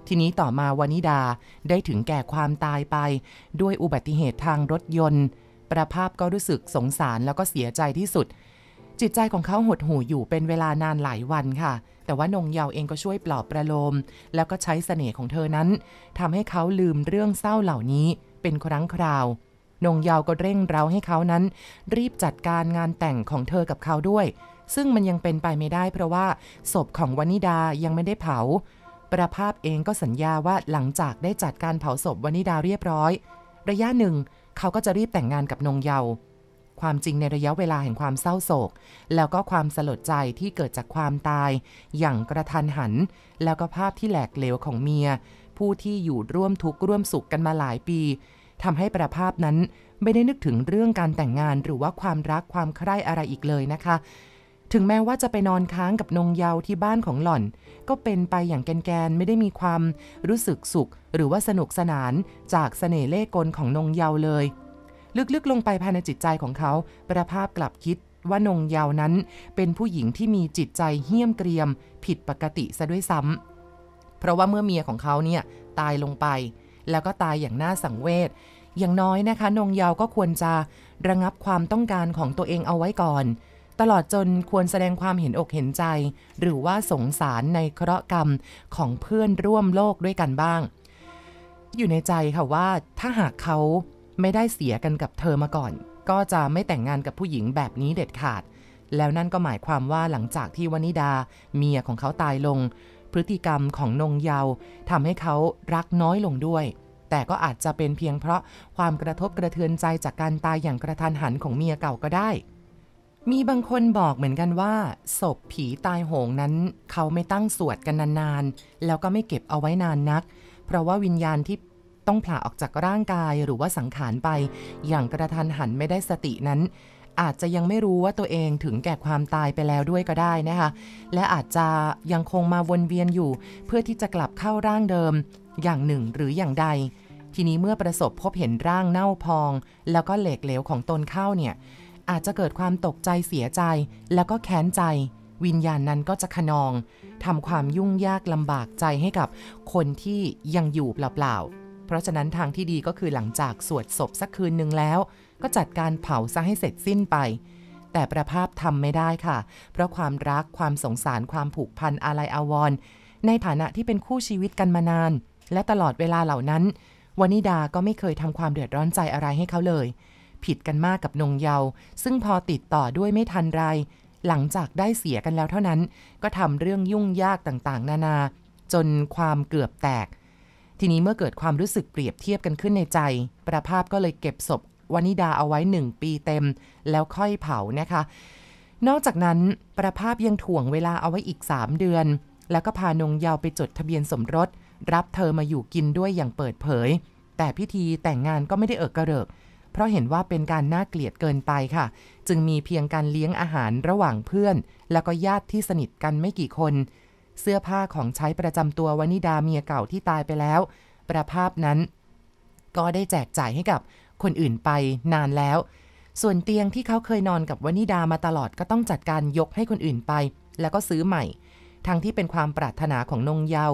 ทีนี้ต่อมาวานิดาได้ถึงแก่ความตายไป ด้วยอุบัติเหตุทางรถยนต์ ประภาพก็รู้สึกสงสารแล้วก็เสียใจที่สุด จิตใจของเขาหดหู่อยู่เป็นเวลานานหลายวันค่ะ แต่ว่านงเยาเองก็ช่วยปลอบประโลมแล้วก็ใช้เสน่ห์ของเธอนั้นทำให้เขาลืมเรื่องเศร้าเหล่านี้ เป็นครั้งคราวนงยาวก็เร่งเร้าให้เขานั้น รีบจัดการงานแต่งของเธอกับเขาด้วย ซึ่งมันยังเป็นไปไม่ได้เพราะว่าศพของวนิดายังไม่ได้เผา ประภาพเองก็สัญญาว่าหลังจากได้จัดการเผาศพวนิดาเรียบร้อย ระยะหนึ่งเขาก็จะรีบแต่งงานกับนงเยา ความจริงในระยะเวลาแห่งความเศร้าโศก แล้วก็ความสลดใจที่เกิดจากความตาย อย่างกระทันหัน แล้วก็ภาพที่แหลกเหลวของเมีย ผู้ที่อยู่ร่วมทุกข์ร่วมสุขกันมาหลายปีทำให้ประภาพนั้นไม่ได้นึกถึงเรื่องการแต่งงานหรือว่าความรักความใคร่อะไรอีกเลยนะคะ ถึงแม้ว่าจะไปนอนค้างกับนงเยาที่บ้านของหล่อน ก็เป็นไปอย่างแกนๆ ไม่ได้มีความรู้สึกสุขหรือว่าสนุกสนานจากสเสน่ห์เล่กลของนงเยาเลย ลึกๆ ลงไปภายในจิตใจของเขา ประภาพกลับคิดว่านงเยาวนั้น เป็นผู้หญิงที่มีจิตใจเหี้ยมเกรียม ผิดปกติซะด้วยซ้ำเพราะว่าเมื่อเมียของเขาเนี่ยตายลงไปแล้วก็ตายอย่างน่าสังเวช อย่างน้อยนะคะนงเยาวก็ควรจะระงับความต้องการของตัวเองเอาไว้ก่อน ตลอดจนควรแสดงความเห็นอกเห็นใจ หรือว่าสงสารในเคราะห์กรรมของเพื่อนร่วมโลกด้วยกันบ้าง อยู่ในใจค่ะว่าถ้าหากเขาไม่ได้เสียกันกับเธอมาก่อน ก็จะไม่แต่งงานกับผู้หญิงแบบนี้เด็ดขาด แล้วนั่นก็หมายความว่าหลังจากที่วนิดา เมียของเขาตายลงพฤติกรรมของนงเยาทำให้เขารักน้อยลงด้วย แต่ก็อาจจะเป็นเพียงเพราะความกระทบกระเทือนใจจากการตายอย่างกระทันหันของเมียเก่าก็ได้ มีบางคนบอกเหมือนกันว่า ศพผีตายโหงนั้น เขาไม่ตั้งสวดกันนานๆ แล้วก็ไม่เก็บเอาไว้นานนัก เพราะว่าวิญญาณที่ต้องผ่าออกจากร่างกาย หรือว่าสังขารไปอย่างกระทันหันไม่ได้สตินั้นอาจจะยังไม่รู้ว่าตัวเองถึงแก่ความตายไปแล้วด้วยก็ได้นะคะ และอาจจะยังคงมาวนเวียนอยู่ เพื่อที่จะกลับเข้าร่างเดิมอย่างหนึ่งหรืออย่างใด ทีนี้เมื่อประสบพบเห็นร่างเน่าพอง แล้วก็เหล็กเหลวของตนเข้าเนี่ย อาจจะเกิดความตกใจเสียใจแล้วก็แค้นใจ วิญญาณนั้นก็จะขนองทำความยุ่งยากลำบากใจให้กับคนที่ยังอยู่เปล่าๆ เพราะฉะนั้นทางที่ดีก็คือหลังจากสวดศพสักคืนหนึ่งแล้วก็จัดการเผาซะให้เสร็จสิ้นไป แต่ประภาพทำไม่ได้ค่ะ เพราะความรัก ความสงสาร ความผูกพันอะไรอาวรนในฐานะที่เป็นคู่ชีวิตกันมานาน และตลอดเวลาเหล่านั้นวานิดาก็ไม่เคยทำความเดือดร้อนใจอะไรให้เขาเลย ผิดกันมากกับนงเยา ซึ่งพอติดต่อด้วยไม่ทันไร หลังจากได้เสียกันแล้วเท่านั้น ก็ทำเรื่องยุ่งยากต่างๆ นานา จนความเกือบแตก ทีนี้เมื่อเกิดความรู้สึกเปรียบเทียบกันขึ้นในใจ ประภาพก็เลยเก็บศพวนิดาเอาไว้หนึ่งปีเต็มแล้วค่อยเผานะคะ นอกจากนั้น ประภาพยังถ่วงเวลาเอาไว้อีก 3 เดือน แล้วก็พานงเยาวไปจดทะเบียนสมรส รับเธอมาอยู่กินด้วยอย่างเปิดเผย แต่พิธีแต่งงานก็ไม่ได้เอิกกระเริก เพราะเห็นว่าเป็นการน่าเกลียดเกินไปค่ะ จึงมีเพียงการเลี้ยงอาหารระหว่างเพื่อน แล้วก็ญาติที่สนิทกันไม่กี่คน เสื้อผ้าของใช้ประจำตัววนิดาเมียเก่าที่ตายไปแล้ว ประภาพนั้น ก็ได้แจกจ่ายให้กับคนอื่นไปนานแล้ว ส่วนเตียงที่เขาเคยนอนกับวนิดามาตลอดก็ต้องจัดการยกให้คนอื่นไป แล้วก็ซื้อใหม่ ทั้งที่เป็นความปรารถนาของนงเยา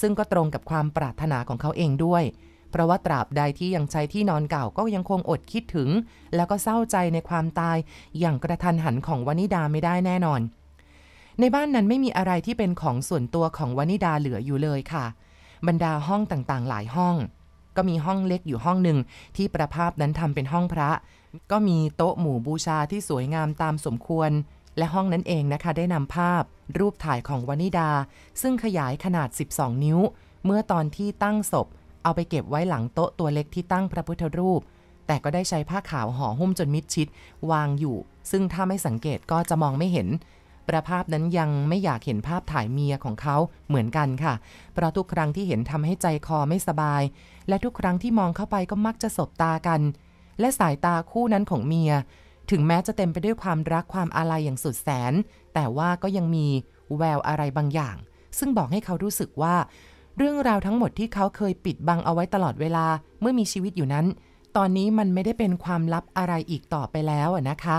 ซึ่งก็ตรงกับความปรารถนาของเขาเองด้วย เพราะว่าตราบใดที่ยังใช้ที่นอนเก่าก็ยังคงอดคิดถึง แล้วก็เศร้าใจในความตาย อย่างกระทันหันของวนิดาไม่ได้แน่นอน ในบ้านนั้นไม่มีอะไรที่เป็นของส่วนตัวของวนิดาเหลืออยู่เลยค่ะ บรรดาห้องต่างๆ หลายห้องก็มีห้องเล็กอยู่ห้องหนึ่งที่ประภาพนั้นทำเป็นห้องพระ ก็มีโต๊ะหมู่บูชาที่สวยงามตามสมควร และห้องนั้นเองนะคะได้นำภาพ รูปถ่ายของวานิดา ซึ่งขยายขนาด 12 นิ้ว เมื่อตอนที่ตั้งศพ เอาไปเก็บไว้หลังโต๊ะตัวเล็กที่ตั้งพระพุทธรูป แต่ก็ได้ใช้ผ้าขาวห่อหุ้มจนมิดชิดวางอยู่ ซึ่งถ้าไม่สังเกตก็จะมองไม่เห็นประภาพนั้นยังไม่อยากเห็นภาพถ่ายเมียของเขาเหมือนกันค่ะ เพราะทุกครั้งที่เห็นทำให้ใจคอไม่สบาย และทุกครั้งที่มองเข้าไปก็มักจะสบตากัน และสายตาคู่นั้นของเมีย ถึงแม้จะเต็มไปด้วยความรักความอาลัยอย่างสุดแสน แต่ว่าก็ยังมีแววอะไรบางอย่าง ซึ่งบอกให้เขารู้สึกว่า เรื่องราวทั้งหมดที่เขาเคยปิดบังเอาไว้ตลอดเวลาเมื่อมีชีวิตอยู่นั้น ตอนนี้มันไม่ได้เป็นความลับอะไรอีกต่อไปแล้วนะคะ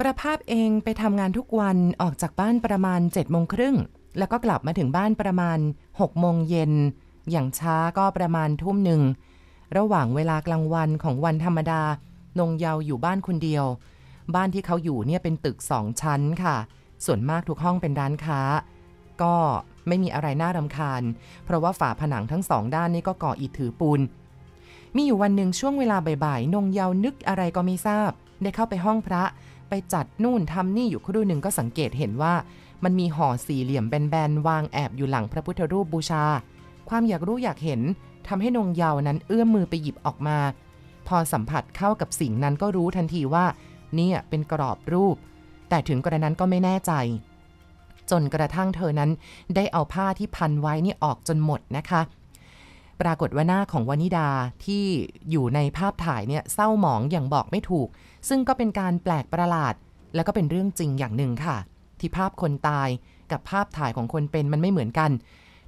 ประภาพเองไปทำงานทุกวันออกจากบ้านประมาณ7จ็ดโมงครึ่งแล้วก็กลับมาถึงบ้านประมาณ6กโมงเย็นอย่างช้าก็ประมาณทุ่มหนึ่งระหว่างเวลากลางวันของวันธรรมดานงเยาวอยู่บ้านคนเดียว บ้านที่เขาอยู่เนี่ยเป็นตึกสองชั้นค่ะ ส่วนมากทุกห้องเป็นร้านค้า ก็ไม่มีอะไรน่ารำคาญ เพราะว่าฝาผนังทั้งสองด้านนี่ก็ก่ออิฐถือปูน มีอยู่วันหนึ่งช่วงเวลาบ่ายๆนงเยาวนึกอะไรก็ไม่ทราบ ได้เข้าไปห้องพระไปจัดนู่นทำนี่อยู่ครู่หนึ่งก็สังเกตเห็นว่า มันมีห่อสี่เหลี่ยมแบนๆวางแอบอยู่หลังพระพุทธรูปบูชา ความอยากรู้อยากเห็นทำให้นงเยาวนั้นเอื้อมมือไปหยิบออกมา พอสัมผัสเข้ากับสิ่งนั้นก็รู้ทันทีว่าเนี่ยเป็นกรอบรูป แต่ถึงกระนั้นก็ไม่แน่ใจ จนกระทั่งเธอนั้นได้เอาผ้าที่พันไว้นี่ออกจนหมดนะคะ ปรากฏว่าหน้าของวานิดาที่อยู่ในภาพถ่ายเนี่ยเศร้าหมองอย่างบอกไม่ถูกซึ่งก็เป็นการแปลกประหลาด และก็เป็นเรื่องจริงอย่างหนึ่งค่ะ ที่ภาพคนตายกับภาพถ่ายของคนเป็นมันไม่เหมือนกัน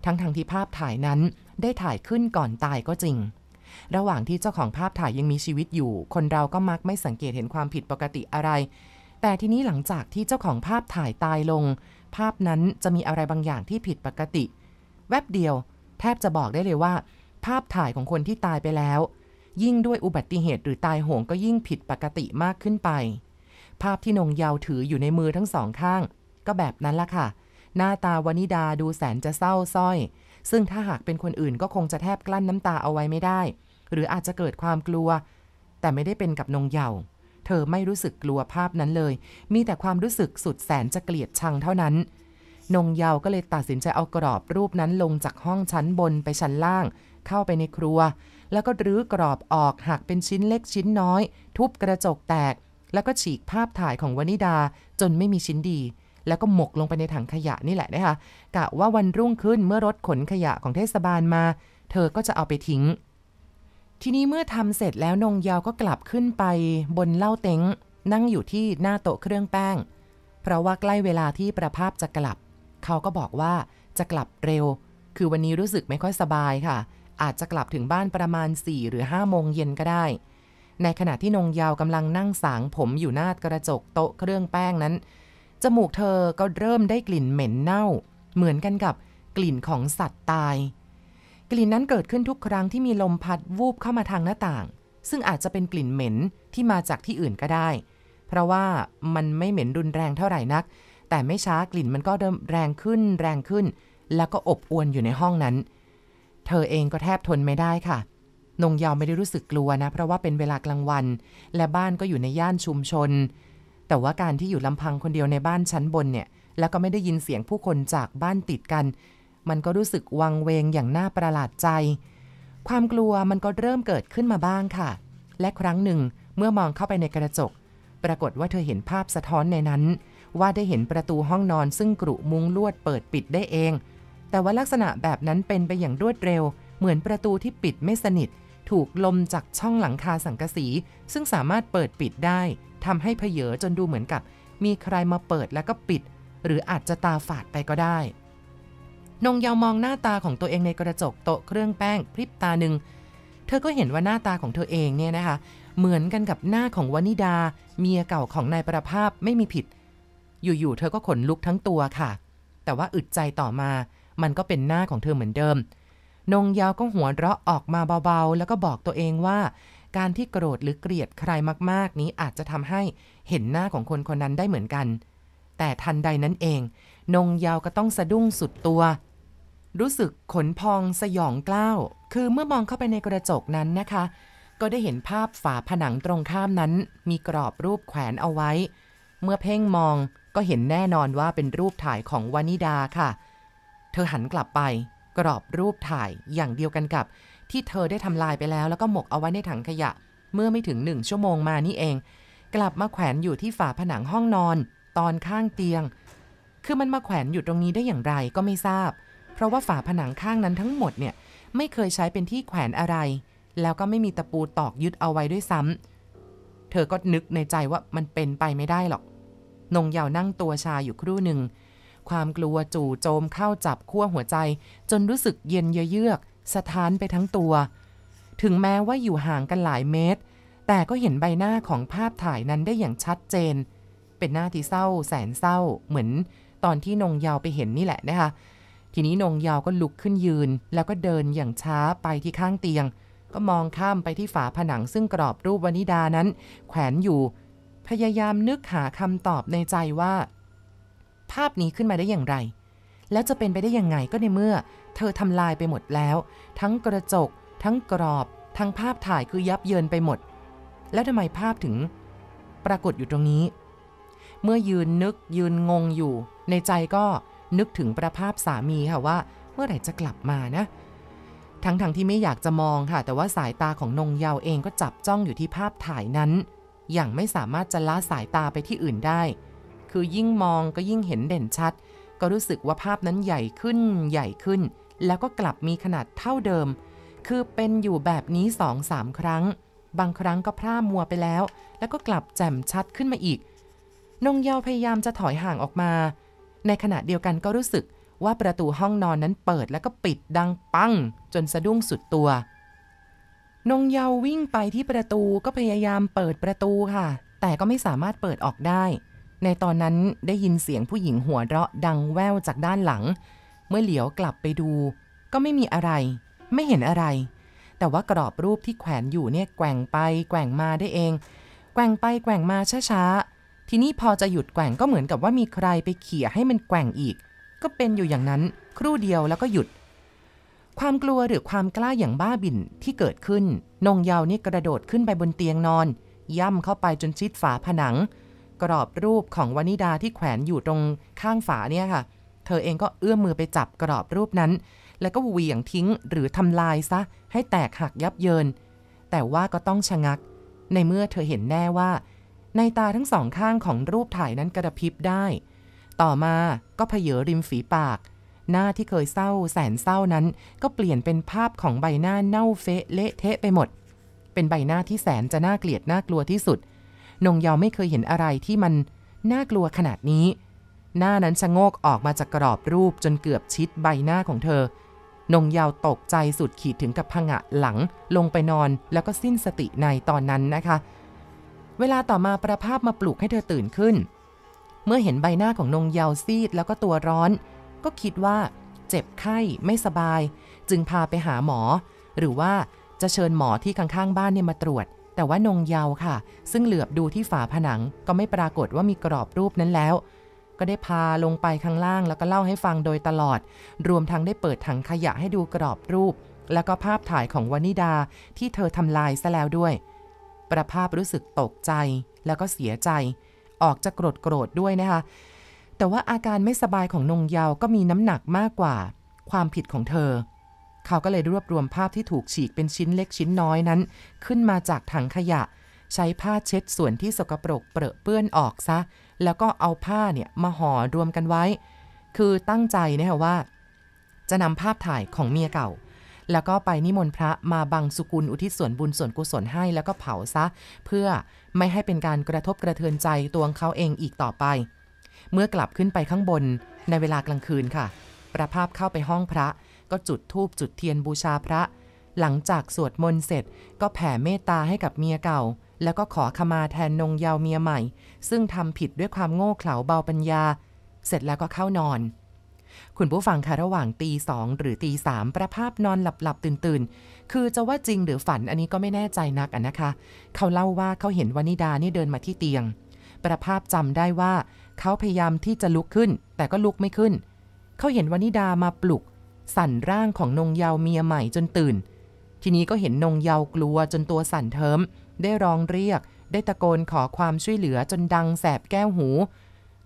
ทั้งทางที่ภาพถ่ายนั้นได้ถ่ายขึ้นก่อนตายก็จริง ระหว่างที่เจ้าของภาพถ่ายยังมีชีวิตอยู่ คนเราก็มักไม่สังเกตเห็นความผิดปกติอะไร แต่ทีนี้หลังจากที่เจ้าของภาพถ่ายตายลง ภาพนั้นจะมีอะไรบางอย่างที่ผิดปกติ แวบเดียว แทบจะบอกได้เลยว่า ภาพถ่ายของคนที่ตายไปแล้วยิ่งด้วยอุบัติเหตุหรือตายโหงก็ยิ่งผิดปกติมากขึ้นไป ภาพที่นงเยาวถืออยู่ในมือทั้งสองข้าง ก็แบบนั้นละค่ะ หน้าตาวนิดาดูแสนจะเศร้าส้อย ซึ่งถ้าหากเป็นคนอื่นก็คงจะแทบกลั้นน้ำตาเอาไว้ไม่ได้ หรืออาจจะเกิดความกลัว แต่ไม่ได้เป็นกับนงเยาวเธอไม่รู้สึกกลัวภาพนั้นเลย มีแต่ความรู้สึกสุดแสนจะเกลียดชังเท่านั้น นงเยาวก็เลยตัดสินใจเอากรอบรูปนั้นลงจากห้องชั้นบนไปชั้นล่าง เข้าไปในครัวแล้วก็รื้อกรอบออกหักเป็นชิ้นเล็กชิ้นน้อย ทุบกระจกแตก แล้วก็ฉีกภาพถ่ายของวนิดาจนไม่มีชิ้นดี แล้วก็หมกลงไปในถังขยะนี่แหละนะคะกะว่าวันรุ่งขึ้นเมื่อรถขนขยะของเทศบาลมา เธอก็จะเอาไปทิ้ง ทีนี้เมื่อทำเสร็จแล้วนงยาวก็กลับขึ้นไป บนเล่าเต็ง นั่งอยู่ที่หน้าโต๊ะเครื่องแป้ง เพราะว่าใกล้เวลาที่ประภาพจะกลับเขาก็บอกว่าจะกลับเร็ว คือวันนี้รู้สึกไม่ค่อยสบายค่ะอาจจะกลับถึงบ้านประมาณ 4 หรือ5 โมงเย็นก็ได้ ในขณะที่นงยาวกำลังนั่งสางผมอยู่หน้ากระจกโต๊ะเครื่องแป้งนั้น จมูกเธอก็เริ่มได้กลิ่นเหม็นเน่า เหมือนกันกับกลิ่นของสัตว์ตาย กลิ่นนั้นเกิดขึ้นทุกครั้งที่มีลมพัดวูบเข้ามาทางหน้าต่าง ซึ่งอาจจะเป็นกลิ่นเหม็นที่มาจากที่อื่นก็ได้ เพราะว่ามันไม่เหม็นรุนแรงเท่าไหร่นัก แต่ไม่ช้ากลิ่นมันก็เริ่มแรงขึ้น แรงขึ้น แล้วก็อบอวนอยู่ในห้องนั้นเธอเองก็แทบทนไม่ได้ค่ะ นงยาวไม่ได้รู้สึกกลัวนะ เพราะว่าเป็นเวลากลางวันและบ้านก็อยู่ในย่านชุมชน แต่ว่าการที่อยู่ลำพังคนเดียวในบ้านชั้นบนเนี่ย แล้วก็ไม่ได้ยินเสียงผู้คนจากบ้านติดกัน มันก็รู้สึกวังเวงอย่างน่าประหลาดใจ ความกลัวมันก็เริ่มเกิดขึ้นมาบ้างค่ะ และครั้งหนึ่งเมื่อมองเข้าไปในกระจก ปรากฏว่าเธอเห็นภาพสะท้อนในนั้น ว่าได้เห็นประตูห้องนอนซึ่งกรุมุงลวดเปิดปิดได้เองแต่ว่าลักษณะแบบนั้นเป็นไปอย่างรวดเร็ว เหมือนประตูที่ปิดไม่สนิท ถูกลมจากช่องหลังคาสังกะสี ซึ่งสามารถเปิดปิดได้ทำให้เพเยอจนดูเหมือนกับ มีใครมาเปิดแล้วก็ปิด หรืออาจจะตาฝาดไปก็ได้นงเยาวมองหน้าตาของตัวเองในกระจกโต๊ะเครื่องแป้งพริบตาหนึ่งเธอก็เห็นว่าหน้าตาของเธอเองเนี่ยนะคะเหมือนกันกับหน้าของวนิดาเมียเก่าของนายประภาพไม่มีผิด อยู่ๆเธอก็ขนลุกทั้งตัวค่ะ แต่ว่าอึดใจต่อมามันก็เป็นหน้าของเธอเหมือนเดิม นงยาวก็หัวเราะออกมาเบาๆ แล้วก็บอกตัวเองว่า การที่โกรธหรือเกลียดใครมากๆ นี้อาจจะทำให้เห็นหน้าของคนคนนั้นได้เหมือนกัน แต่ทันใดนั้นเอง นงยาวก็ต้องสะดุ้งสุดตัว รู้สึกขนพองสยองกล้าว คือเมื่อมองเข้าไปในกระจกนั้นนะคะ ก็ได้เห็นภาพฝาผนังตรงข้ามนั้น มีกรอบรูปแขวนเอาไว้ เมื่อเพ่งมองก็เห็นแน่นอนว่าเป็นรูปถ่ายของวานิดาค่ะเธอหันกลับไป กรอบรูปถ่ายอย่างเดียวกันกับ ที่เธอได้ทำลายไปแล้วแล้วก็หมกเอาไว้ในถังขยะ เมื่อไม่ถึงหนึ่งชั่วโมงมานี่เอง กลับมาแขวนอยู่ที่ฝาผนังห้องนอน ตอนข้างเตียง คือมันมาแขวนอยู่ตรงนี้ได้อย่างไรก็ไม่ทราบ เพราะว่าฝาผนังข้างนั้นทั้งหมดเนี่ยไม่เคยใช้เป็นที่แขวนอะไร แล้วก็ไม่มีตะปูตอกยึดเอาไว้ด้วยซ้ำเธอก็นึกในใจว่ามันเป็นไปไม่ได้หรอกนงเยาวนั่งตัวชาอยู่ครู่หนึ่งความกลัวจู่โจมเข้าจับขั้วหัวใจ จนรู้สึกเย็นเยือกสะท้านไปทั้งตัว ถึงแม้ว่าอยู่ห่างกันหลายเมตร แต่ก็เห็นใบหน้าของภาพถ่ายนั้นได้อย่างชัดเจน เป็นหน้าที่เศร้า แสนเศร้า เหมือน ตอนที่นงเยาวไปเห็นนี่แหละนะคะทีนี้ นงเยาวก็ลุกขึ้นยืน แล้วก็เดินอย่างช้าไปที่ข้างเตียง ก็มองข้ามไปที่ฝาผนังซึ่งกรอบรูปวนิดานั้น แขวนอยู่ พยายามนึกหาคำตอบในใจว่าภาพนี้ขึ้นมาได้อย่างไร แล้วจะเป็นไปได้ยังไงก็ในเมื่อเธอทำลายไปหมดแล้ว ทั้งกระจกทั้งกรอบ ทั้งภาพถ่ายคือยับเยินไปหมด แล้วทำไมภาพถึง ปรากฏอยู่ตรงนี้ เมื่อยืนนึกยืนงงอยู่ ในใจก็นึกถึงประภาพสามีค่ะว่า เมื่อไหร่จะกลับมานะ ทั้งๆทที่ไม่อยากจะมองค่ะ แต่ว่าสายตาของนงเยาวเองก็จับจ้องอยู่ที่ภาพถ่ายนั้น อย่างไม่สามารถจะละสายตาไปที่อื่นได้คือยิ่งมองก็ยิ่งเห็นเด่นชัด ก็รู้สึกว่าภาพนั้นใหญ่ขึ้นใหญ่ขึ้น แล้วก็กลับมีขนาดเท่าเดิม คือเป็นอยู่แบบนี้สองสามครั้ง บางครั้งก็พร่ามัวไปแล้ว แล้วก็กลับแจ่มชัดขึ้นมาอีก นงเยาพยายามจะถอยห่างออกมา ในขณะเดียวกันก็รู้สึกว่าประตูห้องนอนนั้นเปิดแล้วก็ปิดดังปัง จนสะดุ้งสุดตัว นงเยาวิ่งไปที่ประตูก็พยายามเปิดประตูค่ะ แต่ก็ไม่สามารถเปิดออกได้ในตอนนั้นได้ยินเสียงผู้หญิงหัวเราะดังแววจากด้านหลัง เมื่อเหลียวกลับไปดู ก็ไม่มีอะไร ไม่เห็นอะไร แต่ว่ากรอบรูปที่แขวนอยู่เนี่ยแกว่งไปแกว่งมาได้เอง แกว่งไปแกว่งมาช้าๆทีนี้พอจะหยุดแกว่งก็เหมือนกับว่ามีใครไปเขี่ยให้มันแกว่งอีก ก็เป็นอยู่อย่างนั้นครู่เดียวแล้วก็หยุด ความกลัวหรือความกล้าอย่างบ้าบิ่นที่เกิดขึ้น นงเยาวนี่กระโดดขึ้นไปบนเตียงนอน ย่ำเข้าไปจนชิดฝาผนังกรอบรูปของวานิดาที่แขวนอยู่ตรงข้างฝาเนี่ยค่ะ เธอเองก็เอื้อมมือไปจับกรอบรูปนั้น แล้วก็เหวี่ยงทิ้งหรือทำลายซะ ให้แตกหักยับเยิน แต่ว่าก็ต้องชะงัก ในเมื่อเธอเห็นแน่ว่า ในตาทั้งสองข้างของรูปถ่ายนั้นกระพริบได้ ต่อมาก็เพเยอริมฝีปาก หน้าที่เคยเศร้า แสนเศร้านั้น ก็เปลี่ยนเป็นภาพของใบหน้าเน่าเฟะเละเทะไปหมด เป็นใบหน้าที่แสนจะน่าเกลียดน่ากลัวที่สุดเนงเยาไม่เคยเห็นอะไรที่มันน่ากลัวขนาดนี้ หน้านั้นชะโงกออกมาจากกรอบรูปจนเกือบชิดใบหน้าของเธอ นงเยาตกใจสุดขีดถึงกับพังะหลังลงไปนอนแล้วก็สิ้นสติในตอนนั้นนะคะ เวลาต่อมาประภาพมาปลุกให้เธอตื่นขึ้น เมื่อเห็นใบหน้าของนงเยาซีดแล้วก็ตัวร้อน ก็คิดว่าเจ็บไข้ไม่สบาย จึงพาไปหาหมอ หรือว่าจะเชิญหมอที่ข้างๆบ้านเนี่ยมาตรวจแต่ว่านงเยาค่ะ ซึ่งเหลือบดูที่ฝาผนัง ก็ไม่ปรากฏว่ามีกรอบรูปนั้นแล้ว ก็ได้พาลงไปข้างล่างแล้วก็เล่าให้ฟังโดยตลอด รวมทั้งได้เปิดถังขยะให้ดูกรอบรูป แล้วก็ภาพถ่ายของวานิดาที่เธอทำลายซะแล้วด้วย ประภาพรู้สึกตกใจแล้วก็เสียใจ ออกจะโกรธโกรธด้วยนะคะ แต่ว่าอาการไม่สบายของนงเยาก็มีน้ำหนักมากกว่า ความผิดของเธอเขาก็เลยรวบรวมภาพที่ถูกฉีกเป็นชิ้นเล็กชิ้นน้อยนั้น ขึ้นมาจากถังขยะ ใช้ผ้าเช็ดส่วนที่สกปรกเปรอะเปื้อนออกซะ แล้วก็เอาผ้าเนี่ยมาห่อรวมกันไว้ คือตั้งใจนะคะว่า จะนำภาพถ่ายของเมียเก่า แล้วก็ไปนิมนต์พระมาบังสุกุลอุทิศส่วนบุญส่วนกุศลให้แล้วก็เผาซะ เพื่อไม่ให้เป็นการกระทบกระเทือนใจตัวเขาเองอีกต่อไป เมื่อกลับขึ้นไปข้างบนในเวลากลางคืนค่ะ ประภาพเข้าไปห้องพระก็จุดธูป จุดเทียนบูชาพระ หลังจากสวดมนต์เสร็จก็แผ่เมตตาให้กับเมียเก่า แล้วก็ขอขมาแทนนงเยาวเมียใหม่ ซึ่งทำผิดด้วยความโง่เขลาเบาปัญญา เสร็จแล้วก็เข้านอน คุณผู้ฟังคะระหว่างตีสองหรือตีสามประภาพนอนหลับหลับตื่นตื่นคือจะว่าจริงหรือฝันอันนี้ก็ไม่แน่ใจนักอะนะคะ เขาเล่าว่าเขาเห็นวานิดานี่เดินมาที่เตียง ประภาพจำได้ว่าเขาพยายามที่จะลุกขึ้น แต่ก็ลุกไม่ขึ้น เขาเห็นวานิดามาปลุกสั่นร่างของนงเยาเมียใหม่จนตื่น ทีนี้ก็เห็นนงเยากลัวจนตัวสั่นเทิมได้ร้องเรียก ได้ตะโกนขอความช่วยเหลือจนดังแสบแก้วหู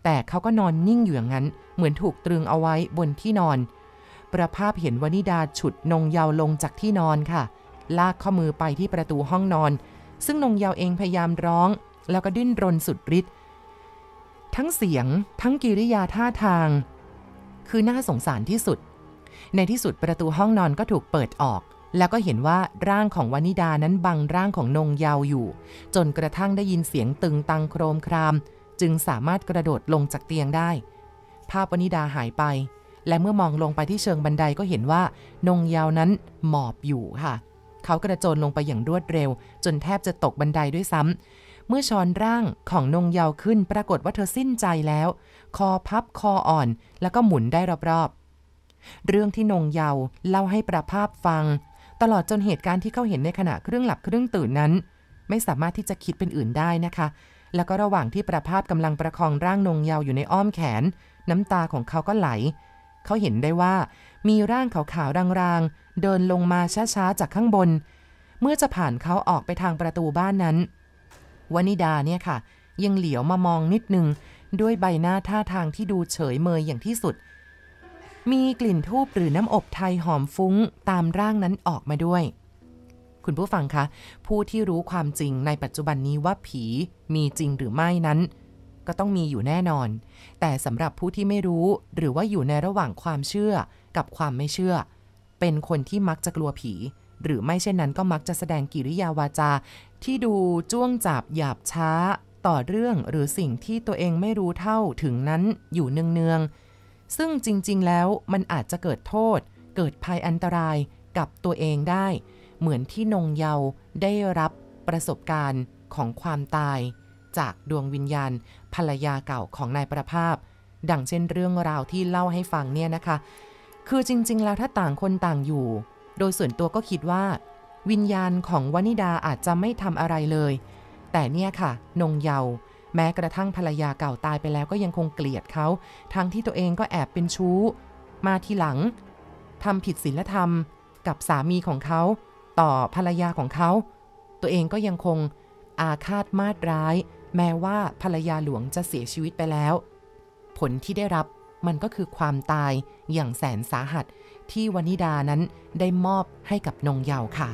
แต่เขาก็นอนนิ่งอยู่อย่างนั้น เหมือนถูกตรึงเอาไว้บนที่นอน ประภาพเห็นวนิดาฉุดนงเยาลงจากที่นอนค่ะ ลากข้อมือไปที่ประตูห้องนอน ซึ่งนงเยาเองพยายามร้อง แล้วก็ดิ้นรนสุดฤทธิ์ ทั้งเสียง ทั้งกิริยาท่าทาง คือน่าสงสารที่สุดในที่สุดประตูห้องนอนก็ถูกเปิดออก แล้วก็เห็นว่าร่างของวานิดานั้นบังร่างของนงเยาวอยู่ จนกระทั่งได้ยินเสียงตึงตังโครมคราม จึงสามารถกระโดดลงจากเตียงได้ ภาพวานิดาหายไป และเมื่อมองลงไปที่เชิงบันไดก็เห็นว่านงเยาวนั้นหมอบอยู่ค่ะเขากระโจนลงไปอย่างรวดเร็วจนแทบจะตกบันไดด้วยซ้ำมื่อช้อนร่างของนงเยาวขึ้นปรากฏว่าเธอสิ้นใจแล้ว คอพับคออ่อนแล้วก็หมุนได้รอบเรื่องที่นงเยาเล่าให้ประภาพฟัง ตลอดจนเหตุการณ์ที่เขาเห็นในขณะเครื่องหลับเครื่องตื่นนั้น ไม่สามารถที่จะคิดเป็นอื่นได้นะคะ แล้วก็ระหว่างที่ประภาพกำลังประคองร่างนงเยาอยู่ในอ้อมแขน น้ำตาของเขาก็ไหล เขาเห็นได้ว่ามีร่างขาวๆราง ๆ เดินลงมาช้าๆ จากข้างบน เมื่อจะผ่านเขาออกไปทางประตูบ้านนั้นวนิดาเนี่ยค่ะ ยังเหลียวมามองนิดนึงด้วยใบหน้าท่าทางที่ดูเฉยเมยอย่างที่สุดมีกลิ่นทูบหรือน้ำอบไทยหอมฟุ้งตามร่างนั้นออกมาด้วย คุณผู้ฟังคะ ผู้ที่รู้ความจริงในปัจจุบันนี้ว่าผีมีจริงหรือไม่นั้น ก็ต้องมีอยู่แน่นอน แต่สำหรับผู้ที่ไม่รู้หรือว่าอยู่ในระหว่างความเชื่อกับความไม่เชื่อ เป็นคนที่มักจะกลัวผี หรือไม่เช่นนั้นก็มักจะแสดงกิริยาวาจา ที่ดูจ้วงจับหยาบช้า ต่อเรื่องหรือสิ่งที่ตัวเองไม่รู้เท่าถึงนั้นอยู่เนืองๆซึ่งจริงๆ แล้วมันอาจจะเกิดโทษ เกิดภัยอันตรายกับตัวเองได้ เหมือนที่นงเยาได้รับประสบการณ์ของความตาย จากดวงวิญญาณภรรยาเก่าของนายประภาพ ดังเช่นเรื่องราวที่เล่าให้ฟังเนี่ยนะคะ คือจริง ๆ แล้วถ้าต่างคนต่างอยู่ โดยส่วนตัวก็คิดว่า วิญญาณของวนิดาอาจจะไม่ทำอะไรเลย แต่เนี่ยค่ะ นงเยาแม้กระทั่งภรรยาเก่าตายไปแล้วก็ยังคงเกลียดเขา ทั้งที่ตัวเองก็แอบเป็นชู้มาทีหลังทำผิดศีลธรรมกับสามีของเขา ต่อภรรยาของเขา ตัวเองก็ยังคงอาฆาตมาดร้าย แม้ว่าภรรยาหลวงจะเสียชีวิตไปแล้ว ผลที่ได้รับมันก็คือความตายอย่างแสนสาหัส ที่วนิดานั้นได้มอบให้กับนงเยาค่ะ